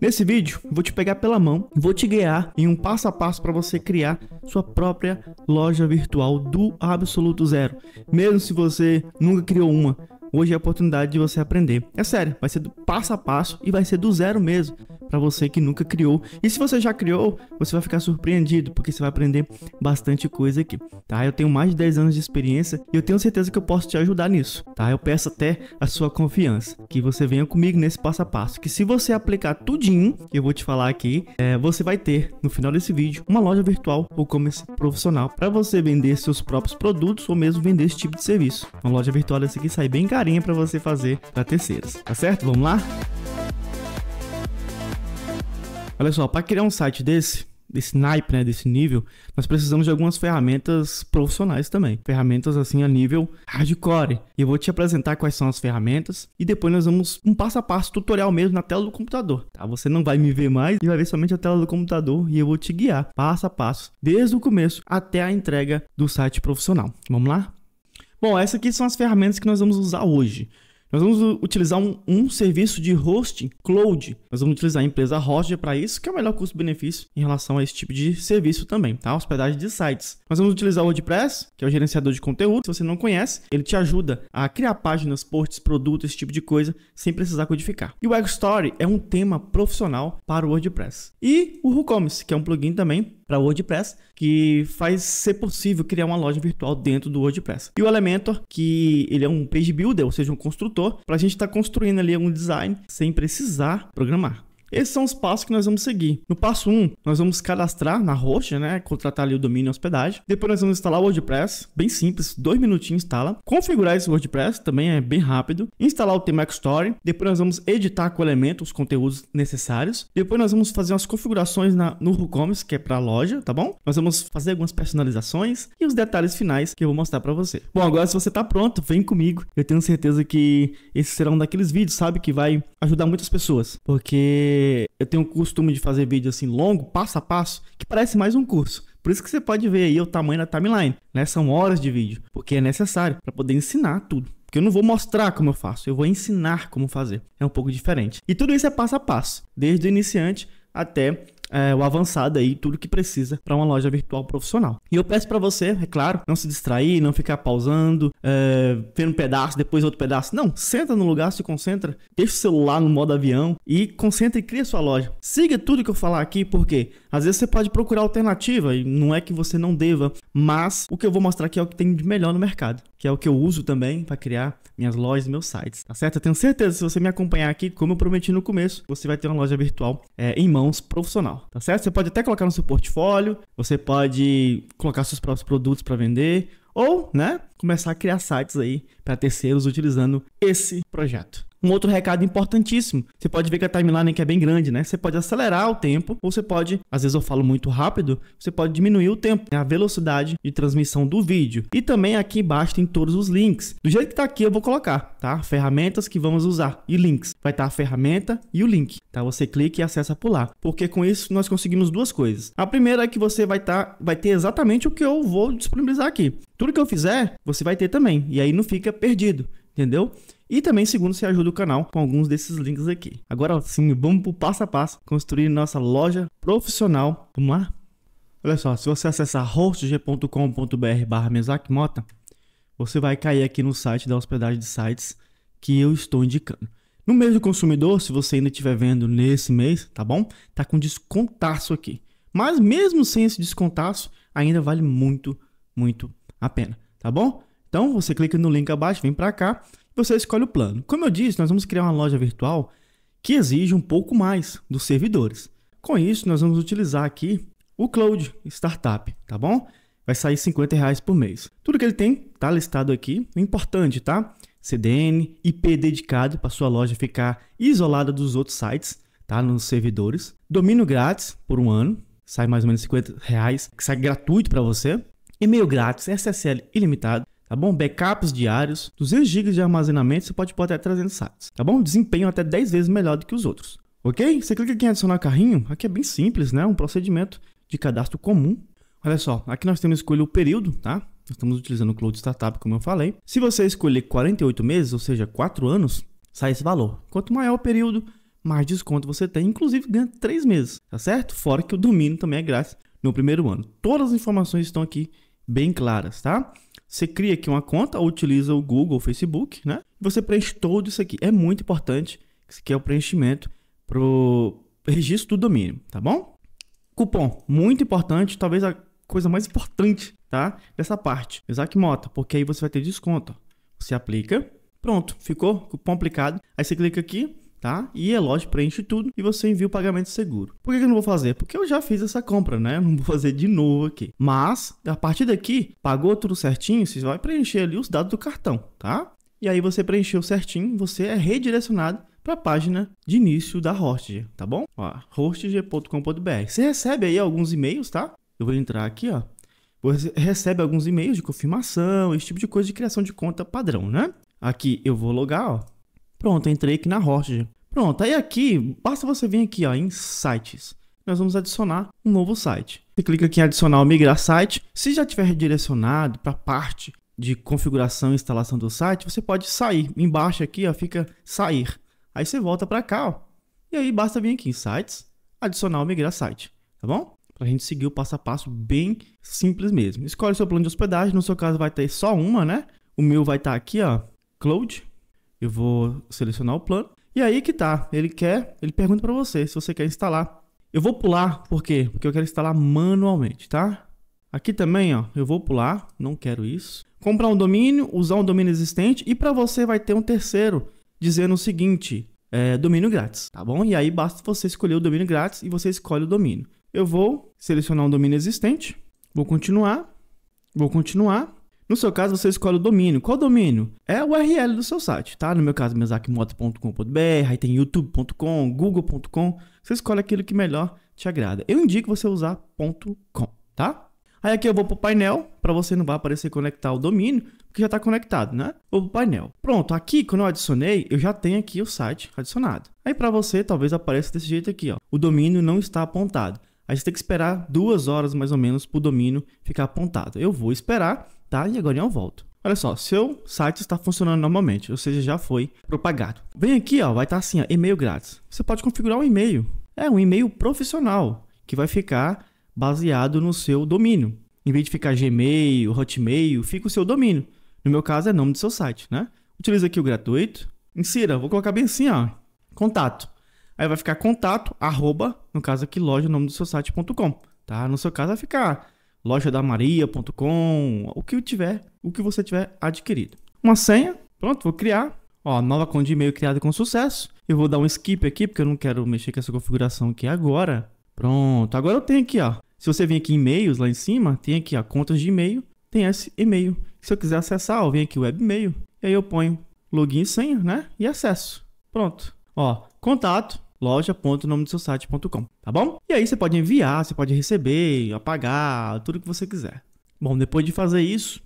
Nesse vídeo, vou te pegar pela mão, vou te guiar em um passo a passo para você criar sua própria loja virtual do absoluto zero. Mesmo se você nunca criou uma, hoje é a oportunidade de você aprender. É sério, vai ser do passo a passo e vai ser do zero mesmo para você que nunca criou. E se você já criou, você vai ficar surpreendido, porque você vai aprender bastante coisa aqui, tá? Eu tenho mais de 10 anos de experiência e eu tenho certeza que eu posso te ajudar nisso, tá? Eu peço até a sua confiança, que você venha comigo nesse passo a passo, que se você aplicar tudinho, eu vou te falar aqui, é, você vai ter, no final desse vídeo, uma loja virtual ou commerce profissional para você vender seus próprios produtos ou mesmo vender esse tipo de serviço. Uma loja virtual dessa aqui sai bem carinha para você fazer para terceiros, tá certo? Vamos lá? Olha só, para criar um site desse, desse naipe, né, desse nível, nós precisamos de algumas ferramentas profissionais também. Ferramentas assim a nível hardcore. E eu vou te apresentar quais são as ferramentas e depois nós vamos um passo a passo tutorial mesmo na tela do computador, tá? Você não vai me ver mais e vai ver somente a tela do computador e eu vou te guiar passo a passo, desde o começo até a entrega do site profissional. Vamos lá? Bom, essas aqui são as ferramentas que nós vamos usar hoje. Nós vamos utilizar um, um serviço de hosting cloud nós vamos utilizar a empresa Hosted para isso, que é o melhor custo-benefício em relação a esse tipo de serviço também, tá? Hospedagem de sites. Nós vamos utilizar o WordPress, que é o gerenciador de conteúdo. Se você não conhece, ele te ajuda a criar páginas, posts, produtos, esse tipo de coisa, sem precisar codificar. E o Story é um tema profissional para o WordPress. E o WooCommerce, que é um plugin também para o WordPress, que faz ser possível criar uma loja virtual dentro do WordPress. E o Elementor, que ele é um page builder, ou seja, um construtor, para a gente estar tá construindo ali um design sem precisar programar esses são os passos que nós vamos seguir. No passo 1, um, nós vamos cadastrar na host, né? Contratar ali o domínio e hospedagem. Depois nós vamos instalar o WordPress, bem simples, dois minutinhos instala. Tá Configurar esse WordPress também é bem rápido. Instalar o Temac Store. Depois nós vamos editar com o elemento os conteúdos necessários. Depois nós vamos fazer as configurações na, no WooCommerce, que é para a loja, tá bom? Nós vamos fazer algumas personalizações e os detalhes finais que eu vou mostrar para você. Bom, agora se você tá pronto, vem comigo. Eu tenho certeza que esse será um daqueles vídeos, sabe, que vai ajudar muitas pessoas, porque eu tenho o costume de fazer vídeo assim longo, passo a passo, que parece mais um curso. Por isso que você pode ver aí o tamanho da timeline, né? São horas de vídeo, porque é necessário para poder ensinar tudo. Porque eu não vou mostrar como eu faço, eu vou ensinar como fazer. É um pouco diferente. E tudo isso é passo a passo, desde o iniciante até é, o avançado aí, tudo que precisa para uma loja virtual profissional. E eu peço para você, é claro, não se distrair, não ficar pausando, ah, vendo um pedaço, depois outro pedaço. Não, senta no lugar, se concentra, deixa o celular no modo avião e concentra e cria sua loja. Siga tudo que eu falar aqui, porque às vezes você pode procurar alternativa e não é que você não deva, mas o que eu vou mostrar aqui é o que tem de melhor no mercado, que é o que eu uso também para criar minhas lojas, meus sites, tá certo? Eu tenho certeza, se você me acompanhar aqui, como eu prometi no começo, você vai ter uma loja virtual é, em mãos profissional, tá certo? Você pode até colocar no seu portfólio, você pode colocar seus próprios produtos para vender, ou, né, começar a criar sites aí para terceiros utilizando esse projeto. Um outro recado importantíssimo, você pode ver que a timeline aqui é bem grande, né? Você pode acelerar o tempo, ou você pode, às vezes eu falo muito rápido, você pode diminuir o tempo, né? a velocidade de transmissão do vídeo. E também aqui embaixo tem todos os links. Do jeito que tá aqui eu vou colocar, tá? Ferramentas que vamos usar e links. Vai estar tá a ferramenta e o link, tá? Você clica e acessa por lá. Porque com isso nós conseguimos duas coisas. A primeira é que você vai estar tá, vai ter exatamente o que eu vou disponibilizar aqui. Tudo que eu fizer, você vai ter também. E aí não fica perdido entendeu? E também, segundo, você ajuda o canal com alguns desses links aqui. Agora sim, vamos pro passo a passo construir nossa loja profissional. Vamos lá? Olha só, se você acessar hostg.com.br barra Mota, você vai cair aqui no site da hospedagem de sites que eu estou indicando. No mês do consumidor, se você ainda estiver vendo nesse mês, tá bom? Tá com descontaço aqui. Mas mesmo sem esse descontaço, ainda vale muito, muito a pena, tá bom? Então você clica no link abaixo, vem para cá você escolhe o plano. Como eu disse, nós vamos criar uma loja virtual que exige um pouco mais dos servidores. Com isso, nós vamos utilizar aqui o Cloud Startup, tá bom? Vai sair 50 reais por mês. Tudo que ele tem está listado aqui. O é importante, tá? CDN, IP dedicado para sua loja ficar isolada dos outros sites, tá? Nos servidores. Domínio grátis por um ano, sai mais ou menos 50 reais, que sai gratuito para você. E-mail grátis, SSL ilimitado, tá bom? Backups diários, 200 GB de armazenamento, você pode pôr até 300 sites, tá bom? Desempenho até 10 vezes melhor do que os outros, ok? Você clica aqui em adicionar carrinho, aqui é bem simples, né? Um procedimento de cadastro comum. Olha só, aqui nós temos escolha o período, tá? Estamos utilizando o Cloud Startup, como eu falei. Se você escolher 48 meses, ou seja, 4 anos, sai esse valor. Quanto maior o período, mais desconto você tem, inclusive ganha 3 meses, tá certo? Fora que o domínio também é grátis no primeiro ano. Todas as informações estão aqui bem claras, tá? Você cria aqui uma conta utiliza o Google, o Facebook, né? Você preenche tudo isso aqui. É muito importante, que é o preenchimento para o registro do domínio, tá bom? Cupom, muito importante, talvez a coisa mais importante, tá? Dessa parte, Isaac Mota, porque aí você vai ter desconto. Você aplica, pronto, ficou, cupom aplicado. Aí você clica aqui, tá? E é lógico, preenche tudo e você envia o pagamento seguro. Por que eu não vou fazer? Porque eu já fiz essa compra, né? Eu não vou fazer de novo aqui. Mas, a partir daqui, pagou tudo certinho, você vai preencher ali os dados do cartão, tá? E aí você preencheu certinho, você é redirecionado para a página de início da Hostage, tá bom? Hostage.com.br. Você recebe aí alguns e-mails, tá? Eu vou entrar aqui, ó. Você recebe alguns e-mails de confirmação, esse tipo de coisa de criação de conta padrão, né? Aqui eu vou logar, ó. Pronto, entrei aqui na Hotjar. Pronto, aí aqui, basta você vir aqui ó, em sites. Nós vamos adicionar um novo site. Você clica aqui em adicionar ou migrar site. Se já tiver redirecionado para a parte de configuração e instalação do site, você pode sair. Embaixo aqui ó, fica sair. Aí você volta para cá. Ó. E aí basta vir aqui em sites, adicionar ou migrar site. Tá bom? Para a gente seguir o passo a passo bem simples mesmo. Escolhe seu plano de hospedagem. No seu caso vai ter só uma, né? O meu vai estar tá aqui, ó, Cloud. Eu vou selecionar o plano. E aí que tá, ele quer, ele pergunta para você se você quer instalar. Eu vou pular, por quê? Porque eu quero instalar manualmente, tá? Aqui também, ó, eu vou pular, não quero isso. Comprar um domínio, usar um domínio existente e para você vai ter um terceiro dizendo o seguinte, é, domínio grátis, tá bom? E aí basta você escolher o domínio grátis e você escolhe o domínio. Eu vou selecionar um domínio existente, vou continuar, vou continuar no seu caso, você escolhe o domínio. Qual domínio? É o URL do seu site, tá? No meu caso, mesakimoto.com.br, aí tem youtube.com, google.com. Você escolhe aquilo que melhor te agrada. Eu indico você usar .com, tá? Aí aqui eu vou para o painel, para você não vai aparecer conectar o domínio, porque já está conectado, né? Vou para o painel. Pronto, aqui quando eu adicionei, eu já tenho aqui o site adicionado. Aí para você, talvez apareça desse jeito aqui, ó. O domínio não está apontado. Aí você tem que esperar duas horas mais ou menos para o domínio ficar apontado. Eu vou esperar tá? E agora eu volto. Olha só, seu site está funcionando normalmente, ou seja, já foi propagado. Vem aqui, ó, vai estar assim, ó, e-mail grátis. Você pode configurar um e-mail. É um e-mail profissional que vai ficar baseado no seu domínio. Em vez de ficar Gmail, Hotmail, fica o seu domínio. No meu caso é nome do seu site, né? Utiliza aqui o gratuito. Insira, vou colocar bem assim, ó, contato. Aí vai ficar contato, arroba, no caso aqui, loja, nome do seu site.com, tá? No seu caso vai ficar lojadamaria.com, o que tiver, o que você tiver adquirido. Uma senha, pronto, vou criar. Ó, nova conta de e-mail criada com sucesso. Eu vou dar um skip aqui, porque eu não quero mexer com essa configuração aqui agora. Pronto, agora eu tenho aqui, ó. Se você vir aqui em e-mails lá em cima, tem aqui, ó, contas de e-mail, tem esse e-mail. Se eu quiser acessar, ó, vem aqui webmail, e aí eu ponho login e senha, né? E acesso. Pronto. Ó, contato, loja.nomedoseusite.com, tá bom? E aí você pode enviar, você pode receber, apagar, tudo que você quiser. Bom, depois de fazer isso,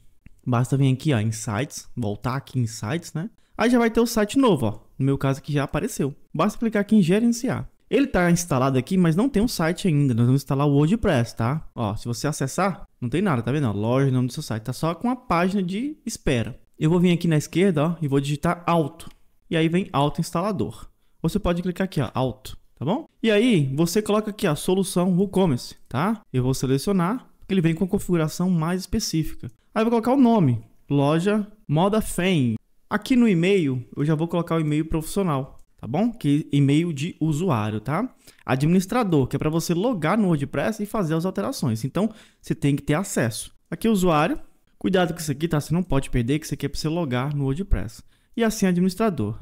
basta vir aqui ó, em sites, voltar aqui em sites, né? Aí já vai ter o site novo, ó. No meu caso aqui já apareceu. Basta clicar aqui em gerenciar. Ele está instalado aqui, mas não tem um site ainda. Nós vamos instalar o WordPress, tá? Ó, se você acessar, não tem nada, tá vendo? loja, nome do seu site. Tá só com a página de espera. Eu vou vir aqui na esquerda, ó, e vou digitar alto. E aí vem Auto instalador você pode clicar aqui, ó, alto, tá bom? E aí, você coloca aqui a solução WooCommerce, tá? Eu vou selecionar, porque ele vem com a configuração mais específica. Aí eu vou colocar o nome, loja Moda Fan. Aqui no e-mail, eu já vou colocar o e-mail profissional, tá bom? Que é e-mail de usuário, tá? Administrador, que é para você logar no WordPress e fazer as alterações. Então, você tem que ter acesso. Aqui é usuário, cuidado com isso aqui, tá? Você não pode perder, que isso aqui é para você logar no WordPress. E assim administrador.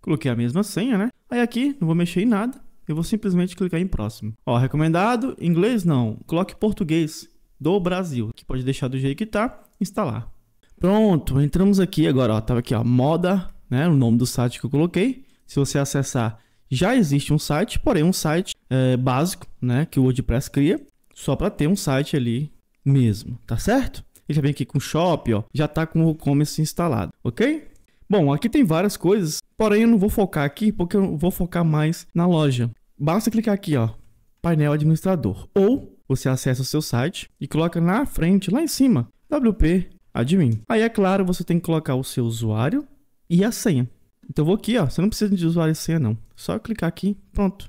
Coloquei a mesma senha, né? Aí aqui, não vou mexer em nada, eu vou simplesmente clicar em próximo. Ó, recomendado, inglês não, coloque português do Brasil, que pode deixar do jeito que tá, instalar. Pronto, entramos aqui agora, ó, tava aqui, ó, moda, né, o nome do site que eu coloquei. Se você acessar, já existe um site, porém um site é, básico, né, que o WordPress cria, só para ter um site ali mesmo, tá certo? Ele já vem aqui com Shop, ó, já tá com o WooCommerce instalado, ok? Bom, aqui tem várias coisas, porém eu não vou focar aqui porque eu vou focar mais na loja. Basta clicar aqui, ó, painel administrador. Ou você acessa o seu site e coloca na frente, lá em cima, WP admin. Aí, é claro, você tem que colocar o seu usuário e a senha. Então eu vou aqui, ó, você não precisa de usuário e senha não. Só clicar aqui, pronto.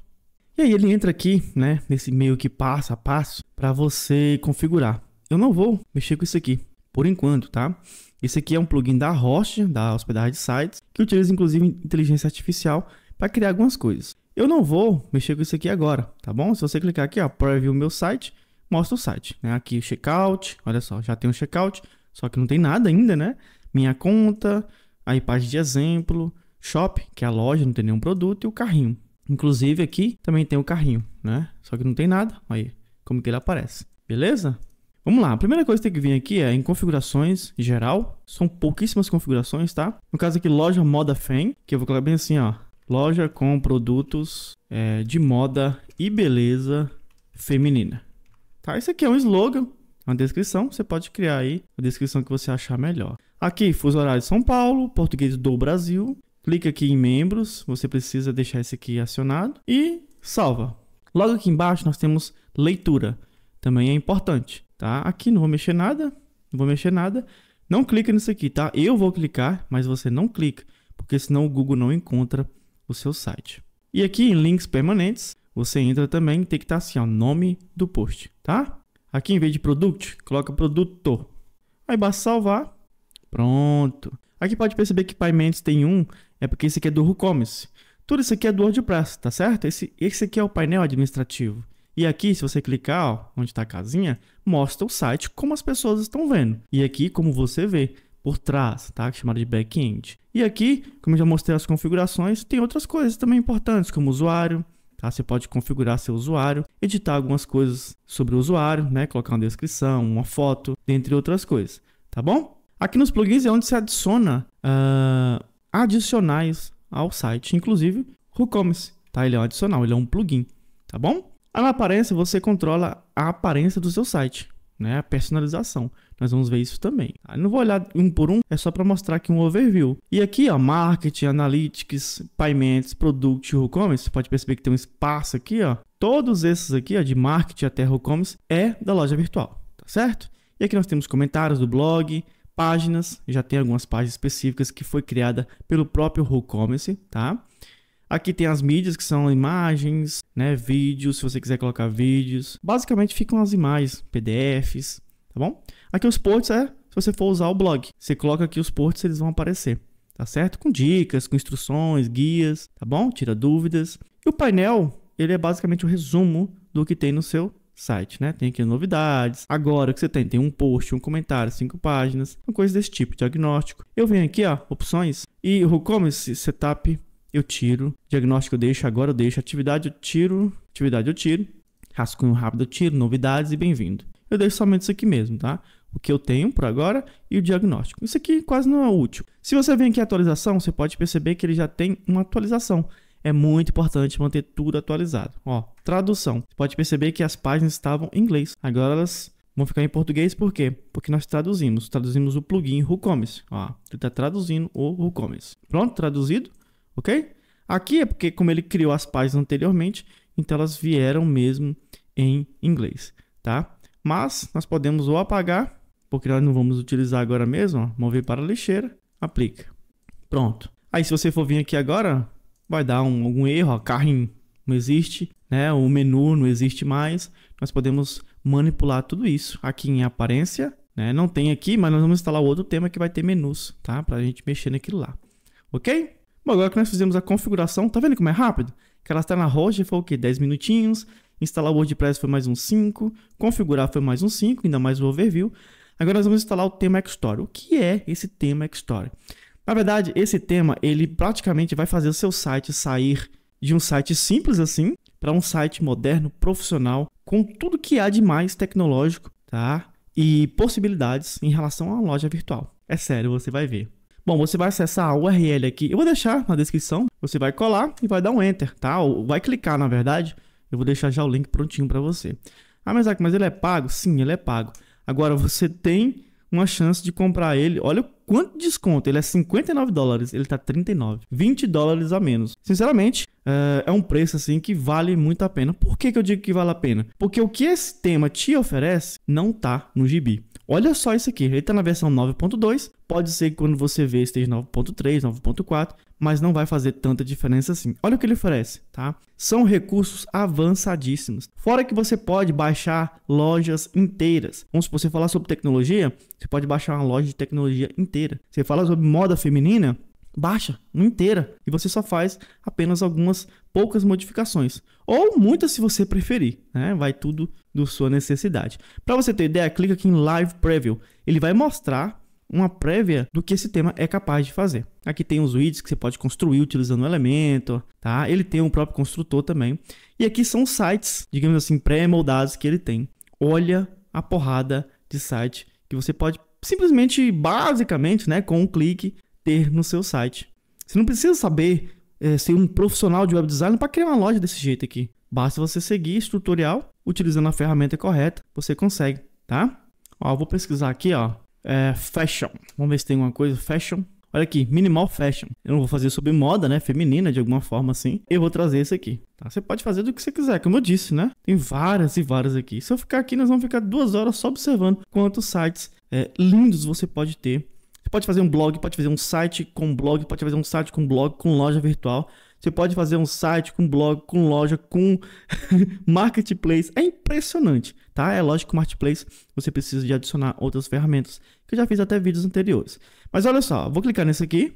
E aí ele entra aqui, né, nesse meio que passo a passo para você configurar. Eu não vou mexer com isso aqui por enquanto, tá? Esse aqui é um plugin da host, da hospedagem de sites, que utiliza inclusive inteligência artificial para criar algumas coisas. Eu não vou mexer com isso aqui agora, tá bom? Se você clicar aqui, ó, preview meu site, mostra o site, né? Aqui o checkout, olha só, já tem um checkout, só que não tem nada ainda, né? Minha conta, aí página de exemplo, shop, que é a loja, não tem nenhum produto, e o carrinho. Inclusive aqui também tem o carrinho, né? Só que não tem nada, aí como que ele aparece. Beleza? Vamos lá, a primeira coisa que tem que vir aqui é em configurações geral. São pouquíssimas configurações, tá? No caso aqui, loja moda FEM, que eu vou colocar bem assim, ó. Loja com produtos é, de moda e beleza feminina. Tá? Isso aqui é um slogan, uma descrição. Você pode criar aí a descrição que você achar melhor. Aqui, fuso horário de São Paulo, português do Brasil. Clica aqui em membros, você precisa deixar esse aqui acionado e salva. Logo aqui embaixo nós temos leitura, também é importante tá? Aqui não vou mexer nada, não vou mexer nada. Não clica nisso aqui, tá? Eu vou clicar, mas você não clica, porque senão o Google não encontra o seu site. E aqui em links permanentes, você entra também, tem que estar tá assim, ó, nome do post, tá? Aqui em vez de product, coloca produto. Aí basta salvar. Pronto. Aqui pode perceber que Paymentos tem um, é porque esse aqui é do WooCommerce. Tudo isso aqui é do WordPress, tá certo? Esse, esse aqui é o painel administrativo. E aqui, se você clicar, ó, onde está a casinha, mostra o site como as pessoas estão vendo. E aqui, como você vê, por trás, tá? Chamada de back-end. E aqui, como eu já mostrei as configurações, tem outras coisas também importantes, como usuário, Tá? Você pode configurar seu usuário, editar algumas coisas sobre o usuário, né? colocar uma descrição, uma foto, dentre outras coisas, tá bom? Aqui nos plugins é onde se adiciona uh, adicionais ao site, inclusive WooCommerce, tá? Ele é um adicional, ele é um plugin, tá bom? na aparência, você controla a aparência do seu site, né? A personalização. Nós vamos ver isso também. Ah, eu não vou olhar um por um, é só para mostrar aqui um overview. E aqui, ó, marketing, analytics, payments, product, WooCommerce. Você pode perceber que tem um espaço aqui, ó. Todos esses aqui, ó, de marketing até WooCommerce, é da loja virtual, tá certo? E aqui nós temos comentários do blog, páginas, já tem algumas páginas específicas que foi criada pelo próprio WooCommerce, tá? Aqui tem as mídias que são imagens, né? Vídeos, se você quiser colocar vídeos. Basicamente ficam as imagens, PDFs, tá bom? Aqui os posts é se você for usar o blog. Você coloca aqui os posts, eles vão aparecer, tá certo? Com dicas, com instruções, guias, tá bom? Tira dúvidas. E o painel, ele é basicamente o um resumo do que tem no seu site, né? Tem aqui novidades. Agora o que você tem, tem um post, um comentário, cinco páginas, uma coisa desse tipo, diagnóstico. Eu venho aqui, ó, opções e WooCommerce Setup eu tiro. Diagnóstico eu deixo, agora eu deixo. Atividade eu tiro, atividade eu tiro. Rascunho rápido eu tiro, novidades e bem-vindo. Eu deixo somente isso aqui mesmo, tá? O que eu tenho por agora e o diagnóstico. Isso aqui quase não é útil. Se você vem aqui em atualização, você pode perceber que ele já tem uma atualização. É muito importante manter tudo atualizado. Ó, tradução. Você pode perceber que as páginas estavam em inglês. Agora elas vão ficar em português por quê? Porque nós traduzimos. Traduzimos o plugin WooCommerce. Ó, ele está traduzindo o WooCommerce. Pronto, traduzido ok? Aqui é porque, como ele criou as páginas anteriormente, então elas vieram mesmo em inglês, tá? Mas nós podemos ou apagar, porque nós não vamos utilizar agora mesmo, ó, mover para a lixeira, aplica. Pronto. Aí se você for vir aqui agora, vai dar um, algum erro, ó, carrinho não existe, né? O menu não existe mais. Nós podemos manipular tudo isso aqui em aparência, né? Não tem aqui, mas nós vamos instalar outro tema que vai ter menus, tá? Para a gente mexer naquilo lá, ok? Bom, agora que nós fizemos a configuração, tá vendo como é rápido? que ela está na rocha foi o quê? 10 minutinhos. Instalar o WordPress foi mais uns 5. Configurar foi mais uns 5, ainda mais o overview. Agora nós vamos instalar o tema Xtory. O que é esse tema Xtory? Na verdade, esse tema, ele praticamente vai fazer o seu site sair de um site simples assim para um site moderno, profissional, com tudo que há de mais tecnológico, tá? E possibilidades em relação a uma loja virtual. É sério, você vai ver. Bom, você vai acessar a URL aqui. Eu vou deixar na descrição. Você vai colar e vai dar um Enter, tá? Ou vai clicar, na verdade. Eu vou deixar já o link prontinho para você. Ah, mas, mas ele é pago? Sim, ele é pago. Agora, você tem uma chance de comprar ele. Olha o quanto de desconto. Ele é 59 dólares, ele tá 39. 20 dólares a menos. Sinceramente, eh, é um preço assim que vale muito a pena. Por que, que eu digo que vale a pena? Porque o que esse tema te oferece não tá no gibi. Olha só isso aqui, ele está na versão 9.2, pode ser que quando você vê esteja 9.3, 9.4, mas não vai fazer tanta diferença assim. Olha o que ele oferece, tá? São recursos avançadíssimos. Fora que você pode baixar lojas inteiras. Vamos supor, você falar sobre tecnologia, você pode baixar uma loja de tecnologia inteira. Você fala sobre moda feminina, baixa, uma inteira, e você só faz apenas algumas poucas modificações, ou muitas se você preferir, né? Vai tudo do sua necessidade. Para você ter ideia, clica aqui em Live Preview. Ele vai mostrar uma prévia do que esse tema é capaz de fazer. Aqui tem os widgets que você pode construir utilizando o elemento, tá? Ele tem um próprio construtor também. E aqui são sites, digamos assim, pré-moldados que ele tem. Olha a porrada de site que você pode simplesmente, basicamente, né, com um clique, ter no seu site. Você não precisa saber é, ser um profissional de web design para criar uma loja desse jeito aqui. Basta você seguir esse tutorial utilizando a ferramenta correta, você consegue, tá? Ó, vou pesquisar aqui, ó, é, fashion. Vamos ver se tem alguma coisa, fashion. Olha aqui, minimal fashion. Eu não vou fazer sobre moda, né, feminina, de alguma forma assim. Eu vou trazer esse aqui, tá? Você pode fazer do que você quiser, como eu disse, né? Tem várias e várias aqui. Se eu ficar aqui, nós vamos ficar duas horas só observando quantos sites é, lindos você pode ter. Você pode fazer um blog, pode fazer um site com blog, pode fazer um site com blog, com loja virtual. Você pode fazer um site com blog, com loja, com marketplace. É impressionante, tá? É lógico que o marketplace você precisa de adicionar outras ferramentas, que eu já fiz até vídeos anteriores. Mas olha só, vou clicar nesse aqui.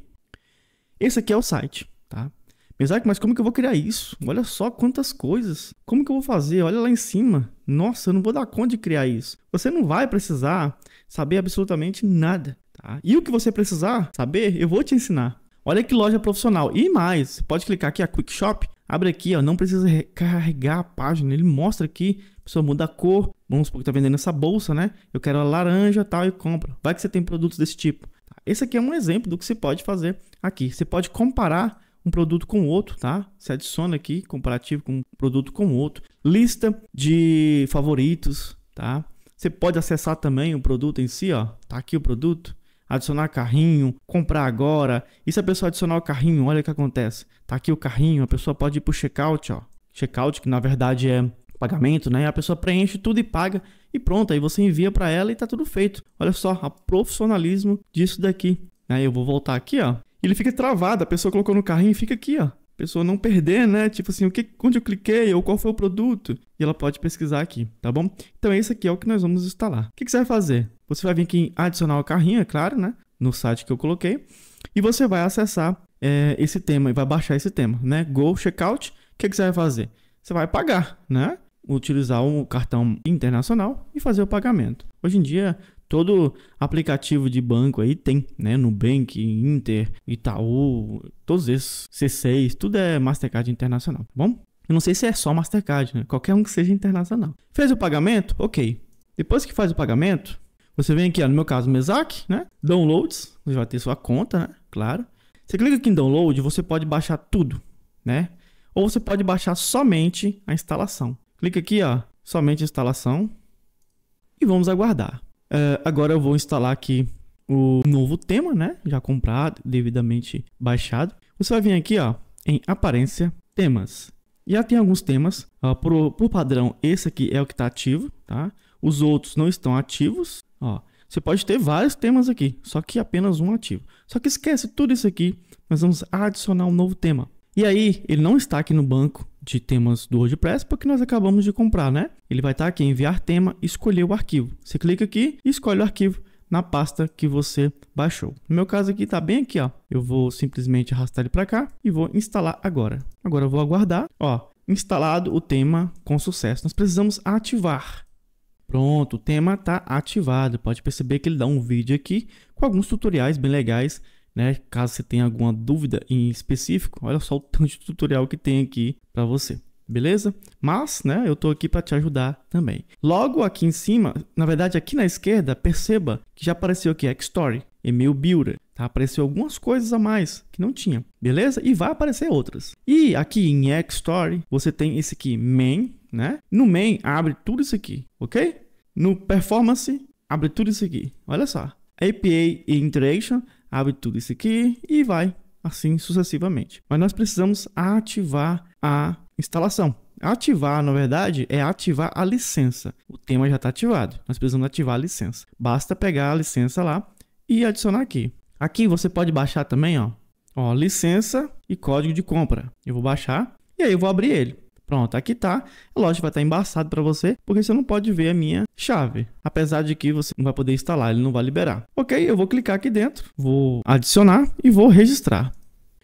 Esse aqui é o site, tá? Isaac, mas como que eu vou criar isso? Olha só quantas coisas. Como que eu vou fazer? Olha lá em cima. Nossa, eu não vou dar conta de criar isso. Você não vai precisar saber absolutamente nada. Tá? E o que você precisar saber, eu vou te ensinar. Olha que loja profissional. E mais, você pode clicar aqui a Quick Shop, abre aqui, ó, não precisa carregar a página, ele mostra aqui, a pessoa muda a cor, vamos supor que tá vendendo essa bolsa, né? Eu quero a laranja, tal, e compra. Vai que você tem produtos desse tipo. Tá? Esse aqui é um exemplo do que você pode fazer aqui. Você pode comparar um produto com outro, tá? Você adiciona aqui comparativo com um produto com outro. Lista de favoritos, tá? Você pode acessar também o produto em si, ó. Tá aqui o produto adicionar carrinho, comprar agora. E se a pessoa adicionar o carrinho, olha o que acontece. Tá aqui o carrinho, a pessoa pode ir pro checkout, ó. Checkout, que na verdade é pagamento, né? A pessoa preenche tudo e paga e pronto, aí você envia para ela e tá tudo feito. Olha só, o profissionalismo disso daqui. Aí eu vou voltar aqui, ó. Ele fica travado, a pessoa colocou no carrinho e fica aqui, ó pessoa não perder, né? Tipo assim, o que, onde eu cliquei ou qual foi o produto. E ela pode pesquisar aqui, tá bom? Então, esse aqui é o que nós vamos instalar. O que, que você vai fazer? Você vai vir aqui em adicionar o carrinho, é claro, né? No site que eu coloquei. E você vai acessar é, esse tema e vai baixar esse tema, né? Go Checkout. O que, que você vai fazer? Você vai pagar, né? Utilizar o um cartão internacional e fazer o pagamento. Hoje em dia, Todo aplicativo de banco aí tem, né? Nubank, Inter, Itaú, todos esses, C6, tudo é Mastercard internacional, tá bom? Eu não sei se é só Mastercard, né? Qualquer um que seja internacional. Fez o pagamento? Ok. Depois que faz o pagamento, você vem aqui, ó, no meu caso, Mesac, né? Downloads, você vai ter sua conta, né? Claro. Você clica aqui em download, você pode baixar tudo, né? Ou você pode baixar somente a instalação. Clica aqui, ó, somente instalação. E vamos aguardar. Uh, agora eu vou instalar aqui o novo tema, né? Já comprado, devidamente baixado. Você vai vir aqui, ó, em aparência, temas. Já tem alguns temas. Ó, por, por padrão, esse aqui é o que está ativo, tá? Os outros não estão ativos, ó. Você pode ter vários temas aqui, só que apenas um ativo. Só que esquece tudo isso aqui, nós vamos adicionar um novo tema. E aí, ele não está aqui no banco, de temas do WordPress, porque nós acabamos de comprar, né? Ele vai estar aqui, em enviar tema, escolher o arquivo. Você clica aqui e escolhe o arquivo na pasta que você baixou. No meu caso aqui está bem aqui, ó. Eu vou simplesmente arrastar ele para cá e vou instalar agora. Agora eu vou aguardar, ó. Instalado o tema com sucesso. Nós precisamos ativar. Pronto, o tema está ativado. Pode perceber que ele dá um vídeo aqui com alguns tutoriais bem legais né? Caso você tenha alguma dúvida em específico, olha só o tanto de tutorial que tem aqui para você. Beleza? Mas, né, eu estou aqui para te ajudar também. Logo aqui em cima, na verdade aqui na esquerda, perceba que já apareceu aqui X-Story, Email Builder, tá? Apareceu algumas coisas a mais que não tinha, beleza? E vai aparecer outras. E aqui em X-Story você tem esse aqui, Main, né? No Main, abre tudo isso aqui, ok? No Performance, abre tudo isso aqui, olha só. API e Interaction, abre tudo isso aqui e vai assim sucessivamente. Mas nós precisamos ativar a instalação. Ativar, na verdade, é ativar a licença. O tema já está ativado. Nós precisamos ativar a licença. Basta pegar a licença lá e adicionar aqui. Aqui você pode baixar também, ó, ó licença e código de compra. Eu vou baixar e aí eu vou abrir ele. Pronto, aqui tá. É lógico, vai estar tá embaçado para você, porque você não pode ver a minha chave. Apesar de que você não vai poder instalar, ele não vai liberar. Ok, eu vou clicar aqui dentro, vou adicionar e vou registrar.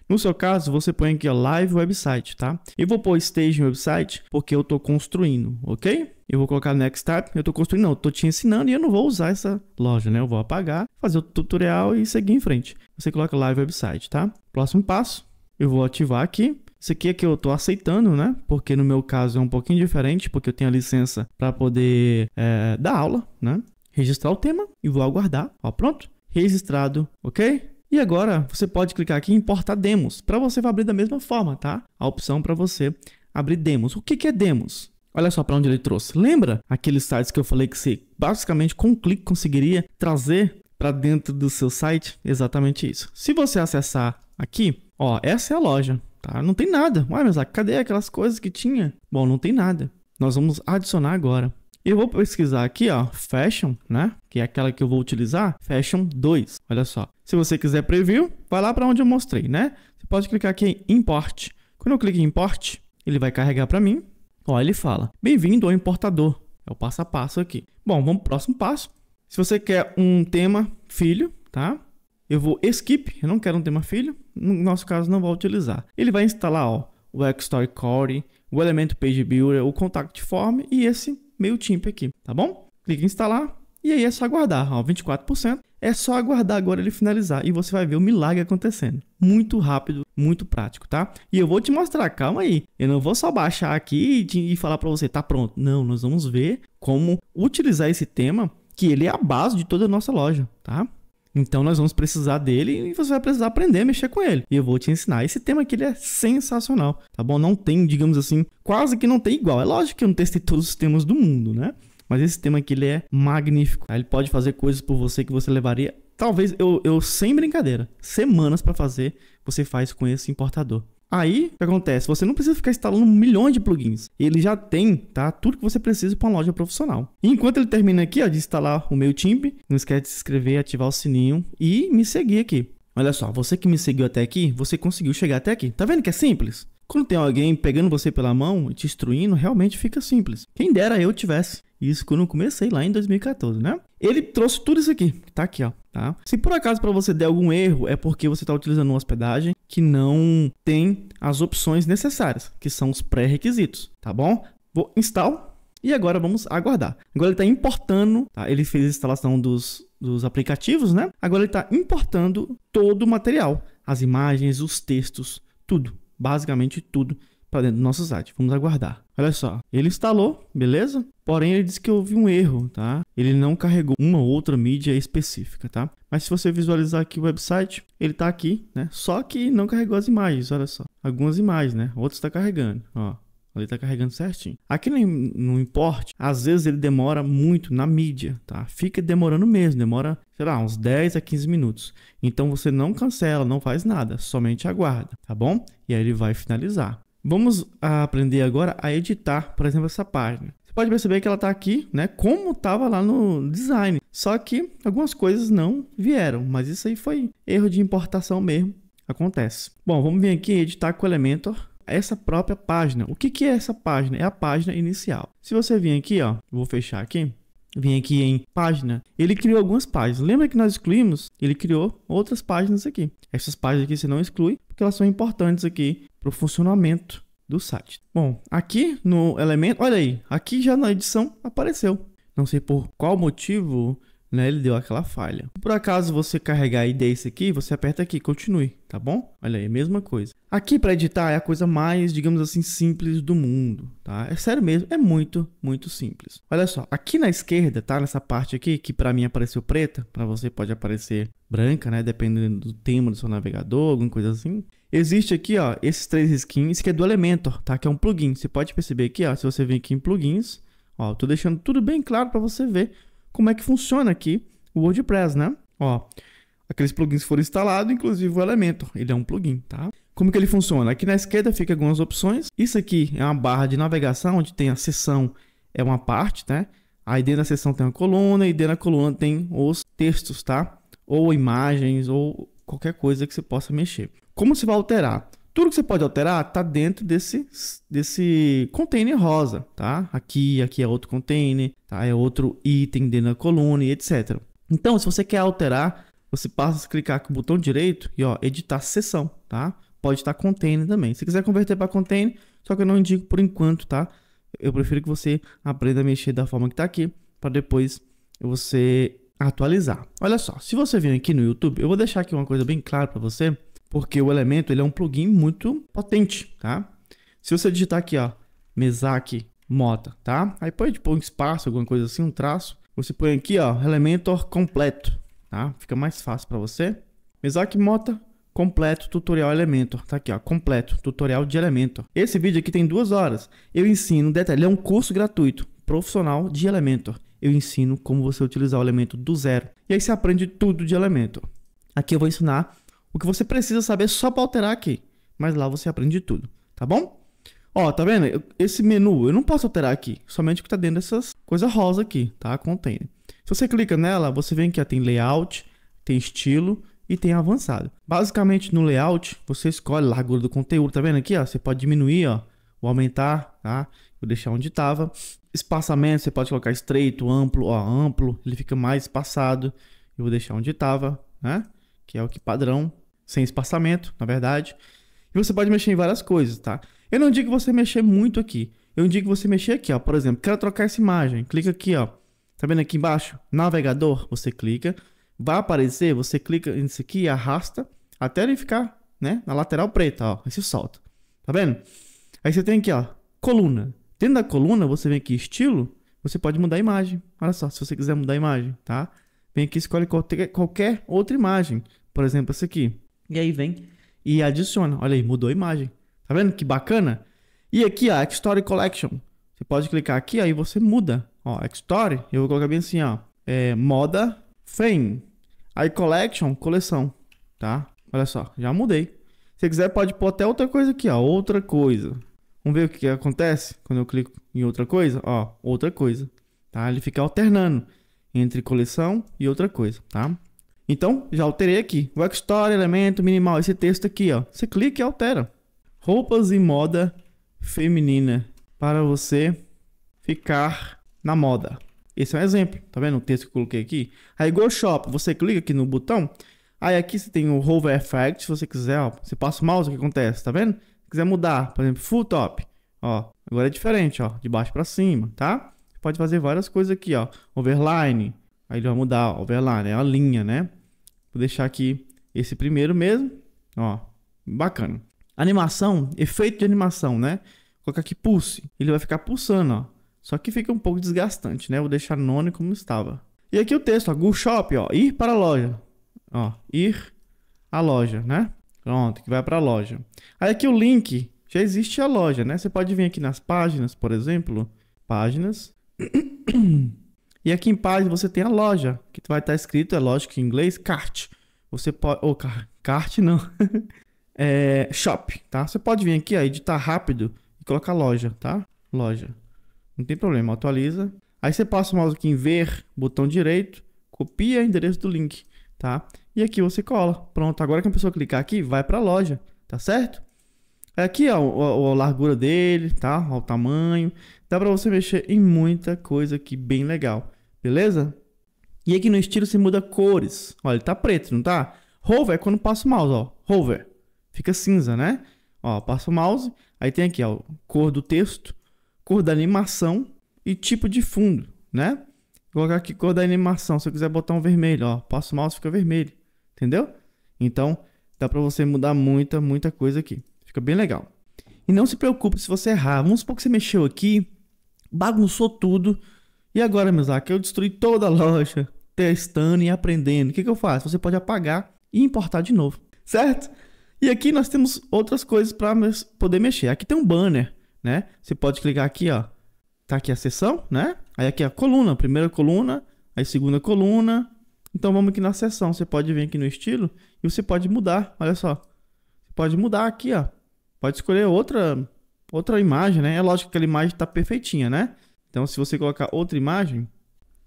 No seu caso, você põe aqui ó, live website, tá? Eu vou pôr stage website porque eu estou construindo, ok? Eu vou colocar next Step, eu estou construindo, não, eu estou te ensinando e eu não vou usar essa loja, né? Eu vou apagar, fazer o tutorial e seguir em frente. Você coloca live website, tá? Próximo passo, eu vou ativar aqui isso aqui é que eu estou aceitando, né? Porque no meu caso é um pouquinho diferente, porque eu tenho a licença para poder é, dar aula, né? Registrar o tema e vou aguardar. Ó, pronto. Registrado, ok? E agora você pode clicar aqui em importar demos. Para você vai abrir da mesma forma, tá? A opção para você abrir demos. O que, que é demos? Olha só para onde ele trouxe. Lembra aqueles sites que eu falei que você basicamente com um clique conseguiria trazer para dentro do seu site? Exatamente isso. Se você acessar aqui, ó, essa é a loja. Tá? Não tem nada. Ué, mas cadê aquelas coisas que tinha? Bom, não tem nada. Nós vamos adicionar agora. Eu vou pesquisar aqui, ó, Fashion, né? Que é aquela que eu vou utilizar, Fashion 2. Olha só. Se você quiser preview, vai lá para onde eu mostrei, né? Você pode clicar aqui em Import. Quando eu clico em Import, ele vai carregar para mim. Ó, ele fala: "Bem-vindo ao importador". É o passo a passo aqui. Bom, vamos pro próximo passo. Se você quer um tema filho, tá? Eu vou skip, eu não quero um tema filho no nosso caso não vai utilizar. Ele vai instalar ó, o Story Core, o elemento Page Builder, o Contact Form e esse MailChimp aqui, tá bom? Clique em instalar e aí é só aguardar, ó, 24%. É só aguardar agora ele finalizar e você vai ver o milagre acontecendo. Muito rápido, muito prático, tá? E eu vou te mostrar, calma aí. Eu não vou só baixar aqui e, te, e falar para você, tá pronto. Não, nós vamos ver como utilizar esse tema, que ele é a base de toda a nossa loja, tá? Então nós vamos precisar dele e você vai precisar aprender a mexer com ele. E eu vou te ensinar. Esse tema aqui ele é sensacional, tá bom? Não tem, digamos assim, quase que não tem igual. É lógico que eu não testei todos os temas do mundo, né? Mas esse tema aqui ele é magnífico. Ele pode fazer coisas por você que você levaria, talvez eu, eu sem brincadeira, semanas para fazer, você faz com esse importador. Aí, o que acontece? Você não precisa ficar instalando milhões de plugins. Ele já tem, tá? Tudo que você precisa para uma loja profissional. E enquanto ele termina aqui, ó, de instalar o meu timb, não esquece de se inscrever, ativar o sininho e me seguir aqui. Olha só, você que me seguiu até aqui, você conseguiu chegar até aqui. Tá vendo que é simples? Quando tem alguém pegando você pela mão e te instruindo, realmente fica simples. Quem dera eu tivesse. Isso quando eu comecei lá em 2014, né? Ele trouxe tudo isso aqui, tá aqui, ó, tá? Se por acaso para você der algum erro, é porque você está utilizando uma hospedagem que não tem as opções necessárias, que são os pré-requisitos, tá bom? Vou install e agora vamos aguardar. Agora ele está importando, tá? ele fez a instalação dos, dos aplicativos, né? Agora ele está importando todo o material, as imagens, os textos, tudo basicamente tudo para dentro do nosso site. Vamos aguardar. Olha só, ele instalou, beleza? Porém, ele disse que houve um erro, tá? Ele não carregou uma outra mídia específica, tá? Mas se você visualizar aqui o website, ele tá aqui, né? Só que não carregou as imagens, olha só. Algumas imagens, né? Outros está carregando, ó. Ele está carregando certinho. Aqui no importe, às vezes ele demora muito na mídia, tá? Fica demorando mesmo, demora, sei lá, uns 10 a 15 minutos. Então você não cancela, não faz nada, somente aguarda, tá bom? E aí ele vai finalizar. Vamos aprender agora a editar, por exemplo, essa página. Você pode perceber que ela está aqui, né? Como estava lá no design. Só que algumas coisas não vieram, mas isso aí foi erro de importação mesmo. Acontece. Bom, vamos vir aqui editar com o Elementor essa própria página. O que, que é essa página? É a página inicial. Se você vir aqui, ó, vou fechar aqui. Vem aqui em página. Ele criou algumas páginas. Lembra que nós excluímos? Ele criou outras páginas aqui. Essas páginas aqui você não exclui, porque elas são importantes aqui para o funcionamento do site. Bom, aqui no elemento, olha aí, aqui já na edição apareceu. Não sei por qual motivo né? Ele deu aquela falha. Por acaso você carregar a ideia esse aqui, você aperta aqui, continue, tá bom? Olha aí, a mesma coisa. Aqui para editar é a coisa mais, digamos assim, simples do mundo, tá? É sério mesmo, é muito, muito simples. Olha só, aqui na esquerda, tá? Nessa parte aqui, que para mim apareceu preta, para você pode aparecer branca, né? Dependendo do tema do seu navegador, alguma coisa assim. Existe aqui, ó, esses três skins que é do Elementor, tá? Que é um plugin. Você pode perceber aqui, ó, se você vir aqui em plugins, Ó, tô deixando tudo bem claro para você ver como é que funciona aqui o WordPress, né? Ó, aqueles plugins foram instalados, inclusive o Elementor, ele é um plugin, tá? Como que ele funciona? Aqui na esquerda fica algumas opções. Isso aqui é uma barra de navegação, onde tem a seção, é uma parte, né? Aí dentro da seção tem uma coluna e dentro da coluna tem os textos, tá? Ou imagens, ou qualquer coisa que você possa mexer. Como você vai alterar? Tudo que você pode alterar está dentro desse, desse container rosa, tá? Aqui, aqui é outro container, tá? É outro item dentro da coluna e etc. Então, se você quer alterar, você passa a clicar com o botão direito e ó, editar sessão, tá? Pode estar tá container também. Se quiser converter para container, só que eu não indico por enquanto, tá? Eu prefiro que você aprenda a mexer da forma que está aqui, para depois você atualizar. Olha só, se você vir aqui no YouTube, eu vou deixar aqui uma coisa bem clara para você porque o elemento ele é um plugin muito potente, tá? Se você digitar aqui, ó, Mesac Mota, tá? Aí pode tipo, pôr um espaço, alguma coisa assim, um traço. Você põe aqui, ó, Elementor completo, tá? Fica mais fácil para você. Mesac Mota completo tutorial Elementor, tá aqui, ó, completo tutorial de Elementor. Esse vídeo aqui tem duas horas. Eu ensino, detalhe, é um curso gratuito profissional de Elementor. Eu ensino como você utilizar o elemento do zero. E aí você aprende tudo de Elementor. Aqui eu vou ensinar o que você precisa saber é só para alterar aqui. Mas lá você aprende tudo, tá bom? Ó, tá vendo? Esse menu eu não posso alterar aqui. Somente o que tá dentro dessas coisas rosa aqui, tá? Container. Se você clica nela, você vem que tem layout, tem estilo e tem avançado. Basicamente, no layout, você escolhe a largura do conteúdo, tá vendo aqui, ó? Você pode diminuir, ó, ou aumentar, tá? Vou deixar onde estava. Espaçamento, você pode colocar estreito, amplo, ó, amplo, ele fica mais espaçado. Eu vou deixar onde estava, né? Que é o que padrão, sem espaçamento, na verdade. E você pode mexer em várias coisas, tá? Eu não digo você mexer muito aqui. Eu indico você mexer aqui, ó. Por exemplo, quero trocar essa imagem. Clica aqui, ó. Tá vendo aqui embaixo? Navegador, você clica. Vai aparecer, você clica nisso aqui e arrasta até ele ficar, né? Na lateral preta, ó. Aí você solta. Tá vendo? Aí você tem aqui, ó. Coluna. Dentro da coluna, você vem aqui, estilo. Você pode mudar a imagem. Olha só, se você quiser mudar a imagem, tá? Vem aqui e escolhe qualquer outra imagem. Por exemplo, essa aqui. E aí vem e adiciona. Olha aí, mudou a imagem. Tá vendo que bacana? E aqui, a story Collection. Você pode clicar aqui, aí você muda. Ó, story eu vou colocar bem assim, ó. É, moda, fame. Aí Collection, coleção. Tá? Olha só, já mudei. Se quiser, pode pôr até outra coisa aqui, ó. Outra coisa. Vamos ver o que, que acontece quando eu clico em outra coisa? Ó, outra coisa. Tá? Ele fica alternando entre coleção e outra coisa, tá? Então, já alterei aqui. O Store, elemento, minimal, esse texto aqui, ó. Você clica e altera. Roupas e moda feminina. Para você ficar na moda. Esse é um exemplo, tá vendo o texto que eu coloquei aqui? Aí Go Shop, você clica aqui no botão, aí aqui você tem o Hover Effect, se você quiser, ó, você passa o mouse, o que acontece, tá vendo? Se quiser mudar, por exemplo, Full Top, ó, agora é diferente, ó, de baixo para cima, tá? Você pode fazer várias coisas aqui, ó, Overline, aí ele vai mudar, ó, Overline, é a linha, né? Vou deixar aqui esse primeiro mesmo. Ó, bacana. Animação, efeito de animação, né? Vou colocar aqui pulse. Ele vai ficar pulsando, ó. Só que fica um pouco desgastante, né? Vou deixar none como estava. E aqui o texto, ó. Go Shop, ó. Ir para a loja. Ó, ir à loja, né? Pronto, que vai para a loja. Aí aqui o link, já existe a loja, né? Você pode vir aqui nas páginas, por exemplo. Páginas. E aqui em página você tem a loja, que vai estar tá escrito, é lógico em inglês, cart. Você pode. Ou oh, cart não. é, shop, tá? Você pode vir aqui, ó, editar rápido e colocar loja, tá? Loja. Não tem problema, atualiza. Aí você passa o mouse aqui em ver, botão direito, copia o endereço do link, tá? E aqui você cola. Pronto, agora que a pessoa clicar aqui, vai para a loja, tá certo? É aqui, ó, a, a largura dele, tá? Ó, o tamanho. Dá pra você mexer em muita coisa aqui bem legal, beleza? E aqui no estilo você muda cores. Olha, ele tá preto, não tá? Hover é quando passa o mouse, ó. Hover. Fica cinza, né? Ó, passa o mouse. Aí tem aqui, ó, cor do texto, cor da animação e tipo de fundo, né? Vou colocar aqui cor da animação. Se eu quiser botar um vermelho, ó, passa o mouse, fica vermelho. Entendeu? Então, dá pra você mudar muita, muita coisa aqui. Fica bem legal. E não se preocupe se você errar. Vamos supor que você mexeu aqui, bagunçou tudo. E agora, meus que eu destruí toda a loja, testando e aprendendo. O que, que eu faço? Você pode apagar e importar de novo, certo? E aqui nós temos outras coisas para poder mexer. Aqui tem um banner, né? Você pode clicar aqui, ó. Tá aqui a seção, né? Aí aqui é a coluna, primeira coluna, aí segunda coluna. Então vamos aqui na seção. Você pode vir aqui no estilo e você pode mudar. Olha só. Você pode mudar aqui, ó pode escolher outra, outra imagem, né? É lógico que aquela imagem está perfeitinha, né? Então, se você colocar outra imagem,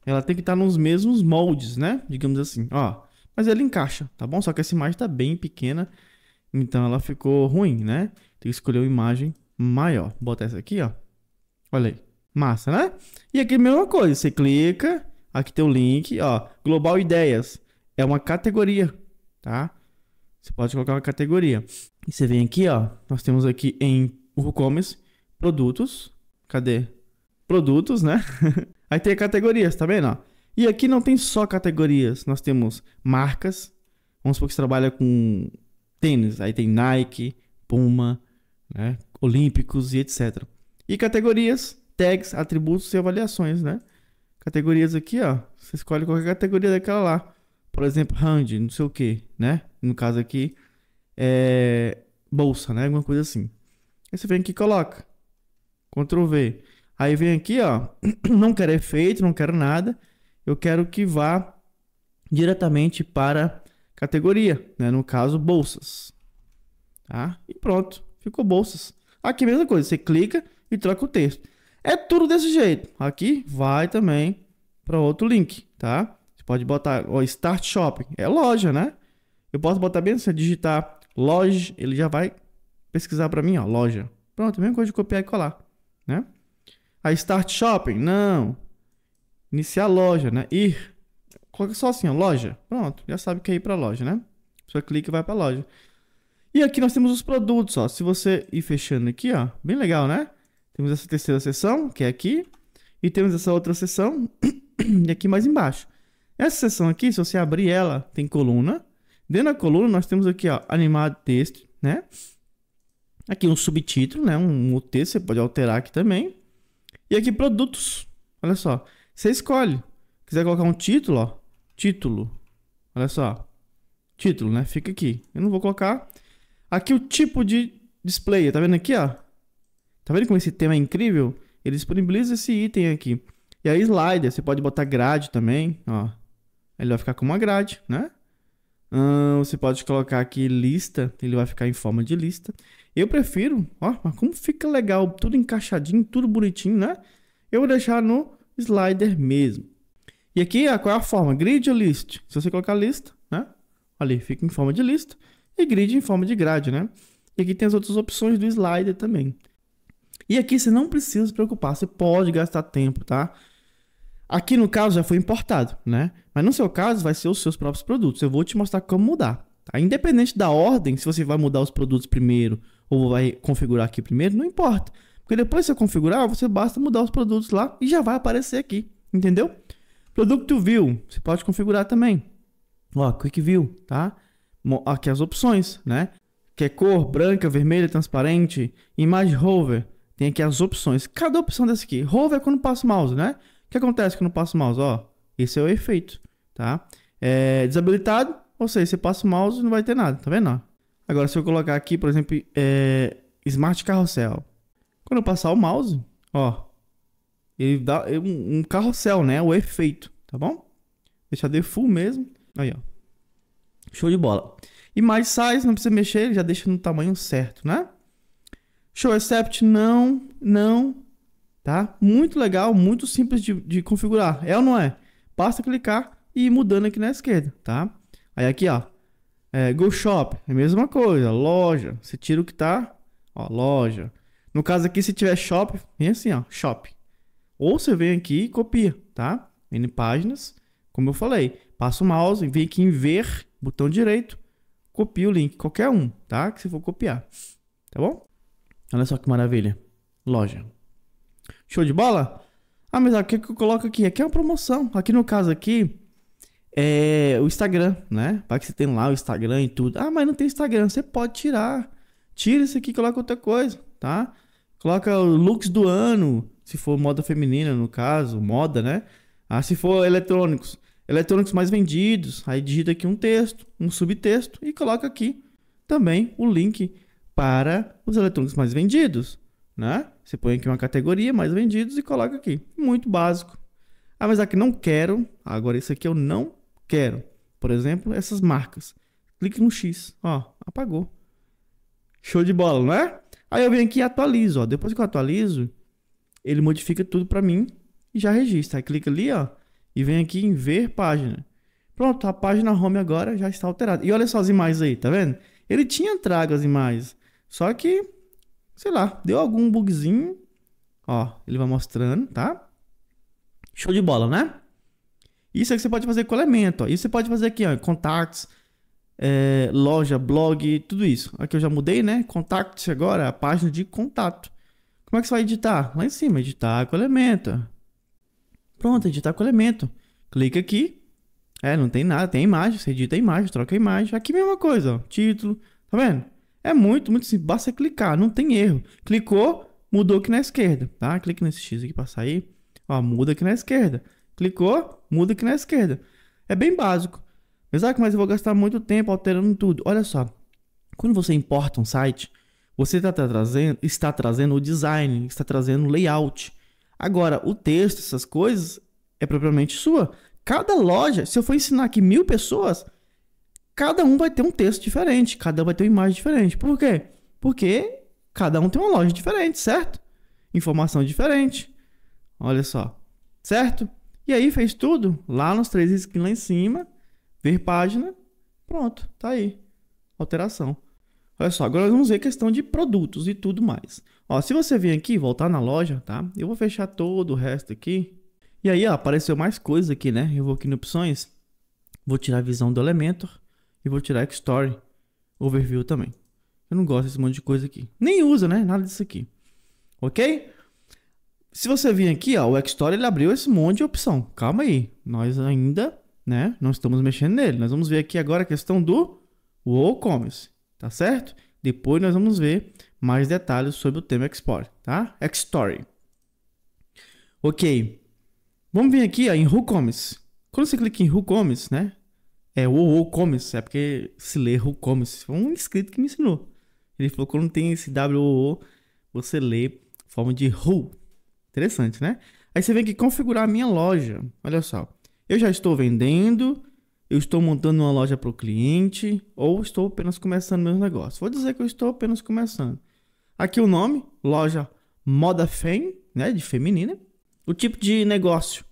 ela tem que estar tá nos mesmos moldes, né? Digamos assim, ó. Mas ela encaixa, tá bom? Só que essa imagem está bem pequena, então ela ficou ruim, né? Tem que escolher uma imagem maior. Bota essa aqui, ó. Olha aí. Massa, né? E aqui a mesma coisa. Você clica, aqui tem o link, ó. Global Ideias. É uma categoria, tá? Você pode colocar uma categoria. E você vem aqui, ó. Nós temos aqui em WooCommerce, produtos. Cadê? Produtos, né? Aí tem categorias, tá vendo? Ó? E aqui não tem só categorias. Nós temos marcas. Vamos supor que você trabalha com tênis. Aí tem Nike, Puma, né? Olímpicos e etc. E categorias, tags, atributos e avaliações, né? Categorias aqui, ó. Você escolhe qualquer categoria daquela lá. Por exemplo, hand, não sei o que, né? No caso aqui, é, bolsa, né? Alguma coisa assim. Aí você vem aqui e coloca. Ctrl V. Aí vem aqui, ó. Não quero efeito, não quero nada. Eu quero que vá diretamente para categoria, né? No caso, bolsas. Tá? E pronto. Ficou bolsas. Aqui mesma coisa. Você clica e troca o texto. É tudo desse jeito. Aqui vai também para outro link, tá? Você pode botar, ó, Start Shopping. É loja, né? Eu posso botar bem assim, digitar loja, ele já vai pesquisar para mim, ó, loja. Pronto, mesma coisa de copiar e colar, né? Aí start shopping, não. Iniciar loja, né? Ir. Coloca só assim, ó, loja. Pronto, já sabe que é ir para loja, né? Só clica e vai para loja. E aqui nós temos os produtos, ó. Se você ir fechando aqui, ó, bem legal, né? Temos essa terceira seção, que é aqui, e temos essa outra seção e aqui mais embaixo. Essa seção aqui, se você abrir ela, tem coluna, Dentro da coluna, nós temos aqui, ó, animar texto, né? Aqui um subtítulo, né? Um, um texto, você pode alterar aqui também. E aqui produtos. Olha só. Você escolhe. Quiser colocar um título, ó. Título. Olha só. Título, né? Fica aqui. Eu não vou colocar. Aqui o tipo de display. Tá vendo aqui, ó? Tá vendo como esse tema é incrível? Ele disponibiliza esse item aqui. E aí, slider. Você pode botar grade também, ó. Ele vai ficar com uma grade, né? Uh, você pode colocar aqui lista, ele vai ficar em forma de lista. Eu prefiro, ó, como fica legal, tudo encaixadinho, tudo bonitinho, né? Eu vou deixar no slider mesmo. E aqui, ó, ah, qual é a forma? Grid ou list? Se você colocar lista, né? Ali, fica em forma de lista. E grid em forma de grade, né? E aqui tem as outras opções do slider também. E aqui você não precisa se preocupar, você pode gastar tempo, tá? Aqui no caso já foi importado, né? Mas no seu caso vai ser os seus próprios produtos. Eu vou te mostrar como mudar. Tá? Independente da ordem, se você vai mudar os produtos primeiro ou vai configurar aqui primeiro, não importa. Porque depois que você configurar, você basta mudar os produtos lá e já vai aparecer aqui, entendeu? Product View, você pode configurar também. Ó, Quick View, tá? Aqui as opções, né? Que é cor, branca, vermelha, transparente, imagem hover. Tem aqui as opções. Cada opção dessa aqui. Hover é quando passa o mouse, né? que acontece quando passa o mouse? Ó, esse é o efeito, tá? É desabilitado, ou seja, você passa o mouse e não vai ter nada, tá vendo? Agora, se eu colocar aqui, por exemplo, é, Smart Carrossel. Quando eu passar o mouse, ó, ele dá é um, um carrossel, né? O efeito, tá bom? Deixar de full mesmo. Aí, ó. Show de bola. E mais size, não precisa mexer, ele já deixa no tamanho certo, né? Show except, não, não. Tá? Muito legal, muito simples de, de configurar. É ou não é? Basta clicar e ir mudando aqui na esquerda, tá? Aí aqui, ó. É, Go Shop, é a mesma coisa. Loja, você tira o que tá. Ó, loja. No caso aqui, se tiver shop, vem assim, ó. Shop. Ou você vem aqui e copia, tá? em páginas, como eu falei. Passa o mouse, vem aqui em ver, botão direito. Copia o link, qualquer um, tá? Que você for copiar. Tá bom? Olha só que maravilha. Loja. Show de bola? Ah, mas o que, que eu coloco aqui? Aqui é uma promoção. Aqui no caso aqui é o Instagram, né? Para que você tem lá o Instagram e tudo. Ah, mas não tem Instagram. Você pode tirar. Tira isso aqui e coloca outra coisa, tá? Coloca o looks do ano, se for moda feminina no caso, moda, né? Ah, se for eletrônicos, eletrônicos mais vendidos, aí digita aqui um texto, um subtexto e coloca aqui também o link para os eletrônicos mais vendidos né? Você põe aqui uma categoria, mais vendidos, e coloca aqui. Muito básico. Ah, mas aqui não quero. Agora isso aqui eu não quero. Por exemplo, essas marcas. Clique no X. Ó, apagou. Show de bola, não é? Aí eu venho aqui e atualizo, ó. Depois que eu atualizo, ele modifica tudo para mim e já registra. Aí clica ali, ó, e vem aqui em ver página. Pronto, a página home agora já está alterada. E olha só as imagens aí, tá vendo? Ele tinha trago as imagens, só que sei lá, deu algum bugzinho. Ó, ele vai mostrando, tá? Show de bola, né? Isso é que você pode fazer com o elemento. Ó. Isso você pode fazer aqui, ó, contacts, é, loja, blog, tudo isso. Aqui eu já mudei, né? Contacts agora, a página de contato. Como é que você vai editar? Lá em cima, editar com o elemento. Pronto, editar com o elemento. Clica aqui. É, não tem nada, tem a imagem, você edita a imagem, troca a imagem. Aqui mesma coisa, ó, título, tá vendo? É muito, muito simples. Basta clicar, não tem erro. Clicou, mudou aqui na esquerda, tá? Clique nesse X aqui para sair. Ó, muda aqui na esquerda. Clicou, muda aqui na esquerda. É bem básico. Mas, ah, mas eu vou gastar muito tempo alterando tudo. Olha só, quando você importa um site, você está trazendo, está trazendo o design, está trazendo o layout. Agora, o texto, essas coisas, é propriamente sua. Cada loja, se eu for ensinar aqui mil pessoas, cada um vai ter um texto diferente, cada um vai ter uma imagem diferente. Por quê? Porque cada um tem uma loja diferente, certo? Informação diferente. Olha só. Certo? E aí fez tudo lá nos três skins lá em cima, ver página, pronto, tá aí. Alteração. Olha só, agora vamos ver questão de produtos e tudo mais. Ó, se você vir aqui, voltar na loja, tá? Eu vou fechar todo o resto aqui. E aí, ó, apareceu mais coisa aqui, né? Eu vou aqui em opções, vou tirar a visão do elemento, e vou tirar Story Overview também. Eu não gosto desse monte de coisa aqui. Nem usa, né? Nada disso aqui. Ok? Se você vir aqui, ó, o Xtory ele abriu esse monte de opção. Calma aí. Nós ainda, né, não estamos mexendo nele. Nós vamos ver aqui agora a questão do WooCommerce, tá certo? Depois nós vamos ver mais detalhes sobre o tema Export, tá? Xstory. Ok. Vamos vir aqui ó, em WooCommerce. Quando você clica em WooCommerce, né? É o ou, é porque se lê ou Foi um inscrito que me ensinou. Ele falou que quando tem esse W você lê forma de who. Interessante, né? Aí você vem aqui configurar a minha loja. Olha só. Eu já estou vendendo, eu estou montando uma loja para o cliente ou estou apenas começando meus negócios. Vou dizer que eu estou apenas começando. Aqui o nome, loja Moda Fem, né, de feminina. O tipo de negócio,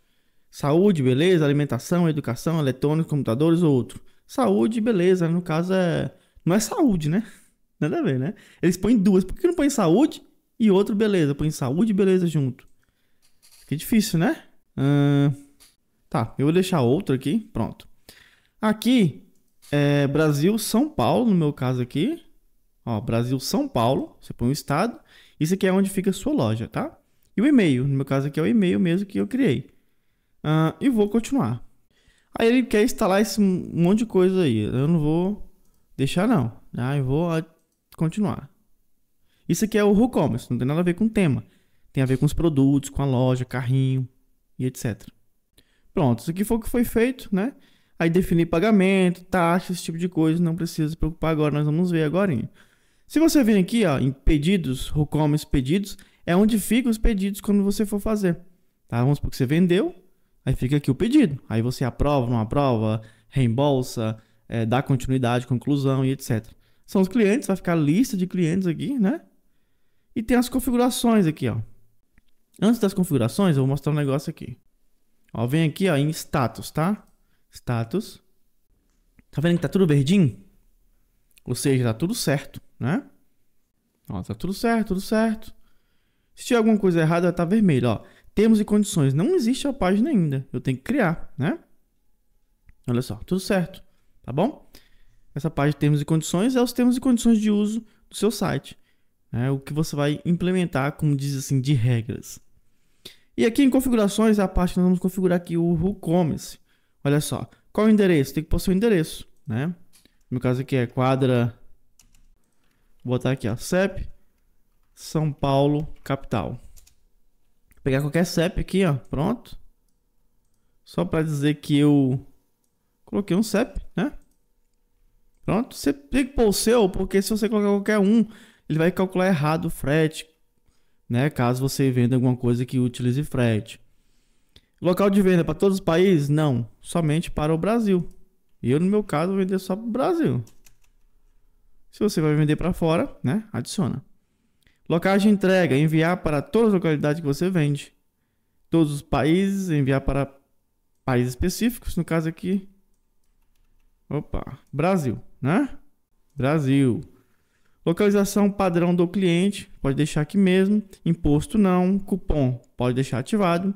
Saúde, beleza, alimentação, educação, eletrônicos, computadores ou outro. Saúde, beleza, no caso é. Não é saúde, né? Nada a ver, né? Eles põem duas. Por que não põem saúde e outro, beleza? Põem saúde e beleza junto. Que difícil, né? Uh... Tá, eu vou deixar outro aqui. Pronto. Aqui é Brasil, São Paulo, no meu caso aqui. Ó, Brasil, São Paulo. Você põe o estado. Isso aqui é onde fica a sua loja, tá? E o e-mail. No meu caso aqui é o e-mail mesmo que eu criei. Uh, e vou continuar. Aí ele quer instalar esse monte de coisa aí. Eu não vou deixar, não. Ah, eu vou ah, continuar. Isso aqui é o WooCommerce, não tem nada a ver com o tema. Tem a ver com os produtos, com a loja, carrinho e etc. Pronto, isso aqui foi o que foi feito, né? Aí definir pagamento, taxa, esse tipo de coisa, não precisa se preocupar agora, nós vamos ver agora. Se você vir aqui ó, em pedidos, WooCommerce pedidos, é onde ficam os pedidos quando você for fazer. Tá? Vamos supor que você vendeu, Aí fica aqui o pedido. Aí você aprova, não aprova, reembolsa, é, dá continuidade, conclusão e etc. São os clientes, vai ficar a lista de clientes aqui, né? E tem as configurações aqui, ó. Antes das configurações, eu vou mostrar um negócio aqui. Ó, vem aqui, ó, em status, tá? Status. Tá vendo que tá tudo verdinho? Ou seja, tá tudo certo, né? Ó, tá tudo certo, tudo certo. Se tiver alguma coisa errada, tá vermelho, ó. Termos e condições. Não existe a página ainda. Eu tenho que criar, né? Olha só, tudo certo, tá bom? Essa página de termos e condições é os termos e condições de uso do seu site. Né? O que você vai implementar, como diz assim, de regras. E aqui em configurações é a parte que nós vamos configurar aqui o WooCommerce. Olha só, qual é o endereço? Tem que possuir o endereço, né? No meu caso aqui é quadra... Vou botar aqui, ó, CEP, São Paulo, capital. Pegar qualquer CEP aqui, ó. Pronto. Só para dizer que eu coloquei um CEP, né? Pronto. Você tem que pôr o seu, porque se você colocar qualquer um, ele vai calcular errado o frete, né? Caso você venda alguma coisa que utilize frete. Local de venda para todos os países? Não, somente para o Brasil. eu, no meu caso, vou vender só para o Brasil. Se você vai vender para fora, né? Adiciona. Locais de entrega, enviar para todas as localidades que você vende. Todos os países, enviar para países específicos, no caso aqui. Opa, Brasil, né? Brasil. Localização padrão do cliente, pode deixar aqui mesmo. Imposto não, cupom, pode deixar ativado.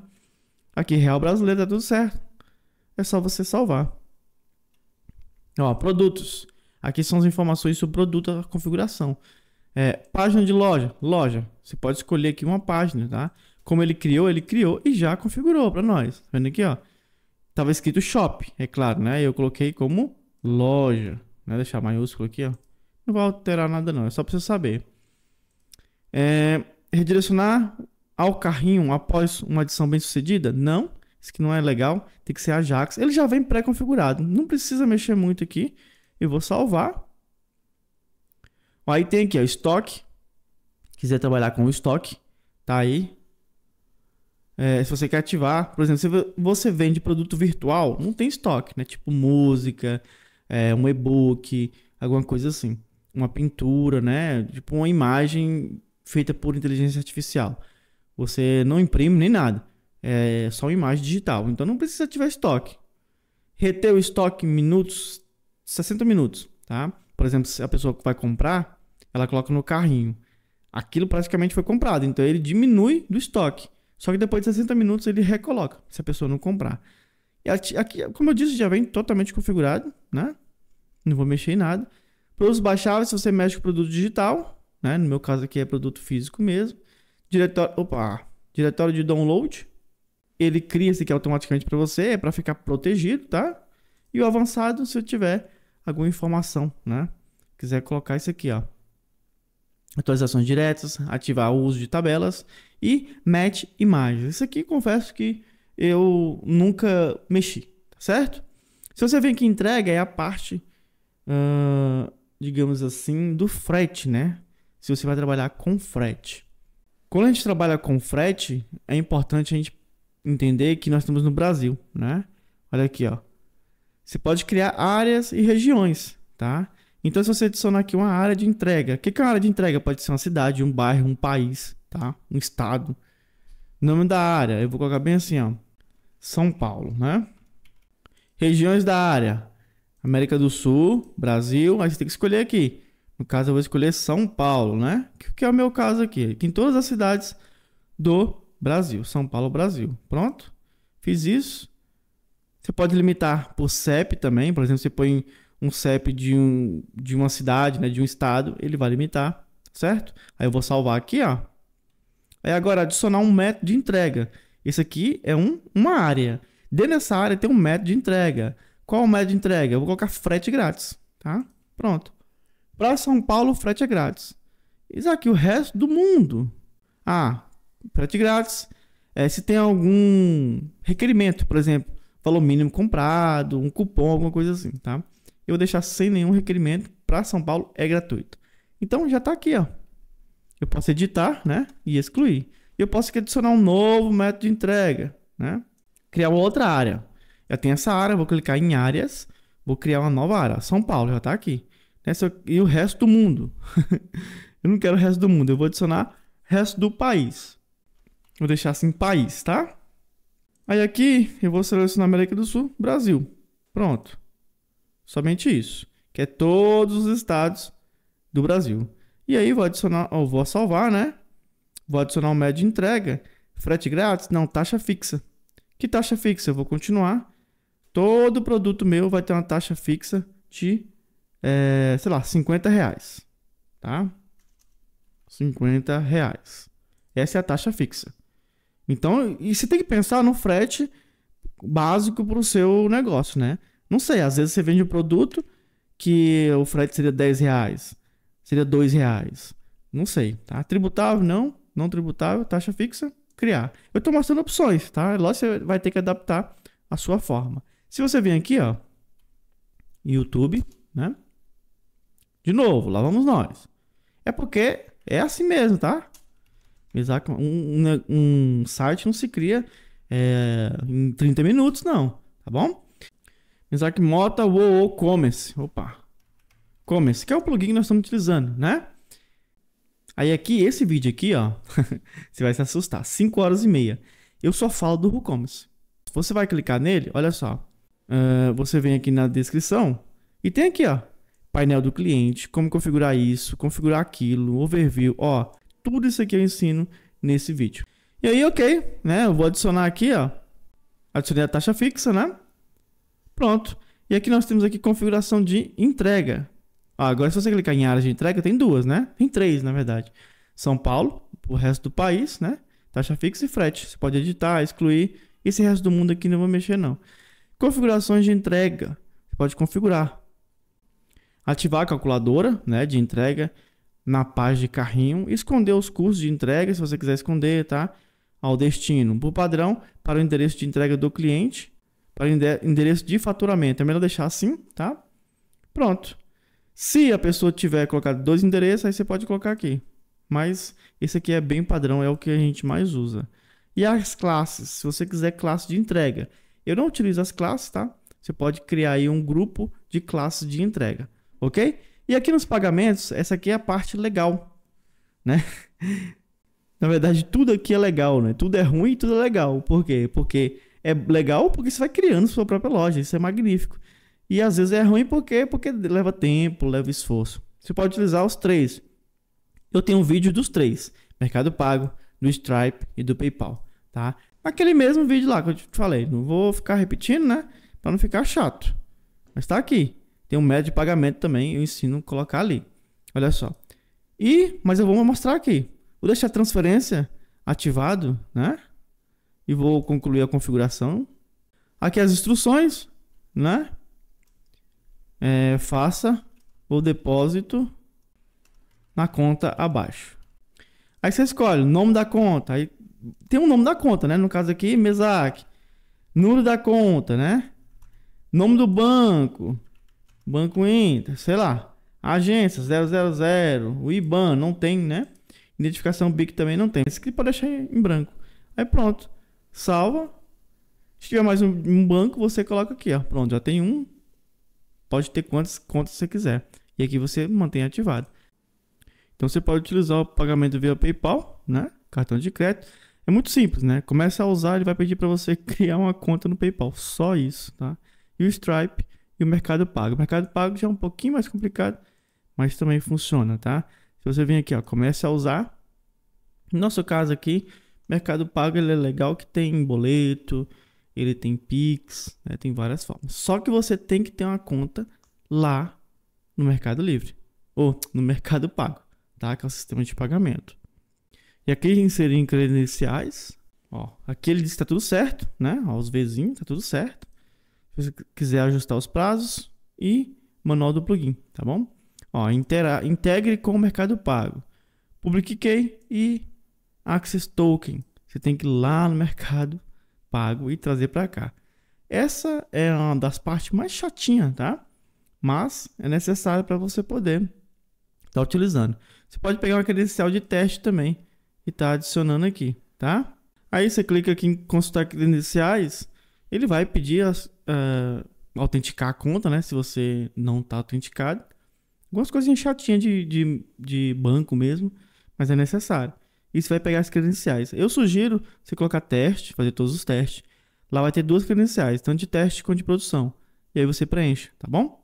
Aqui real brasileiro, tá tudo certo. É só você salvar. Ó, produtos. Aqui são as informações sobre o produto, a configuração. É, página de loja, loja. Você pode escolher aqui uma página, tá? Como ele criou, ele criou e já configurou para nós. Tá vendo aqui, ó? Tava escrito shop, é claro, né? Eu coloquei como loja, né? Deixar maiúsculo aqui, ó. Não vai alterar nada não, é só para você saber. É, redirecionar ao carrinho após uma adição bem sucedida? Não, isso que não é legal, tem que ser Ajax. Ele já vem pré-configurado, não precisa mexer muito aqui. Eu vou salvar Aí tem aqui, ó, estoque. Quiser trabalhar com o estoque, tá aí. É, se você quer ativar, por exemplo, se você vende produto virtual, não tem estoque, né? Tipo música, é, um e-book, alguma coisa assim. Uma pintura, né? Tipo uma imagem feita por inteligência artificial. Você não imprime nem nada. É só uma imagem digital. Então não precisa ativar estoque. Reter o estoque em minutos, 60 minutos, tá? Por exemplo, se a pessoa que vai comprar, ela coloca no carrinho. Aquilo praticamente foi comprado, então ele diminui do estoque. Só que depois de 60 minutos ele recoloca, se a pessoa não comprar. E aqui, como eu disse, já vem totalmente configurado, né? Não vou mexer em nada. Produtos baixáveis, se você mexe com produto digital, né? No meu caso aqui é produto físico mesmo. Diretório, opa, diretório de download. Ele cria esse aqui é automaticamente para você, é para ficar protegido, tá? E o avançado, se eu tiver alguma informação, né? Quiser colocar isso aqui, ó. Atualizações diretas, ativar o uso de tabelas e match imagens. Isso aqui confesso que eu nunca mexi, tá certo? Se você vem que entrega é a parte, uh, digamos assim, do frete, né? Se você vai trabalhar com frete. Quando a gente trabalha com frete, é importante a gente entender que nós estamos no Brasil, né? Olha aqui, ó. Você pode criar áreas e regiões, tá? Então, se você adicionar aqui uma área de entrega, o que, é uma área de entrega? Pode ser uma cidade, um bairro, um país, tá? Um estado. Nome da área, eu vou colocar bem assim, ó. São Paulo, né? Regiões da área. América do Sul, Brasil, aí você tem que escolher aqui. No caso, eu vou escolher São Paulo, né? Que é o meu caso aqui. Aqui em todas as cidades do Brasil. São Paulo, Brasil. Pronto? Fiz isso. Você pode limitar por CEP também, por exemplo, você põe um CEP de, um, de uma cidade, né, de um estado, ele vai limitar, certo? Aí eu vou salvar aqui, ó. Aí agora adicionar um método de entrega. Esse aqui é um, uma área. Dentro dessa área tem um método de entrega. Qual é o método de entrega? Eu vou colocar frete grátis, tá? Pronto. Para São Paulo, frete é grátis. Isso aqui, o resto do mundo. Ah, frete grátis. É, se tem algum requerimento, por exemplo, valor mínimo comprado, um cupom, alguma coisa assim, tá? Eu vou deixar sem nenhum requerimento para São Paulo é gratuito. Então já está aqui, ó. Eu posso editar, né, e excluir. Eu posso adicionar um novo método de entrega, né? Criar outra área. Já tem essa área, vou clicar em áreas, vou criar uma nova área. São Paulo já está aqui. Essa, e o resto do mundo. eu não quero o resto do mundo, eu vou adicionar resto do país. Vou deixar assim país, tá? Aí aqui eu vou selecionar América do Sul, Brasil. Pronto. Somente isso. Que é todos os estados do Brasil. E aí vou adicionar, vou salvar, né? Vou adicionar o médio de entrega. Frete grátis? Não, taxa fixa. Que taxa fixa? Eu vou continuar. Todo produto meu vai ter uma taxa fixa de, é, sei lá, 50 reais. Tá? 50 reais. Essa é a taxa fixa. Então, e você tem que pensar no frete básico para o seu negócio, né? Não sei, às vezes você vende um produto que o frete seria 10 reais, seria 2 reais. Não sei, tá? Tributável, não. Não tributável, taxa fixa, criar. Eu estou mostrando opções, tá? Lá você vai ter que adaptar a sua forma. Se você vem aqui, ó, YouTube, né? De novo, lá vamos nós. É porque é assim mesmo, tá? Exato. Um, um, um site não se cria é, em 30 minutos, não. Tá bom? Isaac Mota, o Commerce. Opa. Commerce, que é o plugin que nós estamos utilizando, né? Aí aqui, esse vídeo aqui, ó. você vai se assustar. 5 horas e meia. Eu só falo do WooCommerce. Você vai clicar nele, olha só. Uh, você vem aqui na descrição e tem aqui, ó. Painel do cliente, como configurar isso, configurar aquilo, overview, ó tudo isso aqui eu ensino nesse vídeo. E aí, ok, né? Eu vou adicionar aqui, ó. Adicionei a taxa fixa, né? Pronto. E aqui nós temos aqui configuração de entrega. Ó, agora, se você clicar em área de entrega, tem duas, né? Tem três, na verdade. São Paulo, o resto do país, né? Taxa fixa e frete. Você pode editar, excluir. Esse resto do mundo aqui não vou mexer, não. Configurações de entrega. Você pode configurar. Ativar a calculadora né, de entrega na página de carrinho, esconder os custos de entrega, se você quiser esconder, tá? Ao destino, por padrão, para o endereço de entrega do cliente, para o endereço de faturamento. É melhor deixar assim, tá? Pronto. Se a pessoa tiver colocado dois endereços, aí você pode colocar aqui. Mas esse aqui é bem padrão, é o que a gente mais usa. E as classes, se você quiser classe de entrega. Eu não utilizo as classes, tá? Você pode criar aí um grupo de classes de entrega, ok? E aqui nos pagamentos, essa aqui é a parte legal, né? Na verdade, tudo aqui é legal, né? Tudo é ruim e tudo é legal. Por quê? Porque é legal porque você vai criando sua própria loja, isso é magnífico. E às vezes é ruim porque porque leva tempo, leva esforço. Você pode utilizar os três. Eu tenho um vídeo dos três: Mercado Pago, do Stripe e do PayPal, tá? Aquele mesmo vídeo lá que eu te falei, não vou ficar repetindo, né? Para não ficar chato. Mas tá aqui. Tem um método de pagamento também, eu ensino a colocar ali. Olha só. E, mas eu vou mostrar aqui. Vou deixar a transferência ativado, né? E vou concluir a configuração. Aqui as instruções, né? É, faça o depósito na conta abaixo. Aí você escolhe o nome da conta. Aí tem o um nome da conta, né? No caso aqui, Mesac. Número da conta, né? Nome do banco. Banco Inter, sei lá. Agência 000, o IBAN, não tem, né? Identificação BIC também não tem. Esse aqui pode deixar em branco. Aí pronto. Salva. Se tiver mais um, um banco, você coloca aqui, ó. Pronto, já tem um. Pode ter quantas contas você quiser. E aqui você mantém ativado. Então você pode utilizar o pagamento via PayPal, né? Cartão de crédito. É muito simples, né? Começa a usar, ele vai pedir para você criar uma conta no PayPal. Só isso, tá? E o Stripe e o Mercado Pago. O Mercado Pago já é um pouquinho mais complicado, mas também funciona, tá? Se você vir aqui, ó, começa a usar. No nosso caso aqui, Mercado Pago ele é legal que tem boleto, ele tem Pix, né? tem várias formas. Só que você tem que ter uma conta lá no Mercado Livre ou no Mercado Pago, tá? Que é o sistema de pagamento. E aqui inserir credenciais, ó, aqui ele diz que tá tudo certo, né? Ó, os vizinhos, tá tudo certo se você quiser ajustar os prazos e manual do plugin, tá bom? Ó, intera, integre com o Mercado Pago. Public Key e Access Token. Você tem que ir lá no Mercado Pago e trazer para cá. Essa é uma das partes mais chatinhas, tá? Mas é necessário para você poder estar tá utilizando. Você pode pegar uma credencial de teste também e tá adicionando aqui, tá? Aí você clica aqui em consultar credenciais ele vai pedir ah, autenticar a conta, né? Se você não está autenticado. Algumas coisinhas chatinhas de, de, de banco mesmo, mas é necessário. Isso vai pegar as credenciais. Eu sugiro você colocar teste, fazer todos os testes. Lá vai ter duas credenciais, tanto de teste quanto de produção. E aí você preenche, tá bom?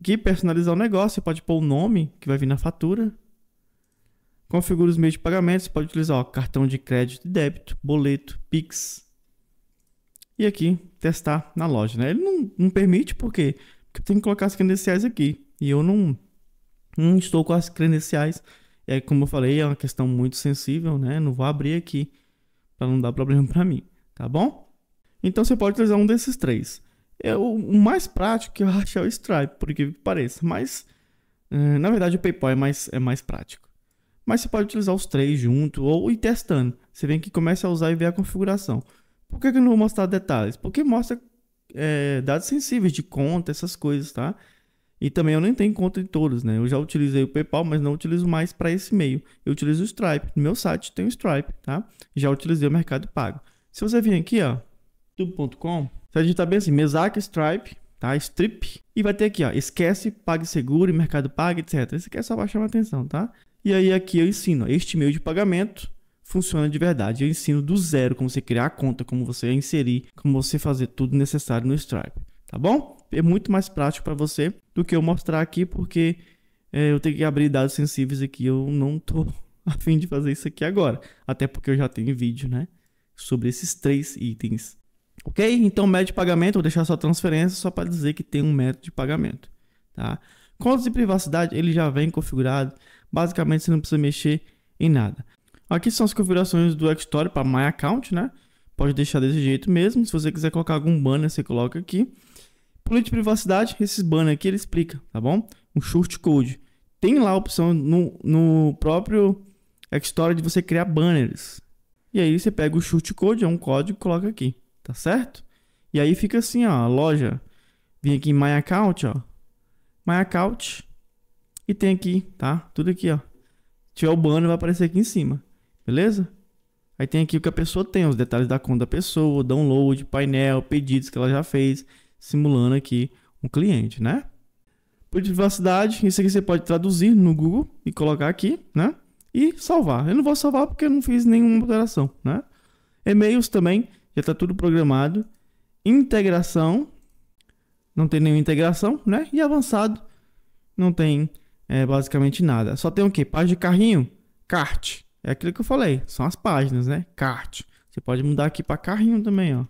Aqui, personalizar o negócio, você pode pôr o nome que vai vir na fatura. Configura os meios de pagamento, você pode utilizar ó, cartão de crédito e débito, boleto, Pix, e aqui testar na loja, né? Ele não, não permite porque, tem que colocar as credenciais aqui e eu não, não estou com as credenciais. É como eu falei, é uma questão muito sensível, né? Não vou abrir aqui para não dar problema para mim, tá bom? Então você pode utilizar um desses três. É o, o mais prático que eu acho é o Stripe, por que pareça, mas é, na verdade o PayPal é mais, é mais prático. Mas você pode utilizar os três junto ou ir testando. Você vem que começa a usar e ver a configuração. Por que, que não vou mostrar detalhes? Porque mostra é, dados sensíveis de conta, essas coisas, tá? E também eu nem tenho conta de todos, né? Eu já utilizei o PayPal, mas não utilizo mais para esse meio. Eu utilizo o Stripe. No meu site tem o Stripe, tá? Já utilizei o Mercado Pago. Se você vir aqui, ó, tudo.com, você digitar bem assim, Mesac Stripe, tá? Strip. E vai ter aqui, ó, esquece, pague seguro, Mercado Pago, etc. Isso aqui é só para chamar atenção, tá? E aí aqui eu ensino este meio de pagamento funciona de verdade. Eu ensino do zero como você criar a conta, como você inserir, como você fazer tudo necessário no Stripe, tá bom? É muito mais prático para você do que eu mostrar aqui, porque é, eu tenho que abrir dados sensíveis aqui, eu não tô a fim de fazer isso aqui agora, até porque eu já tenho vídeo, né, sobre esses três itens. Ok? Então, método de pagamento, vou deixar só transferência só para dizer que tem um método de pagamento, tá? Contas de privacidade, ele já vem configurado, basicamente você não precisa mexer em nada. Aqui são as configurações do Xtory para My Account, né? Pode deixar desse jeito mesmo. Se você quiser colocar algum banner, você coloca aqui. Política de privacidade, esses banners aqui ele explica, tá bom? Um short code. Tem lá a opção no, no próprio Xtory de você criar banners. E aí você pega o short code, é um código, coloca aqui, tá certo? E aí fica assim, ó, loja. Vem aqui em My Account, ó. My Account. E tem aqui, tá? Tudo aqui, ó. Se tiver o banner, vai aparecer aqui em cima. Beleza? Aí tem aqui o que a pessoa tem, os detalhes da conta da pessoa, download, painel, pedidos que ela já fez, simulando aqui um cliente, né? Por privacidade, isso aqui você pode traduzir no Google e colocar aqui, né? E salvar. Eu não vou salvar porque eu não fiz nenhuma alteração, né? E-mails também, já está tudo programado. Integração, não tem nenhuma integração, né? E avançado, não tem é, basicamente nada. Só tem o quê? Página de carrinho, cart é aquilo que eu falei, são as páginas, né? Cart. Você pode mudar aqui para carrinho também, ó.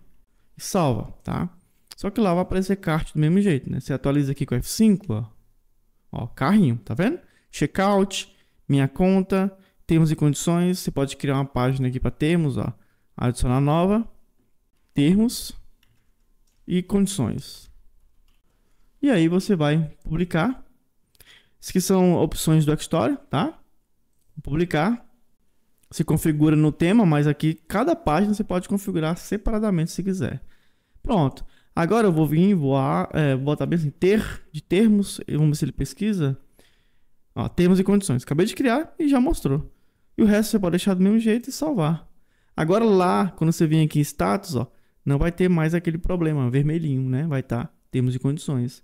E salva, tá? Só que lá vai aparecer cart do mesmo jeito, né? Você atualiza aqui com F5, ó. Ó, carrinho, tá vendo? Checkout, minha conta, termos e condições. Você pode criar uma página aqui para termos, ó. Adicionar nova, termos e condições. E aí você vai publicar. Isso aqui são opções do Store, tá? Publicar se configura no tema, mas aqui cada página você pode configurar separadamente se quiser. Pronto. Agora eu vou vir, vou é, botar bem assim, ter, de termos, vamos ver se ele pesquisa. Ó, termos e condições. Acabei de criar e já mostrou. E o resto você pode deixar do mesmo jeito e salvar. Agora lá, quando você vir aqui em status, ó, não vai ter mais aquele problema vermelhinho, né? Vai estar tá, termos e condições.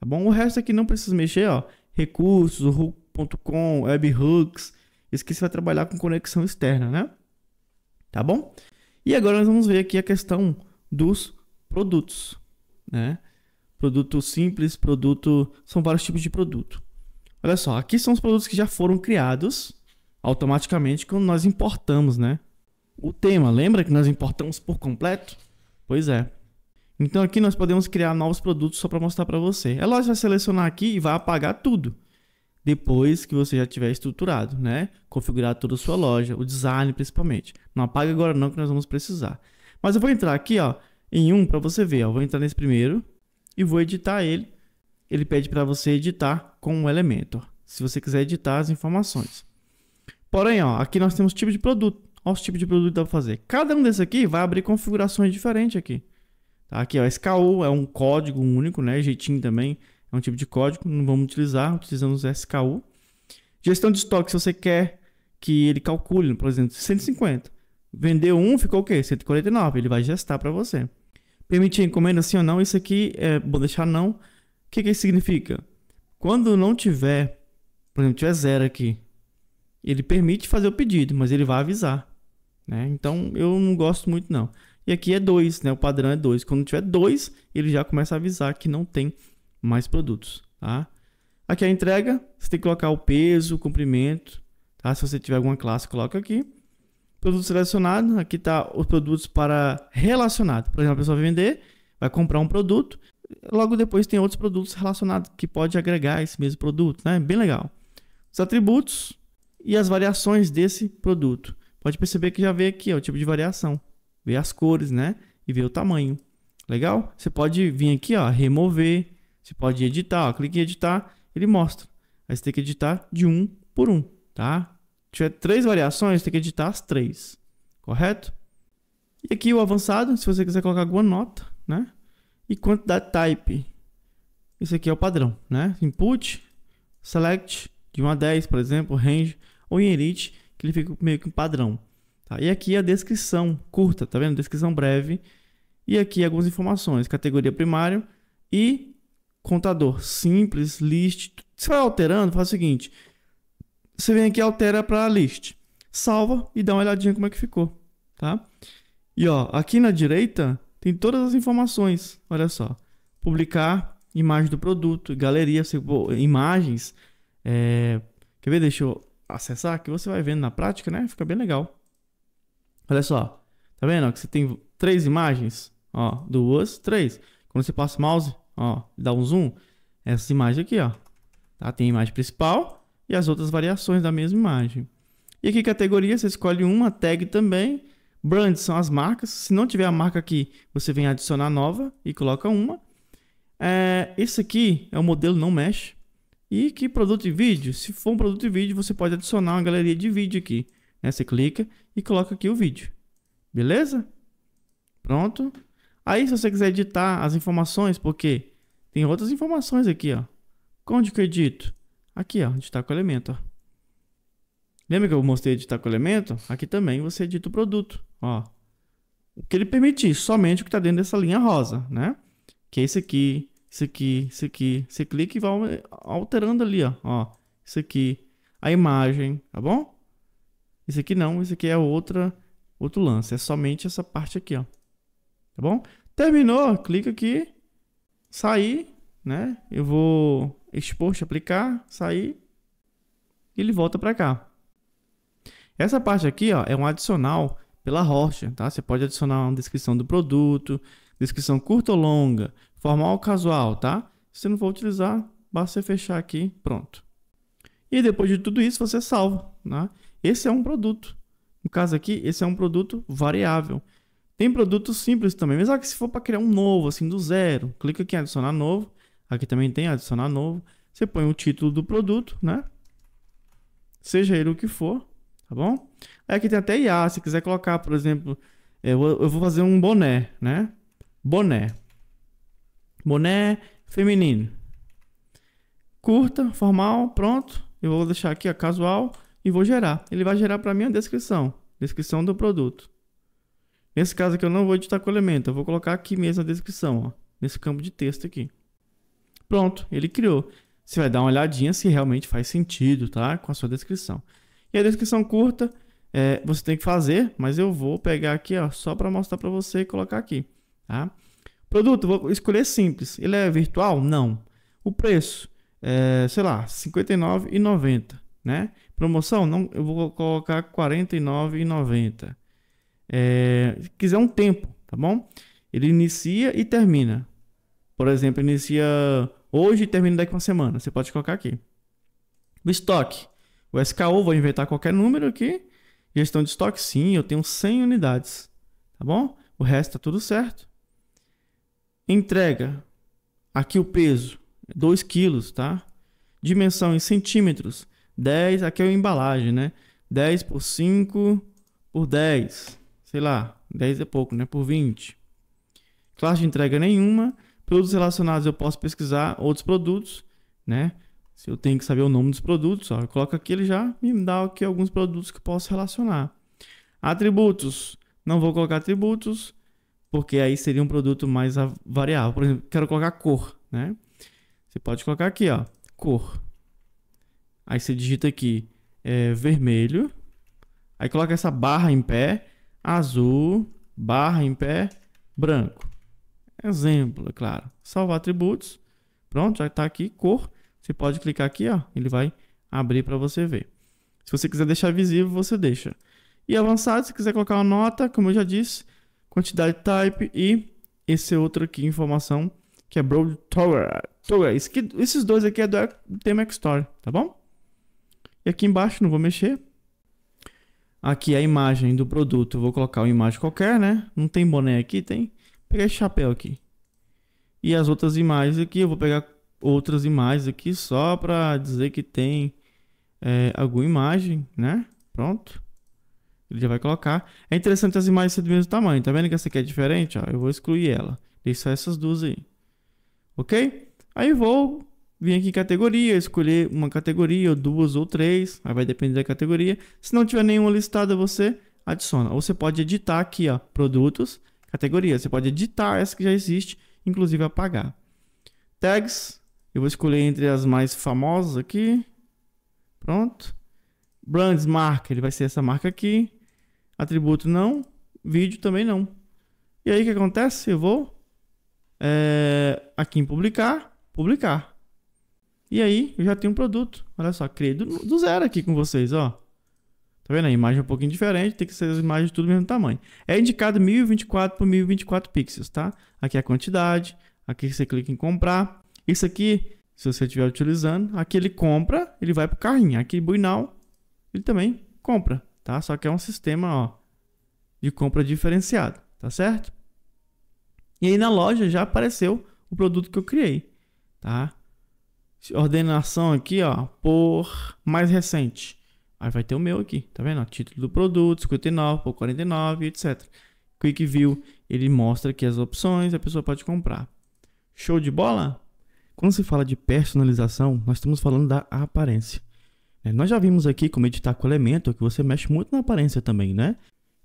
Tá bom? O resto aqui não precisa mexer, ó. Recursos, o hook.com, webhooks, isso aqui você vai trabalhar com conexão externa, né? Tá bom? E agora nós vamos ver aqui a questão dos produtos, né? Produto simples, produto... São vários tipos de produto. Olha só, aqui são os produtos que já foram criados automaticamente quando nós importamos, né? O tema, lembra que nós importamos por completo? Pois é. Então aqui nós podemos criar novos produtos só para mostrar para você. É lógico, vai selecionar aqui e vai apagar tudo depois que você já tiver estruturado, né? Configurado toda a sua loja, o design principalmente. Não apaga agora não que nós vamos precisar. Mas eu vou entrar aqui, ó, em um para você ver, ó. Vou entrar nesse primeiro e vou editar ele. Ele pede para você editar com um elemento, ó, se você quiser editar as informações. Porém, ó, aqui nós temos tipo de produto. Olha os tipos de produto que dá para fazer. Cada um desses aqui vai abrir configurações diferentes aqui. Tá? Aqui, ó, SKU é um código único, né? Jeitinho também é um tipo de código, não vamos utilizar, utilizamos SKU. Gestão de estoque, se você quer que ele calcule, por exemplo, 150. Vendeu um, ficou o quê? 149. Ele vai gestar para você. Permitir encomenda sim ou não, isso aqui é bom deixar não. O que, que isso significa? Quando não tiver, por exemplo, tiver zero aqui, ele permite fazer o pedido, mas ele vai avisar. Né? Então eu não gosto muito não. E aqui é 2, né? o padrão é 2. Quando tiver 2, ele já começa a avisar que não tem mais produtos, tá? Aqui a entrega, você tem que colocar o peso, o comprimento, tá? Se você tiver alguma classe, coloca aqui. Produto selecionado, aqui tá os produtos para relacionado. Por exemplo, a pessoa vai vender, vai comprar um produto, logo depois tem outros produtos relacionados que pode agregar esse mesmo produto, né? Bem legal. Os atributos e as variações desse produto. Pode perceber que já vê aqui ó, o tipo de variação, vê as cores, né? E vê o tamanho. Legal? Você pode vir aqui, ó, remover, você pode editar, ó, em editar, ele mostra. Aí você tem que editar de um por um, tá? Se tiver três variações, tem que editar as três, correto? E aqui o avançado, se você quiser colocar alguma nota, né? E quantidade type. Isso aqui é o padrão, né? Input, select, de 1 a 10, por exemplo, range, ou em elite, que ele fica meio que um padrão. Tá? E aqui a descrição curta, tá vendo? Descrição breve. E aqui algumas informações, categoria primário e contador simples, list. Você vai alterando, faz o seguinte. Você vem aqui, altera para list. Salva e dá uma olhadinha como é que ficou, tá? E ó, aqui na direita tem todas as informações. Olha só. Publicar, imagem do produto, galeria, você, pô, imagens. É... Quer ver? Deixa eu acessar que você vai vendo na prática, né? Fica bem legal. Olha só. Tá vendo? que você tem três imagens. Ó, duas, três. Quando você passa o mouse, Ó, dá um zoom. Essas imagens aqui, ó. Tá? Tem a imagem principal e as outras variações da mesma imagem. E aqui categoria, você escolhe uma tag também. Brands são as marcas. Se não tiver a marca aqui, você vem adicionar nova e coloca uma. É, esse aqui é o modelo não mesh. E que produto de vídeo? Se for um produto de vídeo, você pode adicionar uma galeria de vídeo aqui. Né? Você clica e coloca aqui o vídeo. Beleza? Pronto. Aí, se você quiser editar as informações, porque tem outras informações aqui, ó. com que eu edito? Aqui, ó, editar com elemento, ó. Lembra que eu mostrei editar com elemento? Aqui também você edita o produto, ó. O que ele permitir, somente o que está dentro dessa linha rosa, né? Que é esse aqui, esse aqui, esse aqui. Você clica e vai alterando ali, ó. ó isso aqui, a imagem, tá bom? Esse aqui não, esse aqui é outra, outro lance. É somente essa parte aqui, ó. Tá bom? Terminou, clica aqui sair, né? Eu vou expor, aplicar, sair, e ele volta para cá. Essa parte aqui, ó, é um adicional pela rocha, tá? Você pode adicionar uma descrição do produto, descrição curta ou longa, formal ou casual, tá? Se não for utilizar, basta você fechar aqui, pronto. E depois de tudo isso, você é salva, né? Esse é um produto. No caso aqui, esse é um produto variável. Tem produtos simples também, mas que ah, se for para criar um novo, assim, do zero, clica aqui em adicionar novo. Aqui também tem adicionar novo. Você põe o título do produto, né? Seja ele o que for, tá bom? aqui tem até IA, se quiser colocar, por exemplo, é, eu, eu vou fazer um boné, né? Boné. Boné feminino. Curta, formal, pronto. Eu vou deixar aqui a casual e vou gerar. Ele vai gerar para mim a descrição, descrição do produto. Nesse caso aqui eu não vou editar com o elemento, eu vou colocar aqui mesmo na descrição, ó, nesse campo de texto aqui. Pronto, ele criou. Você vai dar uma olhadinha se realmente faz sentido, tá? Com a sua descrição. E a descrição curta, é, você tem que fazer, mas eu vou pegar aqui, ó, só para mostrar para você e colocar aqui, tá? Produto, vou escolher simples. Ele é virtual? Não. O preço, é, sei lá, R$ 59,90, né? Promoção, não, eu vou colocar R$ 49,90 é, quiser um tempo, tá bom? Ele inicia e termina. Por exemplo, inicia hoje e termina daqui uma semana. Você pode colocar aqui. O estoque. O SKU, vou inventar qualquer número aqui. Gestão de estoque, sim, eu tenho 100 unidades. Tá bom? O resto tá tudo certo. Entrega. Aqui o peso, 2 quilos, tá? Dimensão em centímetros, 10. Aqui é a embalagem, né? 10 por 5 por 10 sei lá, 10 é pouco, né? Por 20. Classe de entrega nenhuma. Produtos relacionados eu posso pesquisar outros produtos, né? Se eu tenho que saber o nome dos produtos, ó, eu coloco aqui, ele já me dá aqui alguns produtos que posso relacionar. Atributos. Não vou colocar atributos, porque aí seria um produto mais variável. Por exemplo, quero colocar cor, né? Você pode colocar aqui, ó, cor. Aí você digita aqui é, vermelho. Aí coloca essa barra em pé azul, barra em pé, branco. Exemplo, é claro. Salvar atributos. Pronto, já está aqui, cor. Você pode clicar aqui, ó, ele vai abrir para você ver. Se você quiser deixar visível, você deixa. E avançado, se quiser colocar uma nota, como eu já disse, quantidade type e esse outro aqui, informação, que é Broad Tower. Tower. Esse aqui, esses dois aqui é do tema Store, tá bom? E aqui embaixo, não vou mexer, aqui é a imagem do produto. Eu vou colocar uma imagem qualquer, né? Não tem boné aqui, tem. Vou pegar esse chapéu aqui. E as outras imagens aqui, eu vou pegar outras imagens aqui só para dizer que tem é, alguma imagem, né? Pronto. Ele já vai colocar. É interessante as imagens serem do mesmo tamanho. Tá vendo que essa aqui é diferente? Ó, eu vou excluir ela. Deixa essas duas aí. Ok? Aí vou vir aqui em categoria, escolher uma categoria, ou duas ou três, aí vai depender da categoria. Se não tiver nenhuma listada, você adiciona. Ou você pode editar aqui, ó, produtos, categoria. Você pode editar essa que já existe, inclusive apagar. Tags, eu vou escolher entre as mais famosas aqui. Pronto. Brands marca, ele vai ser essa marca aqui. Atributo não, vídeo também não. E aí o que acontece? Eu vou é, aqui em publicar, publicar. E aí, eu já tenho um produto. Olha só, criei do, do zero aqui com vocês, ó. Tá vendo? A imagem é um pouquinho diferente, tem que ser as imagens tudo do mesmo tamanho. É indicado 1024 por 1024 pixels, tá? Aqui é a quantidade, aqui você clica em comprar. Isso aqui, se você estiver utilizando, aqui ele compra, ele vai pro carrinho. Aqui, Buinal, ele também compra, tá? Só que é um sistema, ó, de compra diferenciado, tá certo? E aí na loja já apareceu o produto que eu criei, tá? ordenação aqui, ó, por mais recente. Aí vai ter o meu aqui, tá vendo? Título do produto, 59 por 49, etc. Quick View, ele mostra aqui as opções, a pessoa pode comprar. Show de bola? Quando se fala de personalização, nós estamos falando da aparência. É, nós já vimos aqui como editar com elemento, que você mexe muito na aparência também, né?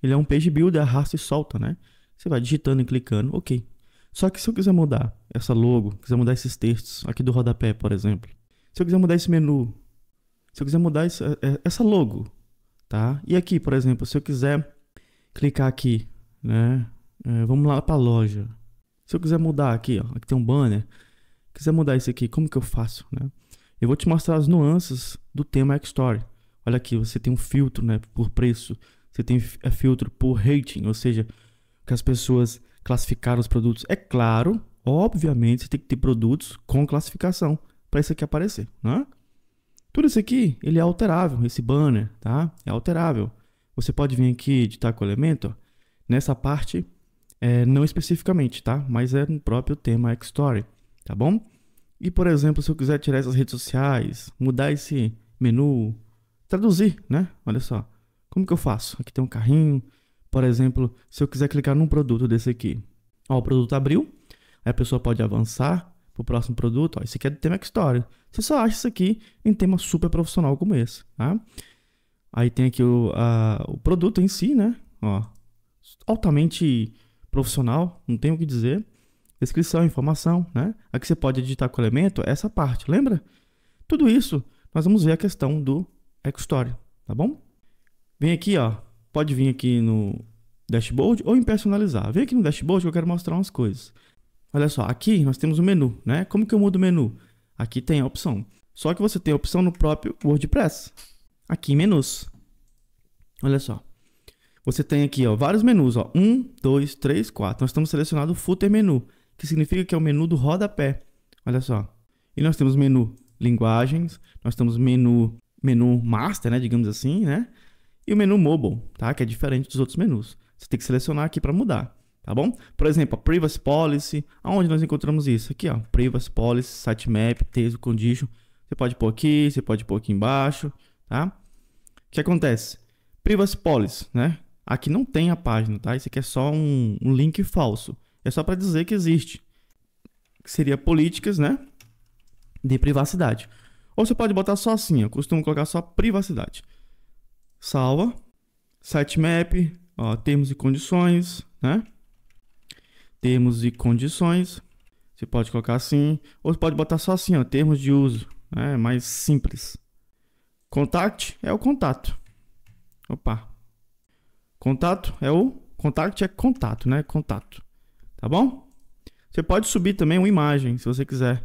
Ele é um page builder, arrasta e solta, né? Você vai digitando e clicando, ok. Só que se eu quiser mudar essa logo, quiser mudar esses textos aqui do rodapé, por exemplo, se eu quiser mudar esse menu, se eu quiser mudar essa, é, essa logo, tá? E aqui, por exemplo, se eu quiser clicar aqui, né? É, vamos lá para a loja. Se eu quiser mudar aqui, ó, aqui tem um banner. Quiser mudar isso aqui, como que eu faço, né? Eu vou te mostrar as nuances do tema X-Story. Olha aqui, você tem um filtro, né, por preço. Você tem é, filtro por rating, ou seja, que as pessoas classificar os produtos. É claro, obviamente, você tem que ter produtos com classificação para isso aqui aparecer, né? Tudo isso aqui, ele é alterável, esse banner, tá? É alterável. Você pode vir aqui editar com o elemento, nessa parte, é, não especificamente, tá? Mas é no próprio tema X Story, tá bom? E, por exemplo, se eu quiser tirar essas redes sociais, mudar esse menu, traduzir, né? Olha só, como que eu faço? Aqui tem um carrinho, por exemplo, se eu quiser clicar num produto desse aqui, ó, o produto abriu, aí a pessoa pode avançar para o próximo produto, ó, esse aqui é do tema Story. Você só acha isso aqui em tema super profissional como esse, tá? Aí tem aqui o, a, o produto em si, né? Ó, altamente profissional, não tem o que dizer. Descrição, informação, né? Aqui você pode editar com o elemento é essa parte, lembra? Tudo isso nós vamos ver a questão do x tá bom? Vem aqui, ó, pode vir aqui no dashboard ou em personalizar. Vem aqui no dashboard que eu quero mostrar umas coisas. Olha só, aqui nós temos o um menu, né? Como que eu mudo o menu? Aqui tem a opção. Só que você tem a opção no próprio WordPress. Aqui em menus. Olha só. Você tem aqui ó, vários menus. Ó. Um, dois, três, quatro. Nós estamos selecionando o footer menu, que significa que é o menu do rodapé. Olha só. E nós temos menu linguagens, nós temos menu menu master, né, digamos assim, né? E o menu Mobile, tá? Que é diferente dos outros menus. Você tem que selecionar aqui para mudar, tá bom? Por exemplo, a Privacy Policy. Aonde nós encontramos isso? Aqui, ó. Privacy Policy, Sitemap, Teso, Condition. Você pode pôr aqui, você pode pôr aqui embaixo, tá? O que acontece? Privacy Policy, né? Aqui não tem a página, tá? Isso aqui é só um, um link falso. É só para dizer que existe. Que seria políticas, né? De privacidade. Ou você pode botar só assim, eu costumo colocar só privacidade salva, sitemap, ó, termos e condições, né? Termos e condições. Você pode colocar assim, ou você pode botar só assim, ó, termos de uso, né? Mais simples. Contact é o contato. Opa. Contato é o contact é contato, né? Contato. Tá bom? Você pode subir também uma imagem, se você quiser,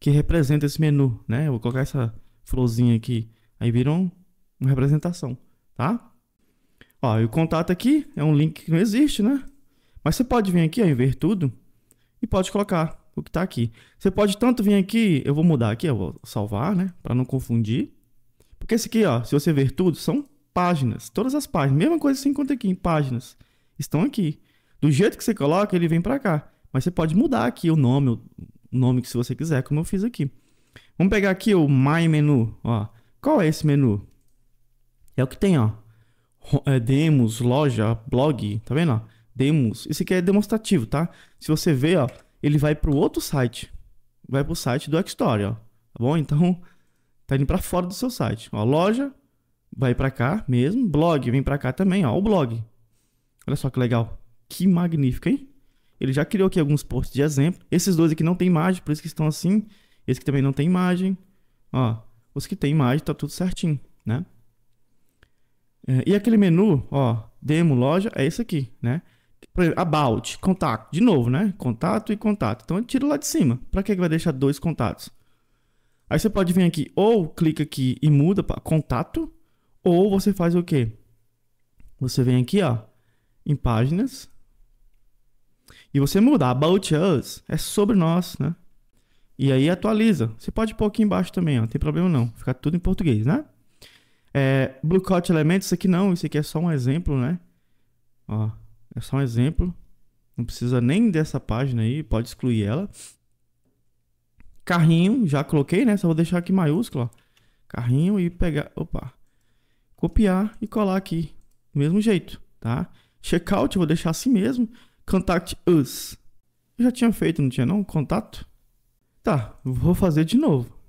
que representa esse menu, né? Eu vou colocar essa florzinha aqui. Aí virou uma representação tá? Ó, e o contato aqui é um link que não existe, né? Mas você pode vir aqui, ó, em ver tudo, e pode colocar o que está aqui. Você pode tanto vir aqui, eu vou mudar aqui, eu vou salvar, né? Para não confundir. Porque esse aqui, ó, se você ver tudo, são páginas. Todas as páginas. Mesma coisa que você encontra aqui em páginas. Estão aqui. Do jeito que você coloca, ele vem para cá. Mas você pode mudar aqui o nome, o nome que se você quiser, como eu fiz aqui. Vamos pegar aqui o My Menu. Ó. Qual é esse menu? É o que tem, ó. É, demos, loja, blog, tá vendo? Ó? Demos. Esse aqui é demonstrativo, tá? Se você ver, ó, ele vai pro outro site. Vai pro site do Xstory, ó. Tá bom? Então, tá indo para fora do seu site. Ó, loja vai para cá mesmo. Blog vem para cá também, ó. O blog. Olha só que legal. Que magnífico, hein? Ele já criou aqui alguns posts de exemplo. Esses dois aqui não tem imagem, por isso que estão assim. Esse que também não tem imagem. Ó, os que tem imagem tá tudo certinho, né? É, e aquele menu, ó, demo, loja, é esse aqui, né? Por exemplo, about, contato, de novo, né? Contato e contato. Então eu tiro lá de cima. Para que vai deixar dois contatos? Aí você pode vir aqui ou clica aqui e muda para contato, ou você faz o quê? Você vem aqui, ó, em páginas, e você muda about us, é sobre nós, né? E aí atualiza. Você pode pôr aqui embaixo também, ó, não tem problema não. Fica tudo em português, né? É, Blockout Elements, isso aqui não, isso aqui é só um exemplo, né? Ó, é só um exemplo. Não precisa nem dessa página aí, pode excluir ela. Carrinho, já coloquei, né? Só vou deixar aqui maiúsculo, ó. Carrinho e pegar, opa. Copiar e colar aqui, do mesmo jeito, tá? Checkout, vou deixar assim mesmo. Contact us. Eu já tinha feito, não tinha não? Contato? Tá, vou fazer de novo.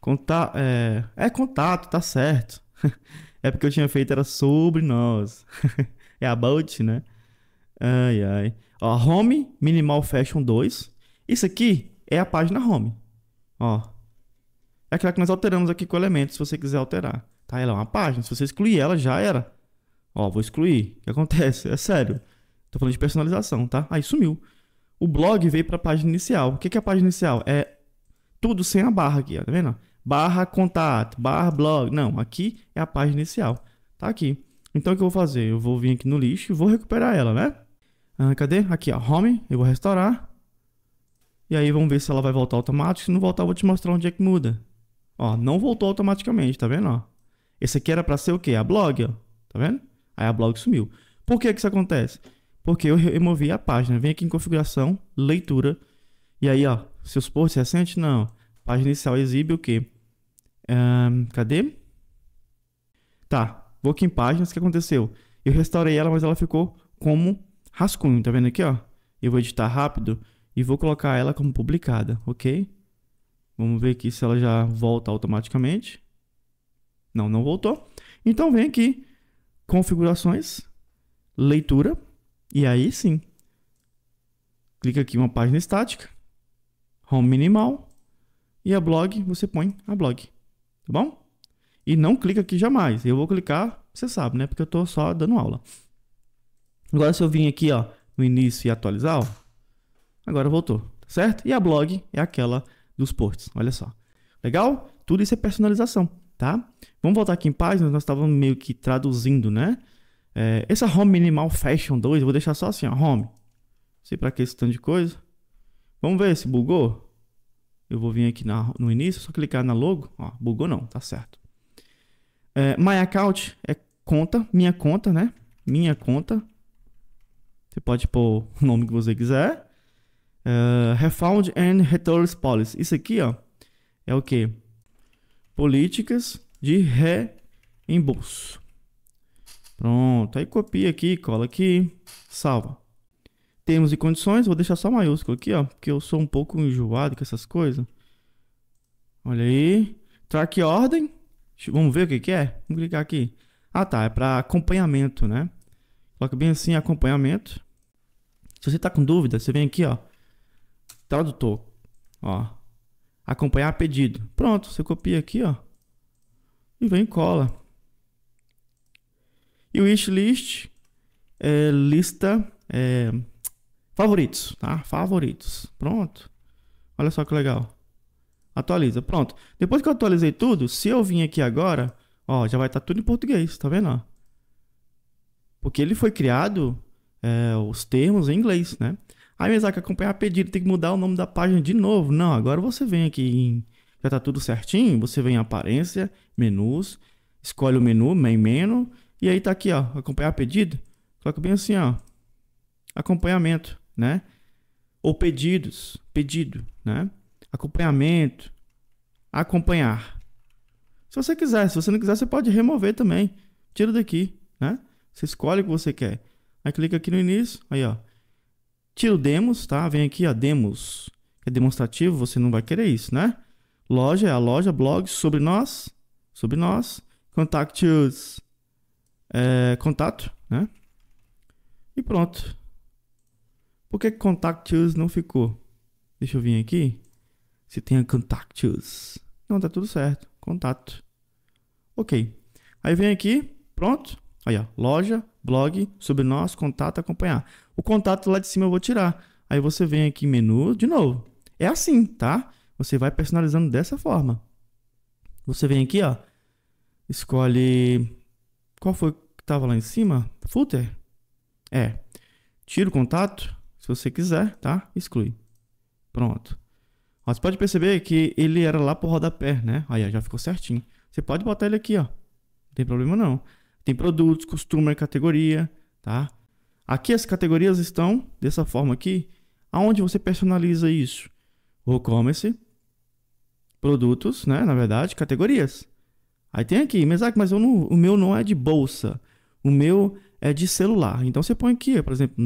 Conta, é, é contato, tá certo. é porque eu tinha feito, era sobre nós. é about, né? Ai, ai. Ó, Home Minimal Fashion 2. Isso aqui é a página Home. Ó. É aquela que nós alteramos aqui com elementos, se você quiser alterar. Tá, ela é uma página. Se você excluir ela, já era. Ó, vou excluir. O que acontece? É sério. Tô falando de personalização, tá? Aí sumiu. O blog veio para a página inicial. O que, que é a página inicial? É tudo sem a barra aqui, ó, tá vendo? barra contato, barra blog. Não, aqui é a página inicial. Tá aqui. Então o que eu vou fazer? Eu vou vir aqui no lixo e vou recuperar ela, né? Ah, cadê? Aqui, ó, home, eu vou restaurar. E aí vamos ver se ela vai voltar automático. Se não voltar, eu vou te mostrar onde é que muda. Ó, não voltou automaticamente, tá vendo? Ó, esse aqui era para ser o quê? A blog, ó. Tá vendo? Aí a blog sumiu. Por que que isso acontece? Porque eu removi a página. Vem aqui em configuração, leitura. E aí, ó, seus posts recentes? Não página inicial exibe o quê? Um, cadê? Tá, vou aqui em páginas, o que aconteceu? Eu restaurei ela, mas ela ficou como rascunho, tá vendo aqui, ó? Eu vou editar rápido e vou colocar ela como publicada, ok? Vamos ver aqui se ela já volta automaticamente. Não, não voltou. Então vem aqui, configurações, leitura, e aí sim. Clica aqui uma página estática, home minimal, e a blog, você põe a blog, tá bom? E não clica aqui jamais. Eu vou clicar, você sabe, né? Porque eu tô só dando aula. Agora se eu vim aqui, ó, no início e atualizar, ó, agora voltou, tá certo? E a blog é aquela dos posts, olha só. Legal? Tudo isso é personalização, tá? Vamos voltar aqui em páginas, nós estávamos meio que traduzindo, né? É, essa Home Minimal Fashion 2, eu vou deixar só assim, ó, Home. Não sei pra que esse tanto de coisa. Vamos ver se bugou. Eu vou vir aqui na, no início, só clicar na logo. Ó, bugou não, tá certo. É, My Account é conta, minha conta, né? Minha conta. Você pode pôr o nome que você quiser. É, Refound and Returns Policy. Isso aqui, ó, é o que? Políticas de reembolso. Pronto, aí copia aqui, cola aqui, salva termos e condições, vou deixar só maiúsculo aqui, ó, porque eu sou um pouco enjoado com essas coisas. Olha aí. Track ordem. Vamos ver o que, que é? Vamos clicar aqui. Ah, tá. É para acompanhamento, né? Coloca bem assim, acompanhamento. Se você tá com dúvida, você vem aqui, ó. Tradutor. Ó. Acompanhar pedido. Pronto. Você copia aqui, ó. E vem cola. E o wishlist é lista... É, Favoritos, tá? Favoritos. Pronto. Olha só que legal. Atualiza, pronto. Depois que eu atualizei tudo, se eu vim aqui agora, ó, já vai estar tá tudo em português, tá vendo? Ó? Porque ele foi criado, é, os termos em inglês, né? Aí, Miyazaki, acompanhar pedido, tem que mudar o nome da página de novo. Não, agora você vem aqui em... Já tá tudo certinho, você vem em aparência, menus, escolhe o menu, main menu, e aí tá aqui, ó, acompanhar pedido. Coloca bem assim, ó, acompanhamento né? Ou pedidos, pedido, né? Acompanhamento, acompanhar. Se você quiser, se você não quiser, você pode remover também. Tira daqui, né? Você escolhe o que você quer. Aí clica aqui no início, aí ó. Tira o demos, tá? Vem aqui, ó, demos. É demonstrativo, você não vai querer isso, né? Loja é a loja, blog, sobre nós, sobre nós. Contactos, é, contato, né? E pronto. Por que Contactus não ficou? Deixa eu vir aqui. Se tem a Contactus. Não, tá tudo certo. Contato. Ok. Aí vem aqui, pronto. Aí, ó, loja, blog, sobre nós, contato, acompanhar. O contato lá de cima eu vou tirar. Aí você vem aqui em menu, de novo. É assim, tá? Você vai personalizando dessa forma. Você vem aqui, ó. Escolhe... Qual foi que tava lá em cima? Footer? É. Tira o contato. Se você quiser, tá? Exclui. Pronto. você pode perceber que ele era lá pro rodapé, né? Aí, já ficou certinho. Você pode botar ele aqui, ó. Não tem problema não. Tem produtos, costume, categoria, tá? Aqui as categorias estão dessa forma aqui. Aonde você personaliza isso? WooCommerce, produtos, né? Na verdade, categorias. Aí tem aqui, Mesac, mas ah, não, o meu não é de bolsa. O meu é de celular. Então você põe aqui, por exemplo,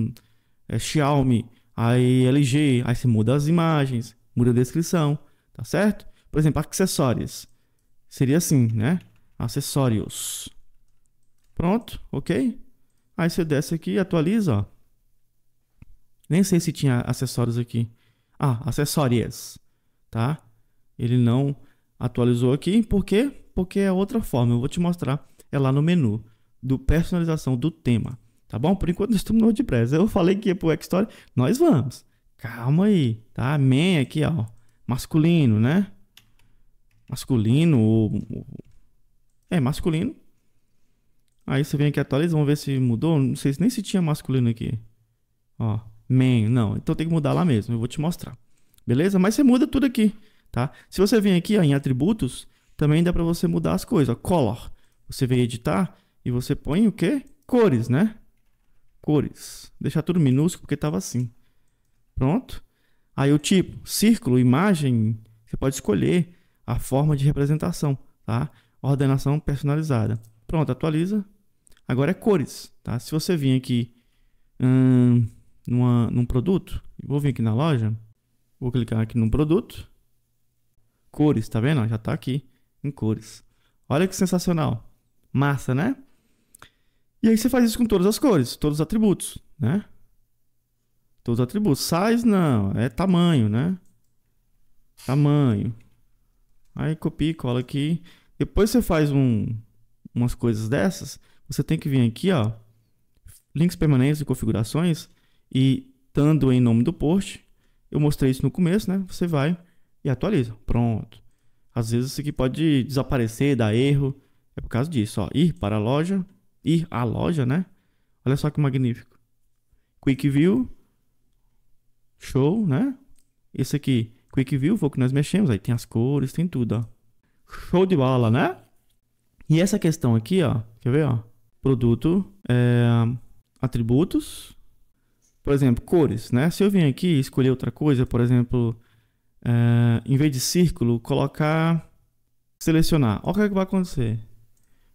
é, Xiaomi, aí LG, aí você muda as imagens, muda a descrição, tá certo? Por exemplo, acessórios. Seria assim, né? Acessórios. Pronto, ok? Aí você desce aqui e atualiza, ó. Nem sei se tinha acessórios aqui. Ah, acessórias, tá? Ele não atualizou aqui, por quê? Porque é outra forma, eu vou te mostrar. É lá no menu do personalização do tema. Tá bom? Por enquanto nós estamos no WordPress. Eu falei que ia pro Story nós vamos. Calma aí, tá? Men aqui, ó. Masculino, né? Masculino ou... É, masculino. Aí você vem aqui atualiza, vamos ver se mudou. Não sei nem se tinha masculino aqui. Ó, men, não. Então tem que mudar lá mesmo, eu vou te mostrar. Beleza? Mas você muda tudo aqui, tá? Se você vem aqui ó, em atributos, também dá para você mudar as coisas. Ó, color. Você vem editar e você põe o quê? Cores, né? cores. Deixar tudo minúsculo porque estava assim. Pronto? Aí o tipo, círculo, imagem, você pode escolher a forma de representação, tá? Ordenação personalizada. Pronto, atualiza. Agora é cores, tá? Se você vir aqui hum, numa, num produto, vou vir aqui na loja, vou clicar aqui no produto, cores, tá vendo? Já tá aqui em cores. Olha que sensacional. Massa, né? E aí você faz isso com todas as cores, todos os atributos, né? Todos os atributos. Size não, é tamanho, né? Tamanho. Aí copia e cola aqui. Depois você faz um, umas coisas dessas, você tem que vir aqui, ó. Links permanentes e configurações. E estando em nome do post, eu mostrei isso no começo, né? Você vai e atualiza. Pronto. Às vezes isso aqui pode desaparecer, dar erro. É por causa disso, ó. Ir para a loja ir à loja, né? Olha só que magnífico. Quick View. Show, né? Esse aqui, Quick View, foi o que nós mexemos. Aí tem as cores, tem tudo, ó. Show de bola, né? E essa questão aqui, ó. Quer ver, ó? Produto, é, atributos. Por exemplo, cores, né? Se eu vim aqui e escolher outra coisa, por exemplo, é, em vez de círculo, colocar selecionar. Olha o que, é que vai acontecer.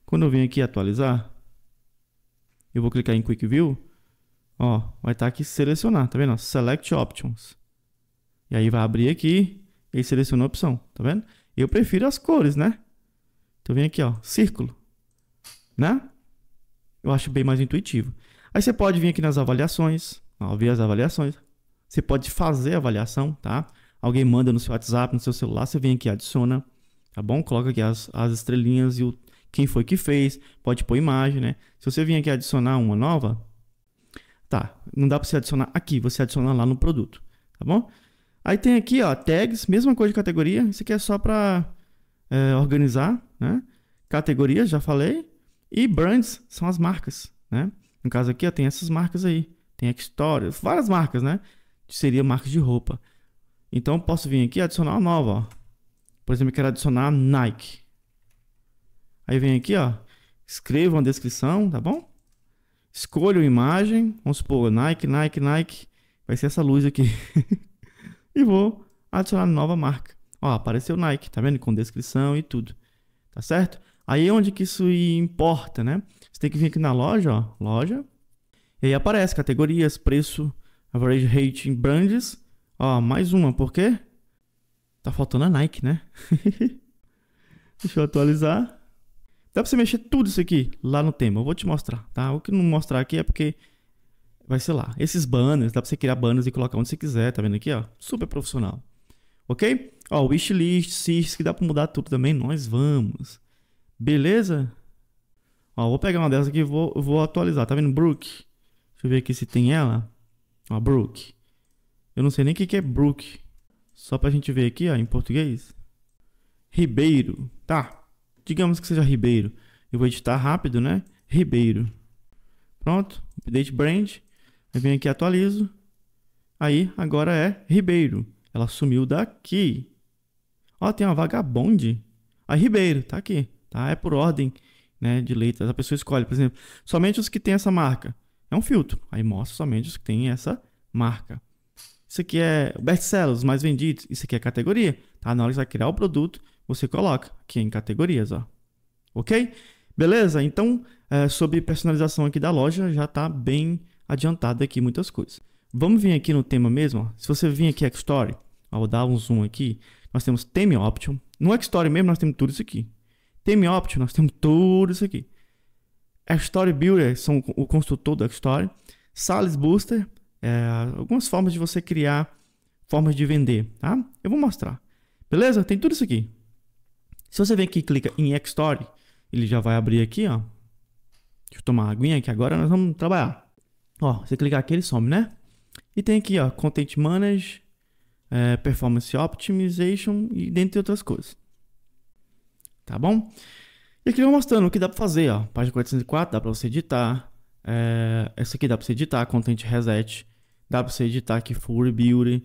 Quando eu vim aqui atualizar, eu vou clicar em Quick View, ó, vai estar tá aqui selecionar, tá vendo? Select Options. E aí vai abrir aqui e seleciona a opção, tá vendo? Eu prefiro as cores, né? Então vem aqui, ó, círculo, né? Eu acho bem mais intuitivo. Aí você pode vir aqui nas avaliações, ó, ver as avaliações. Você pode fazer a avaliação, tá? Alguém manda no seu WhatsApp, no seu celular, você vem aqui adiciona, tá bom? Coloca aqui as, as estrelinhas e o quem foi que fez, pode pôr imagem, né? Se você vir aqui adicionar uma nova, tá, não dá para você adicionar aqui, você adiciona lá no produto, tá bom? Aí tem aqui, ó, tags, mesma coisa de categoria, isso aqui é só para é, organizar, né? Categorias, já falei, e brands são as marcas, né? No caso aqui, ó, tem essas marcas aí, tem a Xtoria, várias marcas, né? Seria marcas de roupa. Então, posso vir aqui e adicionar uma nova, ó. Por exemplo, eu quero adicionar Nike, Aí vem aqui, ó, escreva uma descrição, tá bom? Escolha uma imagem, vamos supor, Nike, Nike, Nike, vai ser essa luz aqui. e vou adicionar nova marca. Ó, apareceu Nike, tá vendo? Com descrição e tudo, tá certo? Aí é onde que isso importa, né? Você tem que vir aqui na loja, ó, loja. E aí aparece categorias, preço, average rating, brands. Ó, mais uma, por quê? Tá faltando a Nike, né? Deixa eu atualizar. Dá pra você mexer tudo isso aqui lá no tema. Eu vou te mostrar, tá? O que não mostrar aqui é porque vai ser lá. Esses banners, dá pra você criar banners e colocar onde você quiser, tá vendo aqui, ó? Super profissional. Ok? Ó, wishlist, sys, que dá pra mudar tudo também. Nós vamos. Beleza? Ó, vou pegar uma dessas aqui e vou, vou atualizar. Tá vendo? Brook. Deixa eu ver aqui se tem ela. Ó, Brook. Eu não sei nem o que, que é Brook. Só pra gente ver aqui, ó, em português. Ribeiro. Tá digamos que seja Ribeiro. Eu vou editar rápido, né? Ribeiro. Pronto, update brand. Aí venho aqui atualizo. Aí, agora é Ribeiro. Ela sumiu daqui. Ó, tem uma vagabonde. Aí, Ribeiro, tá aqui. Tá? É por ordem né, de letras. A pessoa escolhe, por exemplo, somente os que tem essa marca. É um filtro. Aí mostra somente os que tem essa marca. Isso aqui é best sellers, mais vendidos. Isso aqui é categoria. Tá? Na hora que você vai criar o produto, você coloca aqui em categorias, ó. Ok? Beleza? Então, é, sobre personalização aqui da loja, já está bem adiantado aqui muitas coisas. Vamos vir aqui no tema mesmo. Ó. Se você vir aqui Xstory, ó, vou dar um zoom aqui. Nós temos Theme Option. No Xstory mesmo nós temos tudo isso aqui. Theme Option, nós temos tudo isso aqui. Xstory Builder, são o construtor do Xstory. Sales Booster, é, algumas formas de você criar formas de vender, tá? Eu vou mostrar. Beleza? Tem tudo isso aqui. Se você vem aqui e clica em Xtory, ele já vai abrir aqui, ó. Deixa eu tomar uma aguinha aqui agora nós vamos trabalhar. Ó, você clicar aqui, ele some, né? E tem aqui, ó, Content Manage, é, Performance Optimization e dentre outras coisas. Tá bom? E aqui eu vou mostrando o que dá para fazer, ó. Página 404 dá para você editar. É, essa aqui dá para você editar, Content Reset. Dá para você editar aqui Full Rebuild,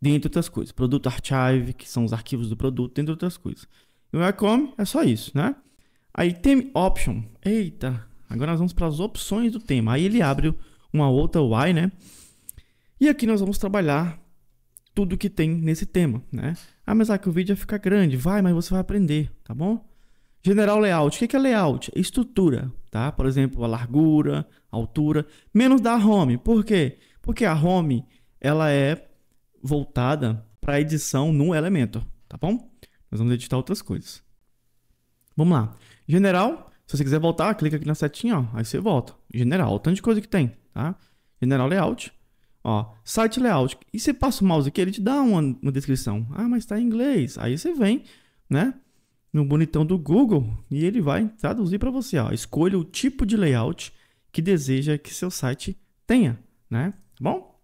dentre outras coisas. Produto Archive, que são os arquivos do produto, dentre outras coisas. No é é só isso, né? Aí tem option. Eita, agora nós vamos para as opções do tema. Aí ele abre uma outra UI, né? E aqui nós vamos trabalhar tudo que tem nesse tema, né? Ah, mas ah, que o vídeo vai ficar grande. Vai, mas você vai aprender, tá bom? General layout. O que é layout? É estrutura, tá? Por exemplo, a largura, a altura. Menos da home. Por quê? Porque a home, ela é voltada para edição no elemento, tá bom? Nós vamos editar outras coisas. Vamos lá. General, se você quiser voltar, clica aqui na setinha, ó, aí você volta. General, tanto de coisa que tem, tá? General Layout, ó, Site Layout. E você passa o mouse aqui, ele te dá uma, uma descrição. Ah, mas tá em inglês. Aí você vem, né, no bonitão do Google e ele vai traduzir para você, ó. Escolha o tipo de layout que deseja que seu site tenha, né? Tá bom?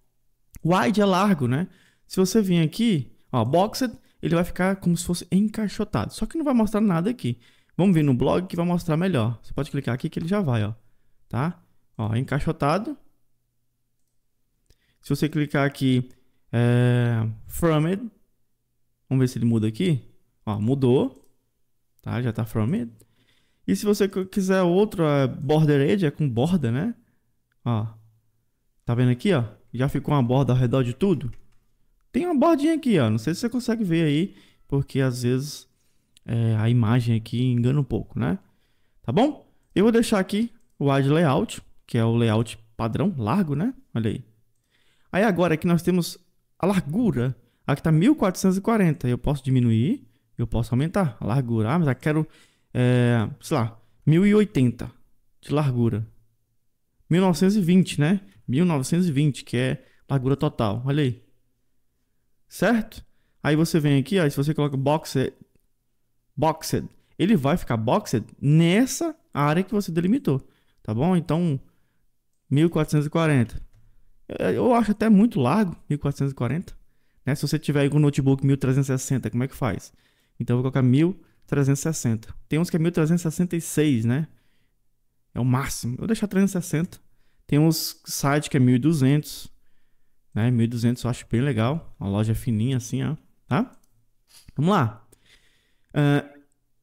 Wide é largo, né? Se você vir aqui, ó, Boxed, ele vai ficar como se fosse encaixotado. Só que não vai mostrar nada aqui. Vamos ver no blog que vai mostrar melhor. Você pode clicar aqui que ele já vai, ó. Tá? Ó, encaixotado. Se você clicar aqui, é, Framed. Vamos ver se ele muda aqui. Ó, mudou. Tá? Já tá Framed. E se você quiser outro, é Border Edge, é com borda, né? Ó. Tá vendo aqui, ó? Já ficou uma borda ao redor de tudo. Tem uma bordinha aqui, ó. Não sei se você consegue ver aí, porque às vezes é, a imagem aqui engana um pouco, né? Tá bom? Eu vou deixar aqui o ad Layout, que é o layout padrão, largo, né? Olha aí. Aí agora aqui nós temos a largura. Aqui está 1440. Eu posso diminuir, eu posso aumentar a largura. Ah, mas eu quero, é, sei lá, 1080 de largura. 1920, né? 1920, que é largura total. Olha aí certo? Aí você vem aqui, ó, se você coloca boxed, boxed, ele vai ficar boxed nessa área que você delimitou, tá bom? Então, 1440. Eu acho até muito largo, 1440. Né? Se você tiver o notebook 1360, como é que faz? Então, eu vou colocar 1360. Tem uns que é 1366, né? É o máximo. Eu vou deixar 360. Tem uns sites que é 1200 né? 1.200 eu acho bem legal. Uma loja fininha assim, ó. Tá? Vamos lá. Uh,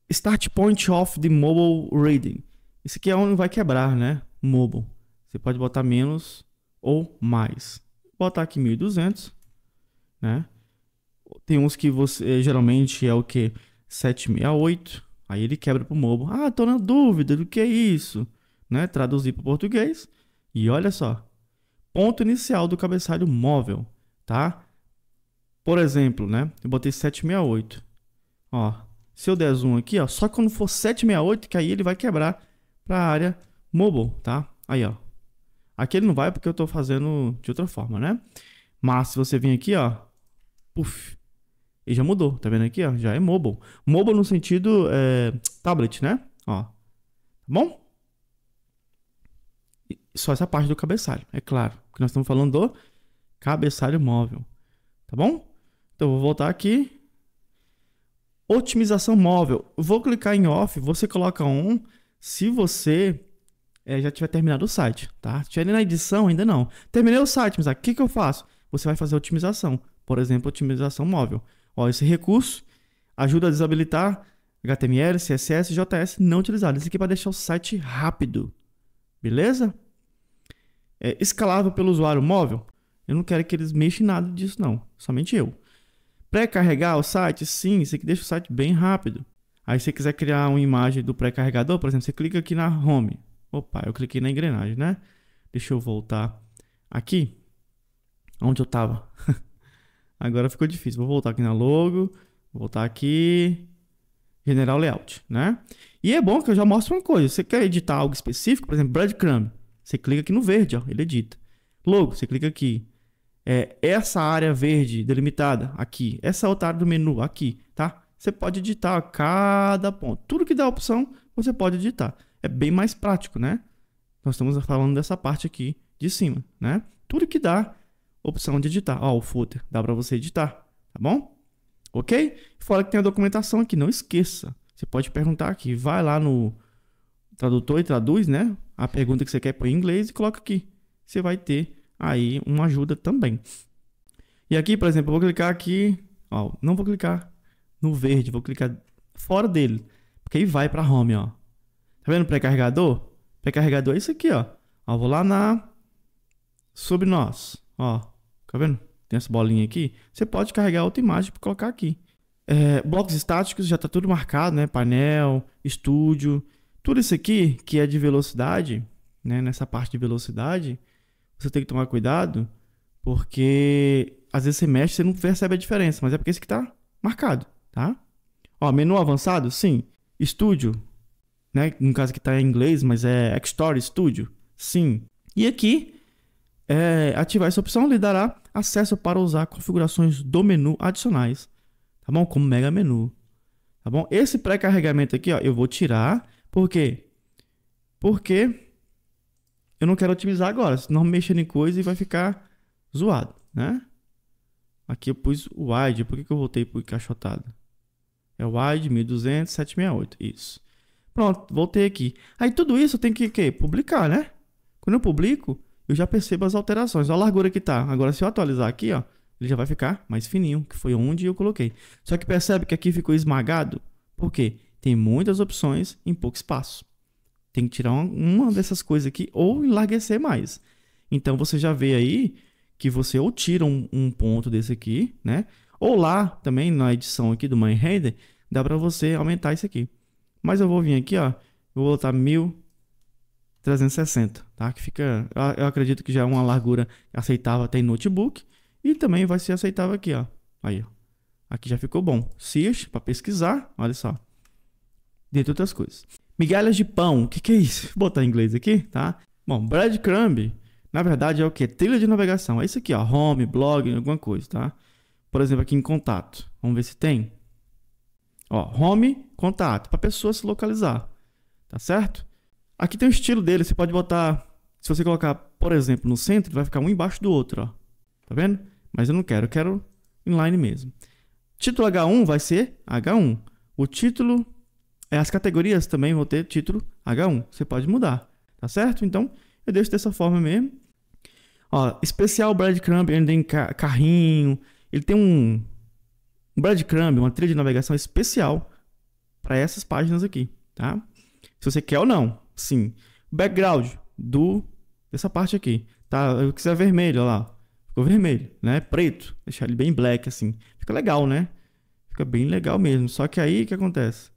start point of the mobile reading. Esse aqui é onde vai quebrar, né? Mobile. Você pode botar menos ou mais. Vou botar aqui 1.200, né? Tem uns que você geralmente é o que 768. Aí ele quebra pro mobile. Ah, tô na dúvida do que é isso, né? Traduzir para português. E olha só, ponto inicial do cabeçalho móvel, tá? Por exemplo, né? Eu botei 768. Ó, se eu der zoom aqui, ó, só quando for 768 que aí ele vai quebrar para a área mobile, tá? Aí, ó. Aqui ele não vai porque eu estou fazendo de outra forma, né? Mas se você vir aqui, ó, puf, e já mudou, tá vendo aqui, ó? Já é mobile. Mobile no sentido é, tablet, né? Ó. Tá bom? só essa parte do cabeçalho, é claro. Porque nós estamos falando do cabeçalho móvel. Tá bom? Então, vou voltar aqui. Otimização móvel. Vou clicar em off, você coloca on se você é, já tiver terminado o site, tá? Tiver na edição, ainda não. Terminei o site, mas o que, que eu faço? Você vai fazer a otimização. Por exemplo, otimização móvel. Ó, esse recurso ajuda a desabilitar HTML, CSS, JS não utilizados. Isso aqui é para deixar o site rápido. Beleza? é, escalável pelo usuário móvel, eu não quero que eles mexam em nada disso não, somente eu. Pré-carregar o site, sim, você que deixa o site bem rápido. Aí se você quiser criar uma imagem do pré-carregador, por exemplo, você clica aqui na home. Opa, eu cliquei na engrenagem, né? Deixa eu voltar aqui, onde eu tava. Agora ficou difícil. Vou voltar aqui na logo, voltar aqui, general layout, né? E é bom que eu já mostro uma coisa. Você quer editar algo específico, por exemplo, breadcrumb. Você clica aqui no verde, ó, ele edita. Logo, você clica aqui. É, essa área verde delimitada aqui, essa outra área do menu aqui, tá? Você pode editar cada ponto. Tudo que dá opção, você pode editar. É bem mais prático, né? Nós estamos falando dessa parte aqui de cima, né? Tudo que dá opção de editar. Ó, o footer, dá para você editar, tá bom? Ok? Fora que tem a documentação aqui, não esqueça. Você pode perguntar aqui, vai lá no tradutor e traduz, né? a pergunta que você quer para em inglês e coloca aqui. Você vai ter aí uma ajuda também. E aqui, por exemplo, eu vou clicar aqui, ó, não vou clicar no verde, vou clicar fora dele, porque aí vai para home, ó. Tá vendo o pré-carregador? Pré-carregador é isso aqui, ó. Ó, vou lá na sobre nós, ó. Tá vendo? Tem essa bolinha aqui. Você pode carregar outra imagem para colocar aqui. É, blocos estáticos já tá tudo marcado, né? Painel, estúdio, tudo isso aqui que é de velocidade, né, nessa parte de velocidade, você tem que tomar cuidado, porque às vezes você mexe e você não percebe a diferença, mas é porque isso aqui está marcado, tá? Ó, menu avançado, sim. Estúdio, né? No caso que está em inglês, mas é Xtore Studio, sim. E aqui, é, ativar essa opção lhe dará acesso para usar configurações do menu adicionais, tá bom? Como mega menu, tá bom? Esse pré-carregamento aqui, ó, eu vou tirar por quê? Porque eu não quero otimizar agora, senão mexendo em coisa e vai ficar zoado, né? Aqui eu pus o wide, por que, que eu voltei para o encaixotado? É wide, 1200, isso. Pronto, voltei aqui. Aí tudo isso eu tenho que, que publicar, né? Quando eu publico, eu já percebo as alterações. Olha a largura que tá. Agora, se eu atualizar aqui, ó, ele já vai ficar mais fininho, que foi onde eu coloquei. Só que percebe que aqui ficou esmagado. Por quê? Tem muitas opções em pouco espaço. Tem que tirar uma dessas coisas aqui ou enlarguecer mais. Então você já vê aí que você ou tira um, um ponto desse aqui, né? Ou lá também na edição aqui do My Render, dá para você aumentar isso aqui. Mas eu vou vir aqui, ó, vou botar 1360, tá? Que fica, eu acredito que já é uma largura aceitável até em notebook e também vai ser aceitável aqui, ó. Aí, ó. Aqui já ficou bom. search para pesquisar, olha só dentre outras coisas. Migalhas de pão, o que, que é isso? Vou botar em inglês aqui, tá? Bom, breadcrumb, na verdade, é o que? Trilha de navegação. É isso aqui, ó, home, blog, alguma coisa, tá? Por exemplo, aqui em contato. Vamos ver se tem. Ó, home, contato, para a pessoa se localizar, tá certo? Aqui tem o estilo dele, você pode botar... Se você colocar, por exemplo, no centro, vai ficar um embaixo do outro, ó. Tá vendo? Mas eu não quero, eu quero inline mesmo. Título H1 vai ser H1. O título é, as categorias também vão ter título H1. Você pode mudar, tá certo? Então, eu deixo dessa forma mesmo. Ó, especial breadcrumb, ele tem carrinho. Ele tem um, breadcrumb, uma trilha de navegação especial para essas páginas aqui, tá? Se você quer ou não, sim. Background do dessa parte aqui, tá? Eu quiser é vermelho, ó lá. Ficou vermelho, né? Preto. Deixar ele bem black, assim. Fica legal, né? Fica bem legal mesmo. Só que aí, o que acontece?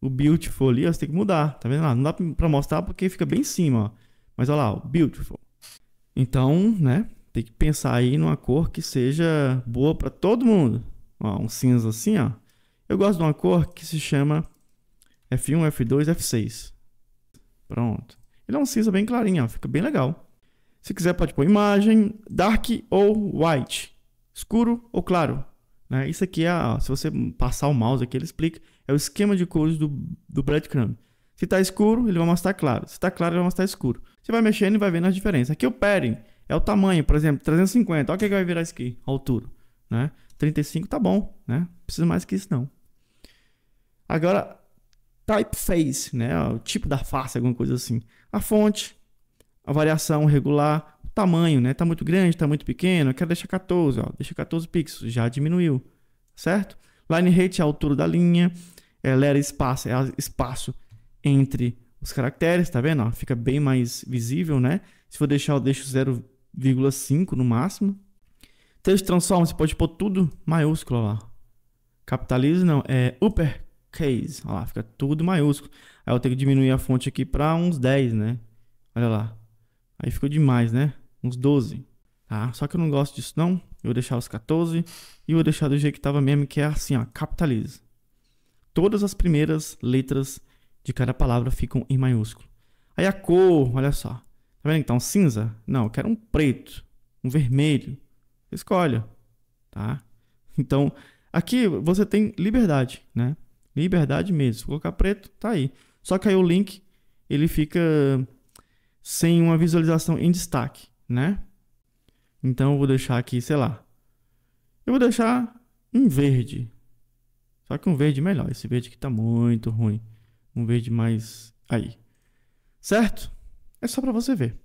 o beautiful ali, ó, você tem que mudar, tá vendo lá? Ah, não dá pra mostrar porque fica bem em cima, ó. Mas olha lá, o beautiful. Então, né, tem que pensar aí numa cor que seja boa para todo mundo. Ó, um cinza assim, ó. Eu gosto de uma cor que se chama F1, F2, F6. Pronto. Ele é um cinza bem clarinho, ó, fica bem legal. Se quiser pode pôr imagem, dark ou white, escuro ou claro. Né? Isso aqui é, ó, se você passar o mouse aqui, ele explica é o esquema de cores do, do breadcrumb. Se está escuro, ele vai mostrar claro. Se está claro, ele vai mostrar escuro. Você vai mexendo e vai vendo as diferenças. Aqui é o padding é o tamanho, por exemplo, 350. Olha o que, é que vai virar isso aqui, a altura. Né? 35 tá bom, né? Não precisa mais que isso não. Agora, typeface, né? É o tipo da face, alguma coisa assim. A fonte, a variação regular, o tamanho, né? Tá muito grande, tá muito pequeno. Eu quero deixar 14, ó. Deixa 14 pixels, já diminuiu, certo? Line rate é a altura da linha ela era espaço, era é espaço entre os caracteres, tá vendo? Ó, fica bem mais visível, né? Se for deixar, eu deixo 0,5 no máximo. Texto então, transforma, você pode pôr tudo maiúsculo, lá. Capitalize não, é uppercase, case lá, fica tudo maiúsculo. Aí eu tenho que diminuir a fonte aqui para uns 10, né? Olha lá. Aí ficou demais, né? Uns 12. Tá? Só que eu não gosto disso não. Eu vou deixar os 14 e vou deixar do jeito que tava mesmo, que é assim, ó, capitalize todas as primeiras letras de cada palavra ficam em maiúsculo. Aí a cor, olha só. Tá vendo que tá um cinza? Não, eu quero um preto, um vermelho. Escolha, tá? Então, aqui você tem liberdade, né? Liberdade mesmo. Se colocar preto, tá aí. Só que aí o link, ele fica sem uma visualização em destaque, né? Então eu vou deixar aqui, sei lá. Eu vou deixar um verde, só que um verde melhor. Esse verde aqui tá muito ruim. Um verde mais. Aí. Certo? É só para você ver.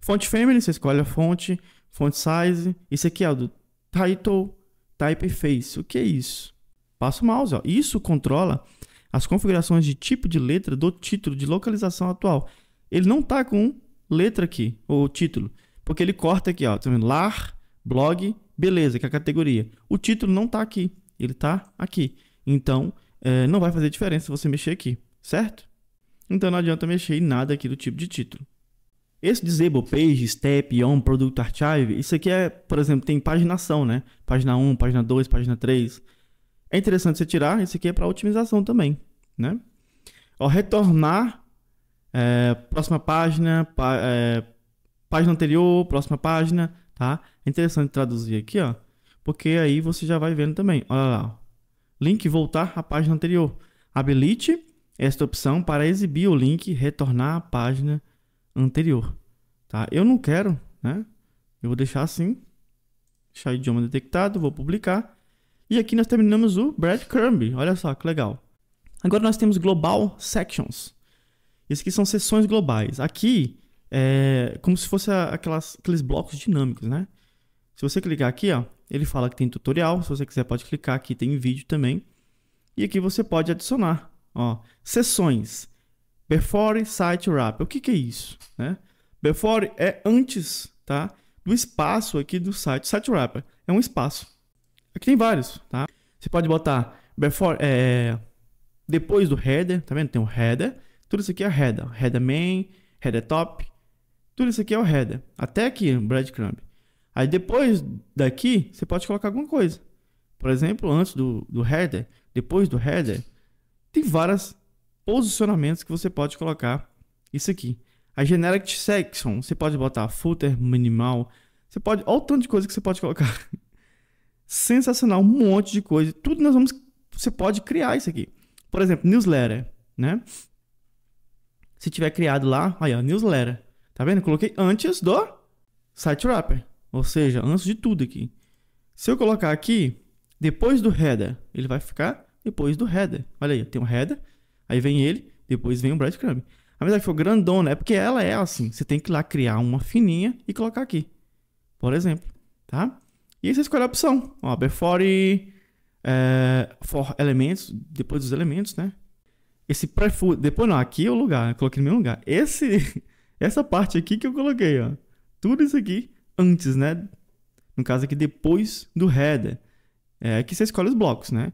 Fonte Family, você escolhe a fonte. Font Size. Isso aqui é o do Title Typeface. O que é isso? Passa o mouse. Ó. Isso controla as configurações de tipo de letra do título de localização atual. Ele não tá com letra aqui, ou título. Porque ele corta aqui, ó. Tá vendo? Lar, blog, beleza, que é a categoria. O título não tá aqui ele está aqui. Então, é, não vai fazer diferença você mexer aqui, certo? Então não adianta mexer em nada aqui do tipo de título. Esse Disable Page, Step, On, Product Archive, isso aqui é, por exemplo, tem paginação, né? Página 1, página 2, página 3. É interessante você tirar, isso aqui é para otimização também, né? Ó, retornar, é, próxima página, pá, é, página anterior, próxima página, tá? É interessante traduzir aqui, ó porque aí você já vai vendo também. Olha lá. Link voltar à página anterior. Habilite esta opção para exibir o link retornar à página anterior. Tá? Eu não quero, né? Eu vou deixar assim. Deixar idioma detectado, vou publicar. E aqui nós terminamos o breadcrumb. Olha só que legal. Agora nós temos global sections. Esses aqui são seções globais. Aqui é como se fosse aquelas, aqueles blocos dinâmicos, né? Se você clicar aqui, ó, ele fala que tem tutorial, se você quiser pode clicar aqui, tem vídeo também. E aqui você pode adicionar, ó, sessões. Before Site Wrap. O que, que é isso? Né? Before é antes, tá? Do espaço aqui do site. Site Wrapper é um espaço. Aqui tem vários, tá? Você pode botar before, é, depois do header, tá vendo? Tem o um header. Tudo isso aqui é header. Header main, header top. Tudo isso aqui é o header. Até aqui, breadcrumb. Aí depois daqui, você pode colocar alguma coisa. Por exemplo, antes do, do header, depois do header, tem vários posicionamentos que você pode colocar isso aqui. A generic section, você pode botar footer, minimal, você pode, olha o tanto de coisa que você pode colocar. Sensacional, um monte de coisa. Tudo nós vamos, você pode criar isso aqui. Por exemplo, newsletter, né? Se tiver criado lá, aí ó, newsletter. Tá vendo? coloquei antes do site wrapper. Ou seja, antes de tudo aqui. Se eu colocar aqui, depois do header, ele vai ficar depois do header. Olha aí, tem um header, aí vem ele, depois vem o breadcrumb. A que for grandona é porque ela é assim. Você tem que ir lá criar uma fininha e colocar aqui. Por exemplo, tá? E aí você escolhe é a opção. Ó, before é, for elementos, depois dos elementos, né? Esse prefix, depois não, aqui é o lugar, eu coloquei no meu lugar. Esse, essa parte aqui que eu coloquei, ó. Tudo isso aqui antes, né? No caso aqui, depois do header. É que você escolhe os blocos, né?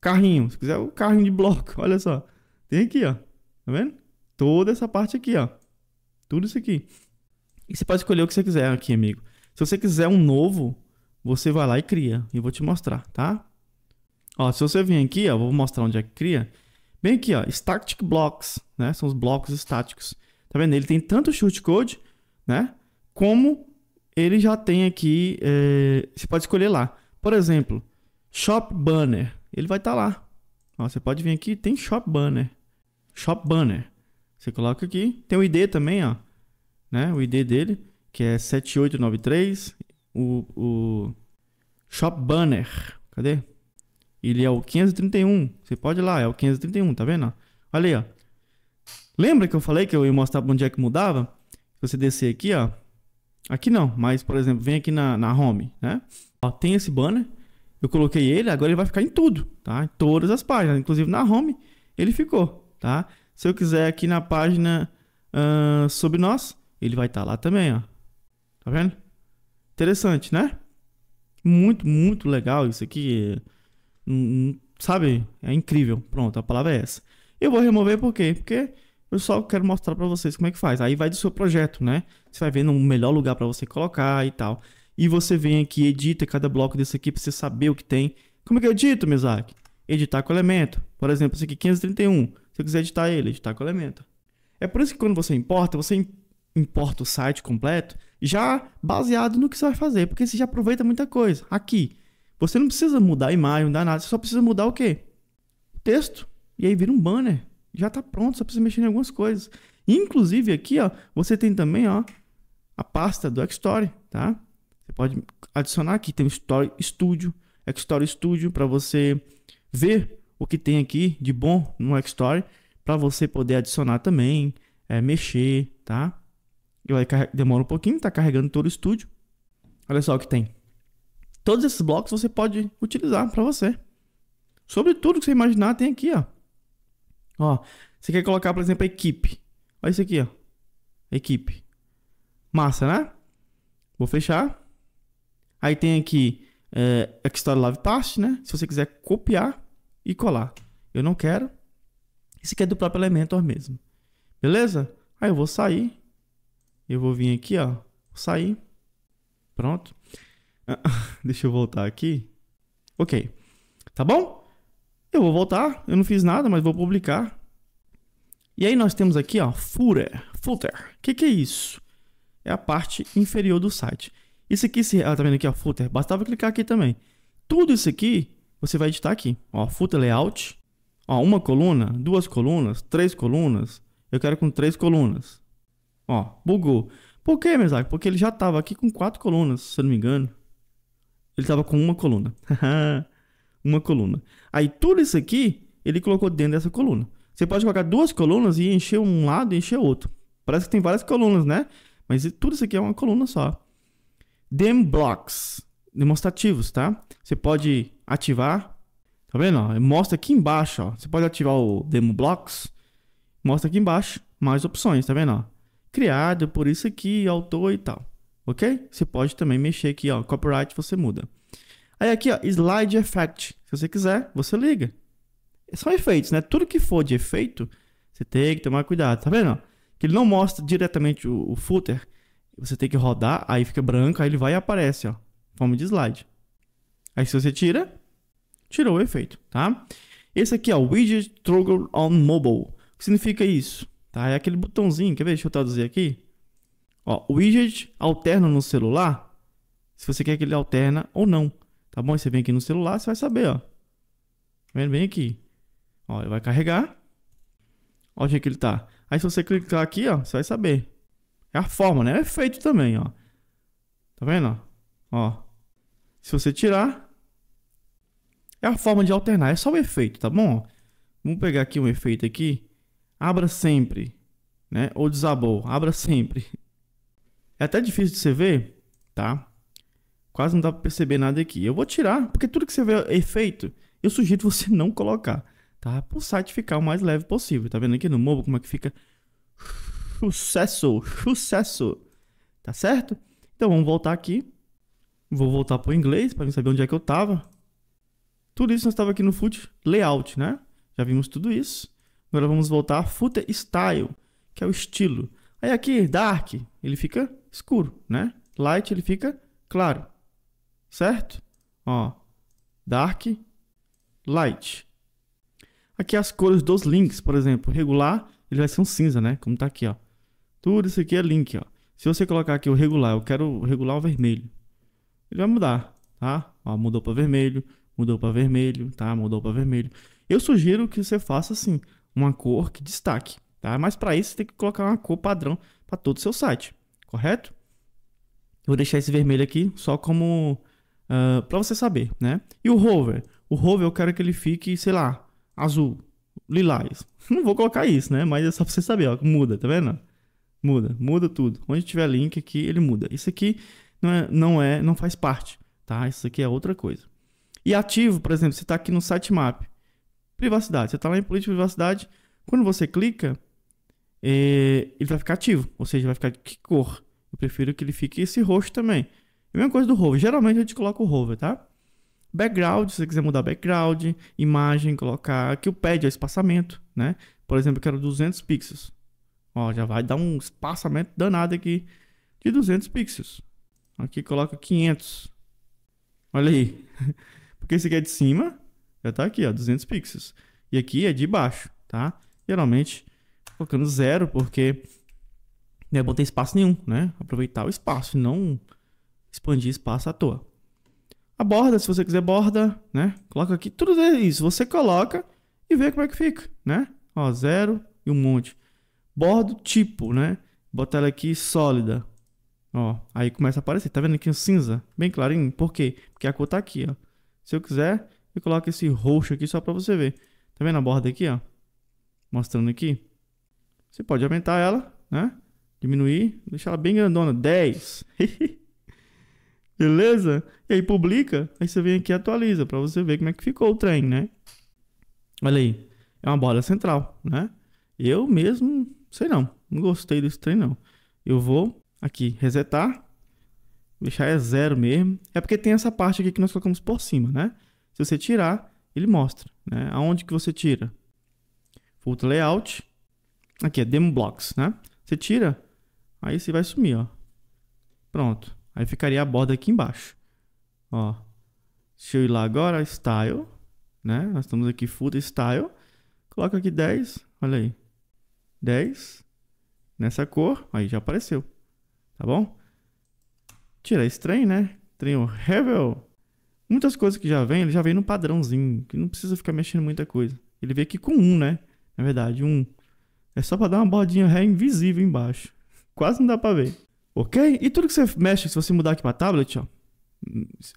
Carrinho, se quiser o carrinho de bloco, olha só. Tem aqui, ó. Tá vendo? Toda essa parte aqui, ó. Tudo isso aqui. E você pode escolher o que você quiser aqui, amigo. Se você quiser um novo, você vai lá e cria. E eu vou te mostrar, tá? Ó, se você vir aqui, ó, vou mostrar onde é que cria. Bem aqui, ó, static blocks, né? São os blocos estáticos. Tá vendo? Ele tem tanto o short code, né? Como ele já tem aqui, é, você pode escolher lá. Por exemplo, Shop Banner, ele vai estar tá lá. Ó, você pode vir aqui, tem Shop Banner. Shop Banner. Você coloca aqui, tem o ID também, ó. Né? O ID dele, que é 7893. O, o Shop Banner, cadê? Ele é o 531. Você pode ir lá, é o 531, tá vendo? Olha aí, ó. Lembra que eu falei que eu ia mostrar pra onde é que mudava? Se você descer aqui, ó Aqui não, mas por exemplo, vem aqui na, na home, né? Ó, tem esse banner, eu coloquei ele, agora ele vai ficar em tudo, tá? Em todas as páginas, inclusive na home ele ficou, tá? Se eu quiser aqui na página uh, sobre nós, ele vai estar tá lá também, ó. Tá vendo? Interessante, né? Muito, muito legal isso aqui. Hum, hum, sabe? É incrível. Pronto, a palavra é essa. Eu vou remover por quê? Porque eu só quero mostrar para vocês como é que faz. Aí vai do seu projeto, né? Você vai vendo um melhor lugar para você colocar e tal. E você vem aqui, edita cada bloco desse aqui para você saber o que tem. Como é que eu edito, Mizak? Editar com elemento. Por exemplo, esse aqui 531. Se você quiser editar ele, editar com elemento. É por isso que quando você importa, você importa o site completo já baseado no que você vai fazer, porque você já aproveita muita coisa. Aqui, você não precisa mudar a imagem, dá nada, você só precisa mudar o quê? O texto. E aí vira um banner. Já está pronto, só precisa mexer em algumas coisas. Inclusive aqui, ó, você tem também, ó, a pasta do Xstory, tá? Você pode adicionar aqui, tem o Story Studio, Xstory Studio, para você ver o que tem aqui de bom no Xstory, para você poder adicionar também, é, mexer, tá? E vai demora um pouquinho, tá carregando todo o Studio. Olha só o que tem. Todos esses blocos você pode utilizar para você. Sobre tudo que você imaginar tem aqui, ó. Ó, você quer colocar, por exemplo, a equipe. Olha isso aqui, ó. Equipe. Massa, né? Vou fechar. Aí tem aqui é, Live Paste, né? Se você quiser copiar e colar. Eu não quero. Isso aqui é do próprio Elementor mesmo. Beleza? Aí eu vou sair. Eu vou vir aqui, ó. Sair. Pronto. Deixa eu voltar aqui. Ok. Tá bom? Eu vou voltar. Eu não fiz nada, mas vou publicar. E aí nós temos aqui, ó, footer. Footer. O que, que é isso? é a parte inferior do site. Isso aqui, se, ah, tá vendo aqui, ó, footer, bastava clicar aqui também. Tudo isso aqui, você vai editar aqui, ó, footer layout, ó, uma coluna, duas colunas, três colunas, eu quero com três colunas. Ó, bugou. Por quê, Mesac? Porque ele já tava aqui com quatro colunas, se eu não me engano. Ele tava com uma coluna. uma coluna. Aí tudo isso aqui, ele colocou dentro dessa coluna. Você pode colocar duas colunas e encher um lado e encher outro. Parece que tem várias colunas, né? Mas tudo isso aqui é uma coluna só. Dem blocks, demonstrativos, tá? Você pode ativar, tá vendo? Ó, mostra aqui embaixo, ó. Você pode ativar o demo blocks, mostra aqui embaixo mais opções, tá vendo? Ó? Criado por isso aqui, autor e tal, ok? Você pode também mexer aqui, ó, copyright você muda. Aí aqui, ó, slide effect, se você quiser, você liga. É São efeitos, né? Tudo que for de efeito, você tem que tomar cuidado, tá vendo? que ele não mostra diretamente o, o footer. Você tem que rodar, aí fica branco, aí ele vai e aparece, ó, forma de slide. Aí se você tira, tirou o efeito, tá? Esse aqui é o Widget Toggle on Mobile. O que significa isso? Tá? É aquele botãozinho, quer ver? Deixa eu traduzir aqui. Ó, o widget alterna no celular, se você quer que ele alterna ou não. Tá bom? Você vem aqui no celular, você vai saber, ó. Vem vendo bem aqui? Ó, ele vai carregar. Olha onde é que ele tá. Aí se você clicar aqui, ó, você vai saber. É a forma, né? É efeito também, ó. Tá vendo? Ó. Se você tirar, é a forma de alternar. É só o efeito, tá bom? Vamos pegar aqui um efeito aqui. Abra sempre, né? Ou desabou. Abra sempre. É até difícil de você ver, tá? Quase não dá pra perceber nada aqui. Eu vou tirar, porque tudo que você vê é efeito, eu sugiro você não colocar tá? Para o site ficar o mais leve possível. Tá vendo aqui no mobile como é que fica? Sucesso, sucesso. Tá certo? Então vamos voltar aqui. Vou voltar para o inglês para saber onde é que eu estava. Tudo isso nós estava aqui no Foot Layout, né? Já vimos tudo isso. Agora vamos voltar a footer Style, que é o estilo. Aí aqui, Dark, ele fica escuro, né? Light, ele fica claro. Certo? Ó, Dark, Light. Aqui é as cores dos links, por exemplo, regular, ele vai ser um cinza, né? Como tá aqui, ó. Tudo isso aqui é link, ó. Se você colocar aqui o regular, eu quero regular o vermelho. Ele vai mudar, tá? Ó, mudou para vermelho, mudou para vermelho, tá? Mudou para vermelho. Eu sugiro que você faça assim, uma cor que destaque, tá? Mas para isso você tem que colocar uma cor padrão para todo o seu site, correto? Eu vou deixar esse vermelho aqui só como uh, ah, para você saber, né? E o hover, o hover eu quero que ele fique, sei lá, azul, lilás. Não vou colocar isso, né? Mas é só pra você saber, ó, muda, tá vendo? Muda, muda tudo. Onde tiver link aqui, ele muda. Isso aqui não é, não, é, não faz parte, tá? Isso aqui é outra coisa. E ativo, por exemplo, você está aqui no sitemap, privacidade. Você está lá em política de privacidade. Quando você clica, é, ele vai ficar ativo, ou seja, vai ficar de que cor. Eu prefiro que ele fique esse roxo também. É a mesma coisa do hover. Geralmente eu te coloco o hover, tá? background, se você quiser mudar background, imagem, colocar aqui o pad, é o espaçamento, né? Por exemplo, eu quero 200 pixels. Ó, já vai dar um espaçamento danado aqui de 200 pixels. Aqui coloca 500. Olha aí. Porque esse aqui é de cima, já tá aqui, ó, 200 pixels. E aqui é de baixo, tá? Geralmente colocando zero, porque não é bom ter espaço nenhum, né? Aproveitar o espaço, não expandir espaço à toa a borda, se você quiser borda, né? Coloca aqui, tudo é isso. Você coloca e vê como é que fica, né? Ó, zero e um monte. Bordo tipo, né? Bota ela aqui sólida. Ó, aí começa a aparecer. Tá vendo aqui um cinza? Bem clarinho. Por quê? Porque a cor tá aqui, ó. Se eu quiser, eu coloco esse roxo aqui só pra você ver. Tá vendo a borda aqui, ó? Mostrando aqui. Você pode aumentar ela, né? Diminuir, deixar ela bem grandona. 10. Beleza? E aí publica, aí você vem aqui e atualiza para você ver como é que ficou o trem, né? Olha aí, é uma bola central, né? Eu mesmo, sei não, não gostei desse trem não. Eu vou aqui resetar, deixar é zero mesmo. É porque tem essa parte aqui que nós colocamos por cima, né? Se você tirar, ele mostra, né? Aonde que você tira? full layout, aqui é demo blocks, né? Você tira, aí você vai sumir, ó. Pronto. Aí ficaria a borda aqui embaixo. Ó. Deixa eu ir lá agora, style, né? Nós estamos aqui full style. Coloca aqui 10, olha aí. 10 nessa cor, aí já apareceu. Tá bom? Tira esse trem, né? Treino horrível. Muitas coisas que já vem, ele já vem no padrãozinho, que não precisa ficar mexendo muita coisa. Ele veio aqui com um, né? Na verdade, um. É só para dar uma bordinha ré invisível embaixo. Quase não dá para ver. Ok? E tudo que você mexe, se você mudar aqui para tablet, ó,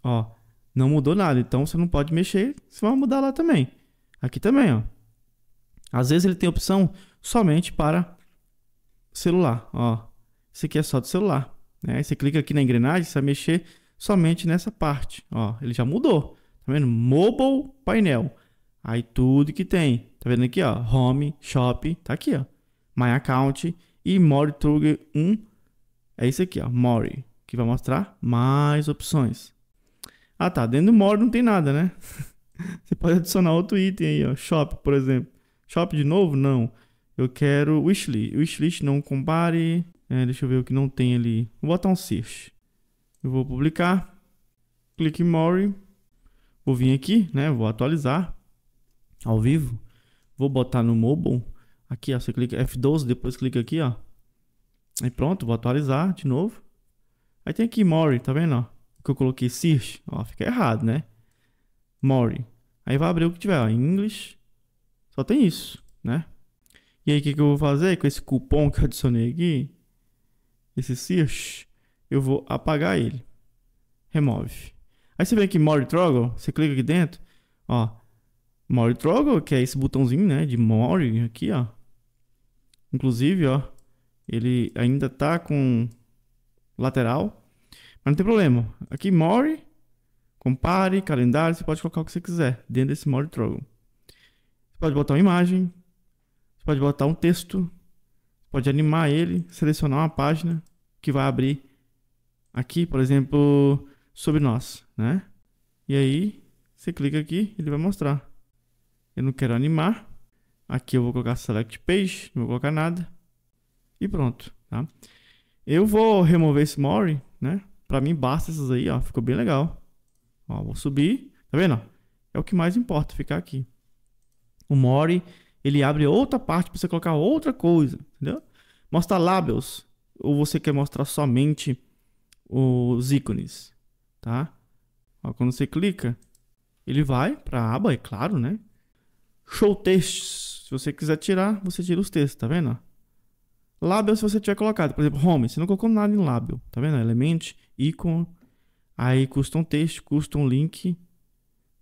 ó, não mudou nada. Então você não pode mexer, você vai mudar lá também. Aqui também, ó. Às vezes ele tem opção somente para celular, ó. Esse aqui é só do celular, né? Você clica aqui na engrenagem, você vai mexer somente nessa parte, ó. Ele já mudou, tá vendo? Mobile painel. Aí tudo que tem, tá vendo aqui, ó. Home, Shop, tá aqui, ó. My Account e More Trigger 1 é isso aqui, ó, more, que vai mostrar mais opções. Ah, tá, dentro do more não tem nada, né? Você pode adicionar outro item aí, ó, shop, por exemplo. Shop de novo? Não. Eu quero wishlist. Wishlist não compare. É, deixa eu ver o que não tem ali. Vou botar um search. Eu vou publicar. Clique more. Vou vir aqui, né? Vou atualizar ao vivo. Vou botar no mobile. Aqui, ó, você clica F12, depois clica aqui, ó. Aí pronto, vou atualizar de novo. Aí tem aqui Mori, tá vendo? Ó, que eu coloquei search. Ó, fica errado, né? Mori. Aí vai abrir o que tiver, ó, English. Só tem isso, né? E aí o que, que eu vou fazer com esse cupom que eu adicionei aqui? Esse search. Eu vou apagar ele. Remove. Aí você vem aqui Mori Troggle, você clica aqui dentro, ó. Mori Troggle, que é esse botãozinho, né, de Mori aqui, ó. Inclusive, ó, ele ainda tá com lateral, mas não tem problema. Aqui, More, compare, calendário, você pode colocar o que você quiser dentro desse More Toggle. Você pode botar uma imagem, você pode botar um texto, pode animar ele, selecionar uma página que vai abrir aqui, por exemplo, sobre nós, né? E aí, você clica aqui, ele vai mostrar. Eu não quero animar. Aqui eu vou colocar select page, não vou colocar nada e pronto, tá? Eu vou remover esse Mori, né? Pra mim basta essas aí, ó. Ficou bem legal. Ó, vou subir. Tá vendo? É o que mais importa, ficar aqui. O Mori, ele abre outra parte pra você colocar outra coisa, entendeu? Mostra labels. Ou você quer mostrar somente os ícones, tá? Ó, quando você clica, ele vai pra aba, é claro, né? Show textos. Se você quiser tirar, você tira os textos, tá vendo? Label, se você tiver colocado, por exemplo, home, você não colocou nada em label, tá vendo? Element, ícone, aí custom texto, custom link,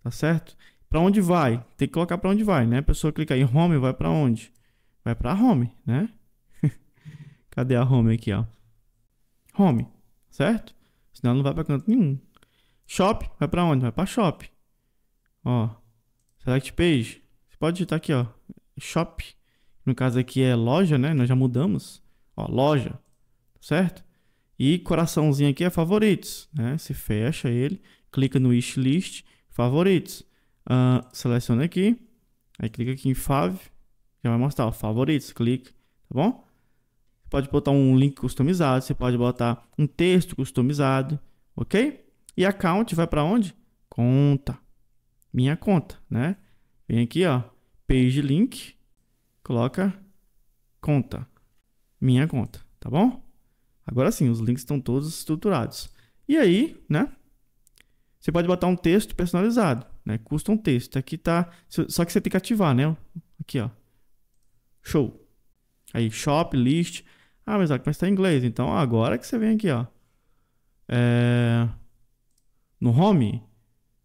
tá certo? Para onde vai? Tem que colocar para onde vai, né? A pessoa clica em home, vai para onde? Vai para home, né? Cadê a home aqui, ó? Home, certo? Senão não vai para canto nenhum. Shop, vai para onde? Vai para shop. Ó, select page. Você pode digitar aqui, ó, shop no caso aqui é loja, né? Nós já mudamos. Ó, loja, certo? E coraçãozinho aqui é favoritos, né? Se fecha ele, clica no wishlist, favoritos. Uh, seleciona aqui, aí clica aqui em fav, já vai mostrar, ó, favoritos, clica, tá bom? Você pode botar um link customizado, você pode botar um texto customizado, ok? E account vai para onde? Conta, minha conta, né? Vem aqui, ó, page link, coloca conta, minha conta, tá bom? Agora sim, os links estão todos estruturados. E aí, né? Você pode botar um texto personalizado, né? Custa um texto. Aqui tá, só que você tem que ativar, né? Aqui, ó. Show. Aí, shop, list. Ah, mas, mas tá em inglês. Então, agora que você vem aqui, ó. É... No home,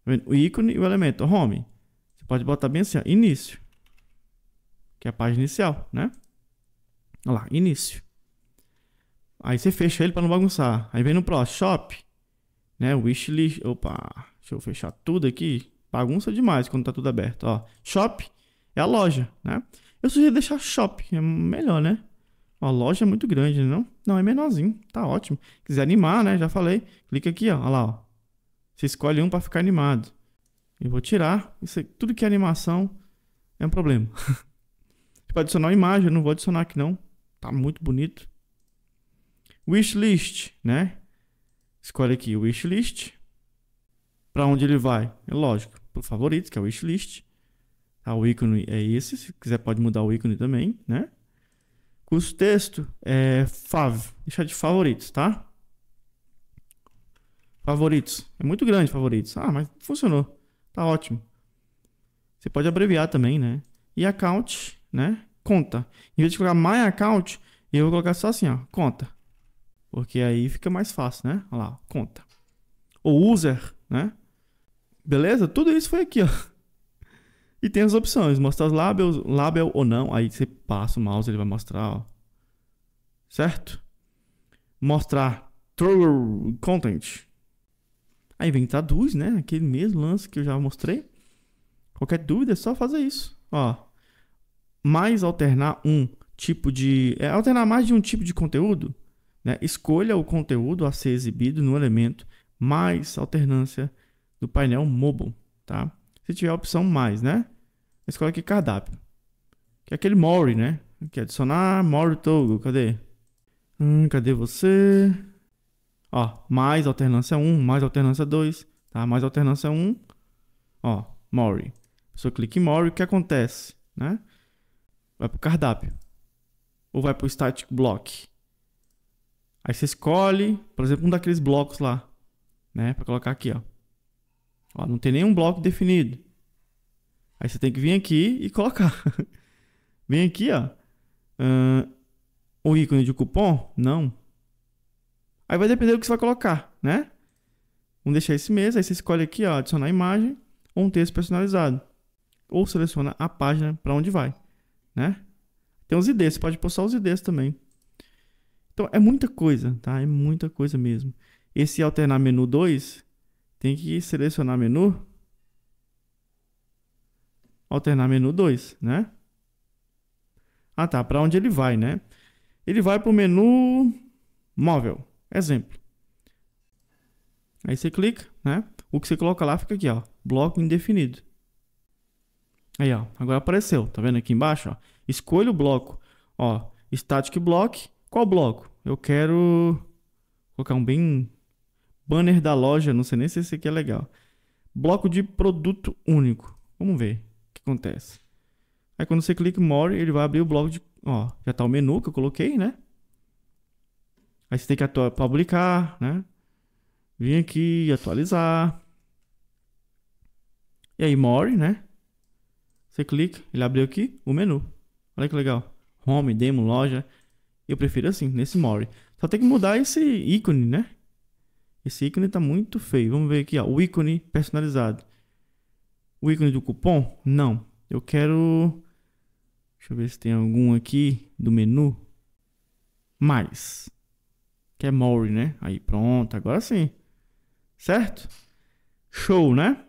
tá o ícone e o elemento home. Você pode botar bem assim, ó, início que é a página inicial, né? Olha lá, início. Aí você fecha ele para não bagunçar. Aí vem no próximo, shop, né? Wishlist, opa, deixa eu fechar tudo aqui. Bagunça demais quando tá tudo aberto, ó. Shop é a loja, né? Eu sugiro deixar shop, é melhor, né? Uma loja é muito grande, né? não? Não, é menorzinho, tá ótimo. Quiser animar, né? Já falei. Clica aqui, ó, Olha lá, ó. Você escolhe um para ficar animado. Eu vou tirar. Isso, é, tudo que é animação é um problema. para adicionar uma imagem, eu não vou adicionar aqui não. Tá muito bonito. Wishlist, né? Escolhe aqui o wishlist. Para onde ele vai? É lógico, para favoritos favorito, que é o wishlist. Tá, o ícone é esse, se quiser pode mudar o ícone também, né? Custo texto é fav, deixar de favoritos, tá? Favoritos. É muito grande favoritos. Ah, mas funcionou. Tá ótimo. Você pode abreviar também, né? E account, né? conta. Em vez de colocar my account, eu vou colocar só assim, ó, conta. Porque aí fica mais fácil, né? Olha lá, conta. Ou user, né? Beleza? Tudo isso foi aqui, ó. E tem as opções, mostrar os labels, label ou não. Aí você passa o mouse, ele vai mostrar, ó. Certo? Mostrar true content. Aí vem traduz, né? Aquele mesmo lance que eu já mostrei. Qualquer dúvida é só fazer isso, ó mais alternar um tipo de. É, alternar mais de um tipo de conteúdo. Né? Escolha o conteúdo a ser exibido no elemento mais alternância do painel mobile. Tá? Se tiver a opção mais, né? Escolha aqui cardápio. Que é aquele more, né? Aqui adicionar more Togo. Cadê? Hum, cadê você? Ó, mais alternância 1, mais alternância 2, tá? Mais alternância 1, ó, Se eu clique em more, o que acontece, né? vai para o cardápio ou vai para o static block. Aí você escolhe, por exemplo, um daqueles blocos lá, né, para colocar aqui, ó. ó. Não tem nenhum bloco definido. Aí você tem que vir aqui e colocar. Vem aqui, ó. Uh, o ícone de cupom? Não. Aí vai depender do que você vai colocar, né? Vamos deixar esse mesmo. Aí você escolhe aqui, ó, adicionar imagem ou um texto personalizado. Ou seleciona a página para onde vai né? Tem os IDs, você pode postar os IDs também. Então é muita coisa, tá? É muita coisa mesmo. Esse alternar menu 2, tem que selecionar menu, alternar menu 2, né? Ah tá, para onde ele vai, né? Ele vai para o menu móvel, exemplo. Aí você clica, né? O que você coloca lá fica aqui, ó, bloco indefinido. Aí, ó, agora apareceu, tá vendo aqui embaixo, ó? Escolha o bloco. Ó, static block, qual bloco? Eu quero colocar um bem banner da loja, não sei nem se esse aqui é legal. Bloco de produto único. Vamos ver o que acontece. Aí quando você clica em more, ele vai abrir o bloco de, ó, já tá o menu que eu coloquei, né? Aí você tem que atuar, publicar, né? Vim aqui, atualizar. E aí more, né? Você clica, ele abriu aqui o menu. Olha que legal. Home, demo, loja. Eu prefiro assim, nesse Mori. Só tem que mudar esse ícone, né? Esse ícone tá muito feio. Vamos ver aqui, ó. O ícone personalizado. O ícone do cupom? Não. Eu quero... Deixa eu ver se tem algum aqui do menu. Mais. Que é Mori, né? Aí, pronto. Agora sim. Certo? Show, né?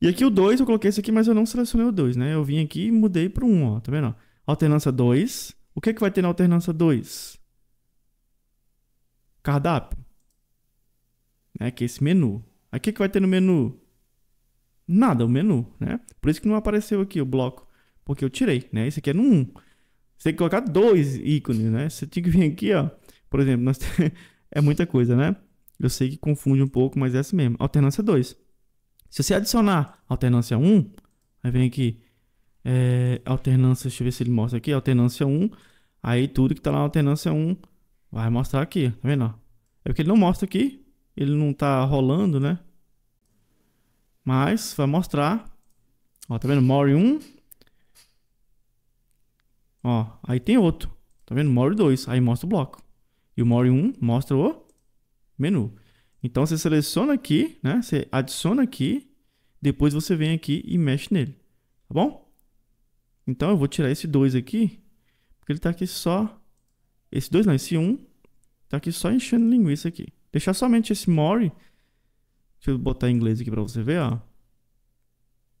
E aqui o 2, eu coloquei esse aqui, mas eu não selecionei o 2, né? Eu vim aqui e mudei para o 1, ó, tá vendo? Alternância 2. O que, é que vai ter na alternância 2? Cardápio. Né? Que é esse menu. Aí o que, é que vai ter no menu? Nada, o menu, né? Por isso que não apareceu aqui o bloco, porque eu tirei, né? Esse aqui é no 1. Você tem que colocar dois ícones, né? Você tem que vir aqui, ó. Por exemplo, nós é muita coisa, né? Eu sei que confunde um pouco, mas é assim mesmo. Alternância 2. Se você adicionar alternância 1, aí vem aqui, é, alternância, deixa eu ver se ele mostra aqui, alternância 1, aí tudo que tá lá na alternância 1 vai mostrar aqui, tá vendo? É porque ele não mostra aqui, ele não tá rolando, né? Mas vai mostrar, ó, tá vendo? More 1, ó, aí tem outro, tá vendo? More 2, aí mostra o bloco. E o More 1 mostra o menu. Então você seleciona aqui, né? Você adiciona aqui, depois você vem aqui e mexe nele, tá bom? Então eu vou tirar esse 2 aqui, porque ele tá aqui só esse 2 não, esse 1 um, tá aqui só enchendo linguiça aqui. Deixar somente esse more. Deixa eu botar em inglês aqui para você ver, ó.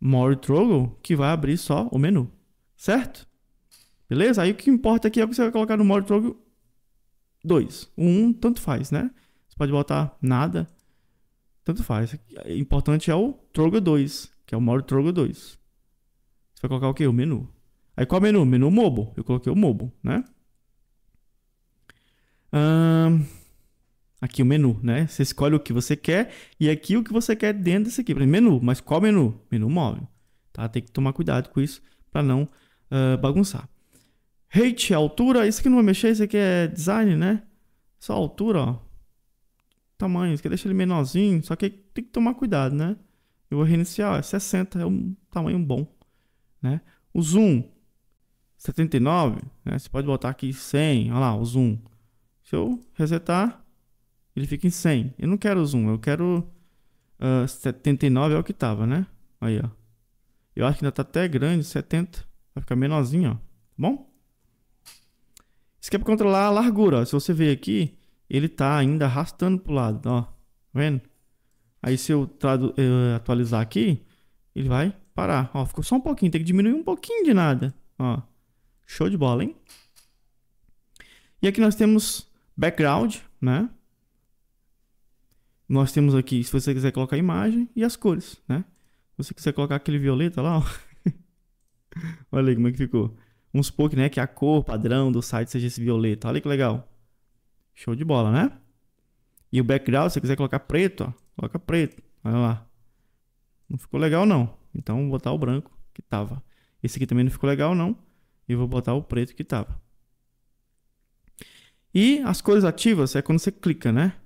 More toggle que vai abrir só o menu, certo? Beleza? Aí o que importa aqui é o que você vai colocar no more toggle 2. O 1 um, tanto faz, né? pode botar nada. Tanto faz. O importante é o Trogo 2, que é o modo Trogo 2. Você vai colocar o que? O menu. Aí qual é menu? Menu é Mobile. Eu coloquei o Mobile, né? aqui o menu, né? Você escolhe o que você quer e aqui o que você quer dentro desse aqui. Menu, mas qual menu? Menu móvel. Tá? Tem que tomar cuidado com isso para não uh, bagunçar. Rate, altura, isso aqui não vai mexer, isso aqui é design, né? Só altura, ó tamanhos, que deixa ele menorzinho, só que tem que tomar cuidado, né? Eu vou reiniciar, ó, 60 é, é um tamanho bom, né? O zoom, 79, né? Você pode botar aqui 100, olha lá, o zoom. Se eu resetar, ele fica em 100. Eu não quero zoom, eu quero uh, 79 é o que tava, né? Aí, ó. Eu acho que ainda tá até grande, 70. Vai ficar menorzinho, ó. Tá bom? Isso aqui é pra controlar a largura, ó. Se você ver aqui, ele tá ainda arrastando pro lado, ó. Tá vendo? Aí se eu, eu atualizar aqui, ele vai parar. Ó, ficou só um pouquinho, tem que diminuir um pouquinho de nada. Ó, show de bola, hein? E aqui nós temos background, né? Nós temos aqui, se você quiser colocar a imagem e as cores, né? Se você quiser colocar aquele violeta lá, ó. Olha aí como é que ficou. Vamos supor que, né, que é a cor padrão do site seja esse violeta. Olha que legal. Show de bola, né? E o background, se você quiser colocar preto, ó, coloca preto. Olha lá. Não ficou legal, não. Então, vou botar o branco que tava. Esse aqui também não ficou legal, não. E vou botar o preto que tava. E as cores ativas é quando você clica, né?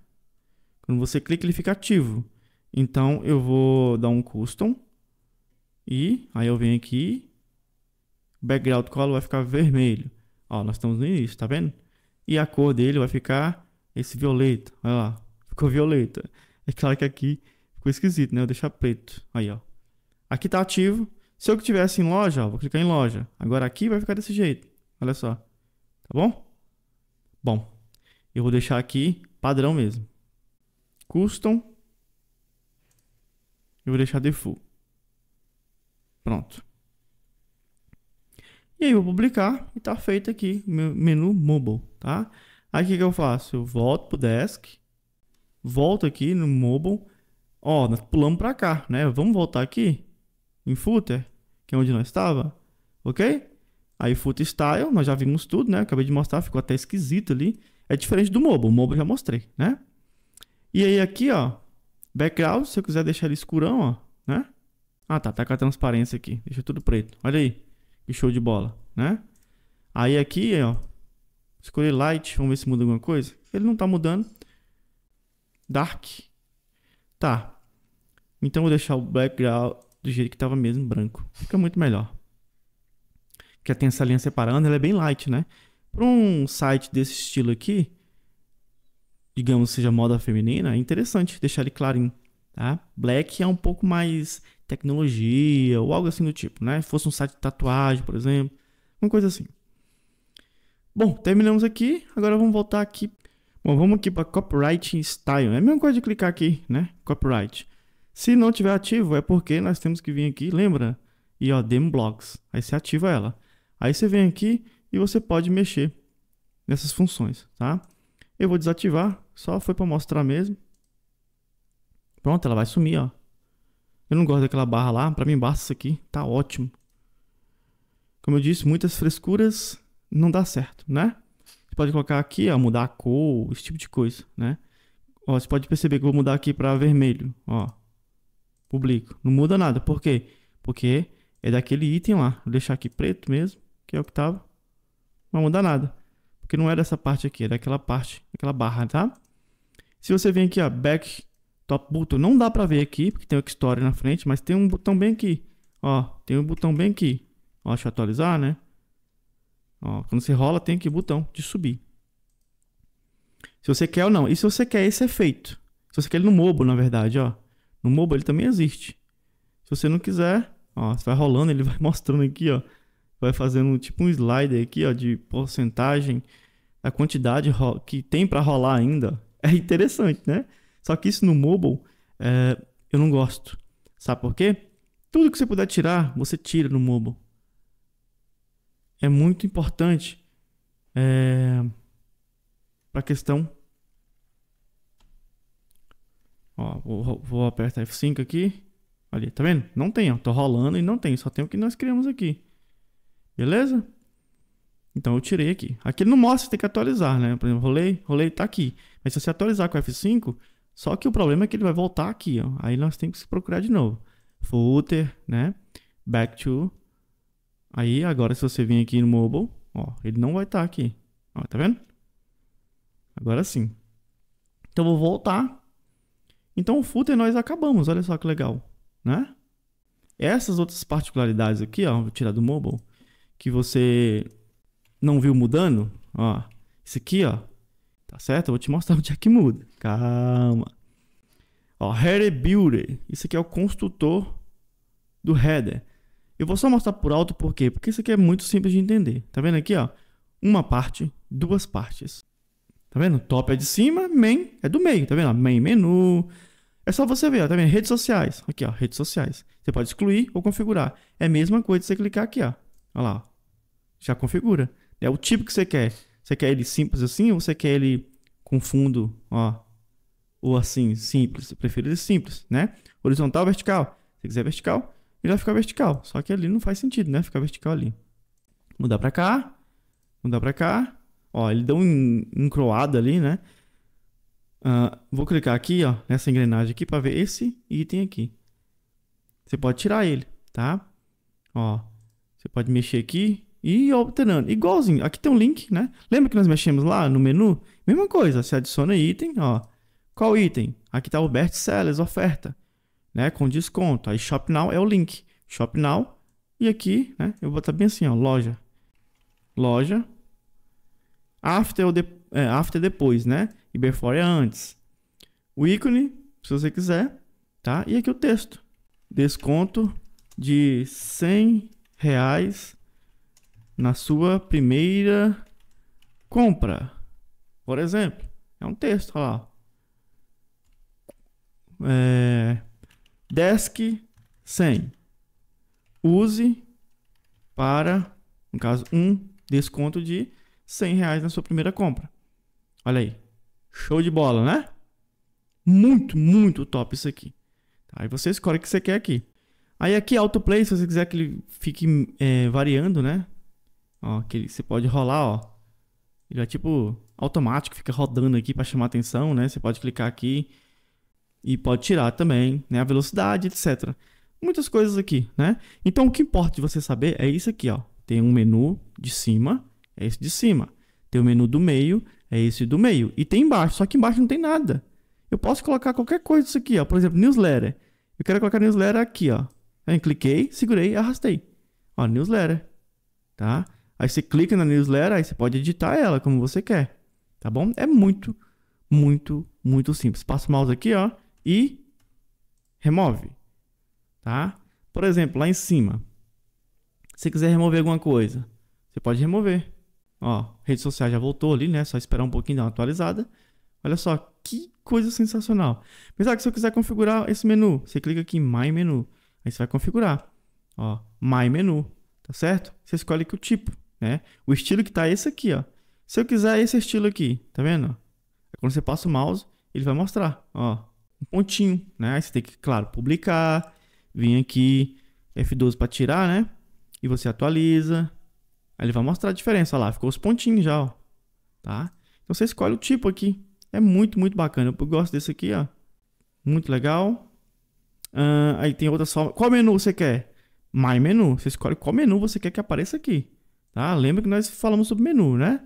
Quando você clica, ele fica ativo. Então, eu vou dar um custom. E aí eu venho aqui. Background color vai ficar vermelho. Ó, nós estamos no início, tá vendo? E a cor dele vai ficar esse violeta. Olha lá, ficou violeta. É claro que aqui ficou esquisito, né? Eu deixar preto. Aí, ó. Aqui tá ativo. Se eu que tivesse em loja, ó, vou clicar em loja. Agora aqui vai ficar desse jeito. Olha só. Tá bom? Bom, eu vou deixar aqui padrão mesmo. Custom. Eu vou deixar default. Pronto. E aí vou publicar e tá feito aqui, meu menu mobile, tá? Aí o que, que eu faço? Eu volto pro desk, volto aqui no mobile. Ó, nós pulamos para cá, né? Vamos voltar aqui em footer, que é onde nós estava, ok? Aí footer style, nós já vimos tudo, né? Acabei de mostrar, ficou até esquisito ali. É diferente do mobile, o mobile já mostrei, né? E aí aqui, ó, background, se eu quiser deixar ele escurão, ó, né? Ah, tá, tá com a transparência aqui. Deixa tudo preto. Olha aí show de bola, né? Aí aqui, ó, escolhi light, vamos ver se muda alguma coisa. Ele não tá mudando. Dark. Tá. Então vou deixar o background do jeito que tava mesmo, branco. Fica muito melhor. Que tem essa linha separando, ela é bem light, né? Para um site desse estilo aqui, digamos seja moda feminina, é interessante deixar ele clarinho, tá? Black é um pouco mais tecnologia ou algo assim do tipo, né? Se fosse um site de tatuagem, por exemplo, uma coisa assim. Bom, terminamos aqui. Agora vamos voltar aqui. Bom, vamos aqui para copyright style. É a mesma coisa de clicar aqui, né? Copyright. Se não tiver ativo, é porque nós temos que vir aqui, lembra? E ó, demo blocks. Aí você ativa ela. Aí você vem aqui e você pode mexer nessas funções, tá? Eu vou desativar, só foi para mostrar mesmo. Pronto, ela vai sumir, ó. Eu não gosto daquela barra lá, para mim basta isso aqui, tá ótimo. Como eu disse, muitas frescuras não dá certo, né? Você pode colocar aqui, ó, mudar a cor, esse tipo de coisa, né? Ó, você pode perceber que eu vou mudar aqui para vermelho, ó. Publico. Não muda nada, por quê? Porque é daquele item lá. Vou deixar aqui preto mesmo, que é o que tava. Não vai mudar nada. Porque não é dessa parte aqui, é daquela parte, daquela barra, tá? Se você vem aqui, ó, back Top button não dá pra ver aqui, porque tem o Story na frente, mas tem um botão bem aqui. Ó, tem um botão bem aqui. Ó, deixa eu atualizar, né? Ó, quando você rola, tem aqui o botão de subir. Se você quer ou não. E se você quer esse efeito? É se você quer ele no Mobo, na verdade, ó. No Mobo ele também existe. Se você não quiser, ó, você vai rolando, ele vai mostrando aqui, ó. Vai fazendo tipo um slider aqui, ó, de porcentagem a quantidade que tem para rolar ainda. É interessante, né? Só que isso no mobile é, eu não gosto. Sabe por quê? Tudo que você puder tirar, você tira no mobile. É muito importante é, para a questão. Ó, vou, vou apertar F5 aqui. Olha, tá vendo? Não tem, ó. Tô rolando e não tem. Só tem o que nós criamos aqui. Beleza? Então eu tirei aqui. Aqui ele não mostra, tem que atualizar, né? Por exemplo, rolei, rolei, tá aqui. Mas se você atualizar com F5, só que o problema é que ele vai voltar aqui, ó. Aí nós temos que procurar de novo. Footer, né? Back to. Aí agora se você vir aqui no mobile, ó, ele não vai estar tá aqui. Ó, tá vendo? Agora sim. Então vou voltar. Então o footer nós acabamos, olha só que legal, né? Essas outras particularidades aqui, ó, vou tirar do mobile, que você não viu mudando, ó. Isso aqui, ó, Tá certo? Eu vou te mostrar onde é que muda. Calma. Ó, header builder. Isso aqui é o construtor do header. Eu vou só mostrar por alto por quê? Porque isso aqui é muito simples de entender. Tá vendo aqui, ó? Uma parte, duas partes. Tá vendo? Top é de cima, main é do meio, tá vendo? Main menu. É só você ver, ó, tá vendo? Redes sociais. Aqui, ó, redes sociais. Você pode excluir ou configurar. É a mesma coisa de você clicar aqui, ó. Olha lá, ó. Já configura. É o tipo que você quer. Você quer ele simples assim ou você quer ele com fundo, ó, ou assim, simples? Eu prefiro ele simples, né? Horizontal, vertical. Se quiser vertical, ele vai ficar vertical. Só que ali não faz sentido, né? Ficar vertical ali. Mudar para cá, mudar para cá. Ó, ele deu um encroado ali, né? Uh, vou clicar aqui, ó, nessa engrenagem aqui para ver esse item aqui. Você pode tirar ele, tá? Ó, você pode mexer aqui, e alterando. Igualzinho, aqui tem um link, né? Lembra que nós mexemos lá no menu? Mesma coisa, você adiciona item, ó. Qual item? Aqui tá o Best Sellers, oferta, né? Com desconto. Aí Shop Now é o link. Shop Now. E aqui, né? Eu vou botar bem assim, ó. Loja. Loja. After, ou de, é, after depois, né? E before é antes. O ícone, se você quiser, tá? E aqui o texto. Desconto de 100 reais na sua primeira compra. Por exemplo, é um texto olha lá. É, desk 100. Use para, no caso, um desconto de 100 reais na sua primeira compra. Olha aí. Show de bola, né? Muito, muito top isso aqui. Tá, aí você escolhe o que você quer aqui. Aí aqui autoplay, se você quiser que ele fique é, variando, né? Ó, que você pode rolar, ó. Ele é tipo automático, fica rodando aqui para chamar atenção, né? Você pode clicar aqui e pode tirar também, né? A velocidade, etc. Muitas coisas aqui, né? Então, o que importa de você saber é isso aqui, ó. Tem um menu de cima, é esse de cima. Tem o menu do meio, é esse do meio. E tem embaixo, só que embaixo não tem nada. Eu posso colocar qualquer coisa isso aqui, ó. Por exemplo, newsletter. Eu quero colocar newsletter aqui, ó. eu cliquei, segurei e arrastei. Ó, newsletter, tá? Aí você clica na newsletter, aí você pode editar ela como você quer, tá bom? É muito, muito, muito simples. Passa o mouse aqui, ó, e remove, tá? Por exemplo, lá em cima, se você quiser remover alguma coisa, você pode remover. Ó, rede social já voltou ali, né? Só esperar um pouquinho dar uma atualizada. Olha só, que coisa sensacional. Mas que se eu quiser configurar esse menu, você clica aqui em My Menu. Aí você vai configurar. Ó, My Menu, tá certo? Você escolhe aqui o tipo né? O estilo que está é esse aqui, ó. Se eu quiser esse estilo aqui, tá vendo? É quando você passa o mouse, ele vai mostrar, ó, um pontinho, né? Aí você tem que, claro, publicar, vem aqui, F12 para tirar, né? E você atualiza. Aí ele vai mostrar a diferença, ó lá, ficou os pontinhos já, ó. Tá? Então você escolhe o tipo aqui. É muito, muito bacana. Eu gosto desse aqui, ó. Muito legal. Uh, aí tem outra forma. Qual menu você quer? My menu. Você escolhe qual menu você quer que apareça aqui. Tá? Lembra que nós falamos sobre menu, né?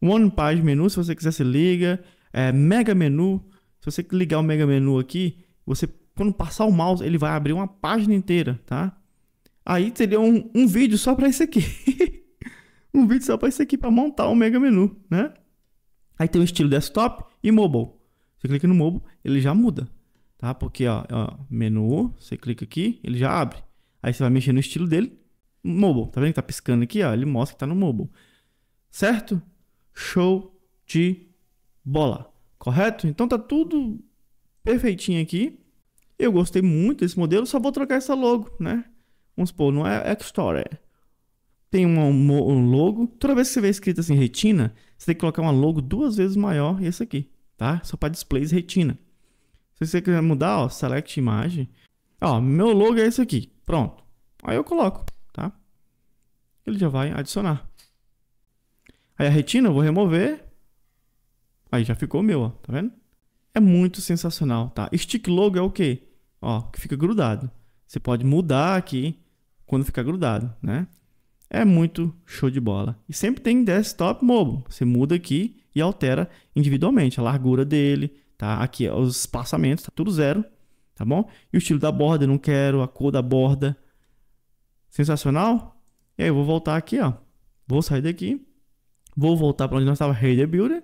One Page Menu, se você quiser, se liga. É, mega Menu, se você ligar o Mega Menu aqui, você, quando passar o mouse, ele vai abrir uma página inteira, tá? Aí teria um, um vídeo só para isso aqui. um vídeo só para isso aqui, para montar o Mega Menu, né? Aí tem o estilo desktop e mobile. Você clica no mobile, ele já muda, tá? Porque, ó, ó menu, você clica aqui, ele já abre. Aí você vai mexer no estilo dele, mobile. Tá vendo que tá piscando aqui? Ó? Ele mostra que tá no mobile. Certo? Show de bola. Correto? Então tá tudo perfeitinho aqui. Eu gostei muito desse modelo, só vou trocar essa logo, né? Vamos supor, não é X-Store, é. Tem um, um logo. Toda vez que você vê escrito assim, retina, você tem que colocar uma logo duas vezes maior esse aqui, tá? Só para displays retina. Se você quiser mudar, ó, select imagem. Ó, meu logo é esse aqui. Pronto. Aí eu coloco ele já vai adicionar. Aí a retina eu vou remover. Aí já ficou meu, ó, tá vendo? É muito sensacional, tá? Stick logo é o quê? Ó, que fica grudado. Você pode mudar aqui quando ficar grudado, né? É muito show de bola. E sempre tem desktop mobile. Você muda aqui e altera individualmente a largura dele, tá? Aqui os espaçamentos, tá tudo zero, tá bom? E o estilo da borda, eu não quero a cor da borda. Sensacional? E aí eu vou voltar aqui, ó. Vou sair daqui. Vou voltar para onde nós estávamos, Header Builder.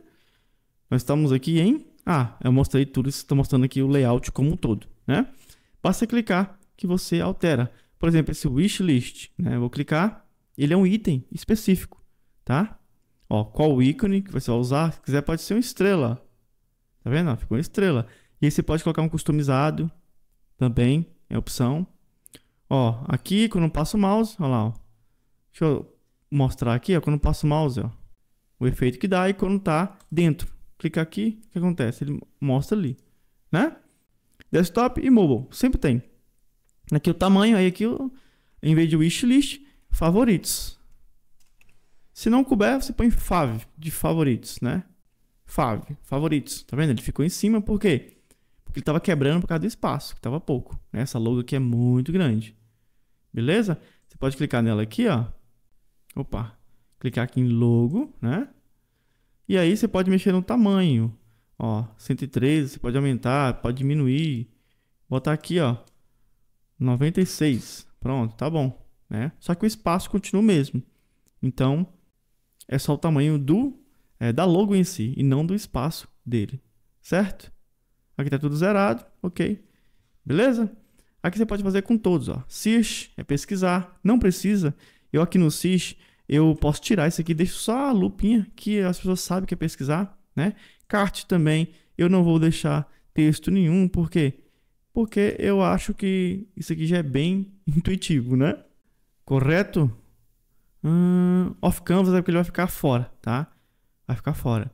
Nós estamos aqui em... Ah, eu mostrei tudo isso. Estou mostrando aqui o layout como um todo, né? Basta clicar que você altera. Por exemplo, esse wishlist, né? Eu vou clicar. Ele é um item específico, tá? Ó, qual o ícone que você vai usar. Se quiser, pode ser uma estrela. Tá vendo? Ficou uma estrela. E aí você pode colocar um customizado também. É opção. Ó, aqui quando eu passo o mouse, ó lá, ó, Deixa eu mostrar aqui, ó, quando eu passo o mouse, ó, o efeito que dá e quando tá dentro. Clicar aqui, o que acontece? Ele mostra ali, né? Desktop e mobile, sempre tem. Aqui o tamanho, aí aqui, em vez de wishlist, favoritos. Se não couber, você põe fav, de favoritos, né? Fav, favoritos. Tá vendo? Ele ficou em cima, por quê? Porque ele tava quebrando por causa do espaço, que tava pouco. Né? Essa logo aqui é muito grande. Beleza? Você pode clicar nela aqui, ó. Opa, clicar aqui em logo, né? E aí você pode mexer no tamanho. Ó, 113, você pode aumentar, pode diminuir. Botar aqui, ó, 96. Pronto, tá bom, né? Só que o espaço continua o mesmo. Então, é só o tamanho do é, da logo em si e não do espaço dele, certo? Aqui tá tudo zerado, ok. Beleza? Aqui você pode fazer com todos, ó. Search é pesquisar, não precisa eu aqui no SIS, eu posso tirar isso aqui, deixo só a lupinha que as pessoas sabem que é pesquisar, né? CART também, eu não vou deixar texto nenhum, por quê? Porque eu acho que isso aqui já é bem intuitivo, né? Correto? Hum, Off-canvas é porque ele vai ficar fora, tá? Vai ficar fora.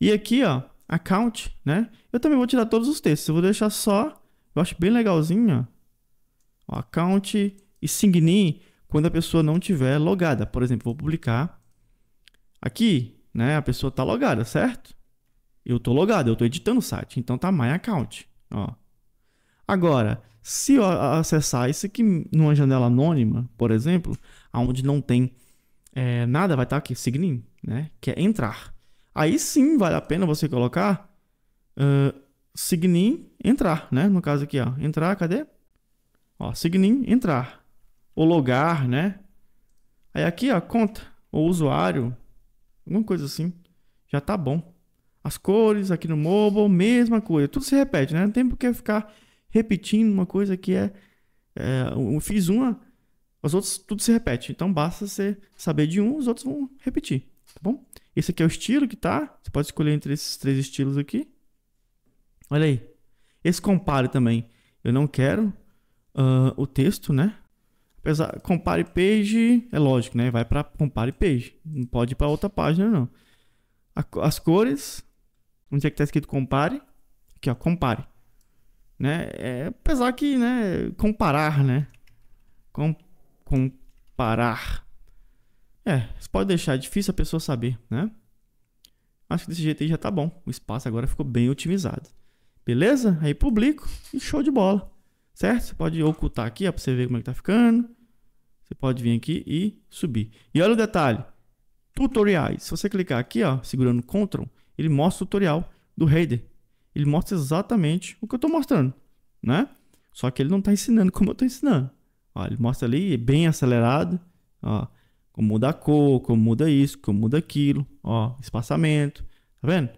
E aqui, ó, account, né? Eu também vou tirar todos os textos. Eu vou deixar só, eu acho bem legalzinho, ó. account e signin quando a pessoa não tiver logada. Por exemplo, vou publicar aqui, né? A pessoa está logada, certo? Eu estou logado, eu estou editando o site, então tá my account, ó. Agora, se eu acessar isso aqui numa janela anônima, por exemplo, aonde não tem é, nada, vai estar tá aqui, signin, né? Que é entrar. Aí sim vale a pena você colocar uh, signin entrar, né? No caso aqui, ó, entrar, cadê? Ó, signin entrar o logar, né? Aí aqui, ó, conta, o usuário, alguma coisa assim, já tá bom. As cores aqui no mobile, mesma coisa, tudo se repete, né? Não tem por que ficar repetindo uma coisa que é, é eu fiz uma, os outros tudo se repete. Então basta você saber de um, os outros vão repetir, tá bom? Esse aqui é o estilo que tá, você pode escolher entre esses três estilos aqui. Olha aí. Esse compare também, eu não quero uh, o texto, né? Apesar, compare page, é lógico, né? Vai para compare page. Não pode ir para outra página, não. A, as cores, onde é que tá escrito compare? Aqui, ó, compare. Né? É, apesar que, né, comparar, né? Com, comparar. É, você pode deixar, é difícil a pessoa saber, né? Acho que desse jeito aí já tá bom. O espaço agora ficou bem otimizado. Beleza? Aí publico e show de bola certo? Você pode ocultar aqui, ó, pra você ver como é que tá ficando. Você pode vir aqui e subir. E olha o detalhe: tutoriais. Se você clicar aqui, ó, segurando Ctrl, ele mostra o tutorial do header. Ele mostra exatamente o que eu estou mostrando, né? Só que ele não está ensinando como eu estou ensinando. Ó, ele mostra ali bem acelerado, ó, como muda a cor, como muda isso, como muda aquilo, ó, espaçamento, tá vendo?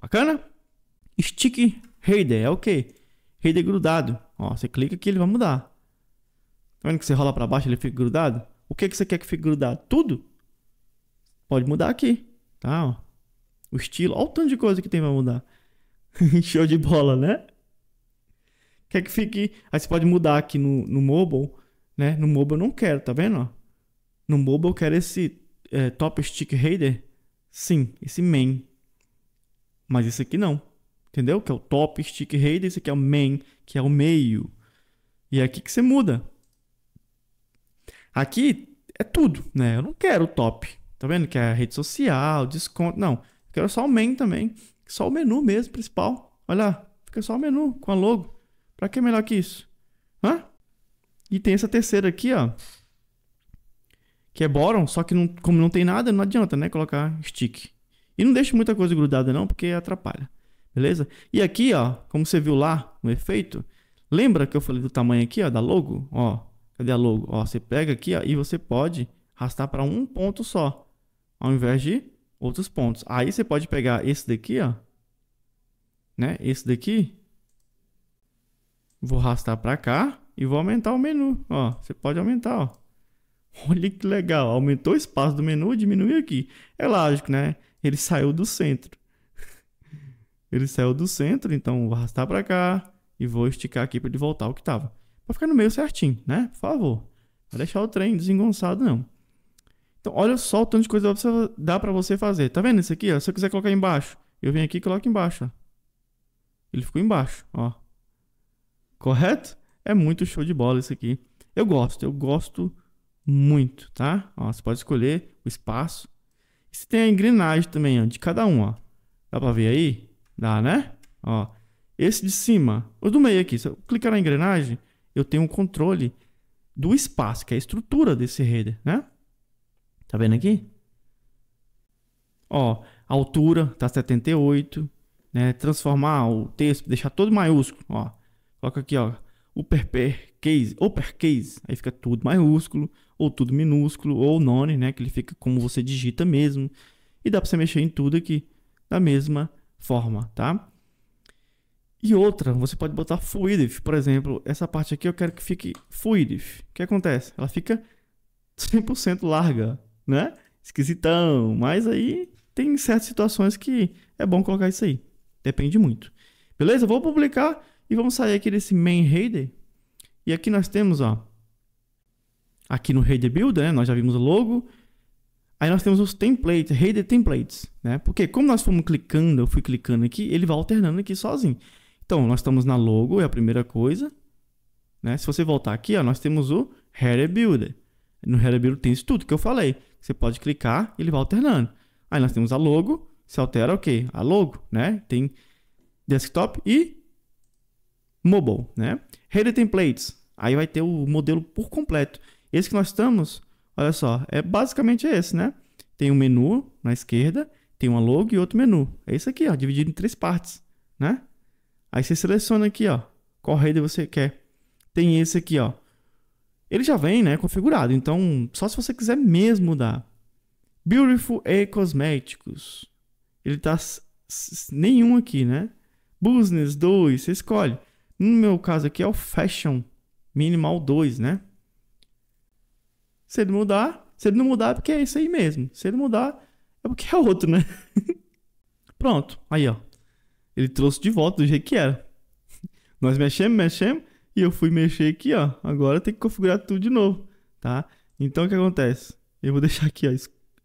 Bacana? Stick header é o quê? Header grudado. Ó, você clica aqui, ele vai mudar. Tá vendo que você rola para baixo, ele fica grudado? O que, que você quer que fique grudado? Tudo. Pode mudar aqui, tá? Ó. O estilo, olha o tanto de coisa que tem pra mudar. Show de bola, né? Quer que fique... Aí você pode mudar aqui no, no mobile, né? No mobile eu não quero, tá vendo? No mobile eu quero esse é, top stick header. Sim, esse main. Mas esse aqui não. Entendeu? Que é o top stick header, esse aqui é o main, que é o meio. E é aqui que você muda. Aqui é tudo, né? Eu não quero o top. Tá vendo? Que é a rede social, desconto. Não. Eu quero só o main também. Só o menu mesmo, principal. Olha lá. Fica só o menu com a logo. Pra que é melhor que isso? Hã? E tem essa terceira aqui, ó. Que é bottom, só que não, como não tem nada, não adianta, né? Colocar stick. E não deixa muita coisa grudada não, porque atrapalha. Beleza? E aqui, ó, como você viu lá no efeito, lembra que eu falei do tamanho aqui, ó, da logo? Ó, Cadê a logo? Ó, você pega aqui ó, e você pode arrastar para um ponto só, ao invés de outros pontos. Aí você pode pegar esse daqui, ó, né? Esse daqui. Vou arrastar para cá e vou aumentar o menu, ó. Você pode aumentar, ó. Olha que legal, aumentou o espaço do menu e diminuiu aqui. É lógico, né? Ele saiu do centro. ele saiu do centro, então vou arrastar para cá e vou esticar aqui para ele voltar ao que estava para ficar no meio certinho, né? Por favor. Não deixar o trem desengonçado, não. Então, olha só o tanto de coisa que dá pra você fazer. Tá vendo isso aqui? Ó? Se eu quiser colocar embaixo, eu venho aqui e coloco embaixo. Ó. Ele ficou embaixo, ó. Correto? É muito show de bola isso aqui. Eu gosto, eu gosto muito, tá? Ó, você pode escolher o espaço. você tem a engrenagem também, ó, de cada um, ó. Dá pra ver aí? Dá, né? Ó, esse de cima, o do meio aqui. Se eu clicar na engrenagem, eu tenho um controle do espaço, que é a estrutura desse header, né? Tá vendo aqui? Ó, altura tá 78, né? Transformar o texto, deixar todo maiúsculo, ó. Coloca aqui, ó, uppercase, case, upper case, aí fica tudo maiúsculo ou tudo minúsculo ou none, né, que ele fica como você digita mesmo. E dá para você mexer em tudo aqui da mesma forma, tá? E outra, você pode botar fluidif. Por exemplo, essa parte aqui eu quero que fique fluidif. O que acontece? Ela fica 100% larga, né? Esquisitão. Mas aí tem certas situações que é bom colocar isso aí. Depende muito. Beleza? Vou publicar e vamos sair aqui desse main header. E aqui nós temos, ó. Aqui no header builder, né? Nós já vimos o logo. Aí nós temos os templates, header templates, né? Porque como nós fomos clicando, eu fui clicando aqui, ele vai alternando aqui sozinho. Então, nós estamos na logo, é a primeira coisa. Né? Se você voltar aqui, ó, nós temos o Header Builder. No Header Builder tem isso tudo que eu falei. Você pode clicar ele vai alternando. Aí nós temos a logo, se altera o A logo, né? Tem desktop e mobile, né? Header Templates, aí vai ter o modelo por completo. Esse que nós estamos, olha só, é basicamente esse, né? Tem um menu na esquerda, tem uma logo e outro menu. É isso aqui, ó, dividido em três partes, né? Aí você seleciona aqui, ó, qual rede você quer. Tem esse aqui, ó. Ele já vem, né, configurado, então só se você quiser mesmo mudar. Beautiful e Cosméticos. Ele tá nenhum aqui, né? Business 2, você escolhe. No meu caso aqui é o Fashion Minimal 2, né? Se ele mudar, se ele não mudar é porque é isso aí mesmo. Se ele mudar é porque é outro, né? Pronto, aí ó, ele trouxe de volta do jeito que era. Nós mexemos, mexemos e eu fui mexer aqui, ó. Agora tem que configurar tudo de novo, tá? Então o que acontece? Eu vou deixar aqui, ó,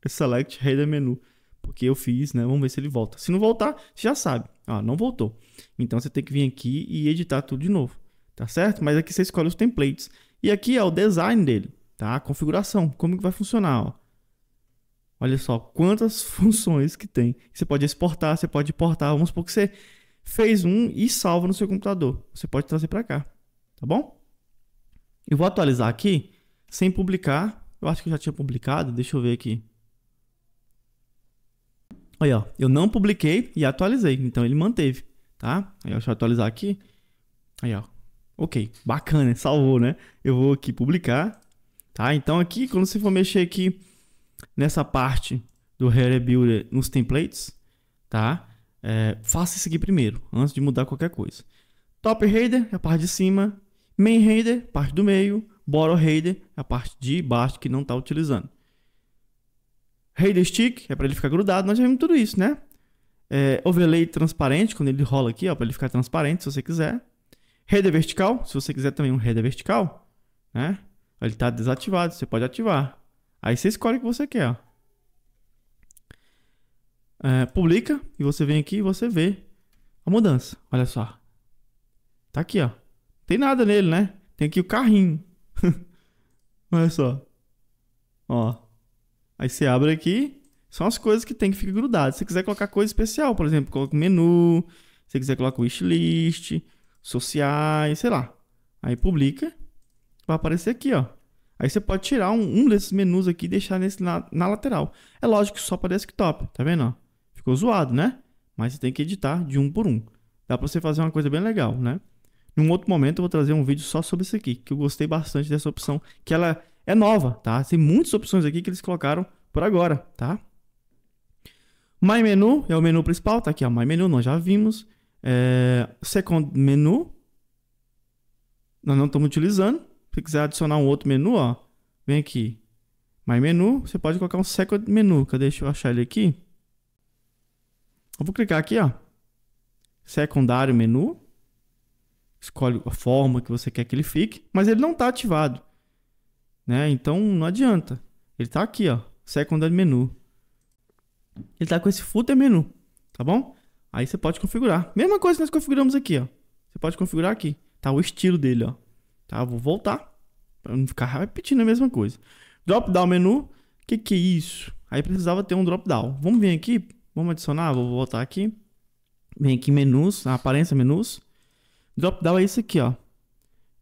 select header menu, porque eu fiz, né? Vamos ver se ele volta. Se não voltar, você já sabe. Ó, não voltou. Então você tem que vir aqui e editar tudo de novo, tá certo? Mas aqui você escolhe os templates. E aqui é o design dele, tá? A configuração, como que vai funcionar, ó. Olha só quantas funções que tem. Você pode exportar, você pode importar. Vamos supor que você fez um e salva no seu computador. Você pode trazer para cá, tá bom? Eu vou atualizar aqui sem publicar. Eu acho que eu já tinha publicado. Deixa eu ver aqui. Olha, Eu não publiquei e atualizei. Então, ele manteve, tá? Aí, deixa eu atualizar aqui. Aí, ó. Ok. Bacana. Salvou, né? Eu vou aqui publicar, tá? Então, aqui, quando você for mexer aqui nessa parte do Hair Builder nos templates, tá? É, faça isso aqui primeiro, antes de mudar qualquer coisa. Top Header é a parte de cima, Main Header, parte do meio, Bottom Header é a parte de baixo que não está utilizando. Header Stick é para ele ficar grudado, nós já vimos tudo isso, né? É, overlay transparente, quando ele rola aqui, ó, para ele ficar transparente, se você quiser. Header vertical, se você quiser também um header vertical, né? Ele está desativado, você pode ativar. Aí você escolhe o que você quer. É, publica e você vem aqui e você vê a mudança. Olha só. Tá aqui, ó. Tem nada nele, né? Tem aqui o carrinho. Olha só. Ó. Aí você abre aqui. São as coisas que tem que ficar grudadas. Se você quiser colocar coisa especial, por exemplo, coloca o menu. Se você quiser coloca o wishlist, sociais, sei lá. Aí publica. Vai aparecer aqui, ó. Aí você pode tirar um, um desses menus aqui e deixar nesse, na, na lateral. É lógico que só para desktop, tá vendo? Ó? Ficou zoado, né? Mas você tem que editar de um por um. Dá para você fazer uma coisa bem legal, né? Num outro momento eu vou trazer um vídeo só sobre isso aqui, que eu gostei bastante dessa opção, que ela é nova, tá? Tem muitas opções aqui que eles colocaram por agora, tá? My Menu é o menu principal, tá aqui, ó, My Menu, nós já vimos. É, second Menu, nós não estamos utilizando você quiser adicionar um outro menu, ó, vem aqui. Mais menu, você pode colocar um second menu. Cadê? Deixa eu achar ele aqui. Eu vou clicar aqui, ó. Secundário menu. Escolhe a forma que você quer que ele fique, mas ele não está ativado. Né? Então não adianta. Ele está aqui, ó. Secundário menu. Ele está com esse footer menu, tá bom? Aí você pode configurar. Mesma coisa que nós configuramos aqui, ó. Você pode configurar aqui. Tá o estilo dele, ó. Tá? vou voltar para não ficar repetindo a mesma coisa. Drop down menu, que que é isso? Aí precisava ter um drop down. Vamos vir aqui, vamos adicionar, vou voltar aqui. Vem aqui menus, aparência menus. Drop down é isso aqui, ó.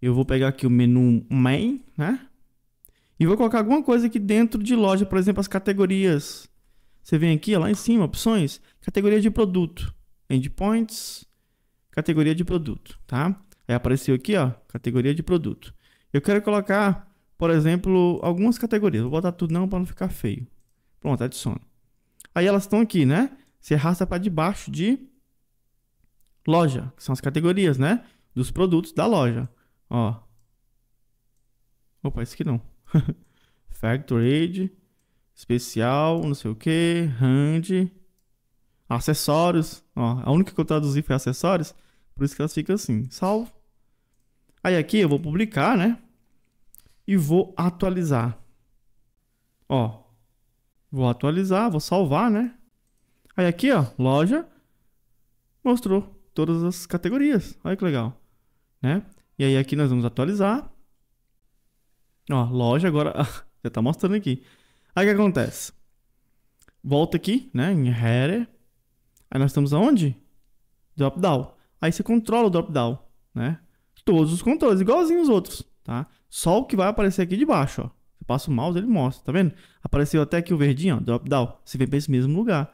Eu vou pegar aqui o menu main, né? E vou colocar alguma coisa aqui dentro de loja, por exemplo, as categorias. Você vem aqui, ó, lá em cima, opções, categoria de produto, endpoints, categoria de produto, tá? Aí apareceu aqui, ó, categoria de produto. Eu quero colocar, por exemplo, algumas categorias. Vou botar tudo não para não ficar feio. Pronto, adiciono. Aí elas estão aqui, né? Você arrasta para debaixo de loja, que são as categorias, né? Dos produtos da loja. Ó. Opa, esse aqui não. Factorade, especial, não sei o que, hand, acessórios. Ó, a única que eu traduzi foi acessórios. Por isso que elas ficam assim, salvo. Aí aqui eu vou publicar, né? E vou atualizar. Ó, vou atualizar, vou salvar, né? Aí aqui, ó, loja mostrou todas as categorias. Olha que legal, né? E aí aqui nós vamos atualizar. Ó, loja agora já tá mostrando aqui. Aí o que acontece? Volta aqui, né, em header. Aí nós estamos aonde? Drop down. Aí você controla o drop-down, né? Todos os controles, igualzinho os outros, tá? Só o que vai aparecer aqui de baixo, ó. Você passa o mouse, ele mostra, tá vendo? Apareceu até aqui o verdinho, ó, drop-down. Você vem para esse mesmo lugar.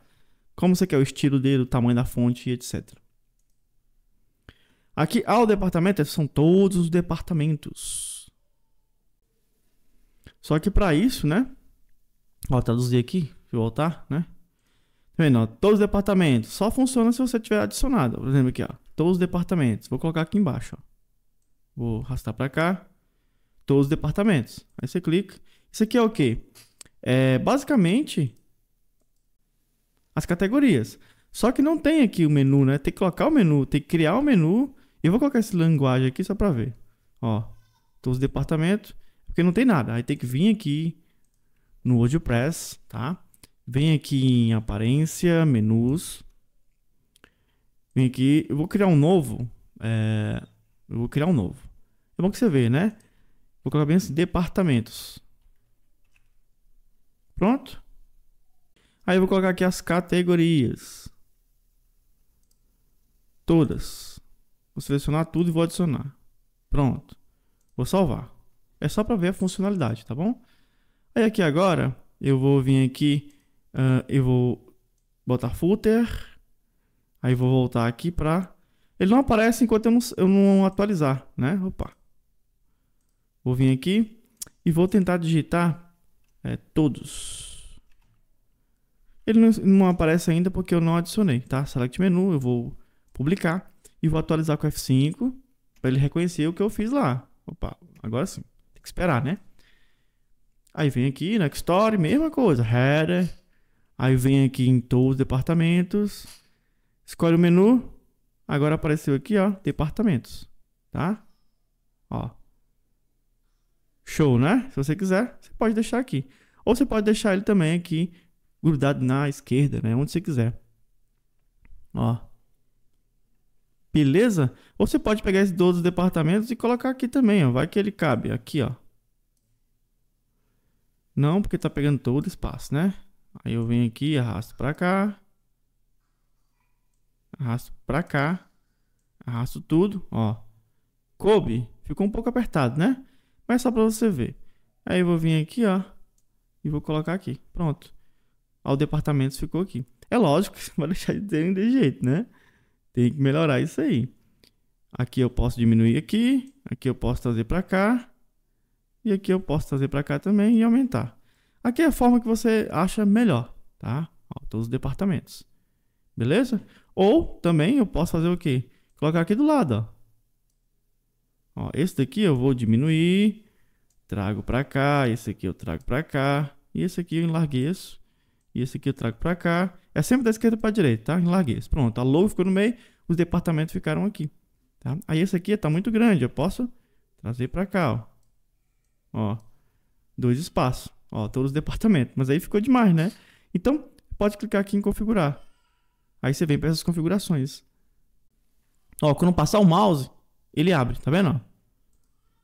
Como você quer o estilo dele, o tamanho da fonte, etc. Aqui, ao departamento, são todos os departamentos. Só que para isso, né? Vou traduzir aqui, deixa eu voltar, né? Tá vendo? Ó, todos os departamentos. Só funciona se você tiver adicionado. Por exemplo, aqui, ó todos os departamentos. Vou colocar aqui embaixo, ó. Vou arrastar para cá. Todos os departamentos. Aí você clica. Isso aqui é o quê? É basicamente as categorias. Só que não tem aqui o menu, né? Tem que colocar o menu, tem que criar o menu. Eu vou colocar essa linguagem aqui só para ver. Ó, todos os departamentos, porque não tem nada. Aí tem que vir aqui no WordPress, tá? Vem aqui em aparência, menus. Vim aqui, eu vou criar um novo. É, eu vou criar um novo. É bom que você vê, né? Vou colocar bem assim, departamentos. Pronto. Aí eu vou colocar aqui as categorias. Todas. Vou selecionar tudo e vou adicionar. Pronto. Vou salvar. É só para ver a funcionalidade, tá bom? Aí aqui agora, eu vou vir aqui, uh, eu vou botar footer Aí vou voltar aqui pra... Ele não aparece enquanto eu não, eu não atualizar, né? Opa. Vou vir aqui e vou tentar digitar é, todos. Ele não, não aparece ainda porque eu não adicionei, tá? Select menu, eu vou publicar e vou atualizar com F5 para ele reconhecer o que eu fiz lá. Opa, agora sim. Tem que esperar, né? Aí vem aqui, Next Story, mesma coisa, header. Aí vem aqui em todos os departamentos. Escolhe o menu. Agora apareceu aqui, ó, departamentos, tá? Ó. Show, né? Se você quiser, você pode deixar aqui. Ou você pode deixar ele também aqui grudado na esquerda, né? Onde você quiser. Ó. Beleza? Ou você pode pegar esses 12 departamentos e colocar aqui também, ó. Vai que ele cabe. Aqui, ó. Não, porque tá pegando todo o espaço, né? Aí eu venho aqui, arrasto pra cá. Arrasto pra cá. Arrasto tudo, ó. Coube. Ficou um pouco apertado, né? Mas só pra você ver. Aí eu vou vir aqui, ó. E vou colocar aqui. Pronto. Ó, o departamento ficou aqui. É lógico que você vai deixar de ter de jeito, né? Tem que melhorar isso aí. Aqui eu posso diminuir aqui. Aqui eu posso trazer pra cá. E aqui eu posso trazer pra cá também e aumentar. Aqui é a forma que você acha melhor, tá? Ó, todos os departamentos. Beleza? Ou também eu posso fazer o quê? Colocar aqui do lado, ó. ó esse daqui eu vou diminuir, trago para cá, esse aqui eu trago para cá, e esse aqui eu enlargueço, e esse aqui eu trago para cá. É sempre da esquerda para direita, tá? Enlargueço. Pronto, a logo ficou no meio, os departamentos ficaram aqui, tá? Aí esse aqui está muito grande, eu posso trazer para cá, ó. Ó, dois espaços, ó, todos os departamentos. Mas aí ficou demais, né? Então, pode clicar aqui em configurar. Aí você vem para essas configurações. Ó, quando passar o mouse, ele abre, tá vendo?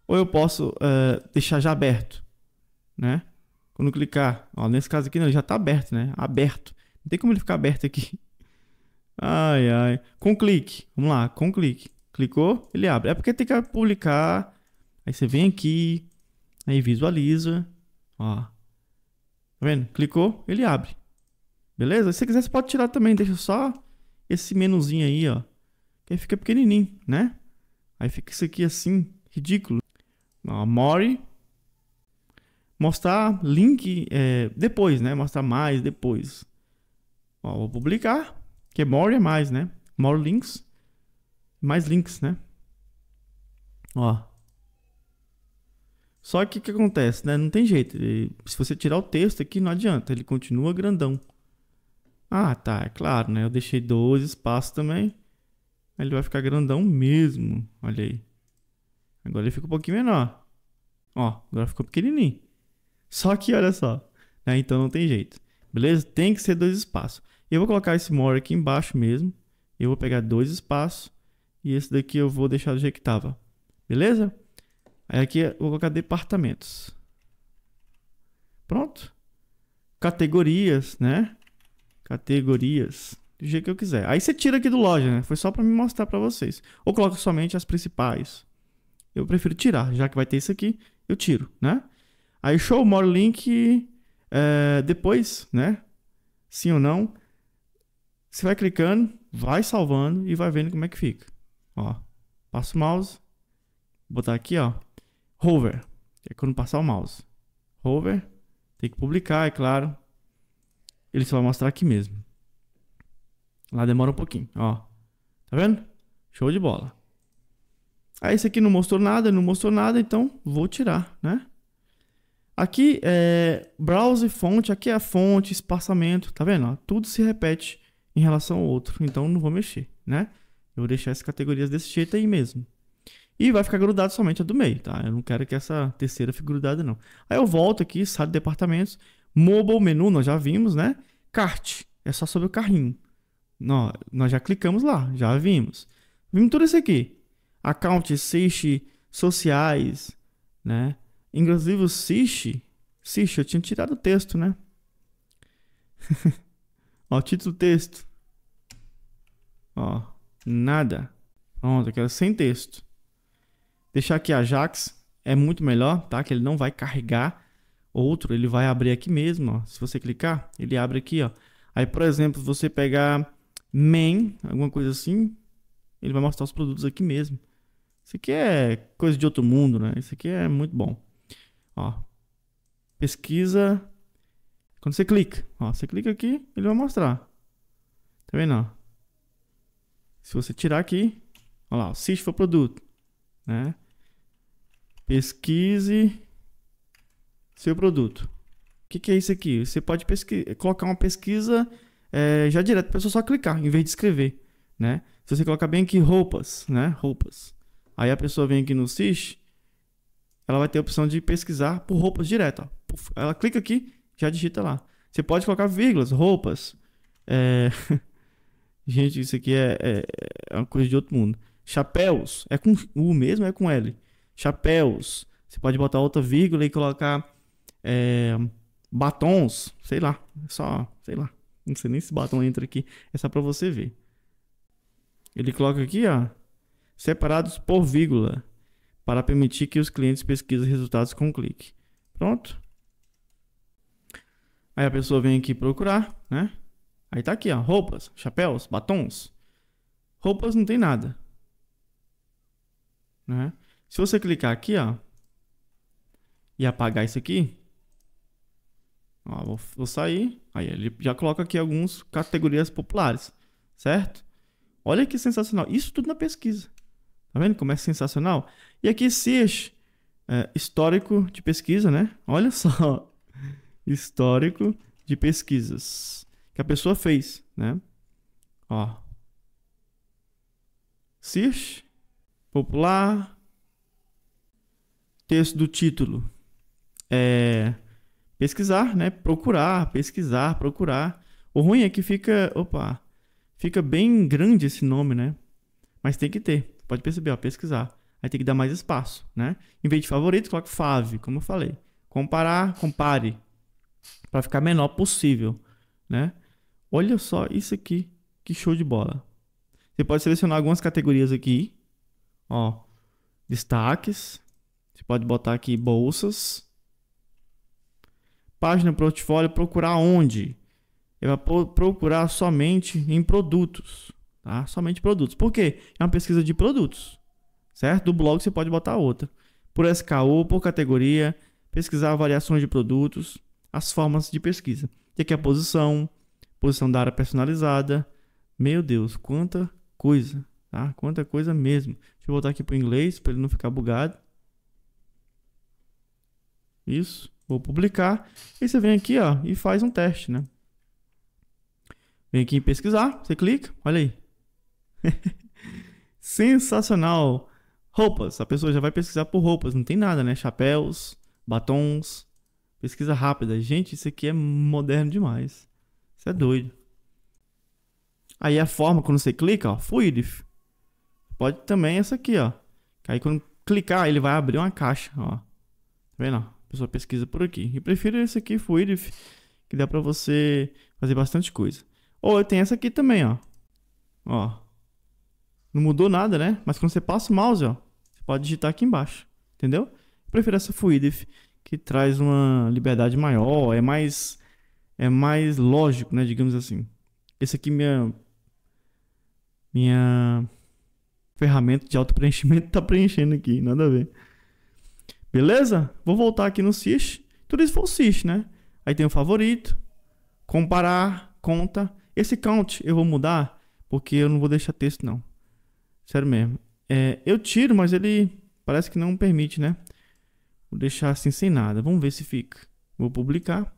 Ou eu posso uh, deixar já aberto, né? Quando clicar, ó, nesse caso aqui não, ele já tá aberto, né? Aberto. Não tem como ele ficar aberto aqui. Ai, ai. Com clique, vamos lá, com clique. Clicou, ele abre. É porque tem que publicar. Aí você vem aqui, aí visualiza, ó. Tá vendo? Clicou, ele abre. Beleza? Se você quiser, você pode tirar também. Deixa só esse menuzinho aí, ó. Que aí fica pequenininho, né? Aí fica isso aqui assim, ridículo. Ó, more. Mostrar link é, depois, né? Mostrar mais depois. Ó, vou publicar. Que é more é mais, né? More links. Mais links, né? Ó. Só que o que acontece, né? Não tem jeito. se você tirar o texto aqui, não adianta. Ele continua grandão. Ah, tá, é claro, né? Eu deixei 12 espaços também. Ele vai ficar grandão mesmo. Olha aí. Agora ele fica um pouquinho menor. Ó, agora ficou pequenininho. Só que olha só. Né? Então não tem jeito. Beleza? Tem que ser dois espaços. Eu vou colocar esse more aqui embaixo mesmo. Eu vou pegar dois espaços. E esse daqui eu vou deixar do jeito que tava. Beleza? Aí aqui eu vou colocar departamentos. Pronto. Categorias, né? categorias do jeito que eu quiser. Aí você tira aqui do loja, né? Foi só para me mostrar para vocês. Ou coloca somente as principais. Eu prefiro tirar, já que vai ter isso aqui, eu tiro, né? Aí show more link é, depois, né? Sim ou não? Você vai clicando, vai salvando e vai vendo como é que fica. Ó, passa o mouse, botar aqui, ó, hover. É quando passar o mouse. Hover, tem que publicar, é claro ele só vai mostrar aqui mesmo. Lá demora um pouquinho, ó. Tá vendo? Show de bola. Aí ah, esse aqui não mostrou nada, não mostrou nada, então vou tirar, né? Aqui é browse fonte, aqui é a fonte, espaçamento, tá vendo? Ó, tudo se repete em relação ao outro, então não vou mexer, né? Eu vou deixar as categorias desse jeito aí mesmo. E vai ficar grudado somente a do meio, tá? Eu não quero que essa terceira fique grudada, não. Aí eu volto aqui, saio de departamentos, Mobile menu, nós já vimos, né? cart é só sobre o carrinho. Nós, nós já clicamos lá, já vimos. Vimos tudo isso aqui. Account, Sish, sociais, né? Inclusive o Sish, Sish, eu tinha tirado o texto, né? Ó, título texto. Ó, nada. Pronto, aqui era sem texto. Deixar aqui Ajax é muito melhor, tá? Que ele não vai carregar Outro, ele vai abrir aqui mesmo, ó. Se você clicar, ele abre aqui, ó. Aí, por exemplo, você pegar main, alguma coisa assim, ele vai mostrar os produtos aqui mesmo. Isso aqui é coisa de outro mundo, né? Isso aqui é muito bom. Ó, pesquisa. Quando você clica, ó, você clica aqui, ele vai mostrar. Tá vendo? Ó? Se você tirar aqui, ó lá, ó, for produto, né? Pesquise seu produto. O que, que, é isso aqui? Você pode colocar uma pesquisa é, já direto, a pessoa só clicar, em vez de escrever, né? Se você colocar bem aqui roupas, né? Roupas. Aí a pessoa vem aqui no SIS, ela vai ter a opção de pesquisar por roupas direto. Ó. ela clica aqui, já digita lá. Você pode colocar vírgulas, roupas. É... Gente, isso aqui é, é, é, uma coisa de outro mundo. Chapéus, é com U mesmo, é com L. Chapéus. Você pode botar outra vírgula e colocar é, batons, sei lá, é só, sei lá, não sei nem se batom entra aqui, é só para você ver. Ele coloca aqui, ó, separados por vírgula, para permitir que os clientes pesquisem resultados com um clique. Pronto. Aí a pessoa vem aqui procurar, né? Aí tá aqui, ó, roupas, chapéus, batons. Roupas não tem nada. Né? Se você clicar aqui, ó, e apagar isso aqui, Ó, vou, vou sair. Aí ele já coloca aqui algumas categorias populares, certo? Olha que sensacional. Isso tudo na pesquisa. Tá vendo como é sensacional? E aqui search, é, histórico de pesquisa, né? Olha só. histórico de pesquisas que a pessoa fez, né? Ó. Search, popular, texto do título. É, pesquisar, né? Procurar, pesquisar, procurar. O ruim é que fica, opa, fica bem grande esse nome, né? Mas tem que ter. Pode perceber, ó, pesquisar. Aí tem que dar mais espaço, né? Em vez de favorito, coloque fave, como eu falei. Comparar, compare. Para ficar menor possível, né? Olha só isso aqui. Que show de bola. Você pode selecionar algumas categorias aqui. Ó, destaques. Você pode botar aqui bolsas página portfólio procurar onde? Ele vai procurar somente em produtos, tá? Somente produtos. Por quê? É uma pesquisa de produtos, certo? Do blog você pode botar outra. Por SKU, por categoria, pesquisar variações de produtos, as formas de pesquisa. Tem aqui a posição, posição da área personalizada. Meu Deus, quanta coisa, tá? Quanta coisa mesmo. Deixa eu voltar aqui para o inglês para ele não ficar bugado. Isso. Vou publicar. E você vem aqui, ó, e faz um teste, né? Vem aqui em pesquisar, você clica, olha aí. Sensacional! Roupas, a pessoa já vai pesquisar por roupas, não tem nada, né? Chapéus, batons, pesquisa rápida. Gente, isso aqui é moderno demais. Isso é doido. Aí a forma, quando você clica, ó, fluid. Pode também essa aqui, ó. Aí quando clicar, ele vai abrir uma caixa, ó. Tá vendo? sua pesquisa por aqui. Eu prefiro esse aqui, Fluidif, que dá para você fazer bastante coisa. Ou tem essa aqui também, ó. Ó. Não mudou nada, né? Mas quando você passa o mouse, ó, você pode digitar aqui embaixo, entendeu? Eu prefiro essa Fluidif, que traz uma liberdade maior, é mais é mais lógico, né, digamos assim. Esse aqui minha minha ferramenta de auto preenchimento tá preenchendo aqui, nada a ver. Beleza? Vou voltar aqui no Sis. Tudo isso foi o SIS, né? Aí tem o favorito, comparar, conta. Esse count eu vou mudar porque eu não vou deixar texto não. Sério mesmo. É, eu tiro, mas ele parece que não permite, né? Vou deixar assim sem nada. Vamos ver se fica. Vou publicar.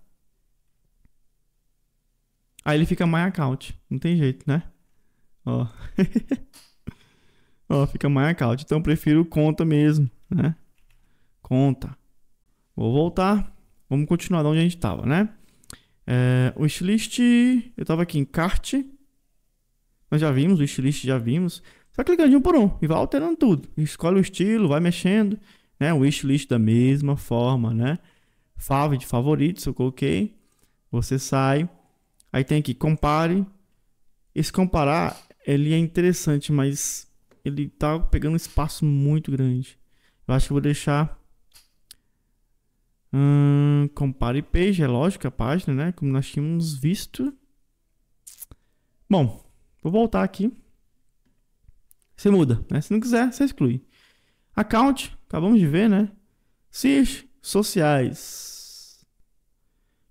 Aí ele fica my account. Não tem jeito, né? Ó. Ó, fica my account. Então eu prefiro conta mesmo, né? Conta. Vou voltar. Vamos continuar de onde a gente estava, né? É, o wishlist, eu estava aqui em cart. Nós já vimos, o wishlist já vimos. Só clicando de um por um e vai alterando tudo. Escolhe o estilo, vai mexendo. Né? O wishlist da mesma forma, né? Fave de favoritos, eu coloquei. Você sai. Aí tem aqui, compare. Esse comparar, ele é interessante, mas ele tá pegando um espaço muito grande. Eu acho que eu vou deixar Hum, compare page, é lógico a página, né? Como nós tínhamos visto. Bom, vou voltar aqui. Você muda, né? Se não quiser, você exclui. Account, acabamos de ver, né? Search, sociais.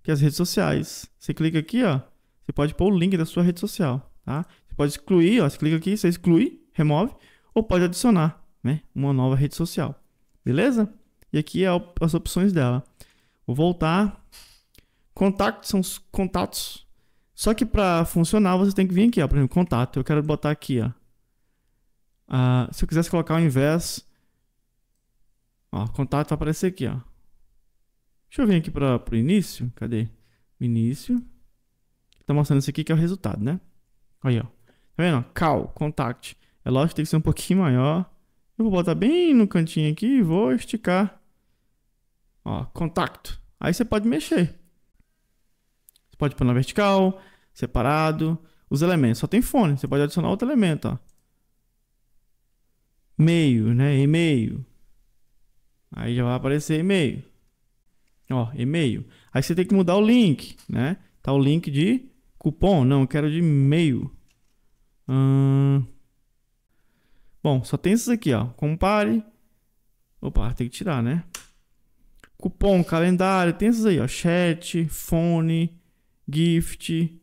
Que é as redes sociais. Você clica aqui, ó. Você pode pôr o link da sua rede social, tá? Você pode excluir, ó. Você clica aqui, você exclui, remove. Ou pode adicionar, né? Uma nova rede social. Beleza? aqui é as opções dela. Vou voltar. contato são os contatos. Só que para funcionar, você tem que vir aqui, ó, por exemplo, contato. Eu quero botar aqui, ó. Ah, se eu quisesse colocar ao invés... Ó, contato vai aparecer aqui, ó. Deixa eu vir aqui para o início. Cadê? Início. Tá mostrando isso aqui que é o resultado, né? Aí, ó. Tá vendo? Cal, contact. É lógico que tem que ser um pouquinho maior. Eu vou botar bem no cantinho aqui e vou esticar Ó, contato Aí você pode mexer. Você pode pôr na vertical, separado. Os elementos. Só tem fone. Você pode adicionar outro elemento, ó. Meio, né? E-mail. Aí já vai aparecer e-mail. Ó, e-mail. Aí você tem que mudar o link, né? Tá o link de cupom. Não, eu quero de e-mail. Hum... Bom, só tem esses aqui, ó. Compare. Opa, tem que tirar, né? Cupom, calendário, tem esses aí, ó. Chat, fone, gift,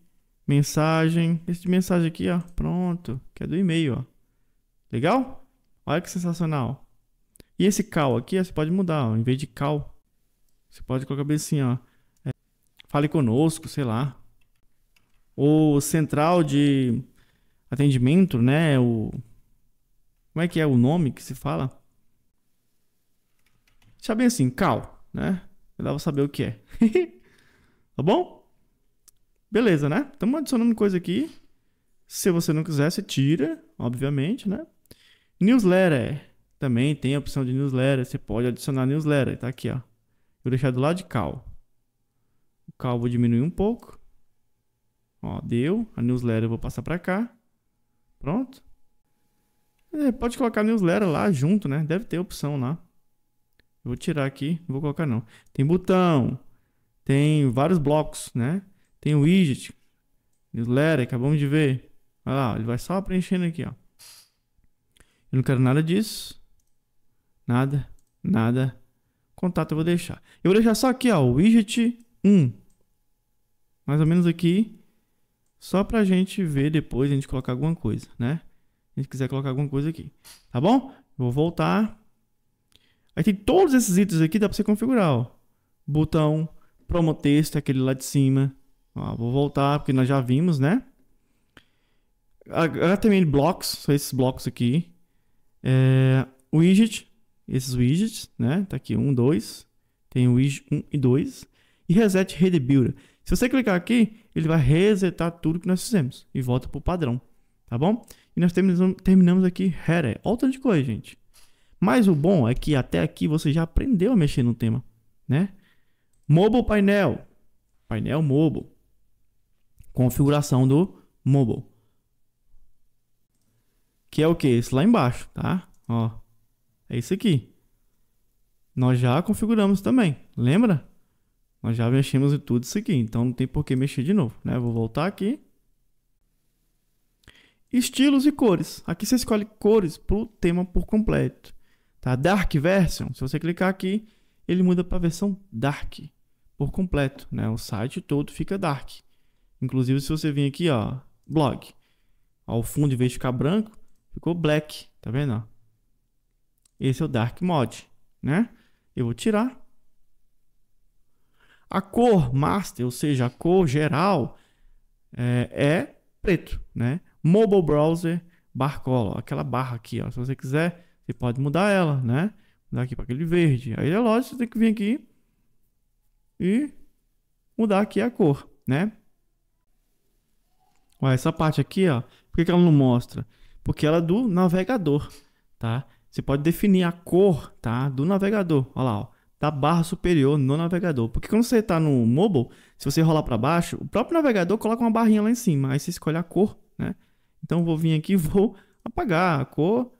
mensagem. Esse de mensagem aqui, ó. Pronto. Que é do e-mail, ó. Legal? Olha que sensacional. E esse cal aqui, ó, você pode mudar, ó. Em vez de cal, você pode colocar bem assim, ó. É, fale conosco, sei lá. Ou central de atendimento, né? É o... Como é que é o nome que se fala? Deixa bem assim, cal né? Dá dava saber o que é. tá bom? Beleza, né? Estamos adicionando coisa aqui. Se você não quiser, você tira, obviamente, né? Newsletter. Também tem a opção de newsletter. Você pode adicionar newsletter. Tá aqui, ó. Vou deixar do lado de cal. O cal vou diminuir um pouco. Ó, deu. A newsletter eu vou passar para cá. Pronto. É, pode colocar newsletter lá junto, né? Deve ter opção lá. Vou tirar aqui, não vou colocar não. Tem botão, tem vários blocos, né? Tem widget, newsletter, acabamos de ver. Olha lá, ele vai só preenchendo aqui, ó. Eu não quero nada disso. Nada, nada. Contato eu vou deixar. Eu vou deixar só aqui, ó, widget 1. Mais ou menos aqui. Só pra gente ver depois, a gente colocar alguma coisa, né? Se a gente quiser colocar alguma coisa aqui. Tá bom? Vou voltar. Aí é tem todos esses itens aqui, dá para você configurar, ó. Botão, promo texto, aquele lá de cima. Ó, vou voltar, porque nós já vimos, né? HTML blocks, são esses blocos aqui. É, widget, esses widgets, né? Tá aqui um, dois. Tem o widget 1 e 2. E reset rede builder. Se você clicar aqui, ele vai resetar tudo que nós fizemos. E volta pro padrão, tá bom? E nós terminamos, terminamos aqui header. Olha o tanto de coisa, gente. Mas o bom é que até aqui você já aprendeu a mexer no tema, né? Mobile painel, painel mobile, configuração do mobile, que é o que? Esse lá embaixo, tá? Ó, é isso aqui. Nós já configuramos também, lembra? Nós já mexemos em tudo isso aqui, então não tem por que mexer de novo, né? Vou voltar aqui. Estilos e cores. Aqui você escolhe cores para o tema por completo. Tá? Dark Version, se você clicar aqui, ele muda para a versão Dark por completo, né? O site todo fica Dark. Inclusive, se você vir aqui, ó, blog, ao fundo, em vez de ficar branco, ficou black, tá vendo? Ó? Esse é o Dark Mode, né? Eu vou tirar. A cor master, ou seja, a cor geral, é, é preto, né? Mobile Browser Bar Color, aquela barra aqui, ó. Se você quiser você pode mudar ela, né? Mudar aqui para aquele verde. Aí é lógico, você tem que vir aqui e mudar aqui a cor, né? Ó, essa parte aqui, ó, por que, ela não mostra? Porque ela é do navegador, tá? Você pode definir a cor, tá? Do navegador, olha lá, ó, da barra superior no navegador. Porque quando você está no mobile, se você rolar para baixo, o próprio navegador coloca uma barrinha lá em cima, aí você escolhe a cor, né? Então vou vir aqui e vou apagar a cor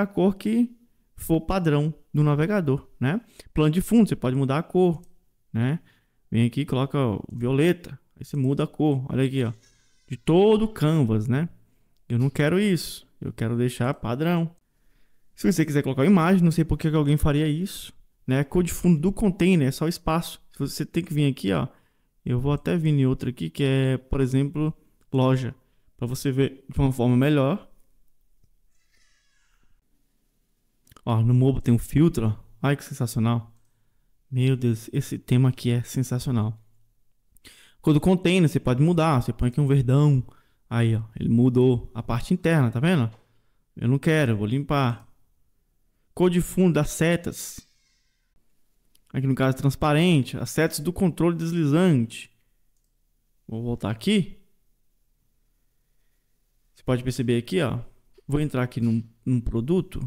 é a cor que for padrão do navegador, né? Plano de fundo, você pode mudar a cor, né? Vem aqui, coloca violeta, aí você muda a cor, olha aqui, ó. De todo o canvas, né? Eu não quero isso, eu quero deixar padrão. Se você quiser colocar imagem, não sei por que alguém faria isso, né? Cor de fundo do container é só espaço. Você tem que vir aqui, ó. Eu vou até vir em outra aqui que é, por exemplo, loja, para você ver de uma forma melhor Ó, no mobile tem um filtro, ó. Ai, que sensacional. Meu Deus, esse tema aqui é sensacional. Quando do container, você pode mudar. Você põe aqui um verdão. Aí, ó, ele mudou a parte interna, tá vendo? Eu não quero, vou limpar. Cor de fundo das setas. Aqui no caso transparente, as setas do controle deslizante. Vou voltar aqui. Você pode perceber aqui, ó. Vou entrar aqui num, num produto.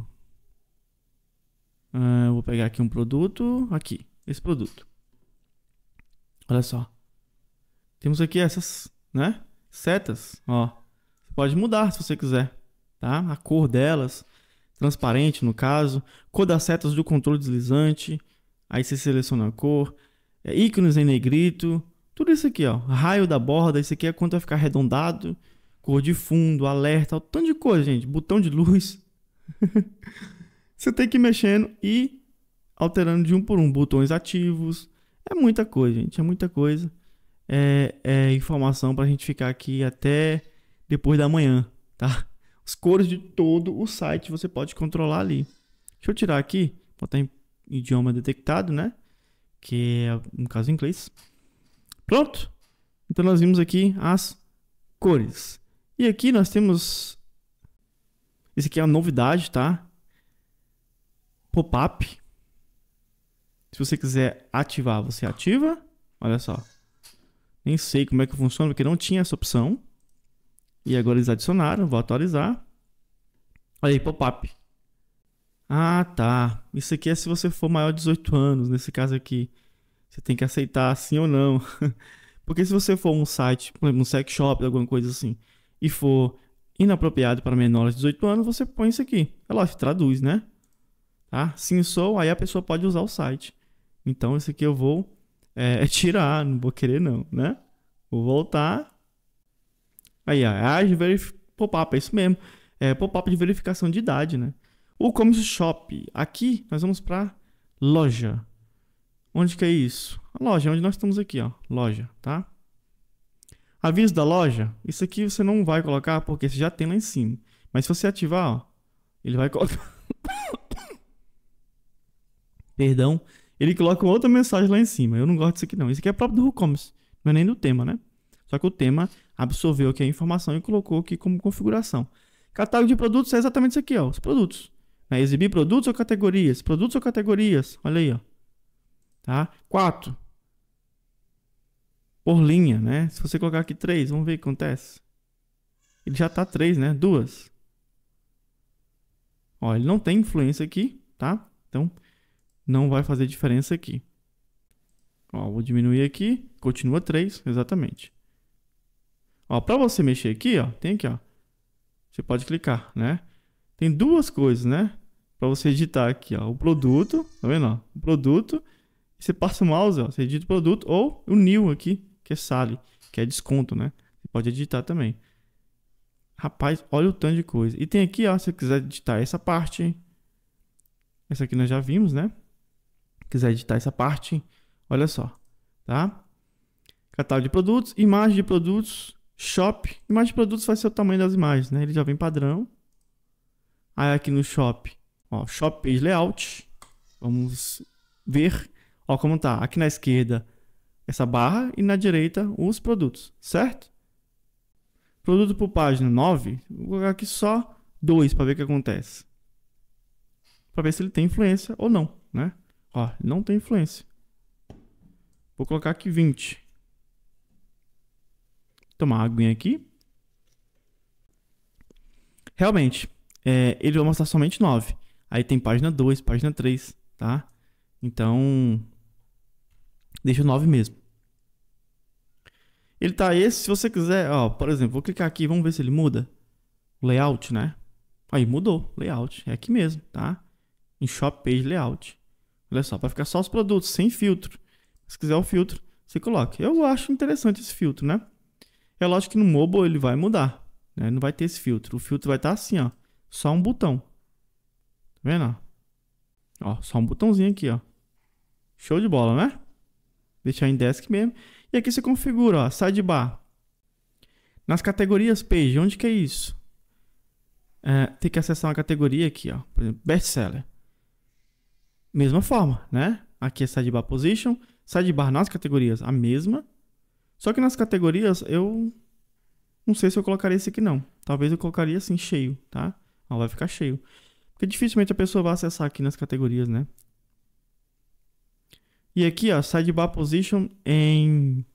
Uh, vou pegar aqui um produto. Aqui, esse produto. Olha só. Temos aqui essas, né? Setas, ó. Você pode mudar se você quiser, tá? A cor delas, transparente no caso. Cor das setas do controle deslizante. Aí você seleciona a cor. É, ícones em negrito. Tudo isso aqui, ó. Raio da borda. Isso aqui é quanto vai ficar arredondado. Cor de fundo, alerta, um tanto de cor, gente. Botão de luz. Você tem que ir mexendo e alterando de um por um, botões ativos. É muita coisa, gente, é muita coisa. É, é informação para a gente ficar aqui até depois da manhã, tá? As cores de todo o site você pode controlar ali. Deixa eu tirar aqui, botar em idioma detectado, né? Que é, no caso, inglês. Pronto! Então nós vimos aqui as cores. E aqui nós temos... Esse aqui é a novidade, tá? pop-up. Se você quiser ativar, você ativa. Olha só. Nem sei como é que funciona, porque não tinha essa opção. E agora eles adicionaram, vou atualizar. Olha aí, pop-up. Ah, tá. Isso aqui é se você for maior de 18 anos, nesse caso aqui. Você tem que aceitar sim ou não. Porque se você for um site, por exemplo, um sex shop, alguma coisa assim, e for inapropriado para menores de 18 anos, você põe isso aqui. É lógico, traduz, né? Ah, sim sou, aí a pessoa pode usar o site. Então esse aqui eu vou é, tirar, não vou querer não, né? Vou voltar. Aí, é a ver verif... pop-up, é isso mesmo. É, pop-up de verificação de idade, né? O Commerce Shop. Aqui nós vamos para loja. Onde que é isso? A loja, onde nós estamos aqui, ó. Loja, tá? Aviso da loja. Isso aqui você não vai colocar porque você já tem lá em cima. Mas se você ativar, ó, ele vai colocar... perdão, ele coloca outra mensagem lá em cima. Eu não gosto disso aqui não. Isso aqui é próprio do WooCommerce, não é nem do tema, né? Só que o tema absorveu aqui a informação e colocou aqui como configuração. Catálogo de produtos é exatamente isso aqui, ó, os produtos. Né? Exibir produtos ou categorias? Produtos ou categorias? Olha aí, ó. Tá? 4. Por linha, né? Se você colocar aqui 3, vamos ver o que acontece. Ele já tá 3, né? Duas. Ó, ele não tem influência aqui, tá? Então, não vai fazer diferença aqui. Ó, vou diminuir aqui, continua 3, exatamente. para você mexer aqui, ó, tem aqui, ó. Você pode clicar, né? Tem duas coisas, né? Para você editar aqui, ó, o produto, tá vendo, ó? O produto, você passa o mouse, ó, você edita o produto ou o new aqui, que é sale, que é desconto, né? Você pode editar também. Rapaz, olha o tanto de coisa. E tem aqui, ó, se você quiser editar essa parte, hein? Essa aqui nós já vimos, né? quiser editar essa parte, olha só, tá? Catálogo de produtos, imagem de produtos, shop. Imagem de produtos vai ser o tamanho das imagens, né? Ele já vem padrão. Aí aqui no shop, ó, shop page layout. Vamos ver, ó, como tá. Aqui na esquerda, essa barra e na direita os produtos, certo? Produto por página 9, vou colocar aqui só 2 para ver o que acontece. Para ver se ele tem influência ou não, né? Ó, não tem influência. Vou colocar aqui 20. Tomar uma aguinha aqui. Realmente, é, ele vai mostrar somente 9. Aí tem página 2, página 3, tá? Então, deixa 9 mesmo. Ele tá esse, se você quiser, ó, por exemplo, vou clicar aqui, vamos ver se ele muda. Layout, né? Aí mudou, layout, é aqui mesmo, tá? Em Shop Page Layout. Olha só, para ficar só os produtos, sem filtro. Se quiser o filtro, você coloca. Eu acho interessante esse filtro, né? É lógico que no mobile ele vai mudar, né? Não vai ter esse filtro. O filtro vai estar tá assim, ó. Só um botão. Tá vendo? Ó, só um botãozinho aqui, ó. Show de bola, né? Deixar em desk mesmo. E aqui você configura, ó, sidebar. Nas categorias page, onde que é isso? É, tem que acessar uma categoria aqui, ó. Por exemplo, best seller. Mesma forma, né? Aqui é sidebar position, sidebar nas categorias a mesma. Só que nas categorias eu não sei se eu colocaria esse aqui não. Talvez eu colocaria assim cheio, tá? Ó, vai ficar cheio. Porque dificilmente a pessoa vai acessar aqui nas categorias, né? E aqui, ó, sidebar position em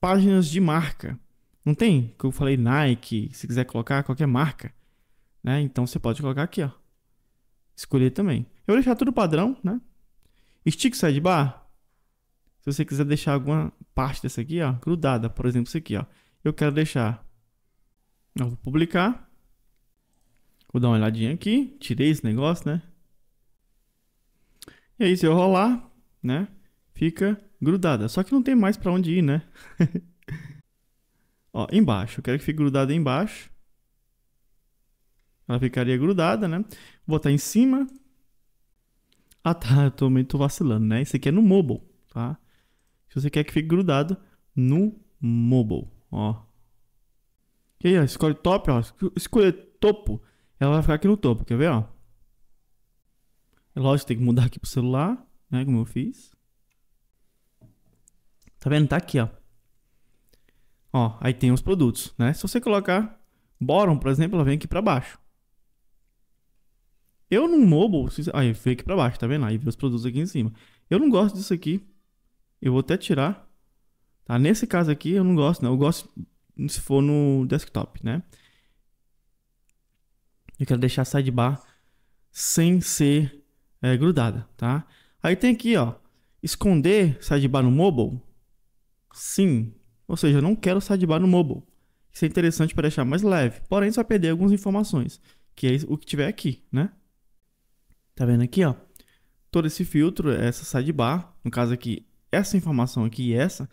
páginas de marca. Não tem? Que eu falei Nike, se quiser colocar qualquer marca, né? Então você pode colocar aqui, ó escolher também. Eu vou deixar tudo padrão, né? Stick sidebar. Se você quiser deixar alguma parte dessa aqui, ó, grudada, por exemplo, isso aqui, ó. Eu quero deixar. Eu vou publicar. Vou dar uma olhadinha aqui. Tirei esse negócio, né? E aí, se eu rolar, né? Fica grudada. Só que não tem mais para onde ir, né? ó, embaixo. Eu quero que fique grudada embaixo. Ela ficaria grudada, né? botar em cima. Ah tá, eu também tô vacilando, né? Isso aqui é no mobile, tá? Se você quer que fique grudado no mobile, ó. E aí, ó, escolhe top, ó. Escolher topo, ela vai ficar aqui no topo, quer ver, ó? É lógico, tem que mudar aqui pro celular, né? Como eu fiz. Tá vendo? Tá aqui, ó. Ó, aí tem os produtos, né? Se você colocar Boron, por exemplo, ela vem aqui pra baixo. Eu no mobile, aí veio aqui pra baixo, tá vendo? Aí veio os produtos aqui em cima. Eu não gosto disso aqui. Eu vou até tirar. Tá? Nesse caso aqui, eu não gosto, né? Eu gosto se for no desktop, né? Eu quero deixar a sidebar sem ser é, grudada, tá? Aí tem aqui, ó. Esconder sidebar no mobile? Sim. Ou seja, eu não quero sidebar no mobile. Isso é interessante para deixar mais leve. Porém, você vai perder algumas informações, que é o que tiver aqui, né? Tá vendo aqui, ó? Todo esse filtro, essa sidebar, no caso aqui, essa informação aqui e essa,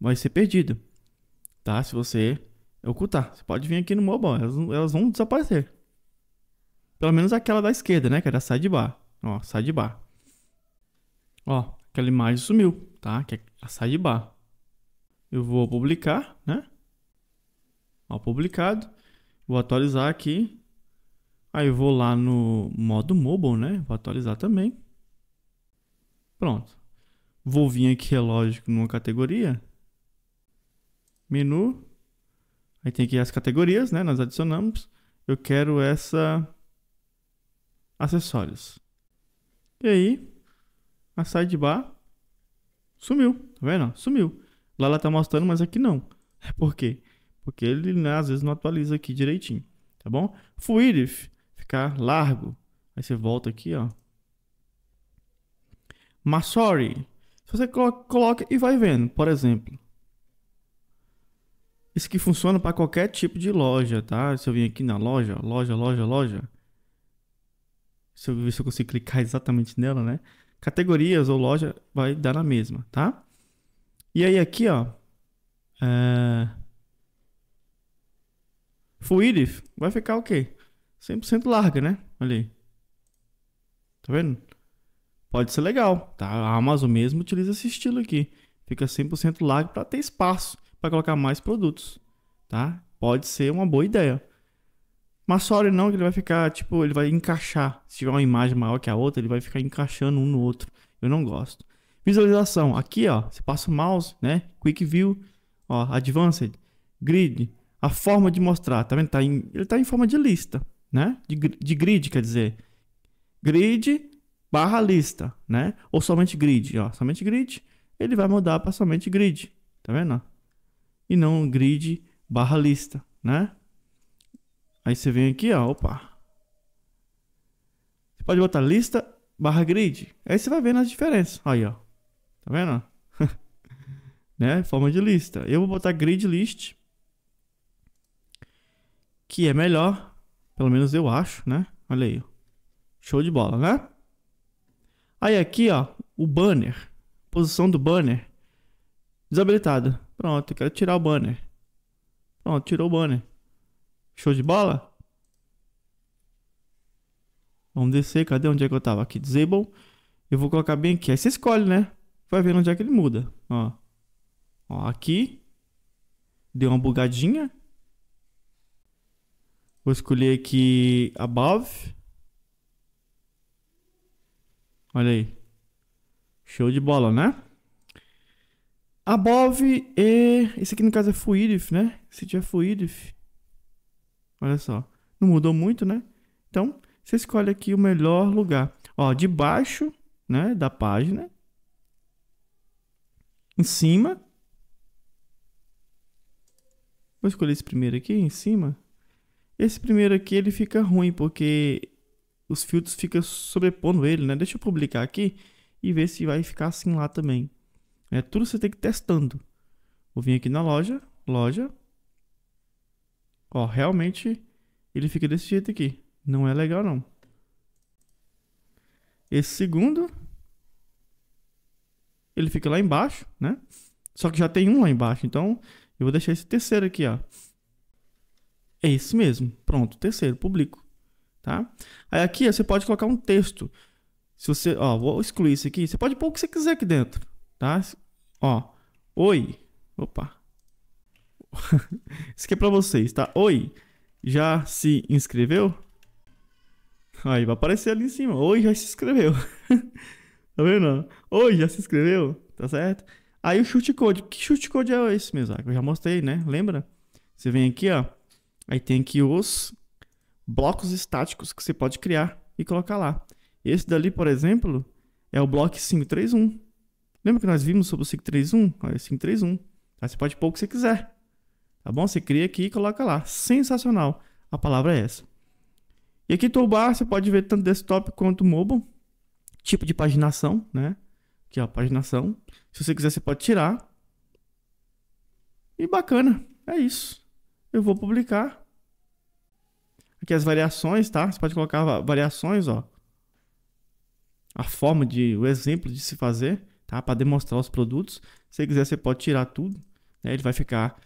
vai ser perdida, tá? Se você ocultar. Você pode vir aqui no mobile, elas, elas vão desaparecer. Pelo menos aquela da esquerda, né? Que era é a sidebar. Ó, sidebar. Ó, aquela imagem sumiu, tá? Que é a sidebar. Eu vou publicar, né? Ó, publicado. Vou atualizar aqui. Aí eu vou lá no modo mobile, né? Vou atualizar também. Pronto. Vou vir aqui, é lógico, numa categoria. Menu. Aí tem aqui as categorias, né? Nós adicionamos. Eu quero essa... Acessórios. E aí, a sidebar sumiu, tá vendo? Sumiu. Lá ela tá mostrando, mas aqui não. Por quê? Porque ele, né, às vezes, não atualiza aqui direitinho, tá bom? Fui if ficar largo. Aí você volta aqui, ó. sorry, Você coloca, e vai vendo, por exemplo. Isso aqui funciona para qualquer tipo de loja, tá? Se eu vir aqui na loja, loja, loja, loja. Se eu ver se eu consigo clicar exatamente nela, né? Categorias ou loja vai dar na mesma, tá? E aí aqui, ó. É... vai ficar o quê? 100% larga, né? Olha aí. Tá vendo? Pode ser legal, tá? A Amazon mesmo utiliza esse estilo aqui. Fica 100% largo para ter espaço para colocar mais produtos, tá? Pode ser uma boa ideia. Mas só ele não, que ele vai ficar, tipo, ele vai encaixar. Se tiver uma imagem maior que a outra, ele vai ficar encaixando um no outro. Eu não gosto. Visualização. Aqui, ó, você passa o mouse, né? Quick View, ó, Advanced, Grid. A forma de mostrar, tá vendo? Tá em, ele tá em forma de lista né? De, de grid, quer dizer, grid barra lista, né? Ou somente grid, ó, somente grid, ele vai mudar para somente grid, tá vendo? E não grid barra lista, né? Aí você vem aqui, ó, opa. Você pode botar lista barra grid, aí você vai vendo as diferenças, aí, ó, tá vendo? né? Forma de lista. Eu vou botar grid list, que é melhor, pelo menos eu acho, né? Olha aí. Show de bola, né? Aí aqui, ó, o banner. Posição do banner. desabilitado Pronto, eu quero tirar o banner. Pronto, tirou o banner. Show de bola? Vamos descer, cadê onde é que eu tava? Aqui, disable. Eu vou colocar bem aqui. Aí você escolhe, né? Vai ver onde é que ele muda. Ó. Ó, aqui. Deu uma bugadinha. Vou escolher aqui Above. Olha aí. Show de bola, né? Above e Esse aqui no caso é Fuidif, né? Se tiver é fluidif, Fuidif. Olha só. Não mudou muito, né? Então, você escolhe aqui o melhor lugar. Ó, debaixo, né, da página. Em cima. Vou escolher esse primeiro aqui, em cima. Esse primeiro aqui ele fica ruim porque os filtros ficam sobrepondo ele, né? Deixa eu publicar aqui e ver se vai ficar assim lá também. É, tudo você tem que ir testando. Vou vir aqui na loja, loja. Ó, realmente ele fica desse jeito aqui. Não é legal não. Esse segundo ele fica lá embaixo, né? Só que já tem um lá embaixo, então eu vou deixar esse terceiro aqui, ó. É esse mesmo. Pronto, terceiro, publico. Tá? Aí aqui você pode colocar um texto. Se você, ó, vou excluir isso aqui. Você pode pôr o que você quiser aqui dentro, tá? Ó, oi. Opa. isso aqui é para vocês, tá? Oi. Já se inscreveu? Aí vai aparecer ali em cima. Oi, já se inscreveu. tá vendo? Oi, já se inscreveu? Tá certo? Aí o chute code. Que chute code é esse, meus ah, Eu já mostrei, né? Lembra? Você vem aqui, ó. Aí tem aqui os blocos estáticos que você pode criar e colocar lá. Esse dali, por exemplo, é o bloco 531. Lembra que nós vimos sobre o 531? Olha, 531. Aí tá, você pode pôr o que você quiser. Tá bom? Você cria aqui e coloca lá. Sensacional. A palavra é essa. E aqui toolbar, você pode ver tanto desktop quanto mobile. Tipo de paginação, né? Aqui, ó, paginação. Se você quiser, você pode tirar. E bacana. É isso eu vou publicar. Aqui as variações, tá? Você pode colocar variações, ó. A forma de, o exemplo de se fazer, tá? Para demonstrar os produtos. Se você quiser, você pode tirar tudo. Né? Ele vai ficar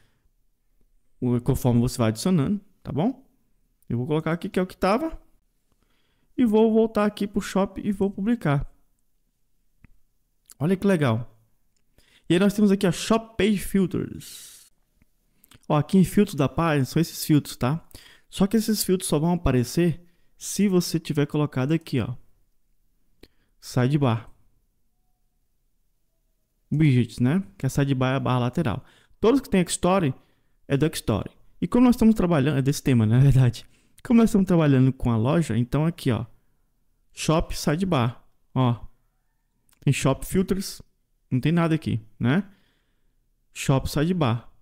conforme você vai adicionando, tá bom? Eu vou colocar aqui que é o que estava. E vou voltar aqui para o Shop e vou publicar. Olha que legal. E aí nós temos aqui a Shop Page Filters. Ó, aqui em filtros da página são esses filtros, tá? Só que esses filtros só vão aparecer se você tiver colocado aqui, ó. Sidebar. Widgets, né? Que a é sidebar é a barra lateral. Todos que tem X-Story é do X-Story. E como nós estamos trabalhando, é desse tema, na né? é verdade. Como nós estamos trabalhando com a loja, então aqui, ó. Shop sidebar, ó. Tem Shop Filters, não tem nada aqui, né? Shop sidebar.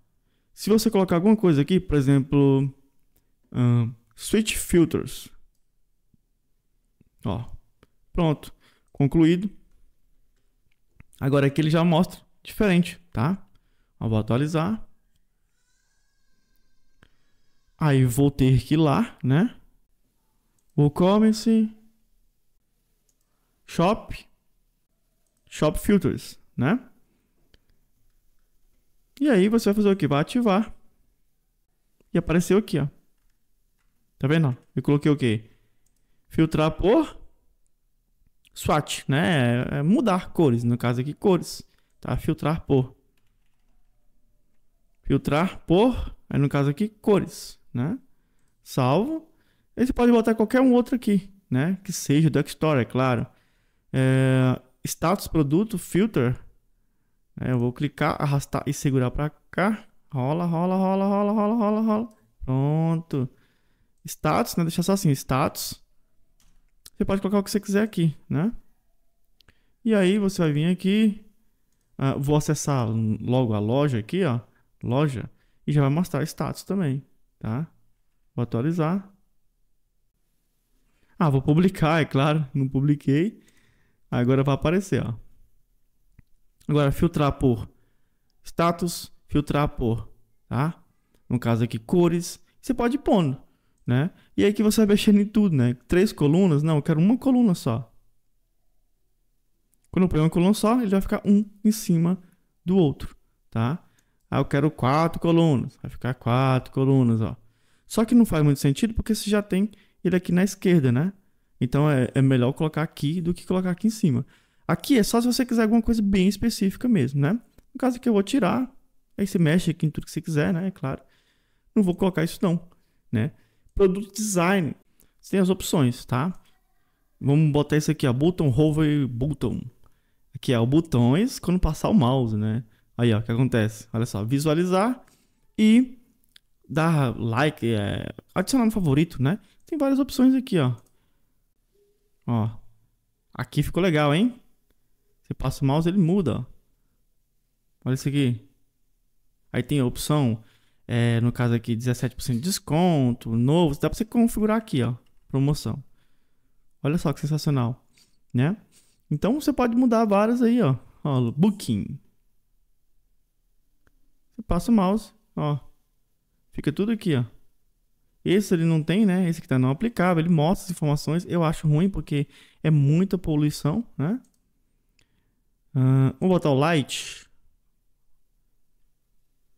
Se você colocar alguma coisa aqui, por exemplo, switch filters. Ó, pronto, concluído. Agora aqui ele já mostra diferente, tá? Eu vou atualizar. Aí vou ter que ir lá, né? WooCommerce, Shop, Shop Filters, né? E aí você vai fazer o que? Vai ativar. E apareceu aqui, ó. Tá vendo? Eu coloquei o quê? Filtrar por swatch, né? É, é mudar cores, no caso aqui cores, tá? Filtrar por filtrar por, aí no caso aqui cores, né? Salvo. Aí você pode botar qualquer um outro aqui, né? Que seja do X-Store, é claro. É, status produto filter é, eu vou clicar, arrastar e segurar para cá. Rola, rola, rola, rola, rola, rola, rola. Pronto. Status, né? Deixar só assim, status. Você pode colocar o que você quiser aqui, né? E aí você vai vir aqui. Uh, vou acessar logo a loja aqui, ó. Loja. E já vai mostrar status também, tá? Vou atualizar. Ah, vou publicar, é claro. Não publiquei. Agora vai aparecer, ó. Agora, filtrar por status, filtrar por, tá? No caso aqui, cores. Você pode ir pondo, né? E aí que você vai mexendo em tudo, né? Três colunas? Não, eu quero uma coluna só. Quando eu ponho uma coluna só, ele vai ficar um em cima do outro, tá? Ah, eu quero quatro colunas. Vai ficar quatro colunas, ó. Só que não faz muito sentido porque você já tem ele aqui na esquerda, né? Então é, é melhor colocar aqui do que colocar aqui em cima. Aqui é só se você quiser alguma coisa bem específica mesmo, né? No caso aqui eu vou tirar, aí você mexe aqui em tudo que você quiser, né? É claro. Não vou colocar isso não, né? Produto design, você tem as opções, tá? Vamos botar isso aqui, ó, button, hover, button. Aqui é o botões quando passar o mouse, né? Aí, ó, o que acontece? Olha só, visualizar e dar like, é, adicionar no favorito, né? Tem várias opções aqui, ó. Ó, aqui ficou legal, hein? passo o mouse, ele muda. Olha isso aqui. Aí tem a opção, é, no caso aqui, 17% de desconto, novo. Dá pra você configurar aqui, ó. Promoção. Olha só que sensacional, né? Então você pode mudar várias aí, ó. ó booking. Você passa o mouse, ó. Fica tudo aqui, ó. Esse ele não tem, né? Esse que tá não aplicável. Ele mostra as informações. Eu acho ruim porque é muita poluição, né? Uh, vou botar o light.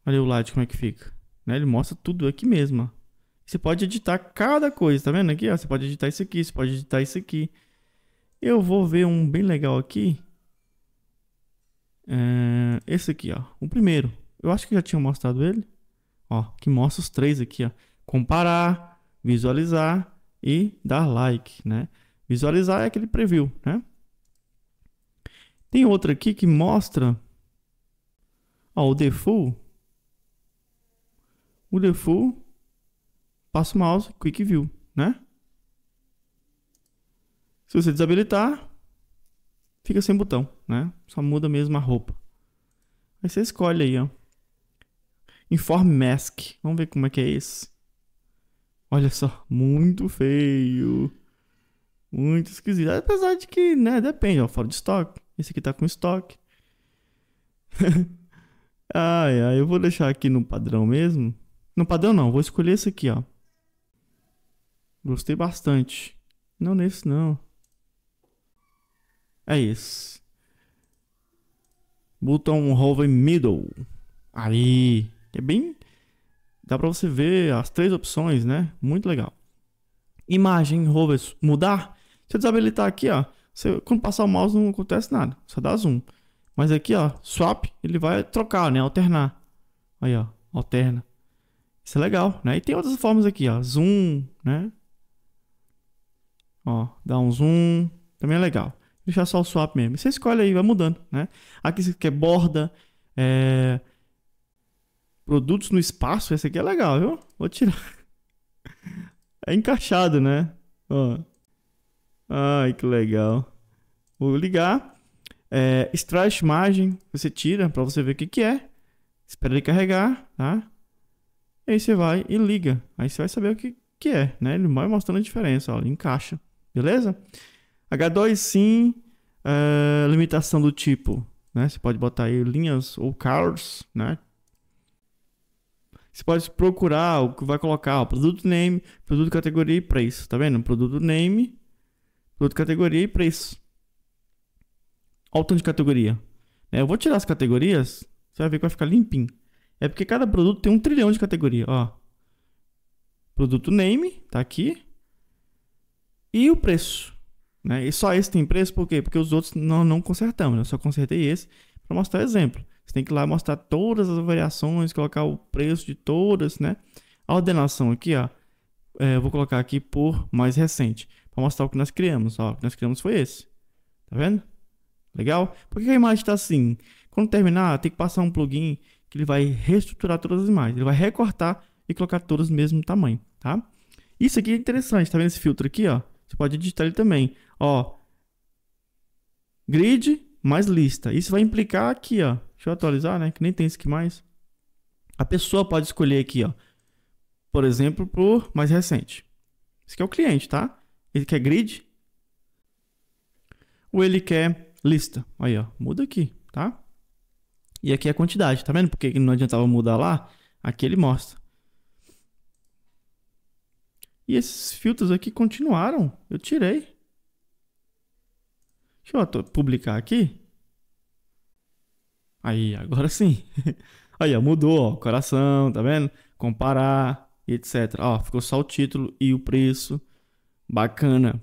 Olha o light como é que fica. Né? Ele mostra tudo aqui mesmo. Você pode editar cada coisa, tá vendo aqui? Ó? Você pode editar isso aqui, você pode editar isso aqui. Eu vou ver um bem legal aqui. esse aqui, ó. O primeiro. Eu acho que já tinha mostrado ele. Ó, que mostra os três aqui, ó. Comparar, visualizar e dar like, né? Visualizar é aquele preview, né? Tem outra aqui que mostra ó, ah, o default. O default, passa o mouse, quick view, né? Se você desabilitar, fica sem botão, né? Só muda mesmo a roupa. Aí você escolhe aí, ó. Inform Mask. Vamos ver como é que é esse. Olha só, muito feio. Muito esquisito. Apesar de que, né, depende, ó, fora de estoque. Esse aqui tá com estoque. ai, ai, eu vou deixar aqui no padrão mesmo. No padrão não, vou escolher esse aqui, ó. Gostei bastante. Não nesse não. É esse. Botão Hover Middle. Aí, é bem dá para você ver as três opções, né? Muito legal. Imagem, Hover mudar. Se eu desabilitar aqui, ó, você, quando passar o mouse não acontece nada, só dá zoom. Mas aqui, ó, swap, ele vai trocar, né? Alternar. Aí, ó, alterna. Isso é legal, né? E tem outras formas aqui, ó, zoom, né? Ó, dá um zoom, também é legal. Deixar só o swap mesmo. Você escolhe aí, vai mudando, né? Aqui você quer borda, é... Produtos no espaço, esse aqui é legal, viu? Vou tirar. É encaixado, né? Ó. Ai, que legal. Vou ligar. É, extrai imagem, você tira para você ver o que, que é. Espera ele carregar, tá? E aí você vai e liga. Aí você vai saber o que, que é, né? Ele vai mostrando a diferença, ó, ele encaixa, beleza? H2 sim, é, limitação do tipo, né? Você pode botar aí linhas ou cards, né? Você pode procurar o que vai colocar, ó, produto name, produto categoria e preço, tá vendo? Produto name, Produto categoria e preço. Olha o tanto de categoria. Né, eu vou tirar as categorias, você vai ver que vai ficar limpinho. É porque cada produto tem um trilhão de categoria. Ó. Produto name, tá aqui. E o preço. Né? E só esse tem preço, por quê? Porque os outros não, não consertamos. Eu só consertei esse para mostrar exemplo. Você tem que ir lá mostrar todas as variações, colocar o preço de todas, né? A ordenação aqui, ó. É, eu vou colocar aqui por mais recente para mostrar o que nós criamos. Ó, o que nós criamos foi esse. Tá vendo? Legal? Por que a imagem está assim? Quando terminar, tem que passar um plugin que ele vai reestruturar todas as imagens. Ele vai recortar e colocar todas no mesmo tamanho, tá? Isso aqui é interessante, tá vendo esse filtro aqui, ó? Você pode digitar ele também, ó. Grid mais lista. Isso vai implicar aqui, ó. Deixa eu atualizar, né? Que nem tem isso aqui mais. A pessoa pode escolher aqui, ó. Por exemplo, por mais recente. Esse aqui é o cliente, tá? Ele quer grid? Ou ele quer lista? Aí, ó. Muda aqui, tá? E aqui é a quantidade, tá vendo? Porque não adiantava mudar lá. Aqui ele mostra. E esses filtros aqui continuaram. Eu tirei. Deixa eu publicar aqui. Aí, agora sim. Aí, ó, mudou, ó, coração, tá vendo? Comparar, etc. Ó, ficou só o título e o preço. Bacana.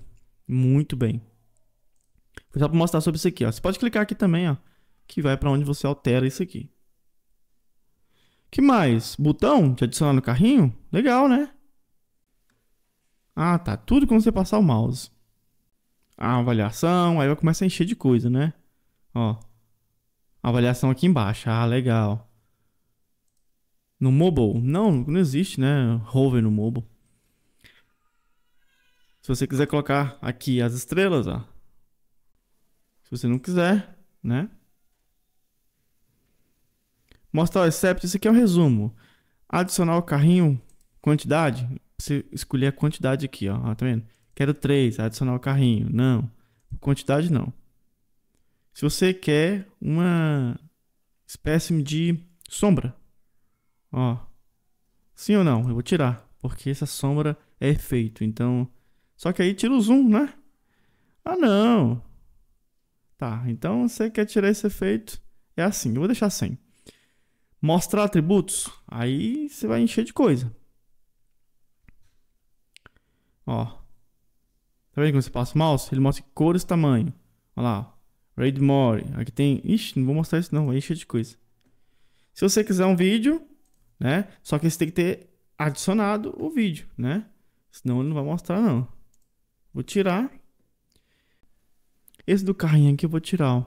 Muito bem. Vou só pra mostrar sobre isso aqui, ó. Você pode clicar aqui também, ó, que vai para onde você altera isso aqui. Que mais? Botão de adicionar no carrinho? Legal, né? Ah, tá. Tudo como você passar o mouse. A avaliação, aí vai começar a encher de coisa, né? Ó. Avaliação aqui embaixo. Ah, legal. No mobile? Não, não existe, né? Hover no mobile. Se você quiser colocar aqui as estrelas, ó. Se você não quiser, né? Mostrar o except, isso aqui é um resumo. Adicionar o carrinho, quantidade. Você escolher a quantidade aqui, ó. tá vendo? Quero 3, adicionar o carrinho. Não. Quantidade não. Se você quer uma espécie de sombra, ó. Sim ou não? Eu vou tirar, porque essa sombra é efeito. Então, só que aí tira o zoom, né? Ah, não. Tá, então você quer tirar esse efeito. É assim, eu vou deixar sem. Assim. Mostrar atributos, aí você vai encher de coisa. Ó. Tá vendo quando você passa o mouse? Ele mostra cores tamanho. Olha lá. Raid More. Aqui tem... Ixi, não vou mostrar isso não. Vai encher de coisa. Se você quiser um vídeo, né? Só que você tem que ter adicionado o vídeo, né? Senão ele não vai mostrar não. Vou tirar. Esse do carrinho aqui eu vou tirar, ó.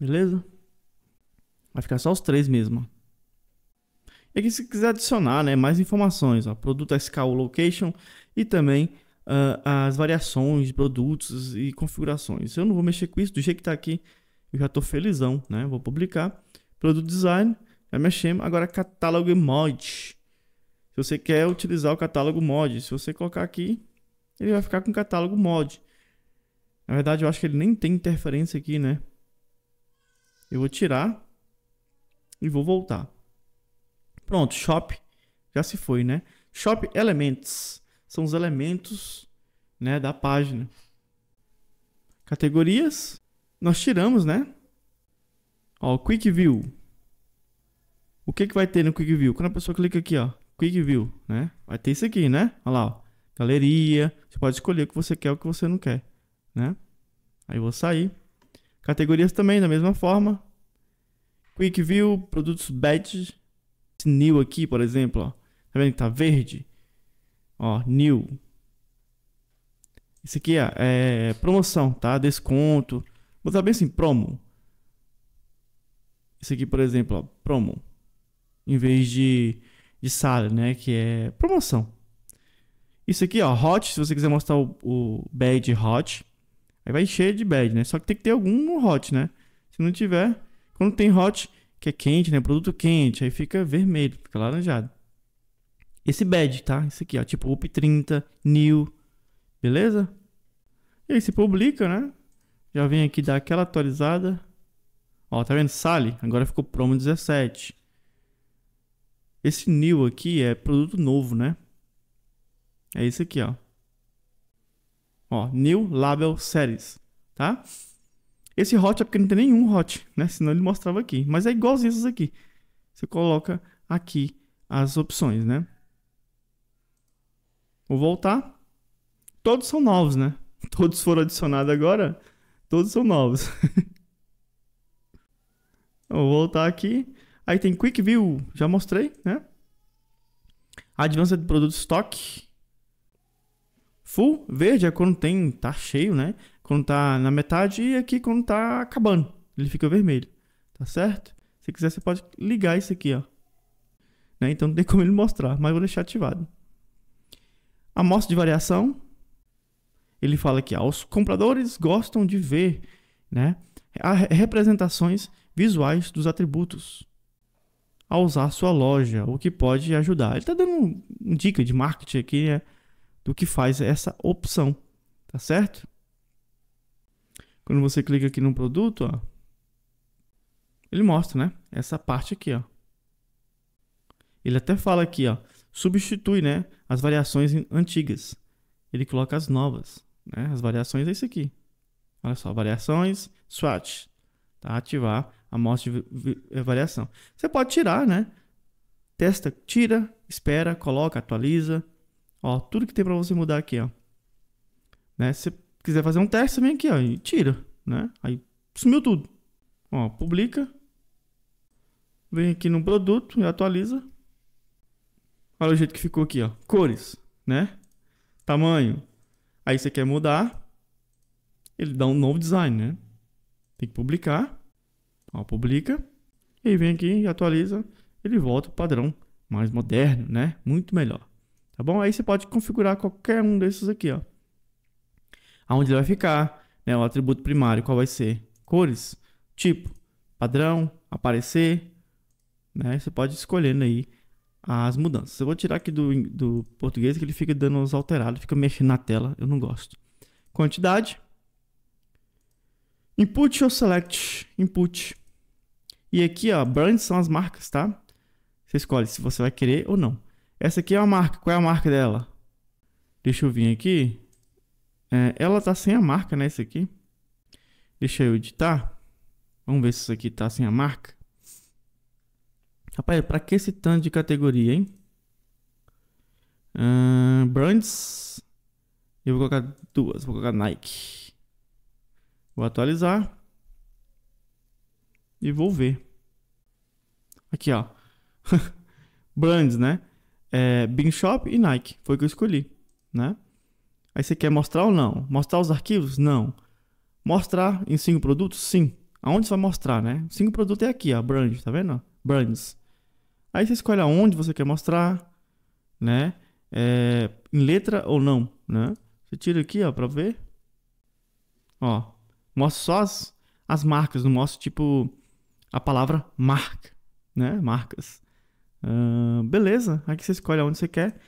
Beleza? Vai ficar só os três mesmo. E aqui se quiser adicionar né, mais informações, ó, produto SKU Location e também uh, as variações de produtos e configurações. Eu não vou mexer com isso, do jeito que está aqui eu já estou felizão, né? Vou publicar. Produto Design, já mexemos. Agora catálogo mod. Se você quer utilizar o catálogo mod, se você colocar aqui, ele vai ficar com catálogo mod. Na verdade, eu acho que ele nem tem interferência aqui, né? Eu vou tirar e vou voltar. Pronto, shop já se foi, né? Shop elements são os elementos, né, da página. Categorias nós tiramos, né? Ó, quick view. O que que vai ter no quick view? Quando a pessoa clica aqui, ó, quick view, né? Vai ter isso aqui, né? Olha lá, ó galeria. Você pode escolher o que você quer ou o que você não quer, né? Aí eu vou sair. Categorias também, da mesma forma. Quick View, produtos badge. Esse new aqui, por exemplo, ó. Tá vendo que tá verde? Ó, new. Isso aqui ó, é, é promoção, tá? Desconto. Vou botar bem assim, promo. Isso aqui, por exemplo, ó, promo. Em vez de, de sale, né? Que é promoção. Isso aqui, ó, hot, se você quiser mostrar o, o bad hot, aí vai cheio de bad, né? Só que tem que ter algum hot, né? Se não tiver, quando tem hot, que é quente, né? Produto quente, aí fica vermelho, fica laranjado. Esse bad, tá? Isso aqui, ó, tipo up30, new, beleza? E aí você publica, né? Já vem aqui dar aquela atualizada. Ó, tá vendo? Sale, agora ficou promo 17. Esse new aqui é produto novo, né? É esse aqui, ó. Ó, New Label Series, tá? Esse hot é porque não tem nenhum hot, né? Senão ele mostrava aqui. Mas é igualzinho esses aqui. Você coloca aqui as opções, né? Vou voltar. Todos são novos, né? Todos foram adicionados agora. Todos são novos. Vou voltar aqui. Aí tem Quick View, já mostrei, né? Advanced Product Stock, Full verde é quando tem, tá cheio, né? Quando tá na metade e aqui quando tá acabando, ele fica vermelho, tá certo? Se quiser, você pode ligar isso aqui, ó. Né? Então não tem como ele mostrar, mas vou deixar ativado. Amostra de variação. Ele fala aqui, os compradores gostam de ver, né? representações visuais dos atributos a usar sua loja, o que pode ajudar. Ele está dando uma dica de marketing aqui, né? do que faz essa opção, tá certo? Quando você clica aqui no produto, ó, ele mostra, né? Essa parte aqui, ó. Ele até fala aqui, ó, substitui, né, as variações antigas. Ele coloca as novas, né? As variações é isso aqui. Olha só, variações, swatch, tá? Ativar a mostra de eh, variação. Você pode tirar, né? Testa, tira, espera, coloca, atualiza, Ó, tudo que tem para você mudar aqui, ó. Né? Se você quiser fazer um teste, você vem aqui, ó, e tira, né? Aí sumiu tudo. Ó, publica. Vem aqui no produto e atualiza. Olha o jeito que ficou aqui, ó. Cores, né? Tamanho. Aí você quer mudar. Ele dá um novo design, né? Tem que publicar. Ó, publica. E vem aqui e atualiza. Ele volta o padrão mais moderno, né? Muito melhor tá bom? Aí você pode configurar qualquer um desses aqui, ó. Aonde ele vai ficar, né? O atributo primário, qual vai ser? Cores, tipo, padrão, aparecer, né? Você pode escolhendo aí as mudanças. Eu vou tirar aqui do, do português que ele fica dando os alterados, fica mexendo na tela, eu não gosto. Quantidade. Input ou select? Input. E aqui, ó, brands são as marcas, tá? Você escolhe se você vai querer ou não. Essa aqui é a marca. Qual é a marca dela? Deixa eu vir aqui. É, ela tá sem a marca, né? Essa aqui. Deixa eu editar. Vamos ver se isso aqui tá sem a marca. Rapaz, pra que esse tanto de categoria, hein? Uh, brands. Eu vou colocar duas. Vou colocar Nike. Vou atualizar. E vou ver. Aqui, ó. brands, né? é, Bean Shop e Nike. Foi o que eu escolhi, né? Aí você quer mostrar ou não? Mostrar os arquivos? Não. Mostrar em cinco produtos? Sim. Aonde você vai mostrar, né? Cinco produtos é aqui, ó, brand, tá vendo? Brands. Aí você escolhe aonde você quer mostrar, né? É, em letra ou não, né? Você tira aqui, ó, pra ver. Ó, mostra só as, as marcas, não mostra, tipo, a palavra marca, né? Marcas. Uh, beleza, aqui você escolhe onde você quer.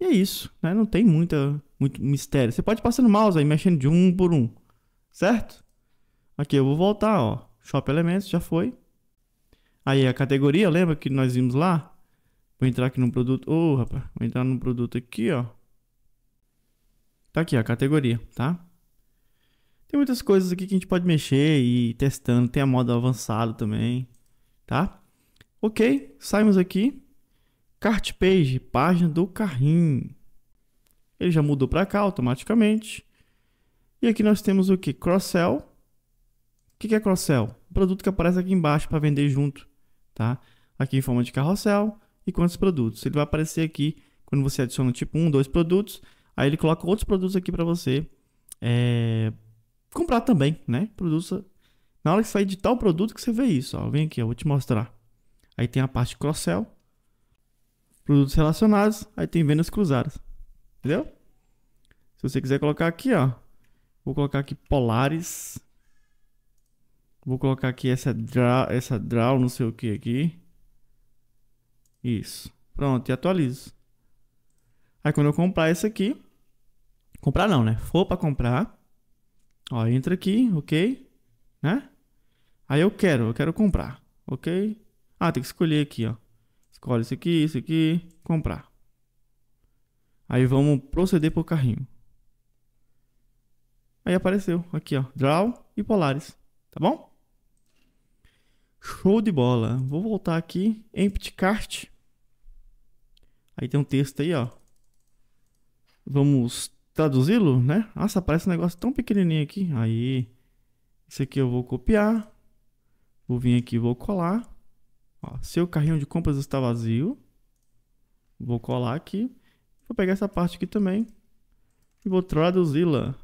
E é isso, né? Não tem muita, muito mistério. Você pode passar no mouse aí, mexendo de um por um, certo? Aqui eu vou voltar, ó. Shop Elementos, já foi. Aí a categoria, lembra que nós vimos lá? Vou entrar aqui no produto. Ô, oh, rapaz, vou entrar no produto aqui, ó. Tá aqui a categoria, tá? Tem muitas coisas aqui que a gente pode mexer e ir testando. Tem a moda avançada também, tá? Ok, saímos aqui. Cart Page, página do carrinho. Ele já mudou para cá automaticamente. E aqui nós temos o que? Cross-sell. O que é cross-sell? O produto que aparece aqui embaixo para vender junto. Tá? Aqui em forma de carrossel e quantos produtos. Ele vai aparecer aqui quando você adiciona tipo um, dois produtos. Aí ele coloca outros produtos aqui para você é, comprar também, né? Produtos. Na hora que você vai editar o produto que você vê isso, ó. Vem aqui, eu vou te mostrar. Aí tem a parte cross-sell, produtos relacionados, aí tem vendas cruzadas. Entendeu? Se você quiser colocar aqui, ó. Vou colocar aqui Polaris. Vou colocar aqui essa draw, essa draw não sei o que aqui. Isso. Pronto, e atualizo. Aí quando eu comprar esse aqui, comprar não, né? For para comprar, ó, entra aqui, OK? Né? Aí eu quero, eu quero comprar, OK? Ah, tem que escolher aqui, ó. Escolhe isso aqui, isso aqui, comprar. Aí vamos proceder pro carrinho. Aí apareceu aqui, ó, Draw e Polaris, tá bom? Show de bola. Vou voltar aqui, Empty Cart. Aí tem um texto aí, ó. Vamos traduzi-lo, né? Nossa, aparece um negócio tão pequenininho aqui. Aí, isso aqui eu vou copiar. Vou vir aqui, vou colar. Ó, seu carrinho de compras está vazio. Vou colar aqui. Vou pegar essa parte aqui também. E vou traduzi-la.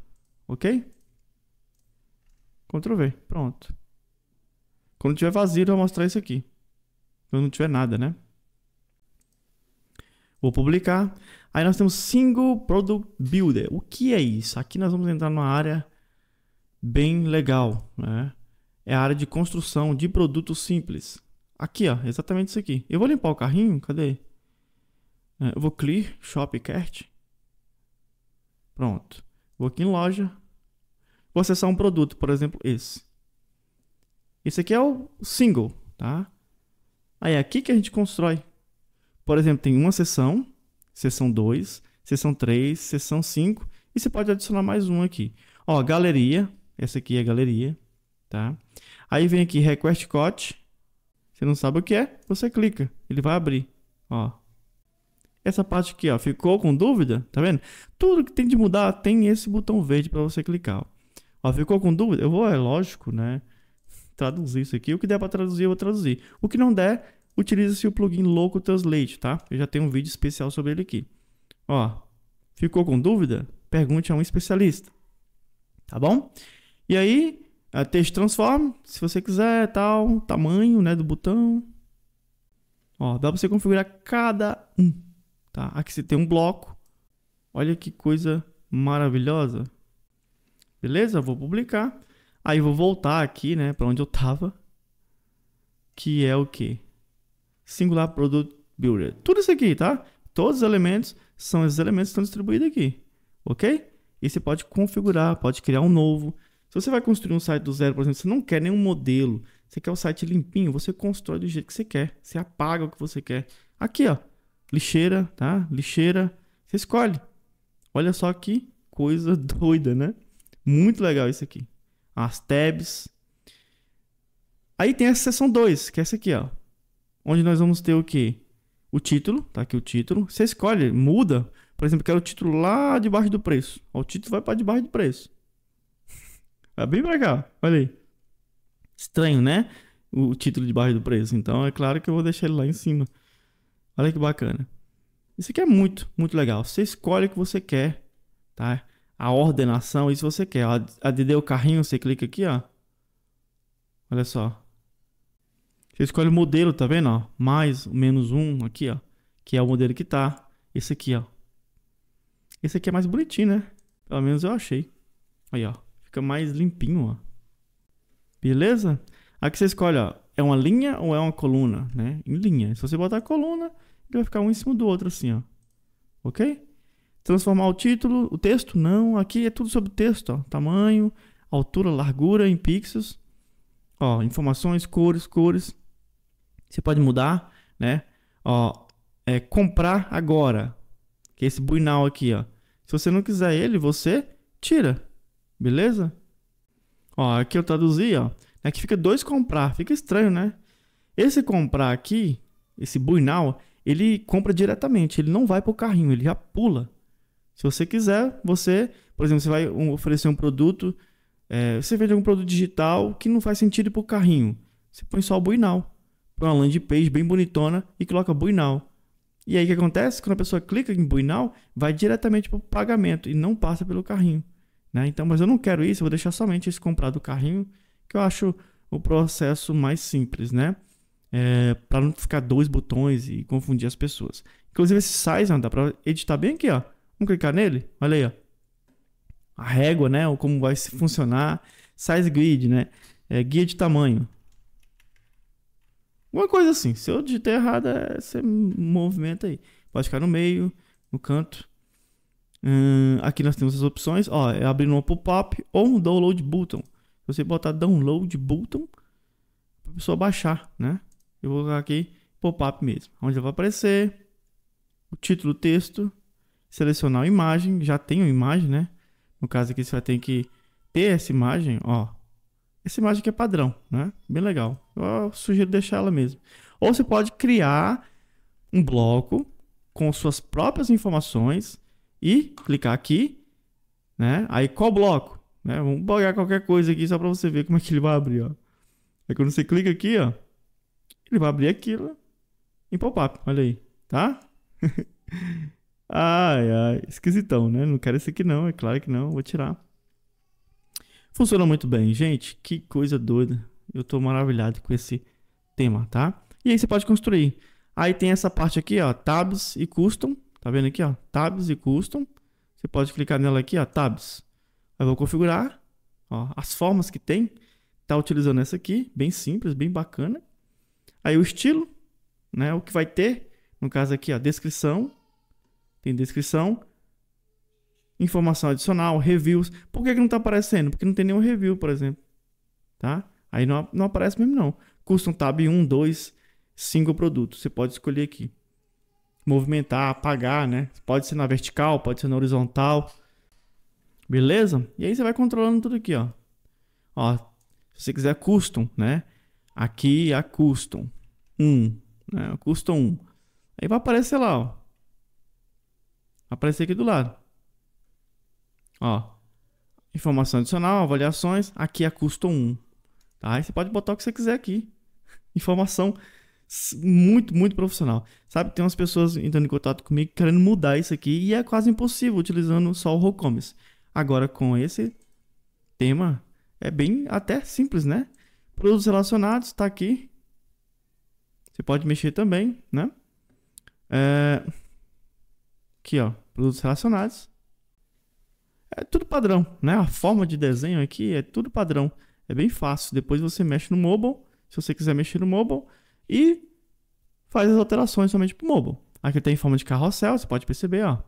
Ok? Ctrl V. Pronto. Quando tiver vazio, eu vou mostrar isso aqui. Quando não tiver nada, né? Vou publicar. Aí nós temos Single Product Builder. O que é isso? Aqui nós vamos entrar numa área bem legal, né? É a área de construção de produtos simples. Aqui, ó, exatamente isso aqui. Eu vou limpar o carrinho, cadê? É, eu vou clear, shop, cart. Pronto. Vou aqui em loja. Vou acessar um produto, por exemplo, esse. Esse aqui é o single, tá? Aí é aqui que a gente constrói. Por exemplo, tem uma sessão, sessão 2, sessão 3, sessão 5, e você pode adicionar mais um aqui. Ó, galeria, essa aqui é a galeria, tá? Aí vem aqui request cot, você não sabe o que é, você clica. Ele vai abrir. Ó. Essa parte aqui, ó. Ficou com dúvida? Tá vendo? Tudo que tem de mudar tem esse botão verde para você clicar. Ó. ó. ficou com dúvida? Eu vou, é lógico, né? Traduzir isso aqui. O que der para traduzir, eu vou traduzir. O que não der, utiliza-se o plugin Loco Translate, tá? Eu já tenho um vídeo especial sobre ele aqui. Ó, ficou com dúvida? Pergunte a um especialista, tá bom? E aí, a é, texto transform, se você quiser, tal, tamanho, né, do botão. Ó, dá para você configurar cada um, tá? Aqui você tem um bloco. Olha que coisa maravilhosa. Beleza? Vou publicar. Aí vou voltar aqui, né, para onde eu tava, que é o que? Singular Product Builder. Tudo isso aqui, tá? Todos os elementos são os elementos que estão distribuídos aqui, ok? E você pode configurar, pode criar um novo, se você vai construir um site do zero, por exemplo, você não quer nenhum modelo, você quer o um site limpinho, você constrói do jeito que você quer, você apaga o que você quer. Aqui, ó, lixeira, tá? Lixeira, você escolhe. Olha só que coisa doida, né? Muito legal isso aqui. As tabs. Aí tem a seção 2, que é essa aqui, ó. Onde nós vamos ter o quê? O título, tá aqui o título. Você escolhe, muda. Por exemplo, quero o título lá debaixo do preço. o título vai para debaixo do preço. É bem pra cá. Olha aí. Estranho, né? O título de debaixo do preço. Então é claro que eu vou deixar ele lá em cima. Olha que bacana. Isso aqui é muito, muito legal. Você escolhe o que você quer, tá? A ordenação, isso você quer. A DD o carrinho, você clica aqui, ó. Olha só. Você escolhe o modelo, tá vendo? Ó? Mais, menos um, aqui, ó. Que é o modelo que tá. Esse aqui, ó. Esse aqui é mais bonitinho, né? Pelo menos eu achei. Aí, ó. Fica mais limpinho, ó. Beleza? Aqui você escolhe, ó, é uma linha ou é uma coluna, né? Em linha. Se você botar a coluna, ele vai ficar um em cima do outro, assim, ó. Ok? Transformar o título, o texto, não. Aqui é tudo sobre texto, ó. Tamanho, altura, largura em pixels. Ó, informações, cores, cores. Você pode mudar, né? Ó, é comprar agora. Que é esse buinal aqui, ó. Se você não quiser ele, você tira. Beleza? Ó, aqui eu traduzi, ó. Aqui é fica dois comprar. Fica estranho, né? Esse comprar aqui, esse buinal, ele compra diretamente. Ele não vai pro carrinho, ele já pula. Se você quiser, você, por exemplo, você vai oferecer um produto, é, você vende algum produto digital que não faz sentido ir pro carrinho. Você põe só o buinal. Põe uma landing page bem bonitona e coloca buinal. E aí o que acontece? Quando a pessoa clica em buinal, vai diretamente pro pagamento e não passa pelo carrinho. Né? Então, mas eu não quero isso, eu vou deixar somente esse comprar do carrinho, que eu acho o processo mais simples, né? É, para não ficar dois botões e confundir as pessoas. Inclusive esse size, ó, dá para editar bem aqui, ó. Vamos clicar nele, olha aí, ó. A régua, né? Ou como vai funcionar. Size grid, né? É, guia de tamanho. Uma coisa assim. Se eu digitar errado, é, você movimenta aí. Pode ficar no meio, no canto. Hum, aqui nós temos as opções, ó, é abrir uma pop-up ou um download button. Você botar download button para a pessoa baixar, né? Eu vou colocar aqui pop-up mesmo, onde vai aparecer o título, texto, selecionar a imagem, já tem uma imagem, né? No caso aqui você vai ter que ter essa imagem, ó. Essa imagem que é padrão, né? Bem legal. Eu sugiro deixar ela mesmo. Ou você pode criar um bloco com suas próprias informações e clicar aqui, né? Aí qual bloco? Né? Vamos pegar qualquer coisa aqui só para você ver como é que ele vai abrir, ó. Aí é quando você clica aqui, ó, ele vai abrir aquilo em pop-up, olha aí, tá? ai, ai, esquisitão, né? Não quero esse aqui não, é claro que não, vou tirar. Funciona muito bem, gente, que coisa doida. Eu tô maravilhado com esse tema, tá? E aí você pode construir. Aí tem essa parte aqui, ó, tabs e custom, Tá vendo aqui, ó? Tabs e Custom. Você pode clicar nela aqui, ó, Tabs. Aí eu vou configurar, ó, as formas que tem. Tá utilizando essa aqui, bem simples, bem bacana. Aí o estilo, né? O que vai ter, no caso aqui, ó, descrição. Tem descrição. Informação adicional, reviews. Por que, que não tá aparecendo? Porque não tem nenhum review, por exemplo. Tá? Aí não, não aparece mesmo não. Custom Tab 1, 2, 5 produtos. Você pode escolher aqui movimentar, apagar, né? Pode ser na vertical, pode ser na horizontal. Beleza? E aí você vai controlando tudo aqui, ó. Ó, se você quiser custom, né? Aqui é a custom 1, né? Custom 1. Aí vai aparecer lá, ó. Aparecer aqui do lado. Ó. Informação adicional, avaliações, aqui a é custom 1. Tá? Aí você pode botar o que você quiser aqui. Informação muito, muito profissional. Sabe, tem umas pessoas entrando em contato comigo querendo mudar isso aqui e é quase impossível utilizando só o WooCommerce. Agora, com esse tema, é bem até simples, né? Produtos relacionados, está aqui. Você pode mexer também, né? É... Aqui, ó, produtos relacionados. É tudo padrão, né? A forma de desenho aqui é tudo padrão. É bem fácil. Depois você mexe no mobile. Se você quiser mexer no mobile, e faz as alterações somente para o mobile. Aqui está tem forma de carrossel, você pode perceber, ó.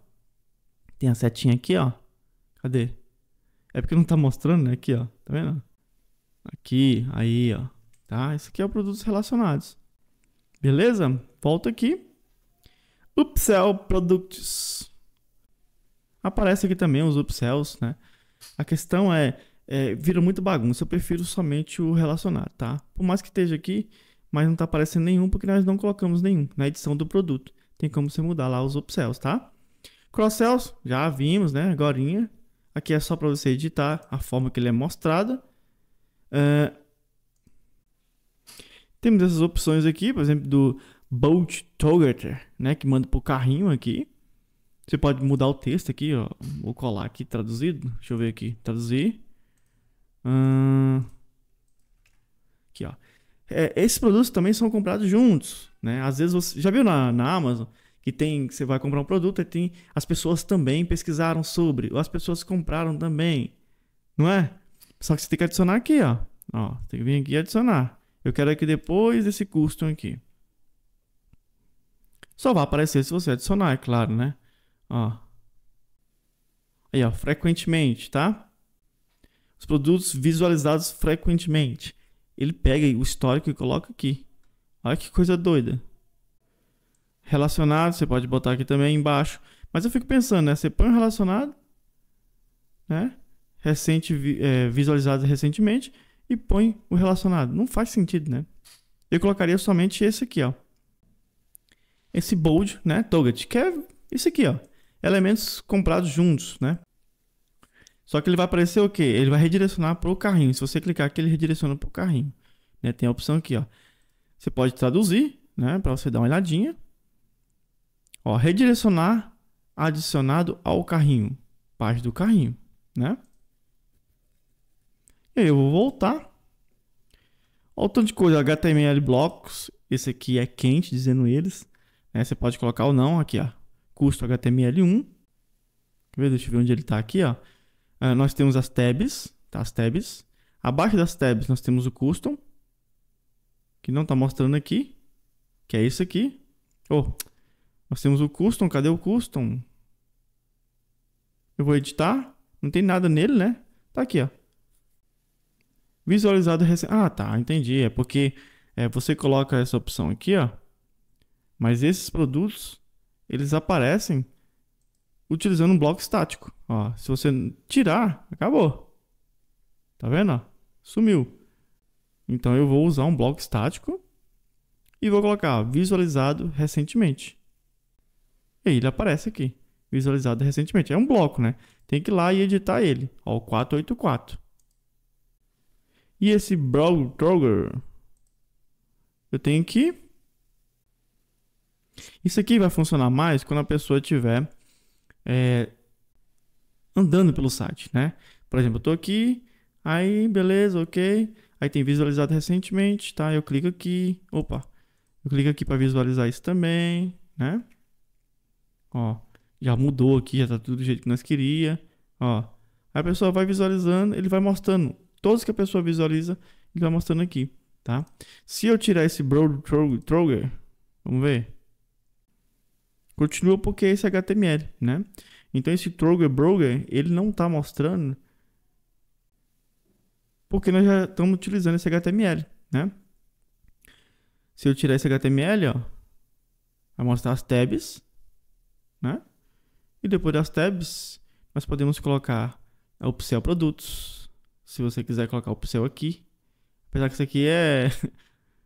Tem a setinha aqui, ó. Cadê? É porque não está mostrando, né? Aqui, ó. Tá vendo? Aqui, aí, ó. Tá? Esse aqui é o produtos relacionados. Beleza? Volta aqui. Upsell Products. Aparece aqui também os upsells, né? A questão é, é, vira muito bagunça. Eu prefiro somente o relacionado, tá? Por mais que esteja aqui, mas não está aparecendo nenhum porque nós não colocamos nenhum na edição do produto. Tem como você mudar lá os upsells, tá? Cross-sells, já vimos, né? Agora, Aqui é só para você editar a forma que ele é mostrada. Uh, temos essas opções aqui, por exemplo, do Bolt Togeter, né? Que manda para o carrinho aqui. Você pode mudar o texto aqui, ó. Vou colar aqui traduzido. Deixa eu ver aqui. Traduzir. Uh, aqui, ó é, esses produtos também são comprados juntos, né? Às vezes você já viu na, na Amazon que tem que você vai comprar um produto e tem as pessoas também pesquisaram sobre, ou as pessoas compraram também, não é? Só que você tem que adicionar aqui, ó. ó tem que vir aqui e adicionar. Eu quero aqui depois desse custom aqui. Só vai aparecer se você adicionar, é claro, né? Ó. Aí, ó, frequentemente, tá? Os produtos visualizados frequentemente ele pega o histórico e coloca aqui. Olha que coisa doida. Relacionado, você pode botar aqui também embaixo. Mas eu fico pensando, né? Você põe um relacionado, né? Recente, é, visualizado recentemente, e põe o relacionado. Não faz sentido, né? Eu colocaria somente esse aqui, ó. Esse bold, né? Toget, que é esse aqui, ó. Elementos comprados juntos, né? Só que ele vai aparecer o quê? Ele vai redirecionar para o carrinho. Se você clicar aqui, ele redireciona para o carrinho. Né? Tem a opção aqui, ó. Você pode traduzir, né? Para você dar uma olhadinha. Ó, redirecionar adicionado ao carrinho. Parte do carrinho, né? E aí eu vou voltar. Olha o tanto de coisa. HTML blocos. Esse aqui é quente, dizendo eles. Né? Você pode colocar ou não aqui, ó. Custo HTML1. Deixa eu ver onde ele está aqui, ó. Uh, nós temos as tabs, tá? As tabs. Abaixo das tabs nós temos o custom, que não está mostrando aqui, que é isso aqui. Oh, nós temos o custom, cadê o custom? Eu vou editar, não tem nada nele, né? Tá aqui, ó. Visualizado recente. Ah, tá, entendi. É porque é, você coloca essa opção aqui, ó. Mas esses produtos, eles aparecem utilizando um bloco estático. Ó, se você tirar, acabou. Tá vendo? Ó, sumiu. Então eu vou usar um bloco estático e vou colocar visualizado recentemente. E ele aparece aqui, visualizado recentemente. É um bloco, né? Tem que ir lá e editar ele. Ó, o 484. E esse Browser, eu tenho que... Isso aqui vai funcionar mais quando a pessoa tiver é, andando pelo site, né? Por exemplo, eu estou aqui, aí beleza, ok. Aí tem visualizado recentemente, tá? Eu clico aqui, opa, eu clico aqui para visualizar isso também, né? Ó, já mudou aqui, já tá tudo do jeito que nós queria, ó. Aí a pessoa vai visualizando, ele vai mostrando todos que a pessoa visualiza, ele vai mostrando aqui, tá? Se eu tirar esse Broad Trogger, vamos ver. Continua porque é esse HTML, né? Então esse Troger Broger, ele não está mostrando porque nós já estamos utilizando esse HTML, né? Se eu tirar esse HTML, ó, vai mostrar as tabs, né? E depois das tabs, nós podemos colocar a opção produtos, se você quiser colocar o upsell aqui. Apesar que isso aqui é...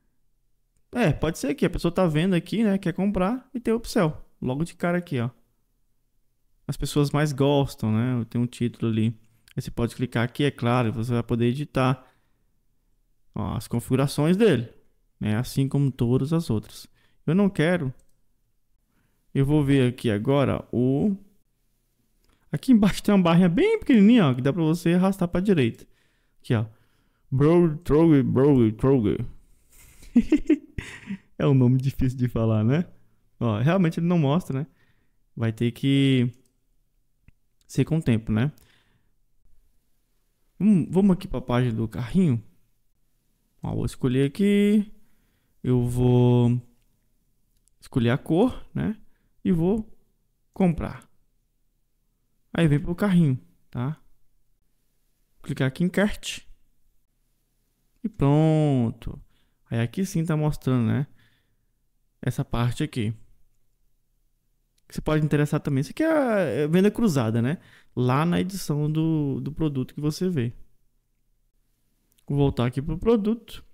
é, pode ser que a pessoa está vendo aqui, né, quer comprar e tem o opção. Logo de cara aqui, ó. As pessoas mais gostam, né? Tem um título ali. Aí você pode clicar aqui, é claro, você vai poder editar ó, as configurações dele, né? Assim como todas as outras. Eu não quero. Eu vou ver aqui agora o... Aqui embaixo tem uma barrinha bem pequenininha, ó, que dá pra você arrastar pra direita. Aqui, ó. Bro, Troger, Bro, Troger. é um nome difícil de falar, né? Ó, realmente ele não mostra, né? Vai ter que ser com o tempo, né? Hum, vamos aqui para a página do carrinho. Ó, vou escolher aqui. Eu vou escolher a cor, né? E vou comprar. Aí vem para o carrinho, tá? Clicar aqui em Cart. E pronto. Aí aqui sim está mostrando, né? Essa parte aqui que você pode interessar também. Isso aqui é, é venda cruzada, né? Lá na edição do, do produto que você vê. Vou voltar aqui para o produto.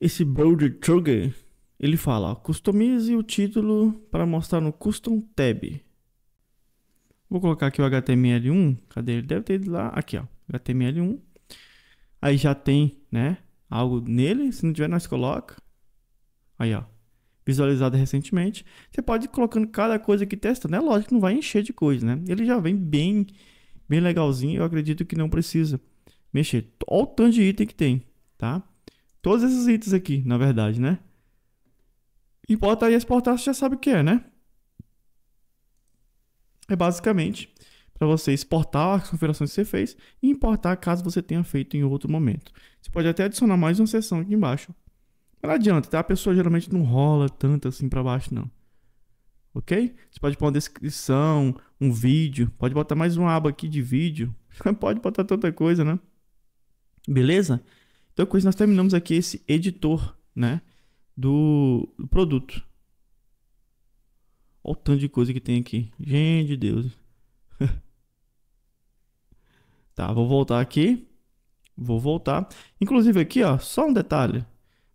Esse Brody Trugger, ele fala, ó, customize o título para mostrar no Custom Tab. Vou colocar aqui o HTML1. Cadê ele? Deve ter lá. Aqui, ó. HTML1. Aí já tem, né? Algo nele. Se não tiver, nós coloca. Aí, ó visualizada recentemente, você pode ir colocando cada coisa que testa, né? lógico não vai encher de coisa, né? Ele já vem bem, bem legalzinho, eu acredito que não precisa mexer. Olha o tanto de item que tem, tá? Todos esses itens aqui, na verdade, né? Importar e exportar, você já sabe o que é, né? É basicamente para você exportar as configurações que você fez e importar caso você tenha feito em outro momento. Você pode até adicionar mais uma seção aqui embaixo não adianta, tá? A pessoa geralmente não rola tanto assim para baixo, não. Ok? Você pode pôr uma descrição, um vídeo. Pode botar mais uma aba aqui de vídeo. pode botar tanta coisa, né? Beleza? Então com isso nós terminamos aqui esse editor, né? Do, do produto. Olha o tanto de coisa que tem aqui. Gente de Deus. tá, vou voltar aqui. Vou voltar. Inclusive aqui, ó, só um detalhe.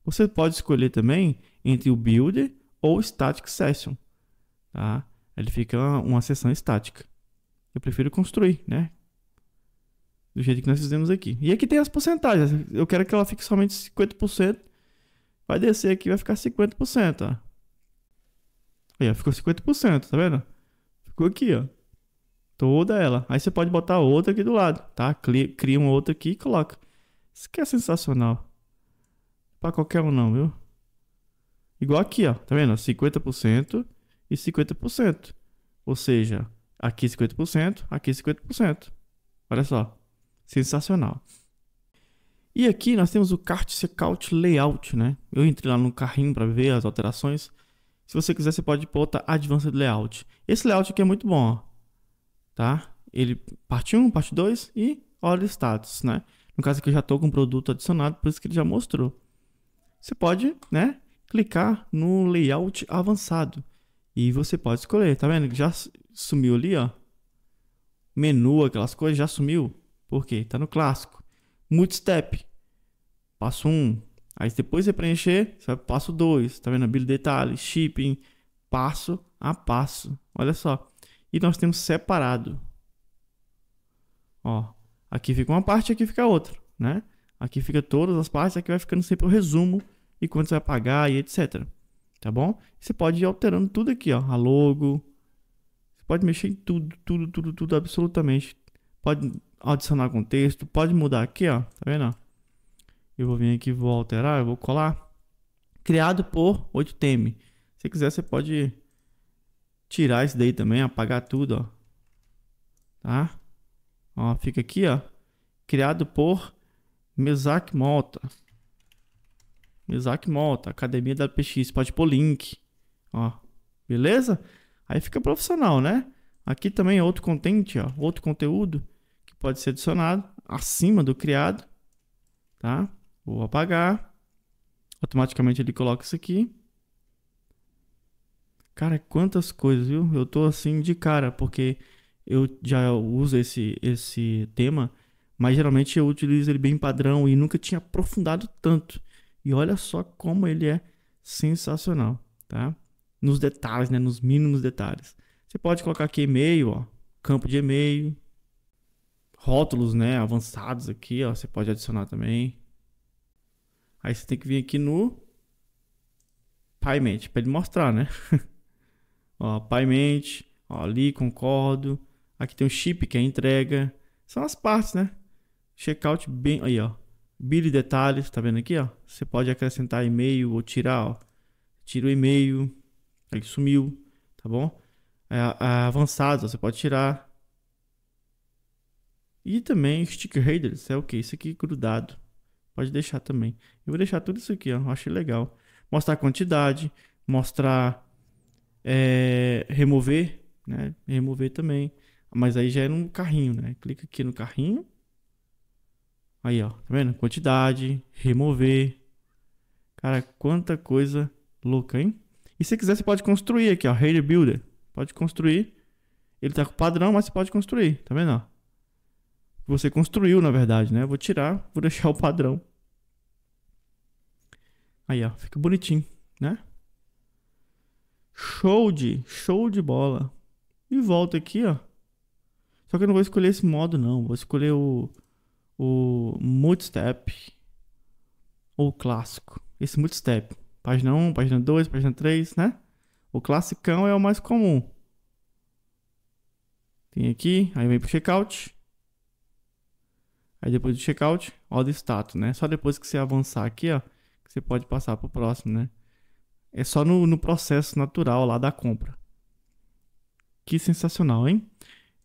Você pode escolher também entre o Builder ou Static Session. Tá? Ele fica uma, uma sessão estática. Eu prefiro construir, né? Do jeito que nós fizemos aqui. E aqui tem as porcentagens. Eu quero que ela fique somente 50%. Vai descer aqui vai ficar 50%. Ó. Aí, ó, ficou 50%, tá vendo? Ficou aqui, ó. Toda ela. Aí você pode botar outra aqui do lado, tá? Cria uma outra aqui e coloca. Isso que é sensacional. Pra qualquer um não, viu? Igual aqui, ó. Tá vendo? 50% e 50%. Ou seja, aqui 50%, aqui 50%. Olha só. Sensacional. E aqui nós temos o Cart Checkout Layout, né? Eu entrei lá no carrinho para ver as alterações. Se você quiser, você pode botar Advanced Layout. Esse layout aqui é muito bom, ó. Tá? Ele parte 1, parte 2 e olha status, né? No caso aqui eu já estou com um produto adicionado, por isso que ele já mostrou você pode, né, clicar no layout avançado e você pode escolher, tá vendo? Já sumiu ali, ó. Menu, aquelas coisas já sumiu. Por quê? Tá no clássico. Multistep. Passo 1. Um. Aí depois você preencher, você vai pro passo 2, tá vendo? Abrir detalhes, shipping, passo a passo. Olha só. E nós temos separado. Ó, aqui fica uma parte, aqui fica outra, né? Aqui fica todas as partes, aqui vai ficando sempre o resumo e quanto você vai pagar e etc. Tá bom? Você pode ir alterando tudo aqui, ó, a logo. Você pode mexer em tudo, tudo, tudo, tudo, absolutamente. Pode adicionar contexto, pode mudar aqui, ó, tá vendo? Eu vou vir aqui, vou alterar, eu vou colar. Criado por 8tm. Se quiser, você pode tirar isso daí também, apagar tudo, ó. Tá? Ó, fica aqui, ó. Criado por Mesak Mota. Isaac Mota, Academia da PX, pode pôr link. Ó, beleza? Aí fica profissional, né? Aqui também é outro contente, ó, outro conteúdo que pode ser adicionado acima do criado, tá? Vou apagar. Automaticamente ele coloca isso aqui. Cara, quantas coisas, viu? Eu tô assim de cara, porque eu já uso esse, esse tema, mas geralmente eu utilizo ele bem padrão e nunca tinha aprofundado tanto. E olha só como ele é sensacional, tá? Nos detalhes, né? Nos mínimos detalhes. Você pode colocar aqui e-mail, ó, campo de e-mail, rótulos, né, avançados aqui, ó, você pode adicionar também. Aí você tem que vir aqui no mente para ele mostrar, né? ó, Payment, ó, ali, concordo. Aqui tem o chip, que é a entrega. São as partes, né? Checkout bem... Aí, ó, Billy detalhes, tá vendo aqui, ó? Você pode acrescentar e-mail ou tirar, ó. Tira o e-mail, ele sumiu, tá bom? É, é avançados, você pode tirar. E também sticker headers, é o que? Isso aqui grudado. Pode deixar também. Eu vou deixar tudo isso aqui, ó. Eu achei legal. Mostrar a quantidade, mostrar é, remover, né? Remover também. Mas aí já é no carrinho, né? Clica aqui no carrinho Aí, ó, tá vendo? Quantidade, remover. Cara, quanta coisa louca, hein? E se quiser, você pode construir aqui, ó, Header Builder. Pode construir. Ele tá com padrão, mas você pode construir, tá vendo, ó? Você construiu, na verdade, né? vou tirar, vou deixar o padrão. Aí, ó, fica bonitinho, né? Show de, show de bola. E volta aqui, ó. Só que eu não vou escolher esse modo, não. Vou escolher o o Multistep, ou clássico. Esse Multistep, página 1, página 2, página 3, né? O classicão é o mais comum. Tem aqui, aí vem pro checkout. Aí depois do checkout, o status, né? Só depois que você avançar aqui, ó, que você pode passar pro próximo, né? É só no, no processo natural lá da compra. Que sensacional, hein?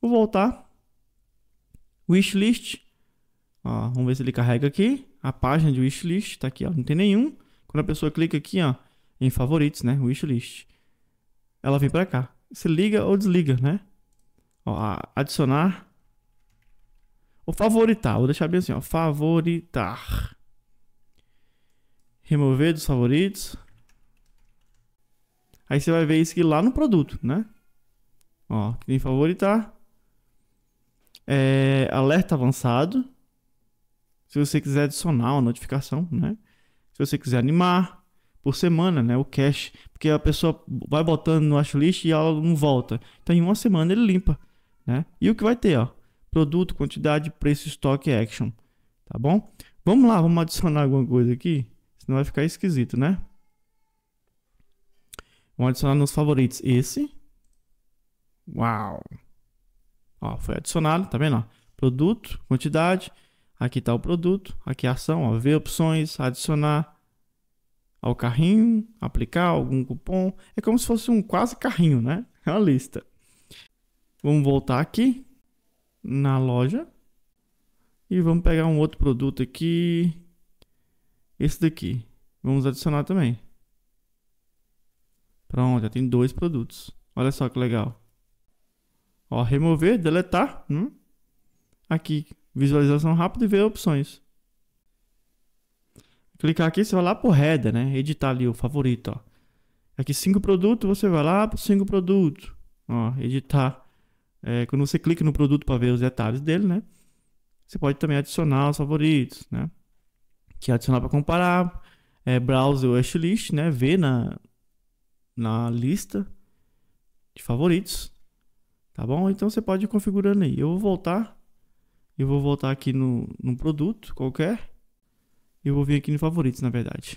Vou voltar. Wishlist. Ó, vamos ver se ele carrega aqui. A página de wishlist tá aqui, ó, não tem nenhum. Quando a pessoa clica aqui, ó, em favoritos, né, wishlist, ela vem para cá. Se liga ou desliga, né? Ó, adicionar ou favoritar, vou deixar bem assim, ó, favoritar. Remover dos favoritos. Aí você vai ver isso aqui lá no produto, né? Ó, em favoritar. É, alerta avançado. Se você quiser adicionar uma notificação, né? Se você quiser animar por semana, né? O cache, porque a pessoa vai botando no watchlist e ela não volta. Então em uma semana ele limpa, né? E o que vai ter, ó? Produto, quantidade, preço, estoque, action, tá bom? Vamos lá, vamos adicionar alguma coisa aqui, senão vai ficar esquisito, né? Vamos adicionar nos favoritos esse. Uau! Ó, foi adicionado, tá vendo? Ó? Produto, quantidade, Aqui está o produto, aqui a ação, ó, ver opções, adicionar ao carrinho, aplicar algum cupom. É como se fosse um quase carrinho, né? É uma lista. Vamos voltar aqui na loja e vamos pegar um outro produto aqui. Esse daqui. Vamos adicionar também. Pronto, já tem dois produtos. Olha só que legal. Ó, remover, deletar. Hum? Aqui visualização rápida e ver opções. Clicar aqui, você vai lá por header, né? Editar ali o favorito, ó. Aqui cinco produtos, você vai lá para cinco produtos. Ó, editar. É, quando você clica no produto para ver os detalhes dele, né? Você pode também adicionar os favoritos, né? Que é adicionar para comparar. É, browse o wishlist, né? Ver na, na lista de favoritos. Tá bom? Então você pode ir configurando aí. Eu vou voltar eu vou voltar aqui no, num produto qualquer. Eu vou vir aqui no favoritos, na verdade.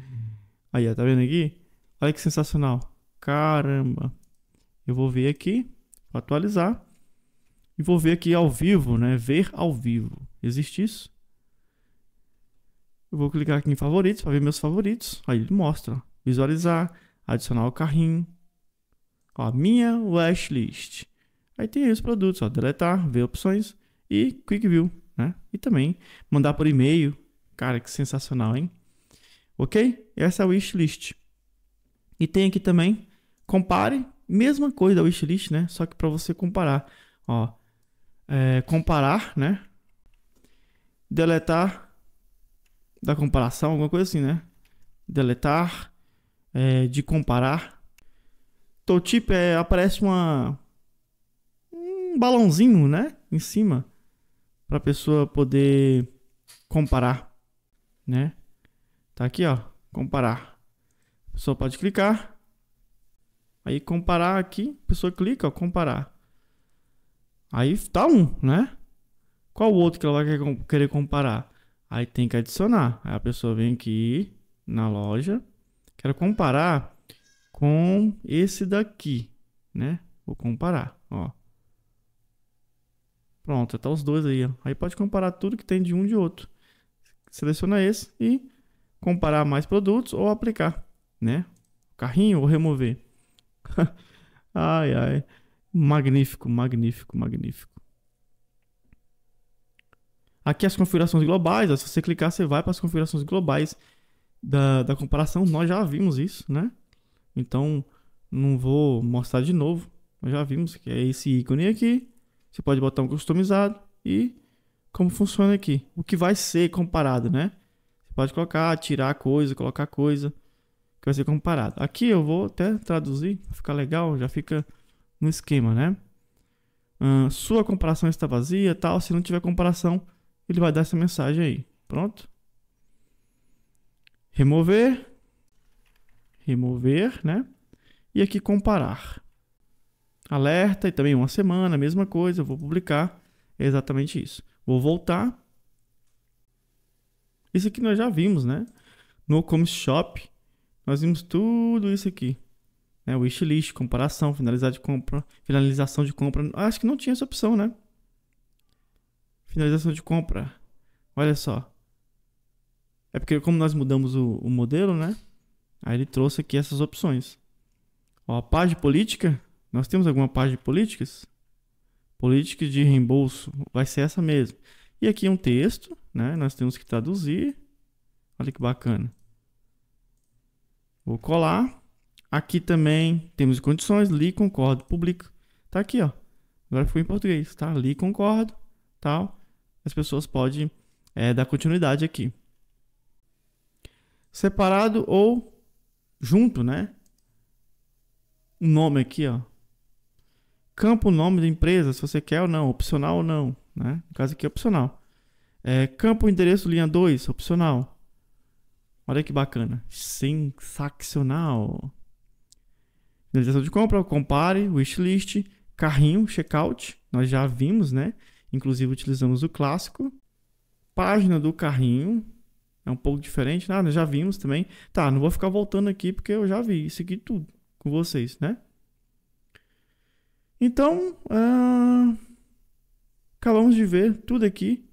Aí, ó, tá vendo aqui? Olha que sensacional. Caramba. Eu vou ver aqui, vou atualizar. E vou ver aqui ao vivo, né? Ver ao vivo. Existe isso? Eu vou clicar aqui em favoritos para ver meus favoritos. Aí ele mostra. Ó. Visualizar, adicionar o carrinho. Ó, minha wishlist. Aí tem aí os produtos, ó, deletar, ver opções e Quick View, né? Hum? E também mandar por e-mail. Cara, que sensacional, hein? Ok? Essa é a wishlist. E tem aqui também, compare, mesma coisa da wishlist, né? Só que para você comparar, ó, é, comparar, né? Deletar da comparação, alguma coisa assim, né? Deletar, é, de comparar. Totip é, aparece uma um balãozinho, né? Em cima para a pessoa poder comparar, né? Tá aqui, ó, comparar. A pessoa pode clicar. Aí comparar aqui, a pessoa clica, ó, comparar. Aí tá um, né? Qual o outro que ela vai querer comparar? Aí tem que adicionar. Aí a pessoa vem aqui na loja, quero comparar com esse daqui, né? Vou comparar, ó. Pronto, tá os dois aí. Ó. Aí pode comparar tudo que tem de um de outro. Seleciona esse e comparar mais produtos ou aplicar, né? Carrinho ou remover. ai, ai. Magnífico, magnífico, magnífico. Aqui as configurações globais. Ó. se você clicar, você vai para as configurações globais da, da comparação. Nós já vimos isso, né? Então, não vou mostrar de novo. Nós já vimos que é esse ícone aqui você pode botar um customizado e como funciona aqui. O que vai ser comparado, né? Você pode colocar, tirar coisa, colocar coisa que vai ser comparado. Aqui eu vou até traduzir, ficar legal, já fica no esquema, né? Uh, sua comparação está vazia, tal. Se não tiver comparação, ele vai dar essa mensagem aí. Pronto? Remover. Remover, né? E aqui comparar alerta e também uma semana, mesma coisa, eu vou publicar exatamente isso. Vou voltar. Isso aqui nós já vimos, né? No Comics Shop, nós vimos tudo isso aqui. Né? Wishlist, comparação, finalizar de compra, finalização de compra. Acho que não tinha essa opção, né? Finalização de compra. Olha só. É porque como nós mudamos o, o modelo, né? Aí ele trouxe aqui essas opções. Ó, a página política, nós temos alguma página de políticas? Políticas de reembolso. Vai ser essa mesmo. E aqui um texto, né? Nós temos que traduzir. Olha que bacana. Vou colar. Aqui também temos condições. Li, concordo, publico. Tá aqui, ó. Agora foi em português, tá? Li, concordo, tal. As pessoas podem é, dar continuidade aqui. Separado ou junto, né? O nome aqui, ó. Campo nome da empresa, se você quer ou não, opcional ou não, né? No caso aqui é opcional. É, campo endereço linha 2, opcional. Olha que bacana. Sensacional. Finalização de compra, compare, wishlist, carrinho, checkout. Nós já vimos, né? Inclusive utilizamos o clássico. Página do carrinho. É um pouco diferente. Ah, nós já vimos também. Tá, não vou ficar voltando aqui porque eu já vi isso aqui tudo com vocês, né? Então, uh, acabamos de ver tudo aqui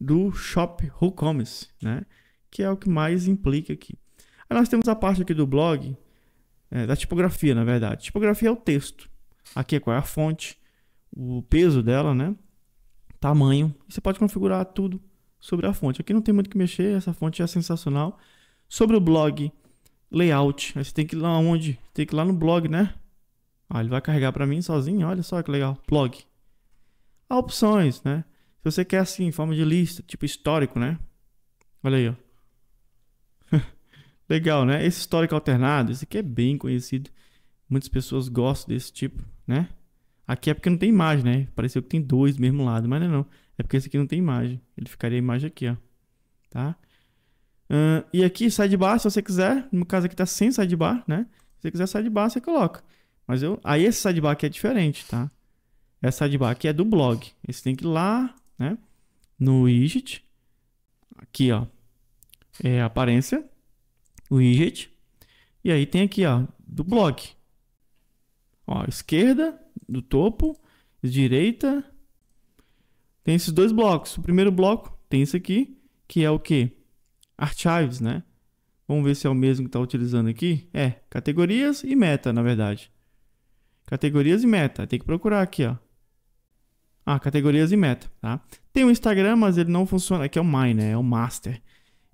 do Shop WooCommerce, né? que é o que mais implica aqui. Aí nós temos a parte aqui do blog, é, da tipografia, na verdade. Tipografia é o texto. Aqui é qual é a fonte, o peso dela, né? tamanho. Você pode configurar tudo sobre a fonte. Aqui não tem muito que mexer, essa fonte é sensacional. Sobre o blog, layout, aí você tem que ir lá onde? Tem que ir lá no blog, né? Ah, ele vai carregar para mim sozinho, olha só que legal. Plug. Há opções, né? Se você quer assim, em forma de lista, tipo histórico, né? Olha aí, ó. legal, né? Esse histórico alternado, esse aqui é bem conhecido. Muitas pessoas gostam desse tipo, né? Aqui é porque não tem imagem, né? Pareceu que tem dois do mesmo lado, mas não é não. É porque esse aqui não tem imagem. Ele ficaria a imagem aqui, ó. Tá? Uh, e aqui, sidebar, se você quiser. No caso aqui tá sem sidebar, né? Se você quiser sidebar, você coloca. Mas eu. Aí esse sidebar é diferente, tá? Essa sidebar é do blog. Você tem que ir lá, né? No widget. Aqui, ó. É aparência. Widget. E aí tem aqui, ó. Do blog. Ó, esquerda do topo. Direita. Tem esses dois blocos. O primeiro bloco tem isso aqui, que é o que? Archives, né? Vamos ver se é o mesmo que está utilizando aqui. É, categorias e meta, na verdade. Categorias e meta. Tem que procurar aqui, ó. Ah, categorias e meta, tá? Tem o Instagram, mas ele não funciona. Aqui é o My, né? É o Master.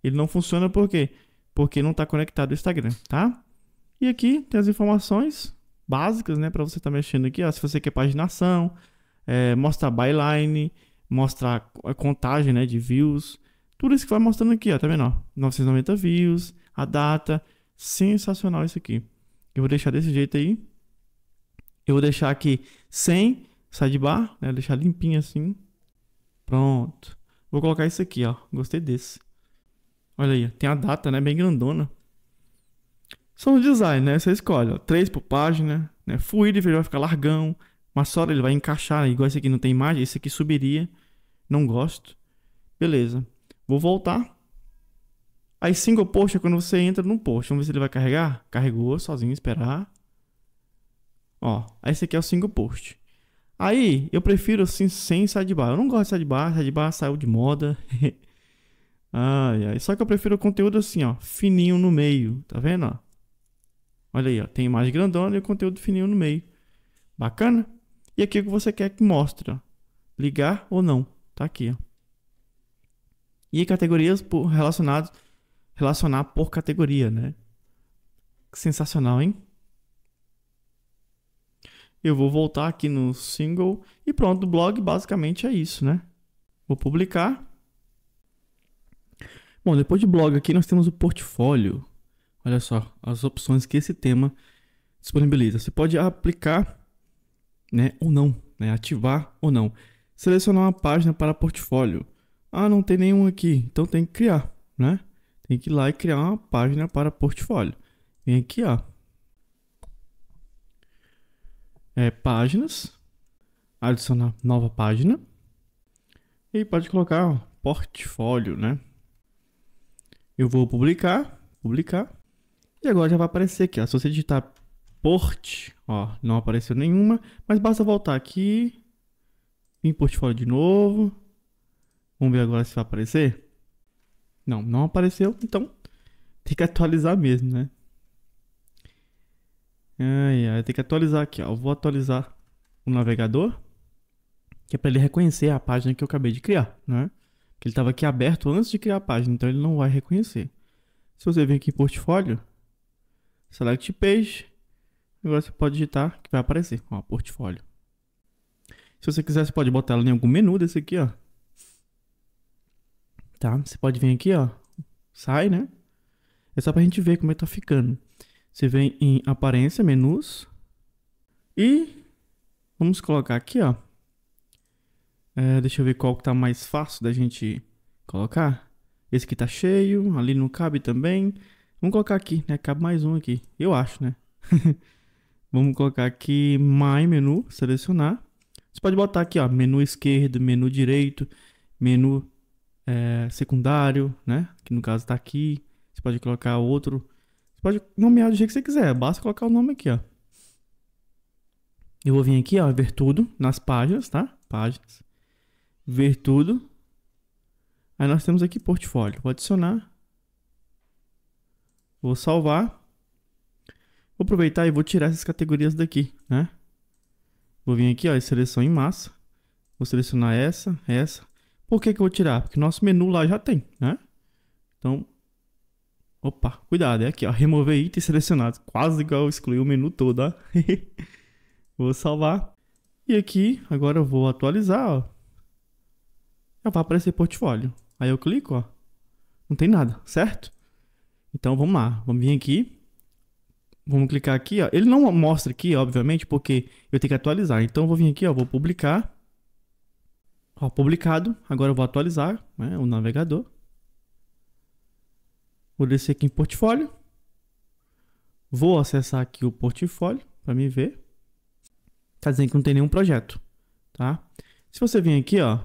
Ele não funciona por quê? Porque não está conectado o Instagram, tá? E aqui tem as informações básicas, né? Para você estar tá mexendo aqui, ó. Se você quer paginação, é, mostrar byline, mostrar a contagem, né? De views. Tudo isso que vai mostrando aqui, ó. Tá vendo, ó? 990 views, a data. Sensacional isso aqui. Eu vou deixar desse jeito aí eu vou deixar aqui sem sidebar, né? Deixar limpinho assim. Pronto. Vou colocar isso aqui, ó. Gostei desse. Olha aí, tem a data, né? Bem grandona. São os designs, né? Você escolhe, ó. 3 por página, né? Fluido ele vai ficar largão. só ele vai encaixar, né? igual esse aqui não tem imagem, esse aqui subiria. Não gosto. Beleza. Vou voltar. Aí single post é quando você entra num post. Vamos ver se ele vai carregar. Carregou, sozinho, esperar. Ó, esse aqui é o single post. Aí, eu prefiro assim, sem sidebar. Eu não gosto de sidebar, sidebar saiu de moda. ai, ai. Só que eu prefiro o conteúdo assim, ó, fininho no meio. Tá vendo, ó? Olha aí, ó. Tem imagem grandona e o conteúdo fininho no meio. Bacana? E aqui o que você quer que mostre, ó. Ligar ou não. Tá aqui, ó. E categorias por relacionados relacionar por categoria, né? Sensacional, hein? eu vou voltar aqui no single e pronto, o blog basicamente é isso, né? Vou publicar. Bom, depois de blog aqui nós temos o portfólio. Olha só as opções que esse tema disponibiliza. Você pode aplicar, né, ou não, né, ativar ou não. Selecionar uma página para portfólio. Ah, não tem nenhum aqui, então tem que criar, né? Tem que ir lá e criar uma página para portfólio. Vem aqui, ó, é, páginas, adicionar nova página e pode colocar portfólio, né? Eu vou publicar, publicar e agora já vai aparecer aqui. Ó. Se você digitar port, ó, não apareceu nenhuma, mas basta voltar aqui em portfólio de novo. Vamos ver agora se vai aparecer. Não, não apareceu, então tem que atualizar mesmo, né? Ai, ai, tem que atualizar aqui, ó. Eu vou atualizar o navegador, que é para ele reconhecer a página que eu acabei de criar, né? Que ele estava aqui aberto antes de criar a página, então ele não vai reconhecer. Se você vir aqui em portfólio, select page, agora você pode digitar que vai aparecer, ó, portfólio. Se você quiser, você pode botar ela em algum menu desse aqui, ó. Tá? Você pode vir aqui, ó, sai, né? É só pra gente ver como é que tá ficando. Você vem em aparência, menus. E vamos colocar aqui, ó. É, deixa eu ver qual que tá mais fácil da gente colocar. Esse aqui tá cheio, ali não cabe também. Vamos colocar aqui, né? Cabe mais um aqui. Eu acho, né? vamos colocar aqui My Menu, selecionar. Você pode botar aqui, ó, menu esquerdo, menu direito, menu é, secundário, né? Que no caso tá aqui. Você pode colocar outro você pode nomear do jeito que você quiser, basta colocar o nome aqui, ó. Eu vou vir aqui, ó, ver tudo nas páginas, tá? Páginas. Ver tudo. Aí nós temos aqui portfólio. Vou adicionar. Vou salvar. Vou aproveitar e vou tirar essas categorias daqui, né? Vou vir aqui, ó, seleção em massa. Vou selecionar essa, essa. Por que que eu vou tirar? Porque nosso menu lá já tem, né? Então, Opa, cuidado, é aqui, ó. Remover itens selecionados. Quase igual excluir o menu todo, ó. vou salvar. E aqui, agora eu vou atualizar, ó. Já vai aparecer portfólio. Aí eu clico, ó. Não tem nada, certo? Então vamos lá. Vamos vir aqui. Vamos clicar aqui, ó. Ele não mostra aqui, obviamente, porque eu tenho que atualizar. Então eu vou vir aqui, ó. Vou publicar. Ó, publicado. Agora eu vou atualizar né, o navegador. Vou descer aqui em portfólio. Vou acessar aqui o portfólio para me ver. Tá dizendo que não tem nenhum projeto, tá? Se você vir aqui, ó,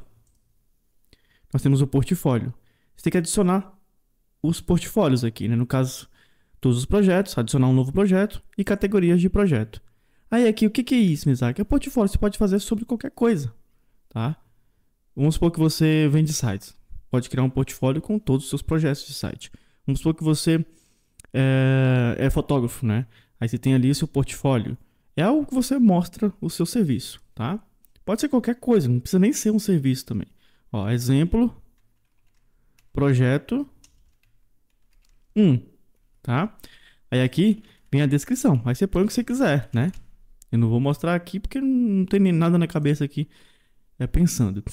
nós temos o portfólio. Você tem que adicionar os portfólios aqui, né? No caso, todos os projetos, adicionar um novo projeto e categorias de projeto. Aí aqui, o que, que é isso, Mizaki? É portfólio, você pode fazer sobre qualquer coisa, tá? Vamos supor que você vende sites. Pode criar um portfólio com todos os seus projetos de site. Vamos supor que você é, é fotógrafo, né? Aí você tem ali seu portfólio. É algo que você mostra o seu serviço, tá? Pode ser qualquer coisa, não precisa nem ser um serviço também. Ó, exemplo, projeto 1, tá? Aí aqui vem a descrição, aí você põe o que você quiser, né? Eu não vou mostrar aqui porque não tem nem nada na cabeça aqui é, pensando.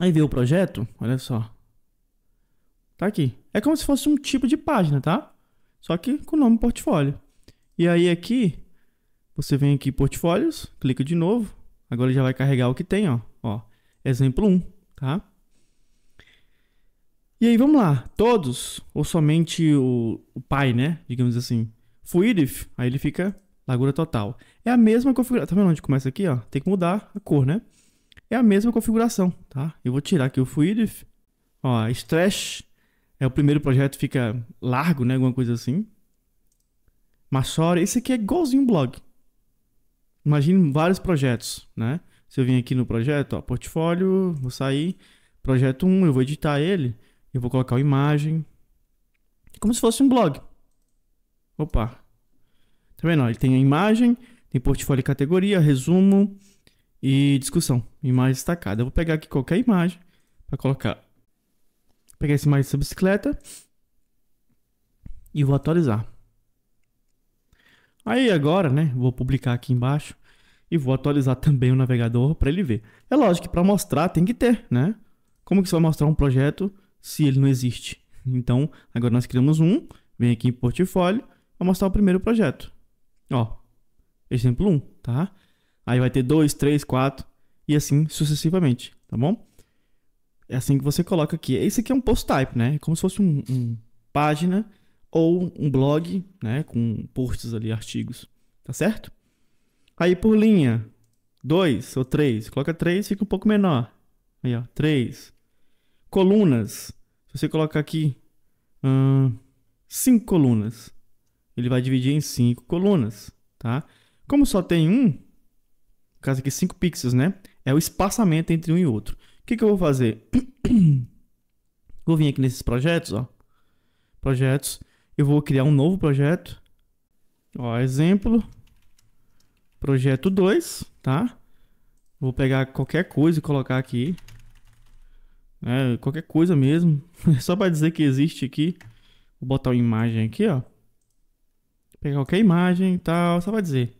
Aí vem o projeto, olha só. Tá aqui. É como se fosse um tipo de página, tá? Só que com o nome portfólio. E aí aqui, você vem aqui portfólios, clica de novo. Agora já vai carregar o que tem, ó. ó exemplo 1, tá? E aí, vamos lá. Todos, ou somente o, o pai, né? Digamos assim. Fuidif, aí ele fica largura total. É a mesma configuração. Tá vendo onde começa aqui, ó? Tem que mudar a cor, né? É a mesma configuração, tá? Eu vou tirar aqui o Fuidif. Ó, Stretch é o primeiro projeto fica largo, né? Alguma coisa assim. Mas chora. Esse aqui é igualzinho um blog. Imagine vários projetos, né? Se eu vim aqui no projeto, ó, portfólio, vou sair. Projeto 1, eu vou editar ele. Eu vou colocar uma imagem. como se fosse um blog. Opa. Tá vendo? ele tem a imagem, tem portfólio e categoria, resumo e discussão. Imagem destacada. Eu vou pegar aqui qualquer imagem para colocar pegar esse mais dessa bicicleta e vou atualizar. Aí agora, né, vou publicar aqui embaixo e vou atualizar também o navegador para ele ver. É lógico que para mostrar tem que ter, né? Como que você vai mostrar um projeto se ele não existe? Então, agora nós criamos um, vem aqui em portfólio, vou mostrar o primeiro projeto. Ó, exemplo 1, tá? Aí vai ter 2, 3, 4 e assim sucessivamente, tá bom? É assim que você coloca aqui. Esse aqui é um post type, né? É como se fosse uma um página ou um blog, né? Com posts ali, artigos. Tá certo? Aí por linha, dois ou três. Coloca três, fica um pouco menor. Aí, ó, três. Colunas. Se você colocar aqui hum, cinco colunas, ele vai dividir em cinco colunas, tá? Como só tem um, no caso aqui cinco pixels, né? É o espaçamento entre um e outro que, que eu vou fazer? vou vir aqui nesses projetos, ó. Projetos. Eu vou criar um novo projeto. Ó, exemplo. Projeto 2, tá? Vou pegar qualquer coisa e colocar aqui. É, qualquer coisa mesmo. Só para dizer que existe aqui. Vou botar uma imagem aqui, ó. Pegar qualquer imagem e tal, só para dizer.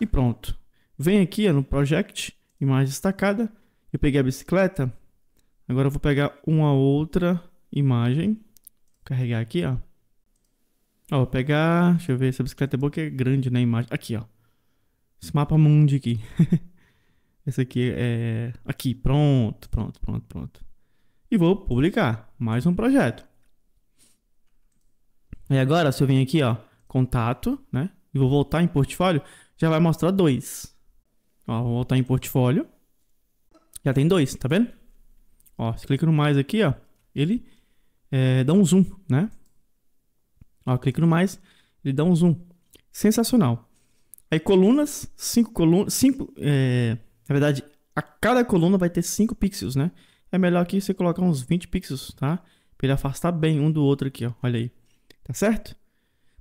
E pronto. Vem aqui ó, no Project, imagem destacada. Eu peguei a bicicleta. Agora eu vou pegar uma outra imagem. Carregar aqui, ó. Ó, vou pegar... Deixa eu ver, essa bicicleta é boa que é grande, né, a imagem. Aqui, ó. Esse mapa mundi aqui. Esse aqui é... Aqui, pronto, pronto, pronto, pronto. E vou publicar mais um projeto. Aí agora, se eu vim aqui, ó, contato, né? E vou voltar em portfólio, já vai mostrar dois. Ó, vou voltar em portfólio. Já tem dois, tá vendo? Ó, você clica no mais aqui, ó. Ele é, dá um zoom, né? Ó, clica no mais, ele dá um zoom. Sensacional. Aí colunas, cinco colunas, cinco, é, na verdade, a cada coluna vai ter 5 pixels, né? É melhor aqui você colocar uns 20 pixels, tá? Pra ele afastar bem um do outro aqui, ó. Olha aí. Tá certo?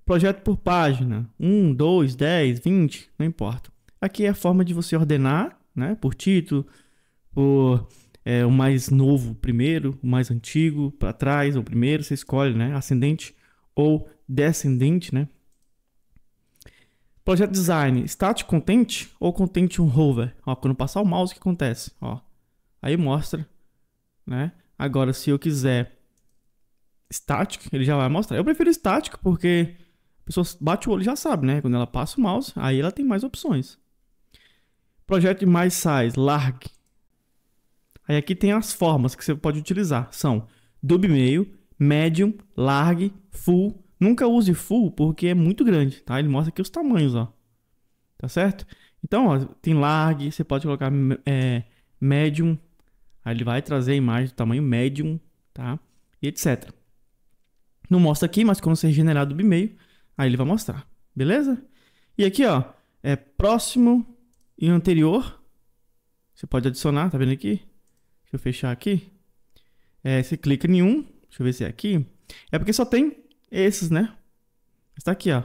Projeto por página. 1, 2, 10, 20, não importa. Aqui é a forma de você ordenar, né? Por título, o, é, o mais novo primeiro, o mais antigo para trás, o primeiro, você escolhe, né? Ascendente ou descendente, né? Projeto Design, Static Content ou Content on Hover? Ó, quando passar o mouse, o que acontece? Ó, aí mostra, né? Agora, se eu quiser Static, ele já vai mostrar. Eu prefiro Static porque a pessoa bate o olho e já sabe, né? Quando ela passa o mouse, aí ela tem mais opções. Projeto de mais size, large, Aí aqui tem as formas que você pode utilizar. São dub meio, medium, large, full. Nunca use full porque é muito grande, tá? Ele mostra aqui os tamanhos, ó. Tá certo? Então, ó, tem large, você pode colocar é, medium. Aí ele vai trazer a imagem do tamanho medium, tá? E etc. Não mostra aqui, mas quando você regenerar dub meio, aí ele vai mostrar. Beleza? E aqui, ó, é próximo e anterior. Você pode adicionar, tá vendo aqui? eu fechar aqui. É, você clica em um. Deixa eu ver se é aqui. É porque só tem esses, né? Está aqui, ó.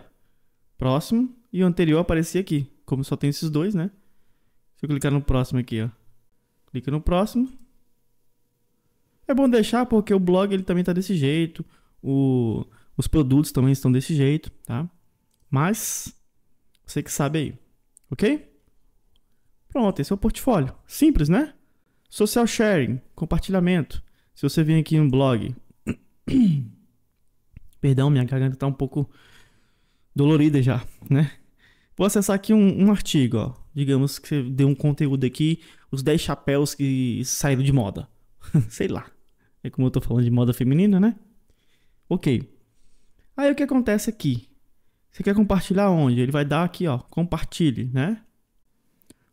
Próximo. E o anterior aparecia aqui. Como só tem esses dois, né? Se eu clicar no próximo aqui, ó. Clica no próximo. É bom deixar porque o blog ele também está desse jeito. O, os produtos também estão desse jeito, tá? Mas você que sabe aí, ok? Pronto, esse é o portfólio. Simples, né? Social sharing, compartilhamento. Se você vir aqui no blog. Perdão, minha garganta está um pouco dolorida já, né? Vou acessar aqui um, um, artigo, ó. Digamos que você deu um conteúdo aqui, os 10 chapéus que saíram de moda. Sei lá. É como eu tô falando de moda feminina, né? Ok. Aí o que acontece aqui? Você quer compartilhar onde? Ele vai dar aqui, ó. Compartilhe, né?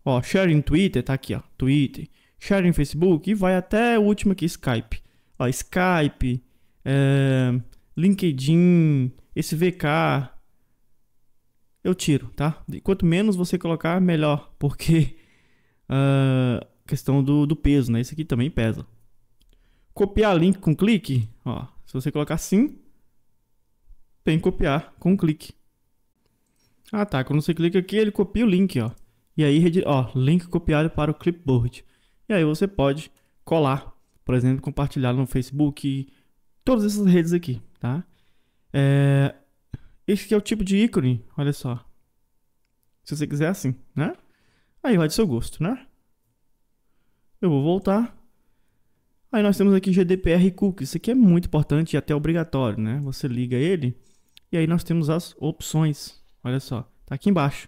Ó, sharing Twitter, tá aqui, ó. Twitter share em Facebook e vai até o último aqui, Skype. Ó, Skype, é, LinkedIn, esse VK. Eu tiro, tá? E quanto menos você colocar, melhor, porque uh, questão do, do peso, né? Isso aqui também pesa. Copiar link com clique, ó. Se você colocar sim, tem que copiar com um clique. Ah tá, quando você clica aqui, ele copia o link, ó. E aí, ó, link copiado para o clipboard. E aí você pode colar, por exemplo, compartilhar no Facebook, todas essas redes aqui, tá? É... Esse é o tipo de ícone, olha só. Se você quiser é assim, né? Aí vai do seu gosto, né? Eu vou voltar. Aí nós temos aqui GDPR Cookies. Isso aqui é muito importante e até obrigatório, né? Você liga ele e aí nós temos as opções. Olha só, tá aqui embaixo.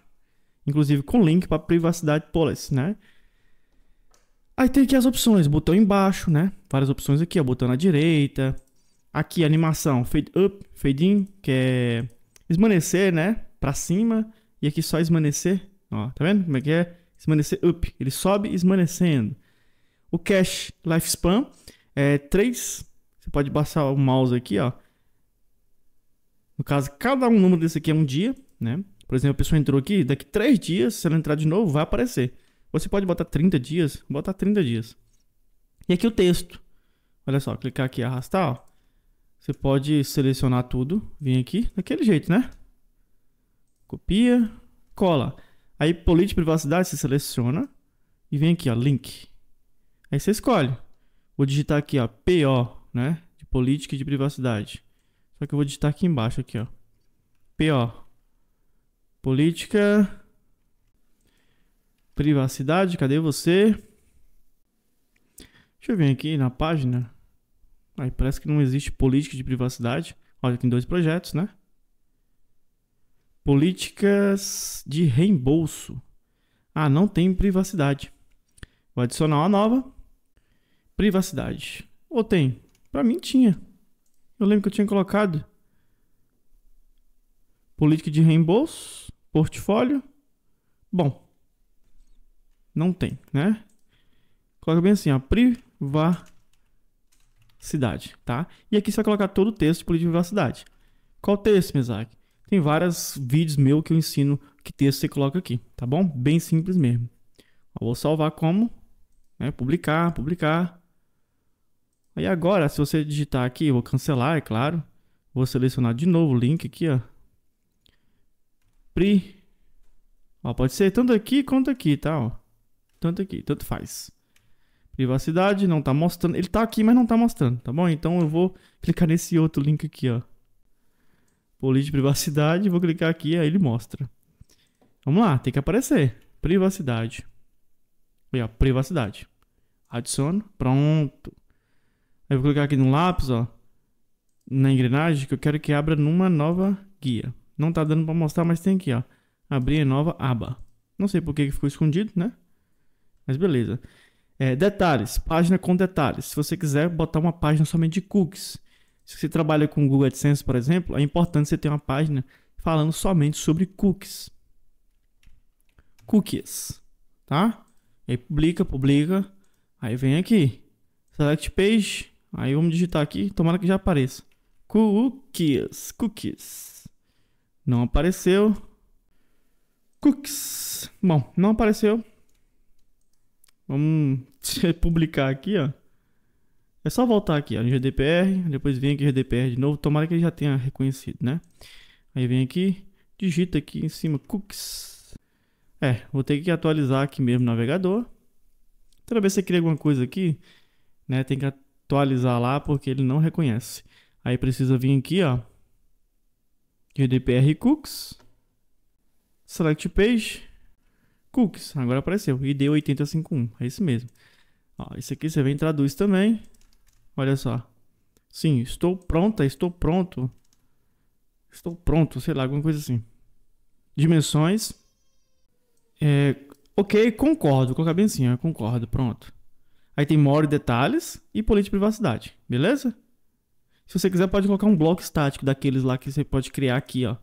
Inclusive com link para privacidade policy, né? Aí tem aqui as opções, botão embaixo, né? Várias opções aqui, ó, botão na direita. Aqui animação, fade up, fade in, que é esmanecer, né? Pra cima. E aqui só esmanecer, ó, tá vendo como é que é? Esmanecer up, ele sobe esmanecendo. O cache lifespan é 3, você pode baixar o mouse aqui, ó. No caso, cada um número desse aqui é um dia, né? Por exemplo, a pessoa entrou aqui, daqui 3 dias, se ela entrar de novo, vai aparecer. Você pode botar 30 dias? Botar 30 dias. E aqui o texto. Olha só, clicar aqui e arrastar, ó. Você pode selecionar tudo, vir aqui, daquele jeito, né? Copia, cola. Aí, política de privacidade, você seleciona e vem aqui, ó, link. Aí você escolhe. Vou digitar aqui, ó, PO, né? De política de privacidade. Só que eu vou digitar aqui embaixo, aqui, ó. PO. Política Privacidade, cadê você? Deixa eu vir aqui na página. Aí parece que não existe política de privacidade. Olha, tem dois projetos, né? Políticas de reembolso. Ah, não tem privacidade. Vou adicionar uma nova. Privacidade. Ou tem? Para mim tinha. Eu lembro que eu tinha colocado. Política de reembolso, portfólio. Bom, não tem, né? Coloca bem assim, ó, privacidade, tá? E aqui você vai colocar todo o texto de privacidade. Qual texto, Mesac? Tem vários vídeos meu que eu ensino que texto você coloca aqui, tá bom? Bem simples mesmo. Eu vou salvar como, né, publicar, publicar. Aí agora, se você digitar aqui, eu vou cancelar, é claro. Vou selecionar de novo o link aqui, ó. Pri. Ó, pode ser tanto aqui quanto aqui, tá? Ó tanto aqui, tanto faz. Privacidade, não tá mostrando. Ele tá aqui, mas não tá mostrando, tá bom? Então eu vou clicar nesse outro link aqui, ó. Polícia de privacidade, vou clicar aqui, aí ele mostra. Vamos lá, tem que aparecer. Privacidade. Aí, ó, privacidade. Adiciono, pronto. Aí eu vou clicar aqui no lápis, ó. Na engrenagem, que eu quero que abra numa nova guia. Não tá dando pra mostrar, mas tem aqui, ó. Abrir nova aba. Não sei por que ficou escondido, né? Mas beleza. É, detalhes, página com detalhes. Se você quiser botar uma página somente de cookies. Se você trabalha com o Google AdSense, por exemplo, é importante você ter uma página falando somente sobre cookies. Cookies, tá? Aí publica, publica. Aí vem aqui. Select page. Aí vamos digitar aqui. Tomara que já apareça. Cookies. Cookies. Não apareceu. Cookies. Bom, não apareceu. Vamos publicar aqui, ó. É só voltar aqui, ó, no GDPR, depois vem aqui GDPR de novo, tomara que ele já tenha reconhecido, né? Aí vem aqui, digita aqui em cima cookies. É, vou ter que atualizar aqui mesmo o navegador. Toda vez que você cria alguma coisa aqui, né, tem que atualizar lá porque ele não reconhece. Aí precisa vir aqui, ó, GDPR cookies, select page, cookies. Agora apareceu. ID 8051. É isso mesmo. Ó, esse aqui você vem e traduz também. Olha só. Sim, estou pronta, estou pronto. Estou pronto, sei lá, alguma coisa assim. Dimensões. É, ok, concordo. Vou colocar bem assim, ó, concordo, pronto. Aí tem more detalhes e política de privacidade, beleza? Se você quiser, pode colocar um bloco estático daqueles lá que você pode criar aqui, ó.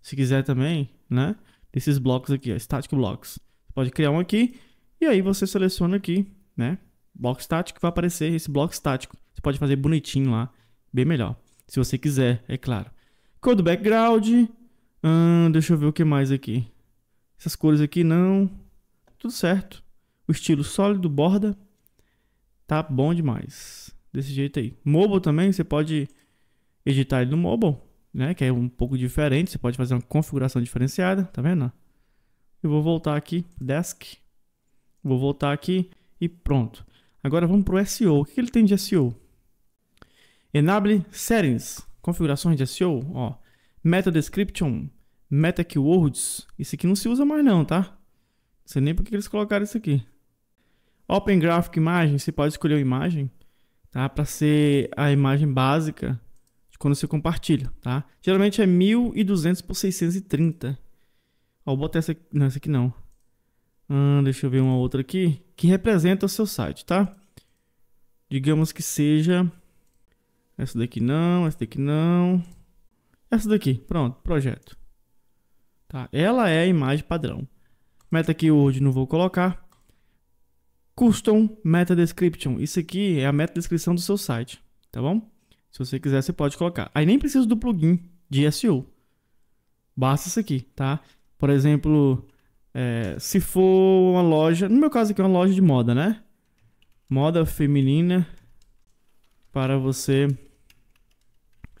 Se quiser também, né? Desses blocos aqui, ó, estático blocks pode criar um aqui e aí você seleciona aqui, né? Bloco estático, vai aparecer esse bloco estático. Você pode fazer bonitinho lá, bem melhor. Se você quiser, é claro. Cor do background. Hum, deixa eu ver o que mais aqui. Essas cores aqui não. Tudo certo. O estilo sólido, borda. Tá bom demais. Desse jeito aí. Mobile também, você pode editar ele no mobile, né? Que é um pouco diferente. Você pode fazer uma configuração diferenciada, tá vendo? Eu vou voltar aqui, desk. Vou voltar aqui e pronto. Agora vamos para o SEO. O que ele tem de SEO? Enable Settings, configurações de SEO, ó. Meta Description, Meta Keywords. Isso aqui não se usa mais não, tá? Não sei nem porque que eles colocaram isso aqui. Open Graphic Imagem, você pode escolher a imagem, tá? Para ser a imagem básica de quando você compartilha, tá? Geralmente é 1200 por 630. Vou botar essa essa... Não, essa aqui não. Ah, deixa eu ver uma outra aqui. Que representa o seu site, tá? Digamos que seja... Essa daqui não, essa daqui não. Essa daqui, pronto, projeto. Tá, ela é a imagem padrão. Meta keyword não vou colocar. Custom meta description. Isso aqui é a meta descrição do seu site, tá bom? Se você quiser, você pode colocar. Aí nem precisa do plugin de SEO. Basta isso aqui, tá? Por exemplo, é, se for uma loja, no meu caso aqui é uma loja de moda, né? Moda feminina para você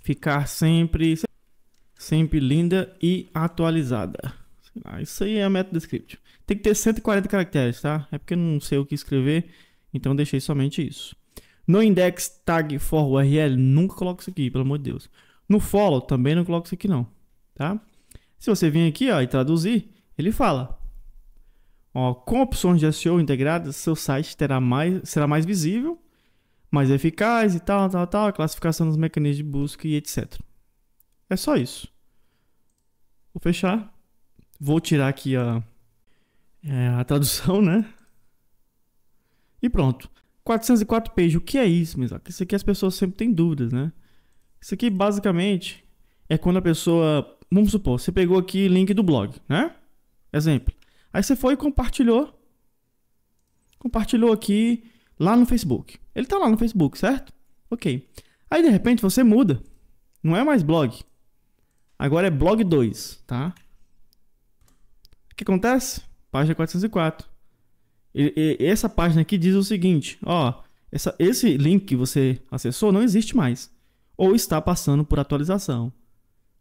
ficar sempre sempre linda e atualizada. isso aí é a meta do script. Tem que ter 140 caracteres, tá? É porque eu não sei o que escrever, então deixei somente isso. No index tag for URL, nunca coloco isso aqui, pelo amor de Deus. No follow também não coloco isso aqui não, tá? Se você vir aqui ó, e traduzir, ele fala: ó, com opções de SEO integradas, seu site terá mais, será mais visível, mais eficaz e tal, tal, tal, classificação dos mecanismos de busca e etc. É só isso. Vou fechar. Vou tirar aqui a, é, a tradução, né? E pronto. 404 page, o que é isso, Mizak? Isso aqui as pessoas sempre têm dúvidas, né? Isso aqui basicamente é quando a pessoa vamos supor, você pegou aqui link do blog, né? Exemplo. Aí você foi e compartilhou. Compartilhou aqui lá no Facebook. Ele tá lá no Facebook, certo? Ok. Aí de repente você muda. Não é mais blog. Agora é blog 2, tá? O que acontece? Página 404. E, e, essa página aqui diz o seguinte, ó, essa, esse link que você acessou não existe mais. Ou está passando por atualização.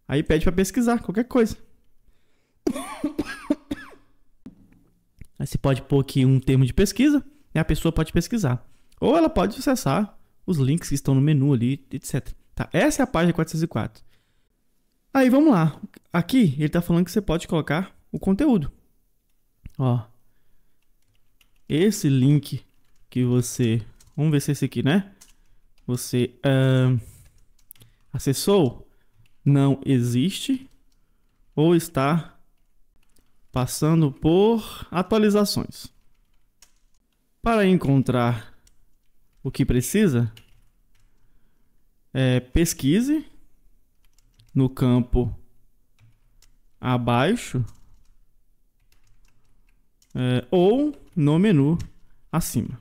Aí pede para pesquisar qualquer coisa. Aí você pode pôr aqui um termo de pesquisa, e A pessoa pode pesquisar. Ou ela pode acessar os links que estão no menu ali, etc. Tá, essa é a página 404. Aí vamos lá. Aqui ele está falando que você pode colocar o conteúdo. Ó. Esse link que você. Vamos ver se é esse aqui, né? Você uh, acessou não existe ou está passando por atualizações. Para encontrar o que precisa, é, pesquise no campo abaixo é, ou no menu acima.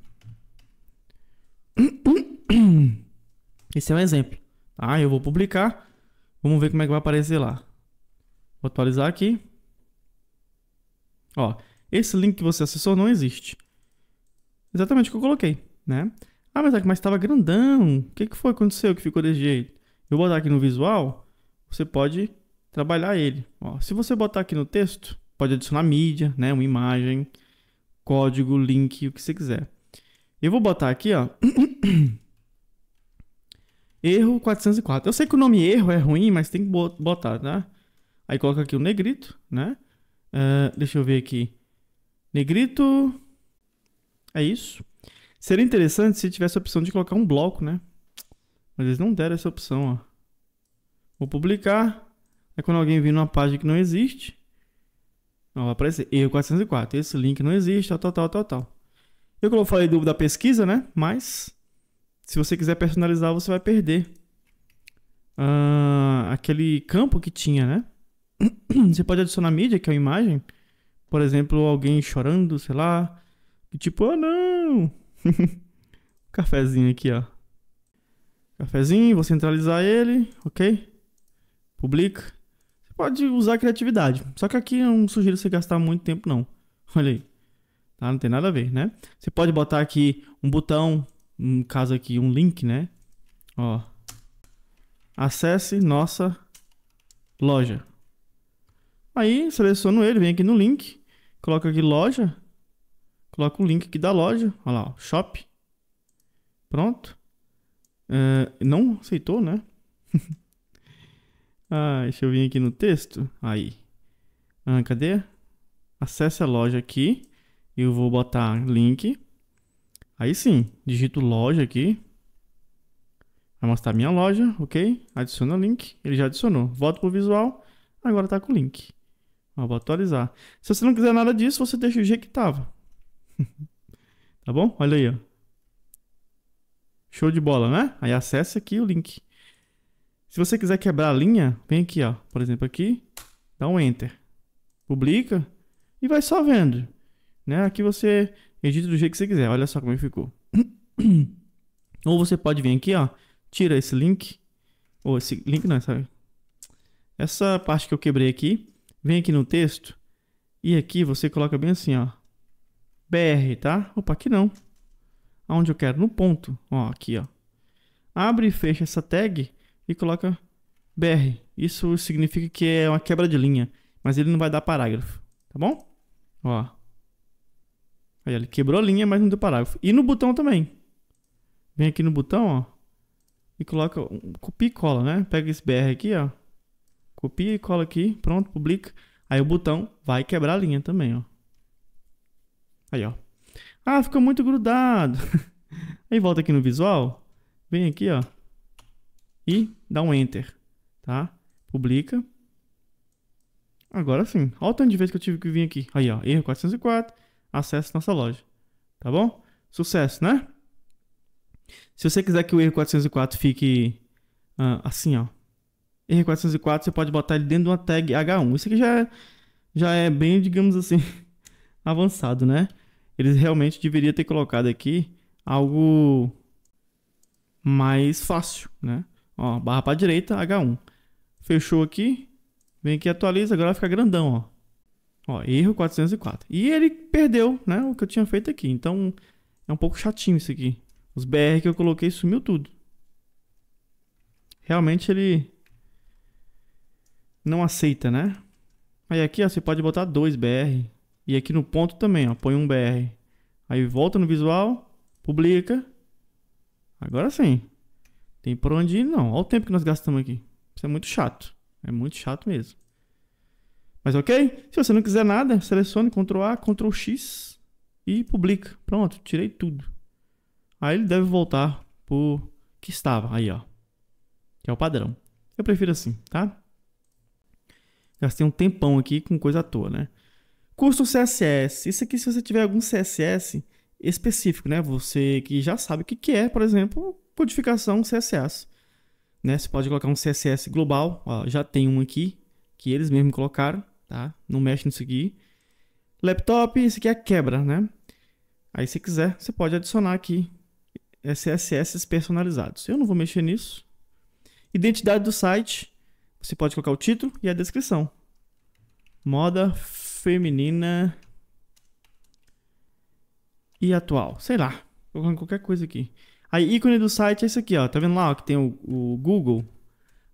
Esse é um exemplo. Ah, eu vou publicar Vamos ver como é que vai aparecer lá. Vou atualizar aqui. Ó, esse link que você acessou não existe. Exatamente o que eu coloquei, né? Ah, mas é estava grandão. O que, que foi que aconteceu que ficou desse jeito? Eu botar aqui no visual, você pode trabalhar ele. Ó, se você botar aqui no texto, pode adicionar mídia, né? Uma imagem, código, link, o que você quiser. Eu vou botar aqui, ó. Erro 404. Eu sei que o nome erro é ruim, mas tem que botar, tá? Aí coloca aqui o negrito, né? Uh, deixa eu ver aqui. Negrito. É isso. Seria interessante se tivesse a opção de colocar um bloco, né? Mas eles não deram essa opção, ó. Vou publicar. É quando alguém vir numa página que não existe. Ó, vai aparecer erro 404. Esse link não existe, tal, tal, tal, tal. Eu falei do da pesquisa, né? Mas se você quiser personalizar, você vai perder uh, aquele campo que tinha, né? Você pode adicionar mídia, que é uma imagem. Por exemplo, alguém chorando, sei lá. E tipo, ah, oh, não! Cafezinho aqui, ó. Cafezinho, vou centralizar ele, ok? Publica. Você pode usar a criatividade. Só que aqui eu não sugiro você gastar muito tempo, não. Olha aí. Tá? Não tem nada a ver, né? Você pode botar aqui um botão no caso aqui, um link, né? Ó. Acesse nossa loja. Aí seleciono ele, vem aqui no link, coloca aqui loja, coloca o link aqui da loja, olha lá, ó, shop. Pronto. Uh, não aceitou, né? ah, deixa eu vir aqui no texto. Aí. Ah, cadê? Acesse a loja aqui. Eu vou botar link. Aí sim, digito loja aqui. Vai mostrar minha loja, ok? Adiciona link. Ele já adicionou. Volto pro visual. Agora tá com o link. Ó, vou atualizar. Se você não quiser nada disso, você deixa o jeito que tava. tá bom? Olha aí, ó. Show de bola, né? Aí acessa aqui o link. Se você quiser quebrar a linha, vem aqui, ó. Por exemplo, aqui. Dá um Enter. Publica. E vai só vendo. Né? Aqui você edita do jeito que você quiser. Olha só como ficou. ou você pode vir aqui, ó, tira esse link, ou esse link não, sabe? Essa parte que eu quebrei aqui, vem aqui no texto, e aqui você coloca bem assim, ó, BR, tá? Opa, aqui não. Aonde eu quero? No ponto, ó, aqui, ó. Abre e fecha essa tag e coloca BR. Isso significa que é uma quebra de linha, mas ele não vai dar parágrafo, tá bom? Ó, Aí ele quebrou a linha, mas não deu parágrafo. E no botão também. Vem aqui no botão, ó. E coloca, copia e cola, né? Pega esse BR aqui, ó. Copia e cola aqui, pronto, publica. Aí o botão vai quebrar a linha também, ó. Aí, ó. Ah, ficou muito grudado. Aí volta aqui no visual, vem aqui, ó. E dá um enter, tá? Publica. Agora sim. Olha o tanto de vezes que eu tive que vir aqui. Aí, ó. Erro 404 acesse nossa loja. Tá bom? Sucesso, né? Se você quiser que o erro 404 fique uh, assim, ó. Erro 404, você pode botar ele dentro de uma tag H1. Isso aqui já é, já é bem, digamos assim, avançado, né? Eles realmente deveriam ter colocado aqui algo mais fácil, né? Ó, barra para direita, H1. Fechou aqui. Vem aqui atualiza, agora fica grandão, ó. Ó, erro 404. E ele perdeu, né? O que eu tinha feito aqui. Então, é um pouco chatinho isso aqui. Os BR que eu coloquei sumiu tudo. Realmente ele não aceita, né? Aí aqui, ó, você pode botar dois BR. E aqui no ponto também, ó, põe um BR. Aí volta no visual, publica. Agora sim. Tem por onde ir, não. Olha o tempo que nós gastamos aqui. Isso é muito chato. É muito chato mesmo. Mas ok? Se você não quiser nada, selecione Ctrl A, Ctrl X e publica. Pronto, tirei tudo. Aí ele deve voltar pro que estava, aí ó. Que é o padrão. Eu prefiro assim, tá? Gastei um tempão aqui com coisa à toa, né? Curso CSS. Isso aqui, se você tiver algum CSS específico, né? Você que já sabe o que é, por exemplo, codificação CSS. Né? Você pode colocar um CSS global, ó, já tem um aqui, que eles mesmos colocaram tá? Não mexe nisso aqui. Laptop, isso aqui é quebra, né? Aí se quiser, você pode adicionar aqui SSS personalizados. Eu não vou mexer nisso. Identidade do site, você pode colocar o título e a descrição. Moda feminina e atual. Sei lá, vou colocar qualquer coisa aqui. Aí ícone do site é isso aqui, ó. Tá vendo lá ó, que tem o, o Google?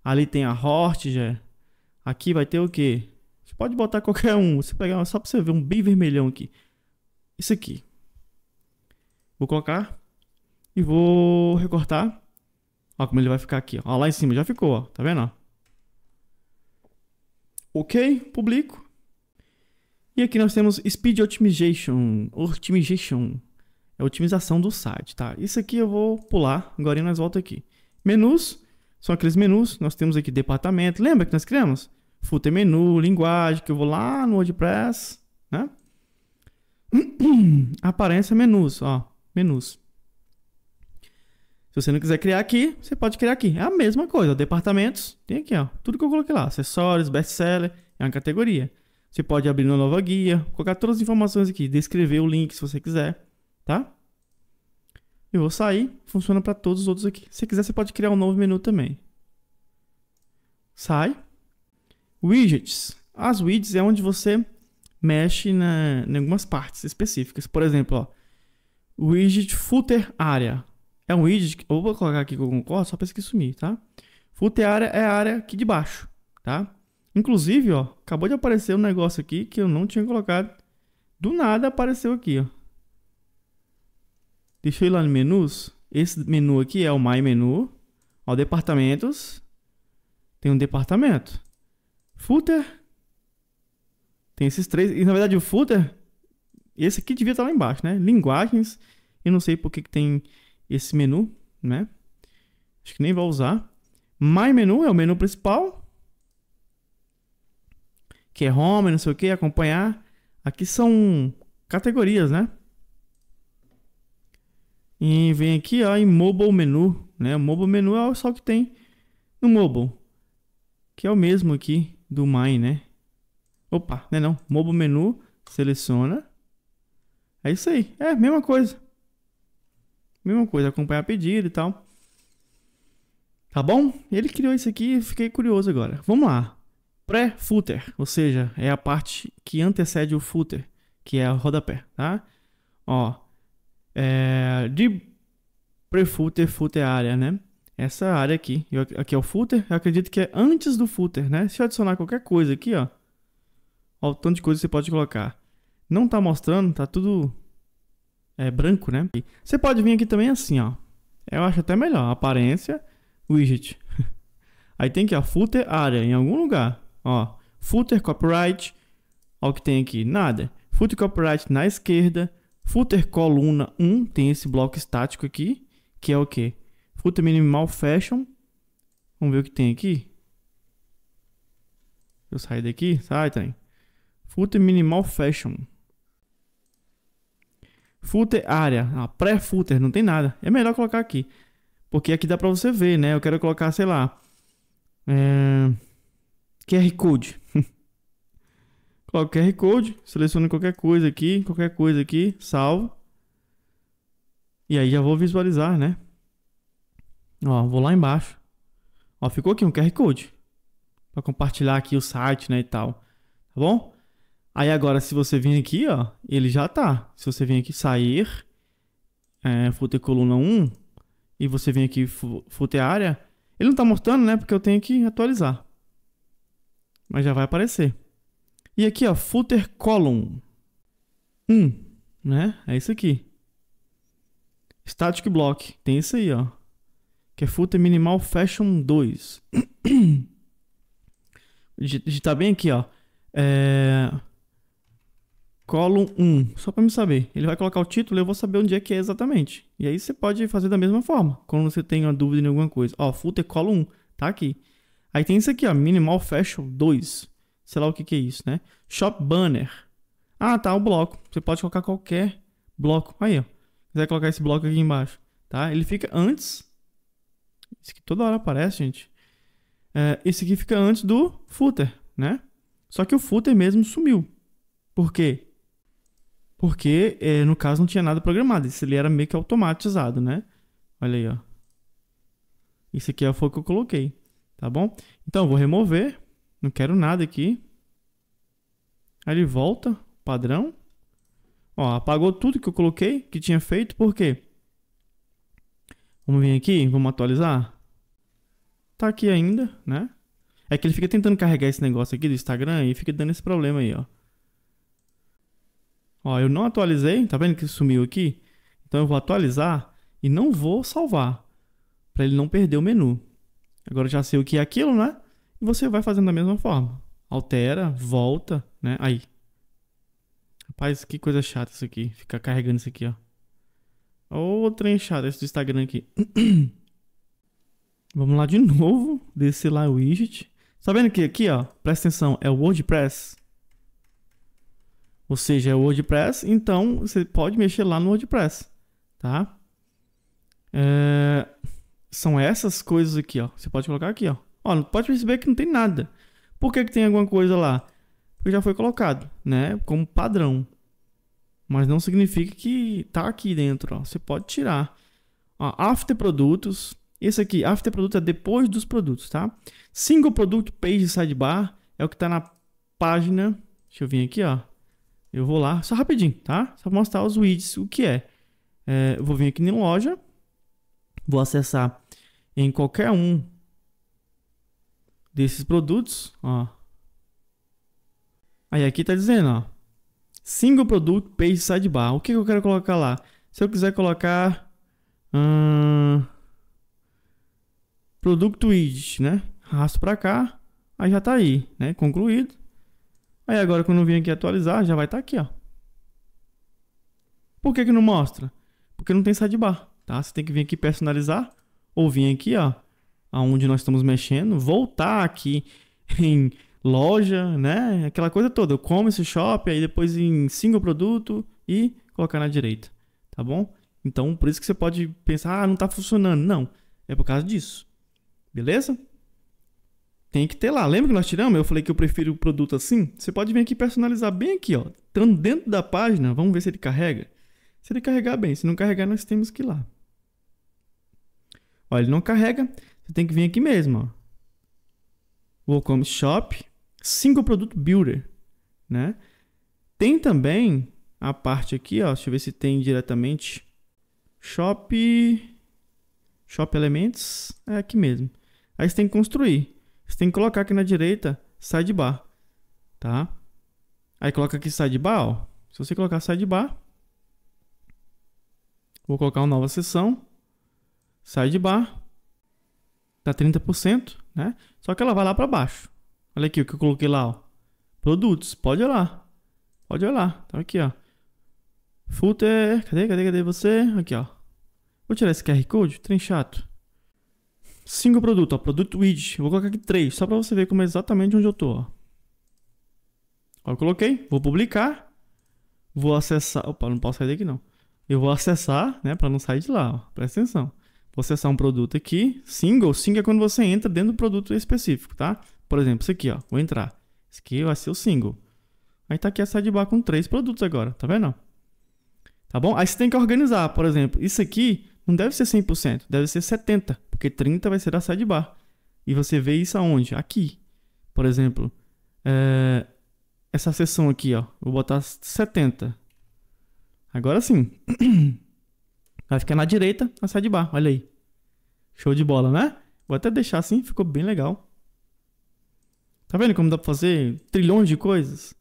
Ali tem a Hortger. Aqui vai ter o quê? pode botar qualquer um. Você pegar só para você ver um bem vermelhão aqui. Isso aqui. Vou colocar e vou recortar. Ó como ele vai ficar aqui. Ó, lá em cima já ficou, ó. Tá vendo? Ó. Ok, publico. E aqui nós temos Speed Optimization. Optimization. É a otimização do site, tá? Isso aqui eu vou pular. Agora nós volta aqui. Menus. São aqueles menus. Nós temos aqui departamento. Lembra que nós criamos? footer menu, linguagem, que eu vou lá no WordPress, né? Aparência, menus, ó, menus. Se você não quiser criar aqui, você pode criar aqui. É a mesma coisa, departamentos, tem aqui, ó, tudo que eu coloquei lá, acessórios, best-seller, é uma categoria. Você pode abrir uma nova guia, colocar todas as informações aqui, descrever o link se você quiser, tá? Eu vou sair, funciona para todos os outros aqui. Se quiser, você pode criar um novo menu também. Sai, Widgets. As widgets é onde você mexe na, em algumas partes específicas. Por exemplo, ó, widget footer área. É um widget, eu vou colocar aqui que eu concordo, só para que sumir, tá? Footer área é a área aqui de baixo, tá? Inclusive, ó, acabou de aparecer um negócio aqui que eu não tinha colocado. Do nada apareceu aqui, ó. Deixa eu ir lá no menus. Esse menu aqui é o My Menu. Ó, departamentos. Tem um departamento. Footer. Tem esses três. E na verdade o footer, esse aqui devia estar lá embaixo, né? Linguagens. Eu não sei por que, tem esse menu, né? Acho que nem vou usar. My menu é o menu principal. Que é home, não sei o que, acompanhar. Aqui são categorias, né? E vem aqui, ó, em mobile menu, né? O mobile menu é só o que tem no mobile, que é o mesmo aqui do My, né? Opa, não é não. Mobile menu, seleciona. É isso aí. É, mesma coisa. Mesma coisa, acompanhar pedido e tal. Tá bom? Ele criou isso aqui e fiquei curioso agora. Vamos lá. Pré-footer, ou seja, é a parte que antecede o footer, que é o rodapé, tá? Ó, é, de pré-footer, footer área, né? essa área aqui. Eu, aqui é o footer, eu acredito que é antes do footer, né? Se eu adicionar qualquer coisa aqui, ó, ó o tanto de coisa que você pode colocar. Não tá mostrando, tá tudo é, branco, né? Você pode vir aqui também assim, ó. Eu acho até melhor, aparência, widget. Aí tem que a footer área em algum lugar, ó. Footer copyright, ó o que tem aqui, nada. Footer copyright na esquerda, footer coluna 1, tem esse bloco estático aqui, que é o que? Fruta Minimal Fashion. Vamos ver o que tem aqui. Eu saio daqui? Sai, tem. Footer Minimal Fashion. Footer é área. Ah, pré-footer, não tem nada. É melhor colocar aqui. Porque aqui dá pra você ver, né? Eu quero colocar, sei lá. É... QR Code. Coloco QR Code, seleciono qualquer coisa aqui, qualquer coisa aqui, salvo. E aí já vou visualizar, né? Ó, vou lá embaixo. Ó, ficou aqui um QR Code para compartilhar aqui o site, né, e tal. Tá bom? Aí agora, se você vir aqui, ó, ele já tá. Se você vir aqui, sair, é, footer coluna 1, e você vem aqui, footer área, ele não tá mostrando, né, porque eu tenho que atualizar. Mas já vai aparecer. E aqui, ó, footer column 1, né, é isso aqui. Static block, tem isso aí, ó que é Footer Minimal Fashion 2. Digitar bem aqui, ó. É... Colo 1, só para me saber. Ele vai colocar o título, eu vou saber onde é que é exatamente. E aí você pode fazer da mesma forma, quando você tem uma dúvida em alguma coisa. Ó, footer colo 1, tá aqui. Aí tem isso aqui, ó, minimal fashion 2. Sei lá o que que é isso, né? Shop banner. Ah, tá, o bloco. Você pode colocar qualquer bloco. Aí, ó. Quiser colocar esse bloco aqui embaixo, tá? Ele fica antes esse aqui toda hora aparece, gente. É, esse aqui fica antes do footer, né? Só que o footer mesmo sumiu. Por quê? Porque, é, no caso, não tinha nada programado. Isso ele era meio que automatizado, né? Olha aí, ó. Isso aqui é o que eu coloquei, tá bom? Então, eu vou remover. Não quero nada aqui. Aí ele volta, padrão. Ó, apagou tudo que eu coloquei, que tinha feito. Por quê? Vamos vir aqui, vamos atualizar tá aqui ainda, né? É que ele fica tentando carregar esse negócio aqui do Instagram e fica dando esse problema aí, ó. Ó, eu não atualizei, tá vendo que sumiu aqui? Então eu vou atualizar e não vou salvar, para ele não perder o menu. Agora já sei o que é aquilo, né? E você vai fazendo da mesma forma. Altera, volta, né? Aí. Rapaz, que coisa chata isso aqui. Ficar carregando isso aqui, ó. Ô, trem chato esse do Instagram aqui. Vamos lá de novo, descer lá o widget. Tá vendo que aqui, ó, presta atenção, é o WordPress. Ou seja, é o WordPress, então você pode mexer lá no WordPress, tá? É... São essas coisas aqui, ó. Você pode colocar aqui, ó. Ó, pode perceber que não tem nada. Por que, que tem alguma coisa lá? Porque já foi colocado, né? Como padrão. Mas não significa que tá aqui dentro, ó. Você pode tirar. Ó, after produtos, esse aqui, after produto é depois dos produtos, tá? Single product page sidebar é o que tá na página. Deixa eu vir aqui, ó. Eu vou lá, só rapidinho, tá? Só mostrar os widgets, o que é. é eu vou vir aqui em loja, vou acessar em qualquer um desses produtos, ó. Aí aqui tá dizendo, ó, single product page sidebar. O que, que eu quero colocar lá? Se eu quiser colocar, hum, Produto widget, né? Arrasto para cá, aí já tá aí, né? Concluído. Aí agora quando eu vim aqui atualizar, já vai estar tá aqui, ó. Por que que não mostra? Porque não tem sidebar, tá? Você tem que vir aqui personalizar ou vir aqui, ó, aonde nós estamos mexendo, voltar aqui em loja, né? Aquela coisa toda. Eu como esse shop, aí depois em single produto e colocar na direita, tá bom? Então, por isso que você pode pensar, ah, não tá funcionando. Não, é por causa disso. Beleza? Tem que ter lá. Lembra que nós tiramos? Eu falei que eu prefiro o produto assim. Você pode vir aqui personalizar bem aqui, ó. Estando dentro da página, vamos ver se ele carrega. Se ele carregar bem, se não carregar, nós temos que ir lá. Olha, ele não carrega. Você tem que vir aqui mesmo, ó. WooCommerce Shop, Single Product Builder, né? Tem também a parte aqui, ó. Deixa eu ver se tem diretamente. Shop... Shop Elements. É aqui mesmo. Aí você tem que construir. Você tem que colocar aqui na direita sidebar, tá? Aí coloca aqui sidebar, ó. Se você colocar sidebar, vou colocar uma nova sessão, sidebar, tá 30%, né? Só que ela vai lá para baixo. Olha aqui o que eu coloquei lá, ó. Produtos, pode olhar. Pode olhar, tá aqui, ó. Footer, cadê, cadê, cadê você? Aqui, ó. Vou tirar esse QR Code, trem chato. Single produto, ó, produto widget. Vou colocar aqui três, só para você ver como é exatamente onde eu tô, ó. ó. eu coloquei, vou publicar, vou acessar, opa, não posso sair daqui não. Eu vou acessar, né, para não sair de lá, ó. presta atenção. Vou acessar um produto aqui, single, single é quando você entra dentro do produto específico, tá? Por exemplo, esse aqui, ó, vou entrar. Esse aqui vai ser o single. Aí tá aqui a sidebar com três produtos agora, tá vendo? Tá bom? Aí você tem que organizar, por exemplo, isso aqui não deve ser 100%, deve ser 70%, porque 30% vai ser da sidebar. E você vê isso aonde? Aqui. Por exemplo, é... essa seção aqui, ó. Vou botar 70. Agora sim. Vai ficar na direita a sidebar, olha aí. Show de bola, né? Vou até deixar assim, ficou bem legal. Tá vendo como dá pra fazer trilhões de coisas?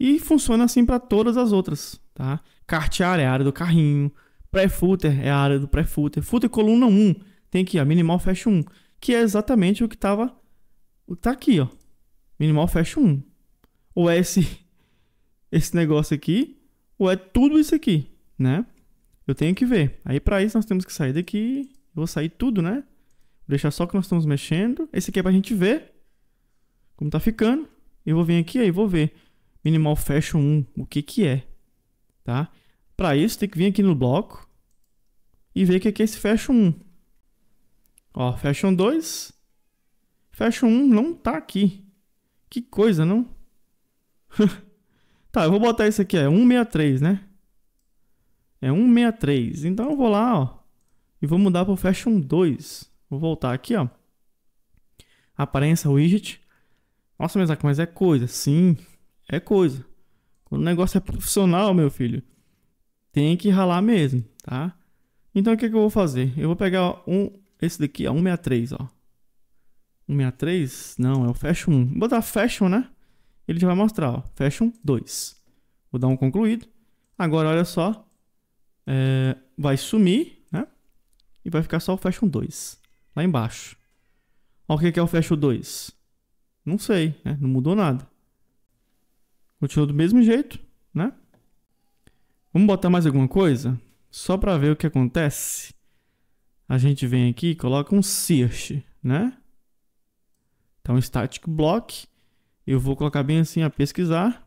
E funciona assim para todas as outras, tá? Cartear área do carrinho, Pré-footer é a área do pré-footer. Footer coluna 1. Tem aqui, ó, minimal fecha 1. Que é exatamente o que tava O tá aqui, ó. Minimal fecha 1. Ou é esse, esse negócio aqui, ou é tudo isso aqui, né? Eu tenho que ver. Aí, para isso, nós temos que sair daqui. Eu vou sair tudo, né? Vou deixar só que nós estamos mexendo. Esse aqui é pra gente ver como tá ficando. Eu vou vir aqui aí, vou ver. Minimal Fashion 1, o que que é, tá? Para isso, tem que vir aqui no bloco e ver o que é, é esse fashion 1. Ó, fashion 2. Fashion 1 não tá aqui. Que coisa, não? tá, eu vou botar isso aqui, é 163, né? É 163. Então eu vou lá, ó, e vou mudar para o fashion 2. Vou voltar aqui, ó. Aparência, widget. Nossa, mas é coisa, sim, é coisa. Quando o negócio é profissional, meu filho, tem que ralar mesmo, tá? Então, o que, que eu vou fazer? Eu vou pegar um, esse daqui, ó, 163, ó. 163? Não, é o Fashion 1. Vou botar Fashion, né? Ele já vai mostrar, ó. Fashion 2. Vou dar um concluído. Agora, olha só. É, vai sumir, né? E vai ficar só o Fashion 2. Lá embaixo. Ó, o que, que é o Fashion 2? Não sei, né? Não mudou nada. Continuou do mesmo jeito, né? Vamos botar mais alguma coisa? Só para ver o que acontece. A gente vem aqui e coloca um search, né? Então, static block. Eu vou colocar bem assim a pesquisar.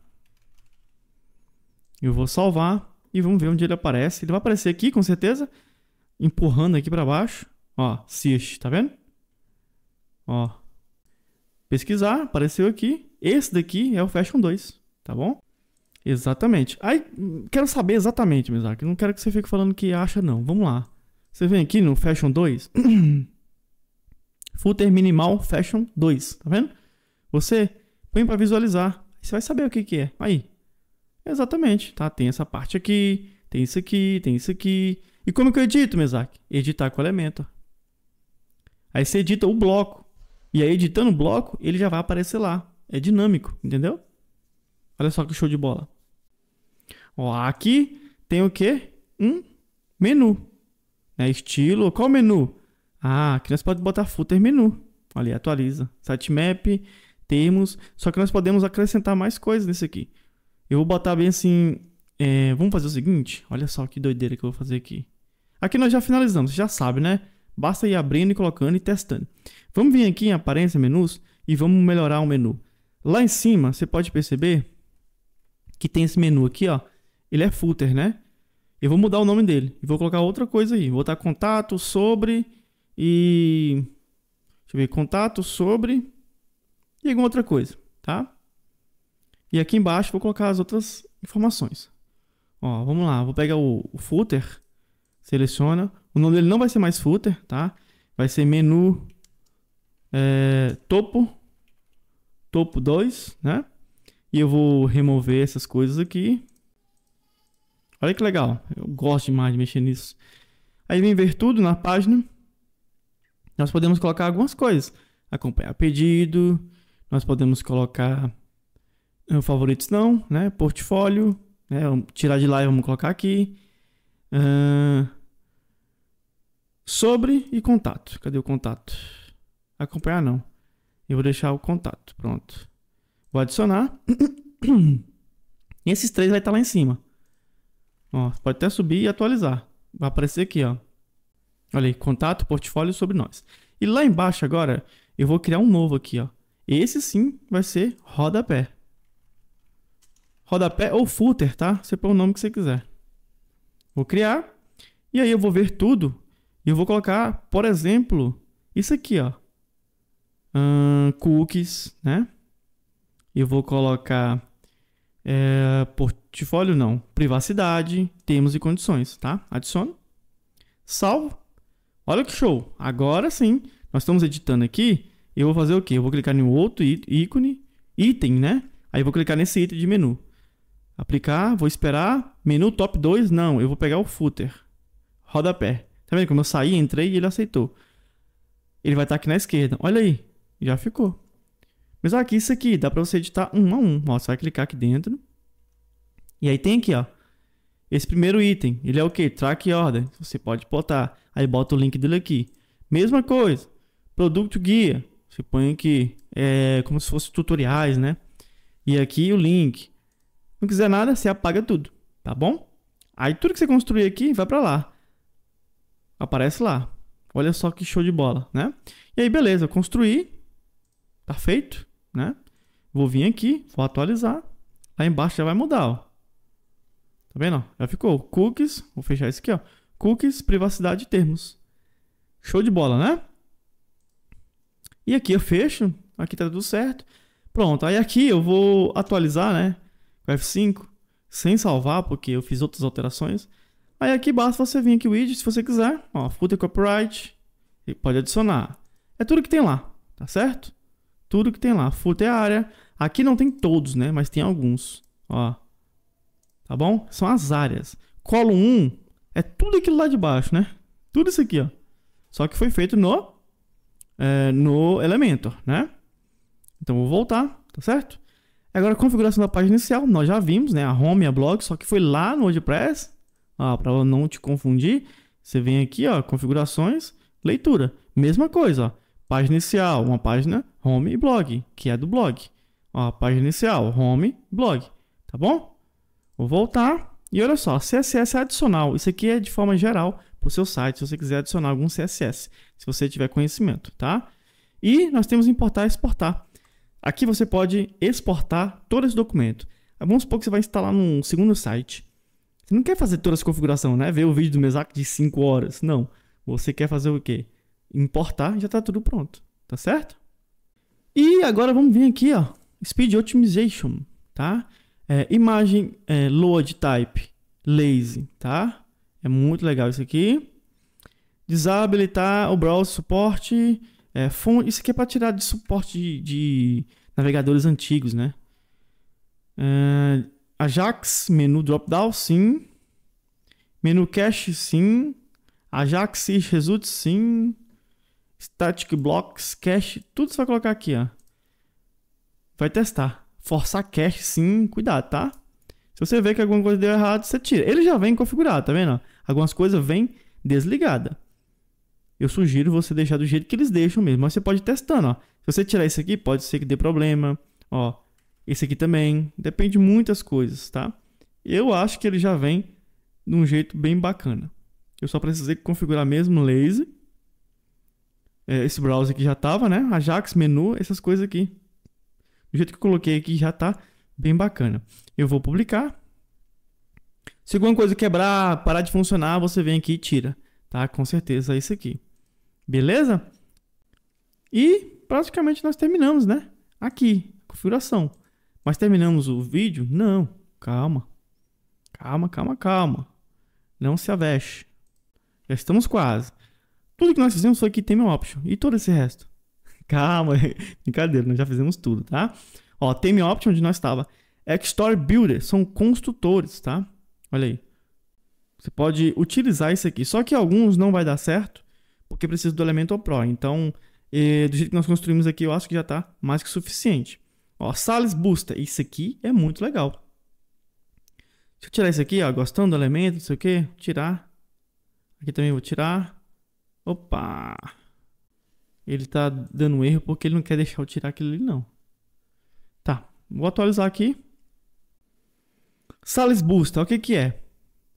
Eu vou salvar e vamos ver onde ele aparece. Ele vai aparecer aqui, com certeza. Empurrando aqui para baixo. Ó, search, tá vendo? Ó. Pesquisar, apareceu aqui. Esse daqui é o Fashion 2, tá bom? Exatamente. Aí, quero saber exatamente, Mizaki. Não quero que você fique falando que acha, não. Vamos lá. Você vem aqui no Fashion 2. Footer Minimal Fashion 2. Tá vendo? Você põe para visualizar. Você vai saber o que, que é. Aí. Exatamente, tá? Tem essa parte aqui, tem isso aqui, tem isso aqui. E como que eu edito, Mizaki? Editar com o elemento Aí você edita o bloco. E aí, editando o bloco, ele já vai aparecer lá. É dinâmico, entendeu? Olha só que show de bola. Ó, aqui tem o quê? Um menu. Né? Estilo. Qual menu? Ah, aqui nós podemos botar footer menu. Ali, atualiza. Sitemap, termos. Só que nós podemos acrescentar mais coisas nesse aqui. Eu vou botar bem assim... É, vamos fazer o seguinte? Olha só que doideira que eu vou fazer aqui. Aqui nós já finalizamos, já sabe, né? Basta ir abrindo e colocando e testando. Vamos vir aqui em aparência, menus, e vamos melhorar o menu. Lá em cima, você pode perceber que tem esse menu aqui, ó ele é footer, né? Eu vou mudar o nome dele e vou colocar outra coisa aí. Vou botar contato sobre e. Deixa eu ver, contato sobre e alguma outra coisa, tá? E aqui embaixo vou colocar as outras informações. Ó, vamos lá, vou pegar o, o footer, seleciona. O nome dele não vai ser mais footer, tá? Vai ser menu é, topo, topo 2, né? E eu vou remover essas coisas aqui. Olha que legal. Eu gosto demais de mexer nisso. Aí vem ver tudo na página. Nós podemos colocar algumas coisas. Acompanhar pedido. Nós podemos colocar ah, favoritos não, né? Portfólio. Né? Tirar de lá e vamos colocar aqui. Uh... Sobre e contato. Cadê o contato? Acompanhar não. Eu vou deixar o contato. Pronto. Vou adicionar. E esses três vai estar lá em cima. Ó, pode até subir e atualizar. Vai aparecer aqui, ó. Olha aí, contato, portfólio sobre nós. E lá embaixo agora, eu vou criar um novo aqui, ó. Esse sim vai ser rodapé. Rodapé ou footer, tá? Você põe o nome que você quiser. Vou criar. E aí eu vou ver tudo. E eu vou colocar, por exemplo, isso aqui, ó. cookies, né? Eu vou colocar é, portfólio não. Privacidade, termos e condições, tá? Adiciono. Salvo. Olha que show. Agora sim, nós estamos editando aqui. Eu vou fazer o quê? Eu vou clicar em outro ícone, item, né? Aí eu vou clicar nesse item de menu. Aplicar, vou esperar. Menu top 2? Não, eu vou pegar o footer. Rodapé. Tá vendo como eu saí, entrei e ele aceitou. Ele vai estar tá aqui na esquerda. Olha aí, já ficou. Mas olha aqui, isso aqui, dá para você editar um a um. Ó, você vai clicar aqui dentro. E aí tem aqui, ó. Esse primeiro item, ele é o quê? Track order. Você pode botar. Aí bota o link dele aqui. Mesma coisa. Produto guia. Você põe aqui, é, como se fosse tutoriais, né? E aqui o link. Não quiser nada, você apaga tudo, tá bom? Aí tudo que você construir aqui, vai para lá. Aparece lá. Olha só que show de bola, né? E aí, beleza, construir Tá feito né? Vou vir aqui, vou atualizar. Lá embaixo já vai mudar, ó. Tá vendo? Já ficou. Cookies, vou fechar isso aqui, ó. Cookies, privacidade e termos. Show de bola, né? E aqui eu fecho. Aqui tá tudo certo. Pronto. Aí aqui eu vou atualizar, né? Com F5. Sem salvar, porque eu fiz outras alterações. Aí aqui basta você vir aqui o widget, se você quiser. Ó, footer copyright. E pode adicionar. É tudo que tem lá, tá certo? Tudo que tem lá. Footer é área. Aqui não tem todos, né? Mas tem alguns. Ó. Tá bom? São as áreas. Colo 1 é tudo aquilo lá de baixo, né? Tudo isso aqui, ó. Só que foi feito no, é, no Elementor, né? Então, vou voltar, tá certo? Agora, configuração da página inicial, nós já vimos, né? A home e a blog, só que foi lá no WordPress. Ah, para não te confundir, você vem aqui, ó, configurações, leitura. Mesma coisa, ó. Página inicial, uma página home e blog, que é do blog. Ó, a página inicial, home, blog, tá bom? Vou voltar e olha só, CSS é adicional. Isso aqui é de forma geral para o seu site, se você quiser adicionar algum CSS, se você tiver conhecimento, tá? E nós temos importar e exportar. Aqui você pode exportar todo esse documento. Vamos supor que você vai instalar num segundo site. Você não quer fazer toda essa configuração, né? Ver o vídeo do Mesac de 5 horas. Não. Você quer fazer o quê? Importar e já está tudo pronto. Tá certo? E agora vamos vir aqui, ó, Speed Optimization, tá? É, imagem é, load type lazy, tá? É muito legal isso aqui. Desabilitar o browser suporte. É, fonte, isso aqui é para tirar de suporte de, de navegadores antigos, né? É, Ajax, menu drop-down, sim. Menu cache, sim. Ajax e results, sim static blocks, cache, tudo você vai colocar aqui, ó. Vai testar. Forçar cache, sim, cuidado, tá? Se você vê que alguma coisa deu errado, você tira. Ele já vem configurado, tá vendo? Algumas coisas vêm desligada. Eu sugiro você deixar do jeito que eles deixam mesmo, mas você pode ir testando, ó. Se você tirar isso aqui, pode ser que dê problema, ó. Esse aqui também, depende de muitas coisas, tá? Eu acho que ele já vem de um jeito bem bacana. Eu só precisei configurar mesmo o laser é, esse browser aqui já estava, né? Ajax, menu, essas coisas aqui. Do jeito que eu coloquei aqui já está bem bacana. Eu vou publicar. Se alguma coisa quebrar, parar de funcionar, você vem aqui e tira, tá? Com certeza é isso aqui. Beleza? E praticamente nós terminamos, né? Aqui, configuração. Mas terminamos o vídeo? Não. Calma. Calma, calma, calma. Não se avexe. Já estamos quase. Tudo que nós fizemos foi que tem meu option. E todo esse resto? Calma, brincadeira, nós já fizemos tudo, tá? Ó, tem option onde nós estava. Store Builder são construtores, tá? Olha aí. Você pode utilizar isso aqui. Só que alguns não vai dar certo, porque precisa do Elementor Pro. Então, do jeito que nós construímos aqui, eu acho que já está mais que suficiente. Ó, Sales Booster. Isso aqui é muito legal. Deixa eu tirar isso aqui, ó. Gostando do elemento, não sei o que. Tirar. Aqui também vou tirar. Opa! Ele tá dando erro porque ele não quer deixar eu tirar aquilo ali, não. Tá, vou atualizar aqui. Sales Boost. Tá? o que que é?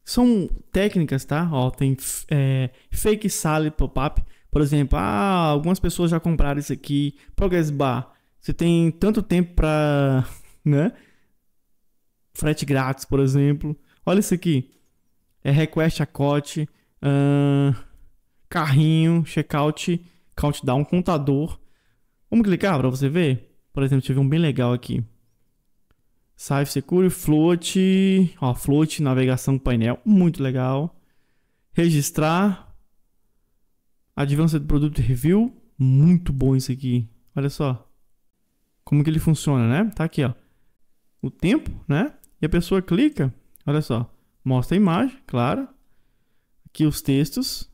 São técnicas, tá? Ó, tem é, fake sale pop-up. Por exemplo, ah, algumas pessoas já compraram isso aqui. Progress Bar, você tem tanto tempo pra, né? Frete grátis, por exemplo. Olha isso aqui. É request a cote. Uh, carrinho, checkout, countdown, contador. Vamos clicar para você ver? Por exemplo, tive um bem legal aqui. Safe Secure, Float, ó, Float, navegação painel, muito legal. Registrar, Advanced Product Review, muito bom isso aqui. Olha só como que ele funciona, né? Tá aqui, ó, o tempo, né? E a pessoa clica, olha só, mostra a imagem, claro. Aqui os textos,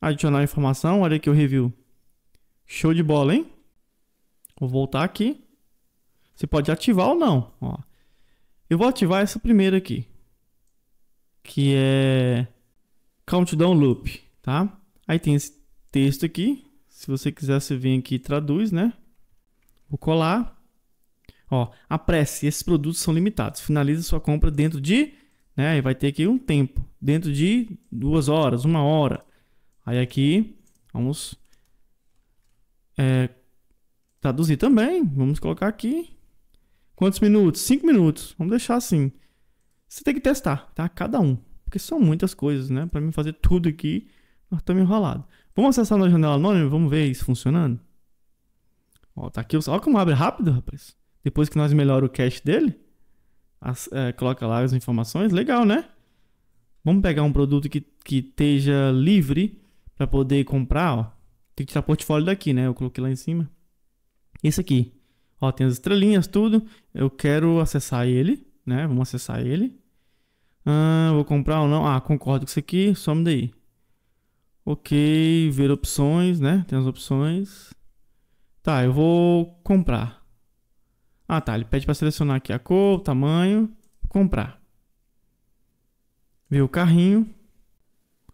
adicionar informação, olha aqui o review. Show de bola, hein? Vou voltar aqui. Você pode ativar ou não. Ó. Eu vou ativar essa primeira aqui. Que é Countdown Loop, tá? Aí tem esse texto aqui. Se você quiser, você vem aqui e traduz, né? Vou colar. Ó, apresse, esses produtos são limitados. Finalize sua compra dentro de, né? E vai ter aqui um tempo. Dentro de duas horas, uma hora. Aí aqui, vamos é, traduzir também. Vamos colocar aqui. Quantos minutos? cinco minutos. Vamos deixar assim. Você tem que testar, tá? Cada um. Porque são muitas coisas, né? Para mim fazer tudo aqui, nós tá estamos enrolados. Vamos acessar na janela anônima, vamos ver isso funcionando. Ó, tá aqui. Olha como abre rápido, rapaz. Depois que nós melhoramos o cache dele, as, é, coloca lá as informações. Legal, né? Vamos pegar um produto que, que esteja livre para poder comprar, ó, tem que tirar portfólio daqui, né? Eu coloquei lá em cima. Esse aqui. Ó, tem as estrelinhas, tudo. Eu quero acessar ele, né? Vamos acessar ele. Ah, vou comprar ou não? Ah, concordo com isso aqui. Some daí. Ok, ver opções, né? Tem as opções. Tá, eu vou comprar. Ah, tá. Ele pede para selecionar aqui a cor, o tamanho. Comprar. Ver o carrinho.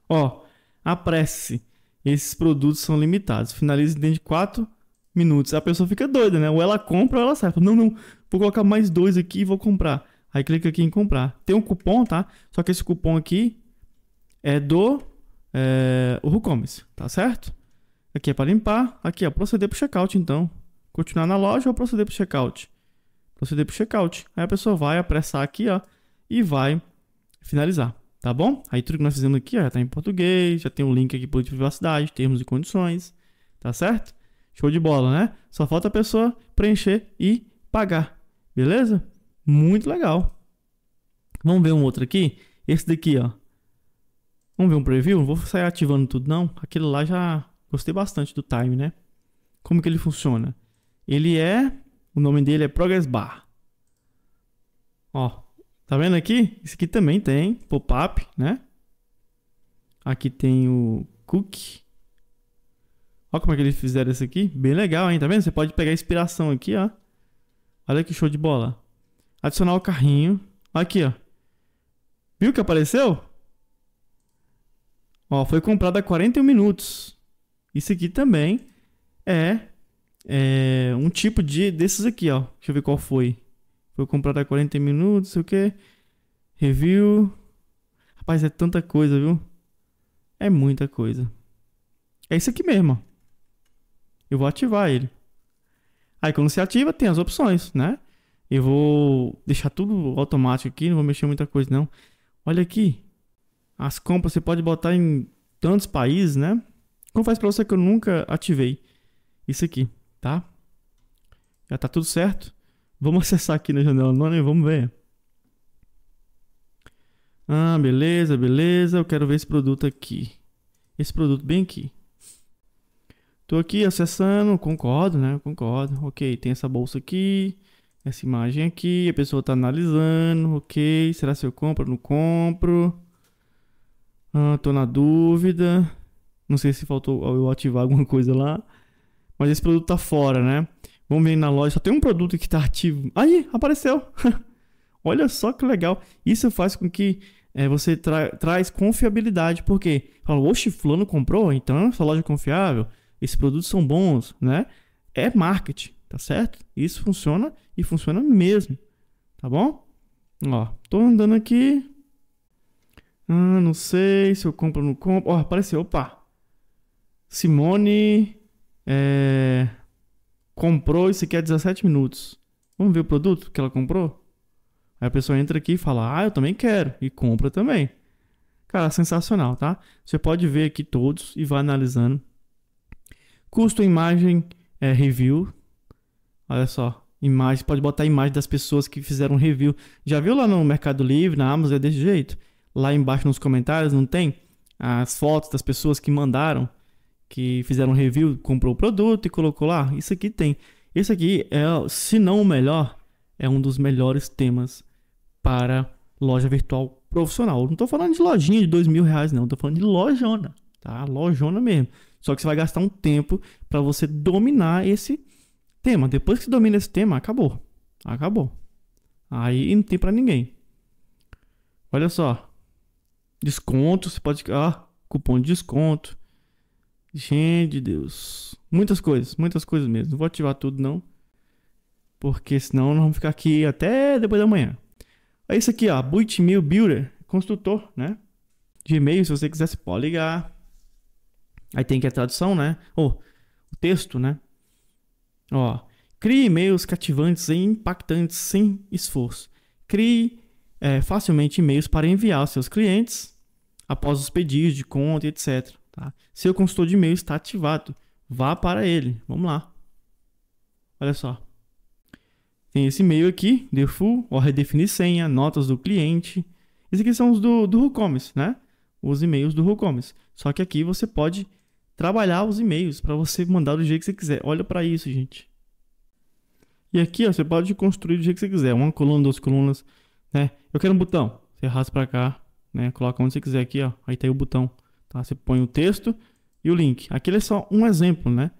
Ó, Apresse. Esses produtos são limitados. Finalize dentro de 4 minutos. A pessoa fica doida, né? Ou ela compra ou ela sai. Não, não, vou colocar mais dois aqui e vou comprar. Aí clica aqui em comprar. Tem um cupom, tá? Só que esse cupom aqui é do é, o WooCommerce, tá certo? Aqui é para limpar. Aqui é proceder para o checkout, então. Continuar na loja ou proceder para o checkout? Proceder para o checkout. Aí a pessoa vai apressar aqui, ó, e vai finalizar. Tá bom? Aí tudo que nós fizemos aqui ó, já tá em português. já tem um link aqui para privacidade, termos e condições. Tá certo? Show de bola, né? Só falta a pessoa preencher e pagar. Beleza? Muito legal. Vamos ver um outro aqui. Esse daqui, ó. Vamos ver um preview? Não vou sair ativando tudo, não. Aquele lá já gostei bastante do time, né? Como que ele funciona? Ele é... O nome dele é Progress Bar. Ó, Tá vendo aqui? Isso aqui também tem pop-up, né? Aqui tem o cookie. Olha como é que eles fizeram isso aqui. Bem legal, hein? Tá vendo? Você pode pegar inspiração aqui, ó. Olha que show de bola. Adicionar o carrinho. Aqui, ó. Viu que apareceu? Ó, foi comprado há 41 minutos. Isso aqui também é, é um tipo de desses aqui, ó. Deixa eu ver qual foi. Foi comprado há 40 minutos, sei o que. Review. Rapaz, é tanta coisa, viu? É muita coisa. É isso aqui mesmo, Eu vou ativar ele. Aí quando você ativa, tem as opções, né? Eu vou deixar tudo automático aqui, não vou mexer muita coisa não. Olha aqui. As compras você pode botar em tantos países, né? Confesso pra você que eu nunca ativei isso aqui, tá? Já tá tudo certo. Vamos acessar aqui na janela anônima né? e vamos ver. Ah, beleza, beleza. Eu quero ver esse produto aqui. Esse produto bem aqui. Tô aqui acessando, concordo, né? Concordo. Ok, tem essa bolsa aqui, essa imagem aqui, a pessoa tá analisando, ok. Será se eu compro ou não compro? Ah, tô na dúvida. Não sei se faltou eu ativar alguma coisa lá. Mas esse produto tá fora, né? Vamos ver na loja, só tem um produto que está ativo. Aí, apareceu! Olha só que legal. Isso faz com que é, você tra traz confiabilidade, porque fala, oxe, fulano comprou, então essa é loja é confiável, esses produtos são bons, né? É marketing, tá certo? Isso funciona e funciona mesmo, tá bom? Ó, tô andando aqui. Ah, não sei se eu compro ou não compro. Ó, apareceu, opa. Simone, é comprou isso aqui há é 17 minutos. Vamos ver o produto que ela comprou? Aí a pessoa entra aqui e fala, ah, eu também quero, e compra também. Cara, sensacional, tá? Você pode ver aqui todos e vai analisando. Custo imagem é, review. Olha só, imagem, pode botar a imagem das pessoas que fizeram review. Já viu lá no Mercado Livre, na Amazon, é desse jeito? Lá embaixo nos comentários, não tem? As fotos das pessoas que mandaram que fizeram um review, comprou o produto e colocou lá, ah, isso aqui tem. Isso aqui é, se não o melhor, é um dos melhores temas para loja virtual profissional. não estou falando de lojinha de dois mil reais, não. Estou falando de lojona, tá? Lojona mesmo. Só que você vai gastar um tempo para você dominar esse tema. Depois que você domina esse tema, acabou. Acabou. Aí não tem para ninguém. Olha só. Desconto, você pode... Ah, cupom de desconto. Gente de Deus. Muitas coisas, muitas coisas mesmo. Não vou ativar tudo, não. Porque senão nós vamos ficar aqui até depois da manhã. É isso aqui, ó. Bootmail Builder. Construtor, né? De e-mail, se você quiser, você pode ligar. Aí tem que a tradução, né? Ou oh, o texto, né? Ó. Crie e-mails cativantes e impactantes sem esforço. Crie é, facilmente e-mails para enviar aos seus clientes após os pedidos de conta, etc. Tá? Seu consultor de e-mail está ativado. Vá para ele. Vamos lá. Olha só. Tem esse e-mail aqui, default, ou redefinir senha, notas do cliente. Esses aqui são os do, do WooCommerce, né? Os e-mails do WooCommerce. Só que aqui você pode trabalhar os e-mails para você mandar do jeito que você quiser. Olha para isso, gente. E aqui, ó, você pode construir do jeito que você quiser. Uma coluna, duas colunas, né? Eu quero um botão. Você arrasta para cá, né? Coloca onde você quiser aqui, ó. Aí tá o botão. Tá? Você põe o texto e o link. Aquele é só um exemplo, né?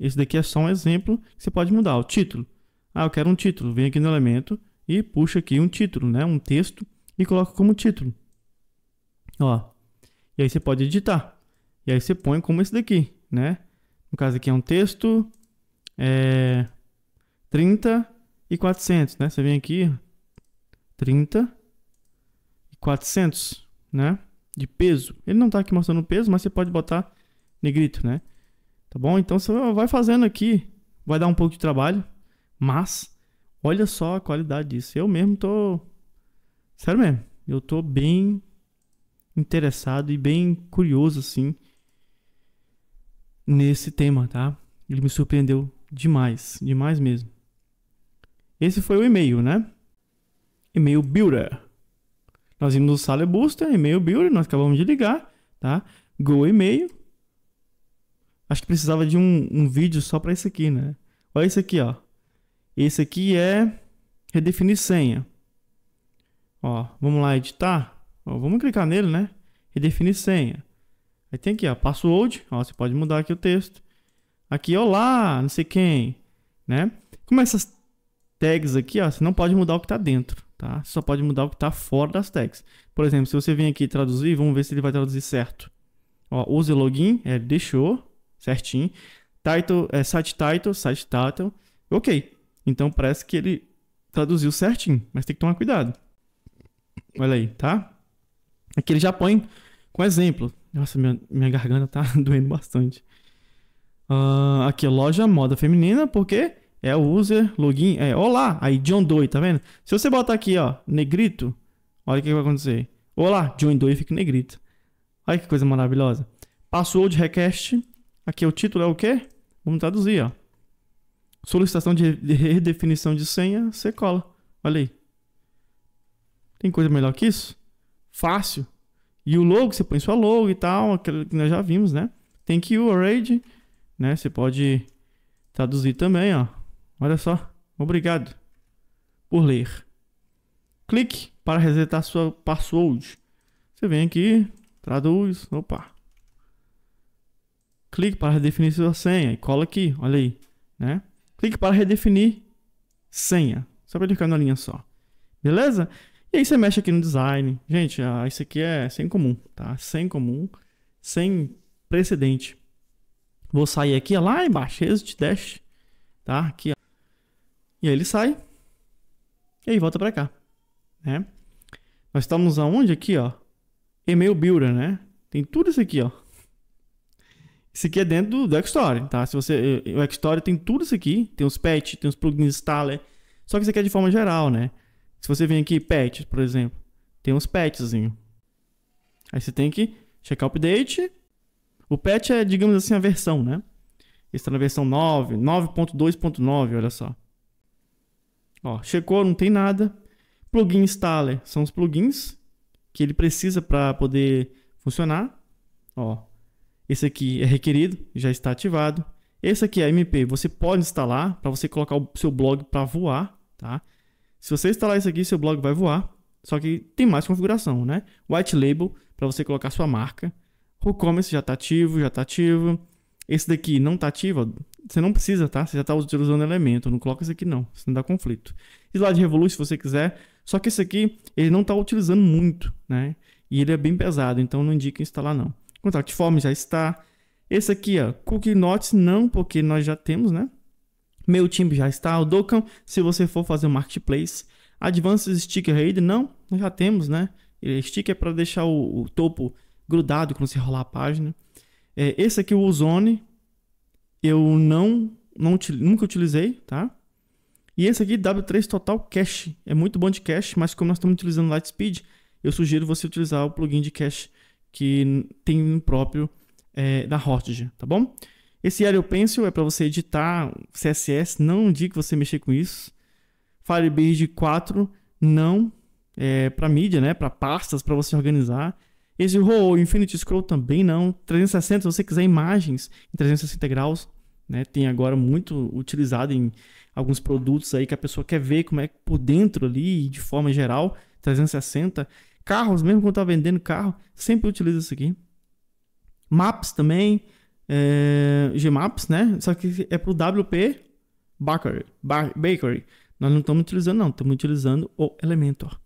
Esse daqui é só um exemplo que você pode mudar. O título. Ah, eu quero um título. Vem aqui no elemento e puxa aqui um título, né? Um texto e coloca como título. Ó. E aí você pode editar. E aí você põe como esse daqui, né? No caso aqui é um texto é 30 e 400, né? Você vem aqui 30 e 400, né? de peso. Ele não está aqui mostrando o peso, mas você pode botar negrito, né? Tá bom? Então você vai fazendo aqui, vai dar um pouco de trabalho, mas olha só a qualidade disso. Eu mesmo tô sério mesmo, eu tô bem interessado e bem curioso assim nesse tema, tá? Ele me surpreendeu demais, demais mesmo. Esse foi o e-mail, né? E-mail Builder. Nós vimos o Sale Booster, e-mail Build, nós acabamos de ligar, tá? Go e-mail. Acho que precisava de um, um vídeo só para isso aqui, né? Olha isso aqui, ó. Esse aqui é redefinir senha. Ó, vamos lá editar. Ó, vamos clicar nele, né? Redefinir senha. Aí tem aqui, ó, password. Ó, você pode mudar aqui o texto. Aqui, olá, não sei quem, né? Como essas tags aqui, ó, você não pode mudar o que tá dentro. Tá? Só pode mudar o que está fora das tags. Por exemplo, se você vem aqui traduzir, vamos ver se ele vai traduzir certo. Ó, use login, é, deixou, certinho. Title, é, site title, site title, ok. Então parece que ele traduziu certinho, mas tem que tomar cuidado. Olha aí, tá? Aqui ele já põe com exemplo. Nossa, minha, minha garganta tá doendo bastante. Uh, aqui, loja moda feminina, porque é o user, login. É, olá. Aí, John Doe, tá vendo? Se você botar aqui, ó, negrito, olha o que, que vai acontecer. Olá, John Doe fica negrito. Olha que coisa maravilhosa. Password request. Aqui é o título é o quê? Vamos traduzir, ó. Solicitação de redefinição de senha, você cola. Olha aí. Tem coisa melhor que isso? Fácil. E o logo, você põe sua logo e tal, Aquilo que nós já vimos, né? Tem que o array, né? Você pode traduzir também, ó. Olha só, obrigado por ler. Clique para resetar sua password. Você vem aqui, traduz, opa. Clique para redefinir sua senha e cola aqui, olha aí, né? Clique para redefinir senha, só para ele ficar na linha só. Beleza? E aí você mexe aqui no design. Gente, ah, isso aqui é sem comum, tá? Sem comum, sem precedente. Vou sair aqui, ó, lá embaixo, exit dash, tá? Aqui, ó. E aí ele sai. E aí volta para cá, né? Nós estamos aonde aqui, ó? Email builder, né? Tem tudo isso aqui, ó. Isso aqui é dentro do Xstory, tá? Se você, eh, o Xstory tem tudo isso aqui, tem os patch, tem os plugins installer. Só que isso aqui é de forma geral, né? Se você vem aqui patch, por exemplo, tem uns patchzinho. Aí você tem que checar o update. O patch é, digamos assim, a versão, né? Está na versão 9, 9.2.9, olha só. Ó, checou, não tem nada. Plugin installer são os plugins que ele precisa para poder funcionar. Ó, esse aqui é requerido, já está ativado. Esse aqui é MP, você pode instalar para você colocar o seu blog para voar, tá? Se você instalar isso aqui, seu blog vai voar. Só que tem mais configuração, né? White Label para você colocar sua marca. WooCommerce já está ativo, já está ativo. Esse daqui não tá ativo, você não precisa, tá? Você já está utilizando elemento, não coloca esse aqui não, senão dá conflito. Slide Revolution, se você quiser, só que esse aqui, ele não está utilizando muito, né? E ele é bem pesado, então não indica instalar não. Contact Form já está. Esse aqui, ó, Cookie Notes, não, porque nós já temos, né? Meu time já está, o Dokkan, se você for fazer um marketplace. Advanced Sticker Raid, não, nós já temos, né? Sticker é para deixar o, o topo grudado quando você rolar a página. É, esse aqui, o Ozone, eu não, não nunca utilizei, tá? E esse aqui, W3 Total Cache. É muito bom de cache, mas como nós estamos utilizando Lightspeed, eu sugiro você utilizar o plugin de cache que tem no próprio é, da Hotjar, tá bom? Esse Aero Pencil é para você editar CSS, não indico você mexer com isso. Firebird 4, não. É para mídia, né? Para pastas, para você organizar. Esse RAW Infinity Scroll também não. 360, se você quiser imagens em 360 graus, né? Tem agora muito utilizado em alguns produtos aí que a pessoa quer ver como é por dentro ali, de forma geral, 360. Carros, mesmo quando tá vendendo carro, sempre utiliza isso aqui. Maps também, é, Gmaps, né? Só que é pro WP Bakery. Bakery. Nós não estamos utilizando, não. Estamos utilizando o Elementor.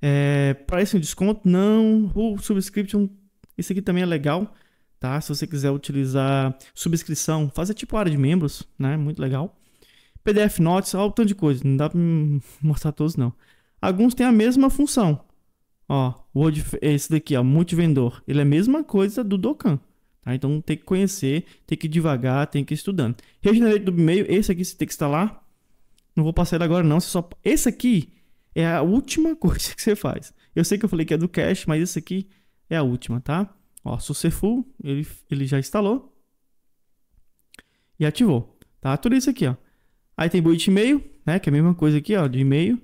É, para esse desconto? Não. O subscription, esse aqui também é legal, tá? Se você quiser utilizar subscrição, fazer tipo área de membros, né? Muito legal. PDF Notes, olha o tanto de coisa. Não dá para mostrar todos, não. Alguns têm a mesma função. Ó, Word, esse daqui, ó, multivendor. Ele é a mesma coisa do Docan. Tá? Então tem que conhecer, tem que ir devagar, tem que ir estudando. Regenerate do e-mail, esse aqui você tem que instalar. Não vou passar ele agora, não. Você só... Esse aqui é a última coisa que você faz. Eu sei que eu falei que é do cache, mas isso aqui é a última, tá? Ó, se for, ele, ele já instalou e ativou, tá? Tudo isso aqui, ó. Aí tem Build e-mail, né? Que é a mesma coisa aqui, ó, de e-mail.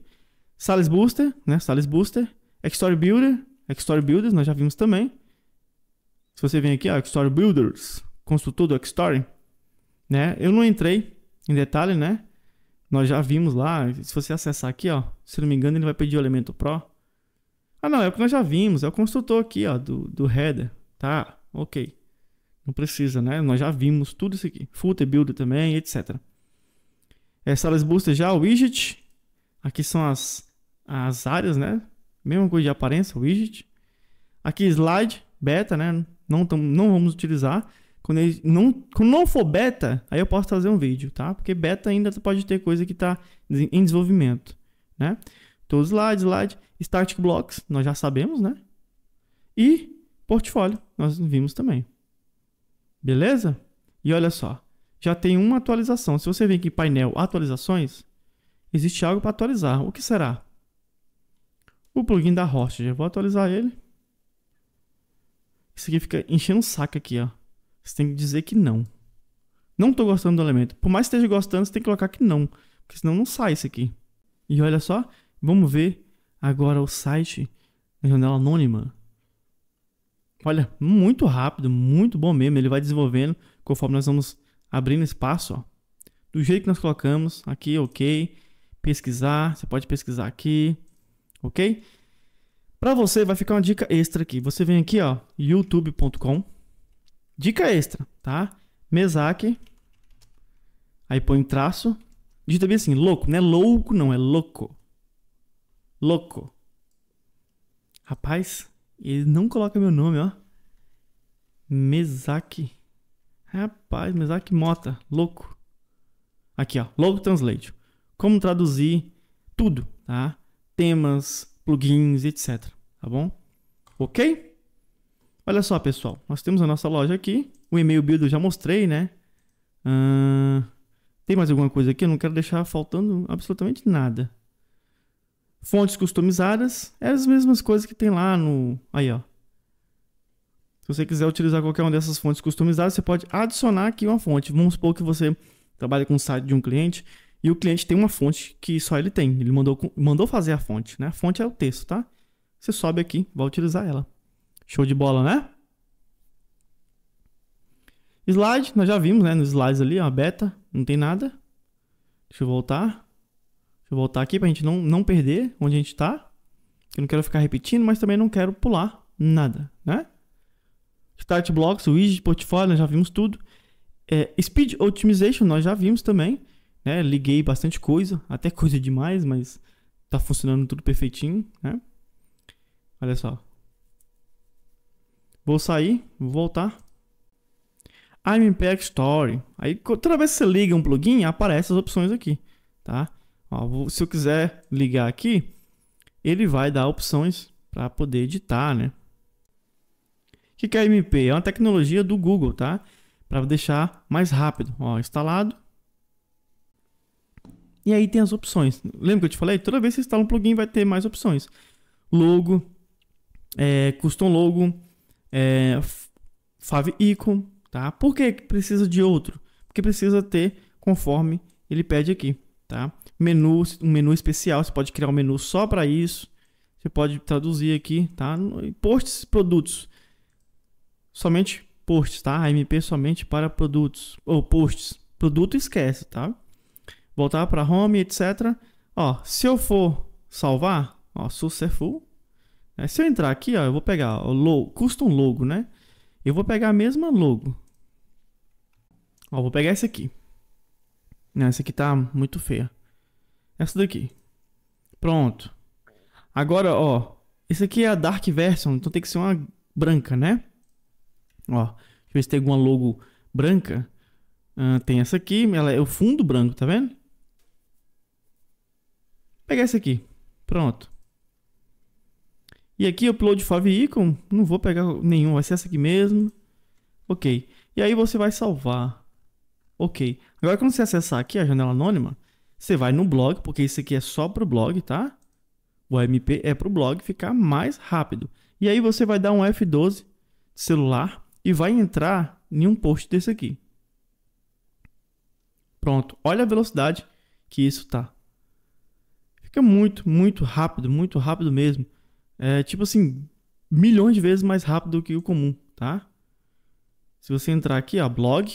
Sales Booster, né? Sales Booster. Xstore Builder, Xstore Builders, nós já vimos também. Se você vem aqui, ó, Xstore Builders, consultor do Xstore, né? Eu não entrei em detalhe, né? Nós já vimos lá, se você acessar aqui, ó, se não me engano, ele vai pedir o elemento pro. Ah, não, é o que nós já vimos, é o construtor aqui, ó, do, do header. Tá, ok. Não precisa, né? Nós já vimos tudo isso aqui. Footer, builder também, etc. É, salas booster já, widget. Aqui são as, as áreas, né? Mesma coisa de aparência, widget. Aqui slide, beta, né? Não, tam, não vamos utilizar. Quando, ele não, quando não for beta, aí eu posso trazer um vídeo, tá? Porque beta ainda pode ter coisa que está em desenvolvimento, né? Então, slides, slide, static blocks, nós já sabemos, né? E portfólio, nós vimos também. Beleza? E olha só, já tem uma atualização. Se você vem aqui em painel atualizações, existe algo para atualizar. O que será? O plugin da Host. Eu vou atualizar ele. Isso aqui fica enchendo o saco aqui, ó. Você tem que dizer que não. Não tô gostando do elemento. Por mais que esteja gostando, você tem que colocar que não. Porque senão não sai isso aqui. E olha só, vamos ver agora o site na janela anônima. Olha, muito rápido, muito bom mesmo. Ele vai desenvolvendo conforme nós vamos abrindo espaço. Ó. Do jeito que nós colocamos, aqui, ok. Pesquisar, você pode pesquisar aqui, ok? Para você vai ficar uma dica extra aqui. Você vem aqui, ó, youtube.com Dica extra, tá? Mesaque. Aí põe traço. Digita bem assim, louco. Não é louco, não. É louco. Louco. Rapaz, ele não coloca meu nome, ó. Mesaque. Rapaz, Mesaque Mota. Louco. Aqui, ó. Logo Translate. Como traduzir tudo, tá? Temas, plugins, etc. Tá bom? Ok? Olha só, pessoal. Nós temos a nossa loja aqui. O e-mail build eu já mostrei, né? Uh, tem mais alguma coisa aqui? Eu não quero deixar faltando absolutamente nada. Fontes customizadas. É as mesmas coisas que tem lá no... Aí, ó. Se você quiser utilizar qualquer uma dessas fontes customizadas, você pode adicionar aqui uma fonte. Vamos supor que você trabalha com o site de um cliente e o cliente tem uma fonte que só ele tem. Ele mandou, mandou fazer a fonte, né? A fonte é o texto, tá? Você sobe aqui, vai utilizar ela. Show de bola, né? Slide, nós já vimos, né? Nos slides ali, a beta, não tem nada. Deixa eu voltar. Deixa eu voltar aqui pra gente não, não perder onde a gente tá. Eu não quero ficar repetindo, mas também não quero pular nada, né? Start Blocks, Widget, Portfólio, nós já vimos tudo. É, speed Optimization, nós já vimos também. Né? Liguei bastante coisa, até coisa demais, mas tá funcionando tudo perfeitinho, né? Olha só, Vou sair, vou voltar. I'm Impact Story. Aí toda vez que você liga um plugin, aparece as opções aqui, tá? Ó, vou, se eu quiser ligar aqui, ele vai dar opções para poder editar, né? O que, que é MP? É uma tecnologia do Google, tá? Para deixar mais rápido. Ó, instalado. E aí tem as opções. Lembra que eu te falei? Toda vez que você instala um plugin, vai ter mais opções. Logo, é, custom logo, é, Fave Icon, tá? Por que precisa de outro? Porque precisa ter conforme ele pede aqui, tá? Menu, um menu especial, você pode criar um menu só para isso. Você pode traduzir aqui, tá? Posts, produtos. Somente posts, tá? AMP somente para produtos ou posts. Produto esquece, tá? Voltar para home, etc. Ó, se eu for salvar, ó, successful, é, se eu entrar aqui, ó, eu vou pegar o logo, custom logo, né? Eu vou pegar a mesma logo. Ó, vou pegar essa aqui. Não, essa aqui tá muito feia. Essa daqui. Pronto. Agora, ó, esse aqui é a dark version, então tem que ser uma branca, né? Ó, deixa eu ver se tem alguma logo branca. Ah, tem essa aqui, ela é o fundo branco, tá vendo? Vou pegar essa aqui. Pronto. E aqui upload fav icon, não vou pegar nenhum, vai ser essa aqui mesmo. Ok. E aí você vai salvar. Ok. Agora quando você acessar aqui a janela anônima, você vai no blog, porque isso aqui é só para o blog, tá? O MP é para o blog ficar mais rápido. E aí você vai dar um F12 celular e vai entrar em um post desse aqui. Pronto. Olha a velocidade que isso tá. Fica muito, muito rápido, muito rápido mesmo é tipo assim, milhões de vezes mais rápido do que o comum, tá? Se você entrar aqui, ó, blog.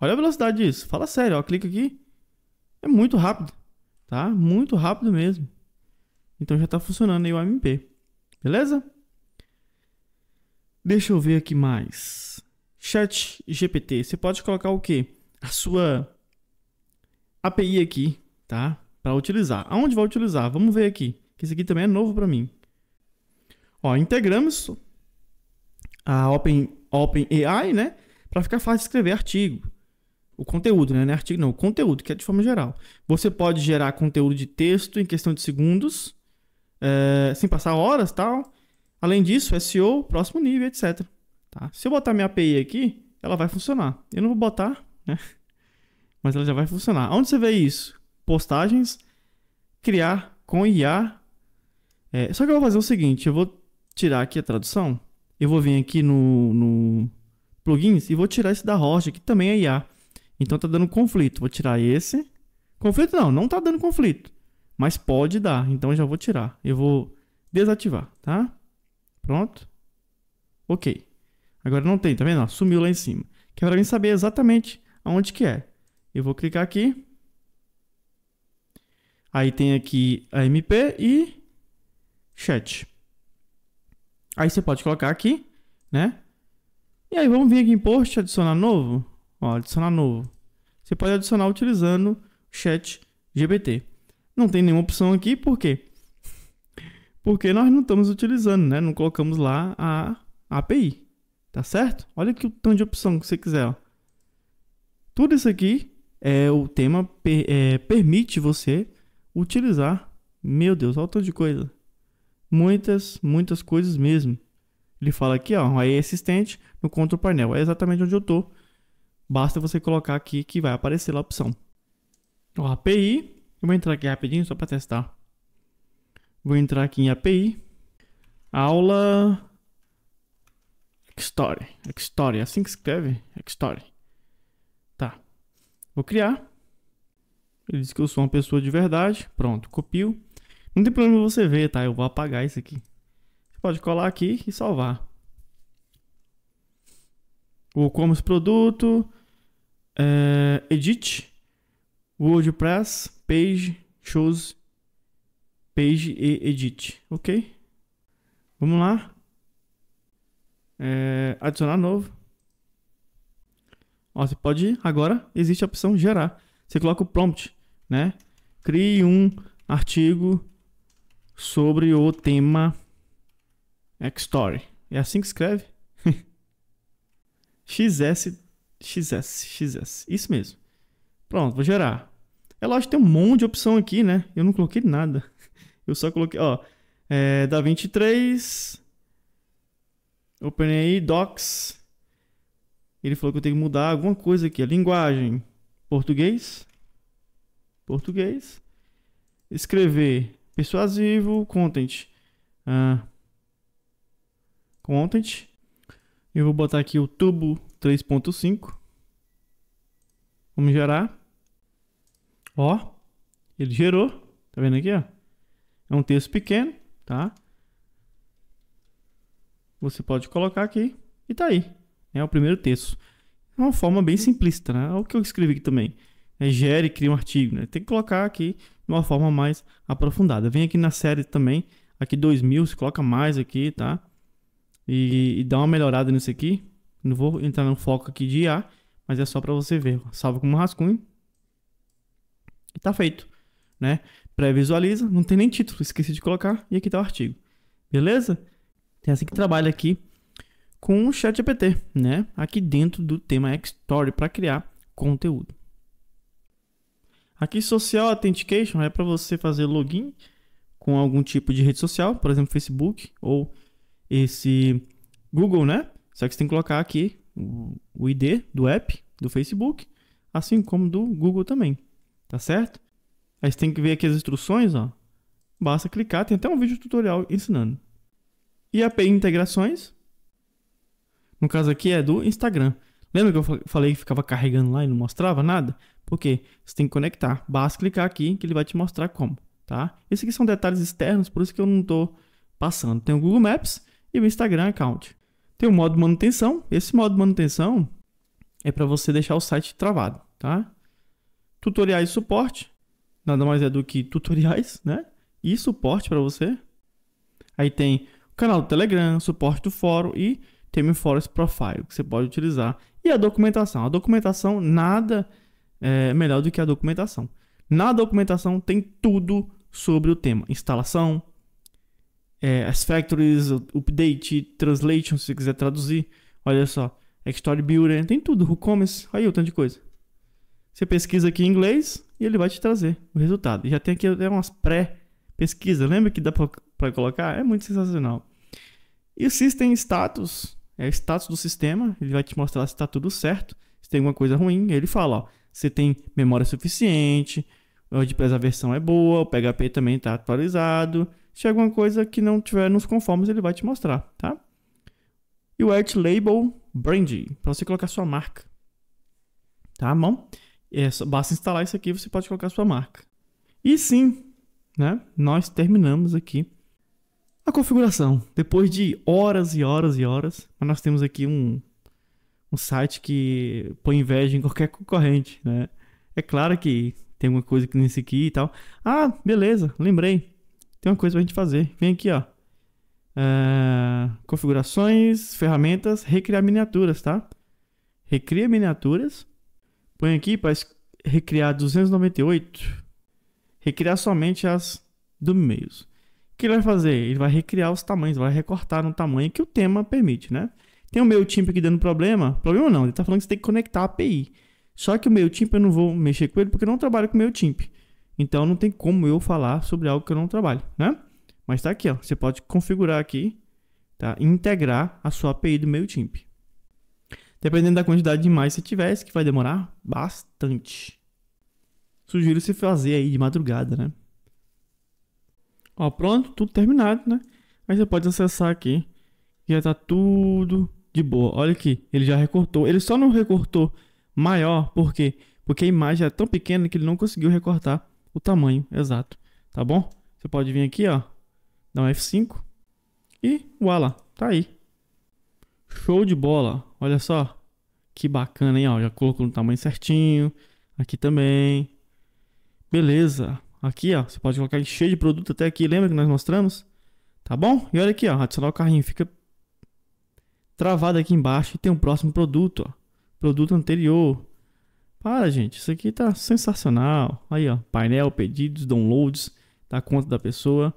Olha a velocidade disso. Fala sério, ó, clica aqui. É muito rápido, tá? Muito rápido mesmo. Então já tá funcionando aí o AMP. Beleza? Deixa eu ver aqui mais. Chat GPT. Você pode colocar o quê? A sua API aqui, tá? Para utilizar. Aonde vai utilizar? Vamos ver aqui. Que isso aqui também é novo para mim. Ó, integramos a Open, OpenAI, né? Para ficar fácil de escrever artigo. O conteúdo, né? Não é artigo, não. O conteúdo, que é de forma geral. Você pode gerar conteúdo de texto em questão de segundos, é, sem passar horas tal. Além disso, SEO, próximo nível, etc. Tá? Se eu botar minha API aqui, ela vai funcionar. Eu não vou botar, né? Mas ela já vai funcionar. Onde você vê isso? Postagens, criar com IA é, só que eu vou fazer o seguinte, eu vou tirar aqui a tradução, eu vou vir aqui no, no plugins e vou tirar esse da Rocha, que também é IA. Então tá dando conflito, vou tirar esse. Conflito não, não tá dando conflito, mas pode dar, então eu já vou tirar. Eu vou desativar, tá? Pronto. Ok. Agora não tem, tá vendo? sumiu lá em cima. Que é saber exatamente aonde que é. Eu vou clicar aqui. Aí tem aqui a MP e chat. Aí você pode colocar aqui, né? E aí vamos vir aqui em post, adicionar novo. Ó, adicionar novo. Você pode adicionar utilizando o chat GBT. Não tem nenhuma opção aqui, por quê? Porque nós não estamos utilizando, né? Não colocamos lá a API, tá certo? Olha que tanto de opção que você quiser, ó. Tudo isso aqui é o tema per, é, permite você utilizar. Meu Deus, olha o tanto de coisa muitas, muitas coisas mesmo. Ele fala aqui, ó, aí é assistente no control painel. É exatamente onde eu tô. Basta você colocar aqui que vai aparecer lá a opção. API. Eu vou entrar aqui rapidinho só para testar. Vou entrar aqui em API. Aula story story é assim que escreve? story Tá. Vou criar. Ele diz que eu sou uma pessoa de verdade. Pronto, copio. Não tem problema você ver, tá? Eu vou apagar isso aqui. Você pode colar aqui e salvar. O Commerce Produto, é, Edit, WordPress, Page, Shows, Page e Edit, ok? Vamos lá. É, adicionar novo. Ó, você pode, agora existe a opção gerar. Você coloca o prompt, né? Crie um artigo sobre o tema X-Story. É assim que escreve? XS, XS, XS. Isso mesmo. Pronto, vou gerar. É lógico, tem um monte de opção aqui, né? Eu não coloquei nada. Eu só coloquei, ó, é, da 23, OpenAI, Docs. Ele falou que eu tenho que mudar alguma coisa aqui. A linguagem, português, português. Escrever persuasivo, content. Ah, content. Eu vou botar aqui o tubo 3.5. Vamos gerar. Ó, ele gerou. Tá vendo aqui, ó? É um texto pequeno, tá? Você pode colocar aqui e tá aí. É o primeiro texto. É uma forma bem simplista, né? É o que eu escrevi aqui também. É gere, cria um artigo, né? Tem que colocar aqui de uma forma mais aprofundada. Vem aqui na série também, aqui 2000, se coloca mais aqui, tá? E, e dá uma melhorada nisso aqui. Não vou entrar no foco aqui de IA, mas é só para você ver. Salva como rascunho. E tá feito, né? Pré-visualiza, não tem nem título, esqueci de colocar. E aqui tá o artigo, beleza? Tem assim que trabalha aqui com o ChatGPT, né? Aqui dentro do tema Story para criar conteúdo. Aqui Social Authentication é para você fazer login com algum tipo de rede social, por exemplo, Facebook ou esse Google, né? Só que você tem que colocar aqui o ID do app do Facebook, assim como do Google também, tá certo? Aí você tem que ver aqui as instruções, ó. Basta clicar, tem até um vídeo tutorial ensinando. E API integrações, no caso aqui é do Instagram. Lembra que eu falei que ficava carregando lá e não mostrava nada? Porque você tem que conectar. Basta clicar aqui que ele vai te mostrar como, tá? Esses aqui são detalhes externos, por isso que eu não estou passando. Tem o Google Maps e o Instagram Account. Tem o modo manutenção. Esse modo manutenção é para você deixar o site travado, tá? Tutoriais e suporte. Nada mais é do que tutoriais, né? E suporte para você. Aí tem o canal do Telegram, suporte do fórum e tem o Forest Profile que você pode utilizar. E a documentação. A documentação nada é, melhor do que a documentação. Na documentação tem tudo sobre o tema: instalação, é, as factories, update, translation, se quiser traduzir. Olha só, Story Builder, né? tem tudo, WooCommerce, aí o tanto de coisa. Você pesquisa aqui em inglês e ele vai te trazer o resultado. já tem aqui até umas pré-pesquisas, lembra que dá para colocar? É muito sensacional. E o System Status, é o status do sistema, ele vai te mostrar se está tudo certo, se tem alguma coisa ruim. Ele fala, ó, você tem memória suficiente, o WordPress a versão é boa, o PHP também está atualizado. Se alguma coisa que não tiver nos conformes, ele vai te mostrar, tá? E o Art Label Brand, para você colocar sua marca. Tá bom? É, basta instalar isso aqui e você pode colocar sua marca. E sim, né? Nós terminamos aqui a configuração. Depois de horas e horas e horas, nós temos aqui um um site que põe inveja em qualquer concorrente, né? É claro que tem uma coisa que nesse é aqui e tal. Ah, beleza, lembrei. Tem uma coisa pra gente fazer. Vem aqui, ó. É, configurações, ferramentas, recriar miniaturas, tá? Recria miniaturas. Põe aqui para recriar 298. Recriar somente as do meio. O que ele vai fazer? Ele vai recriar os tamanhos, vai recortar no tamanho que o tema permite, né? Tem o meu timp aqui dando problema. Problema não, ele está falando que você tem que conectar a API. Só que o meu timp eu não vou mexer com ele porque eu não trabalho com o meu timp. Então não tem como eu falar sobre algo que eu não trabalho, né? Mas está aqui, ó. Você pode configurar aqui, tá? E integrar a sua API do meu timp. Dependendo da quantidade de mais que você tivesse, que vai demorar bastante. Sugiro você fazer aí de madrugada, né? Ó, pronto, tudo terminado, né? Aí você pode acessar aqui. Já está tudo de boa. Olha aqui, ele já recortou. Ele só não recortou maior, por quê? Porque a imagem é tão pequena que ele não conseguiu recortar o tamanho exato, tá bom? Você pode vir aqui, ó, dar um F5 e voilà, tá aí. Show de bola, olha só. Que bacana, hein, ó, já colocou no tamanho certinho, aqui também. Beleza, aqui, ó, você pode colocar ele cheio de produto até aqui, lembra que nós mostramos? Tá bom? E olha aqui, ó, adicionar o carrinho, fica travado aqui embaixo e tem um próximo produto, ó. Produto anterior. Para, gente, isso aqui tá sensacional. Aí, ó, painel, pedidos, downloads da conta da pessoa.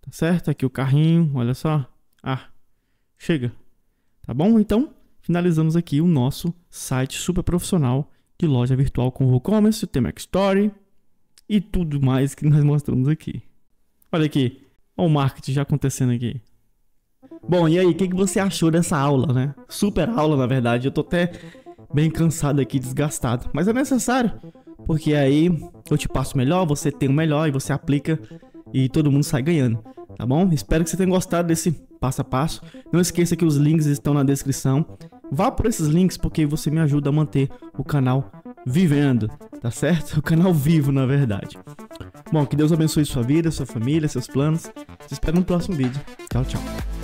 Tá certo? Aqui o carrinho, olha só. Ah, chega. Tá bom? Então, finalizamos aqui o nosso site super profissional de loja virtual com WooCommerce, Temac Story e tudo mais que nós mostramos aqui. Olha aqui, olha o marketing já acontecendo aqui. Bom, e aí, o que, que você achou dessa aula, né? Super aula, na verdade. Eu tô até bem cansado aqui, desgastado. Mas é necessário, porque aí eu te passo melhor, você tem o melhor e você aplica e todo mundo sai ganhando, tá bom? Espero que você tenha gostado desse passo a passo. Não esqueça que os links estão na descrição. Vá por esses links porque você me ajuda a manter o canal vivendo, tá certo? O canal vivo, na verdade. Bom, que Deus abençoe sua vida, sua família, seus planos. Te espero no próximo vídeo. Tchau, tchau.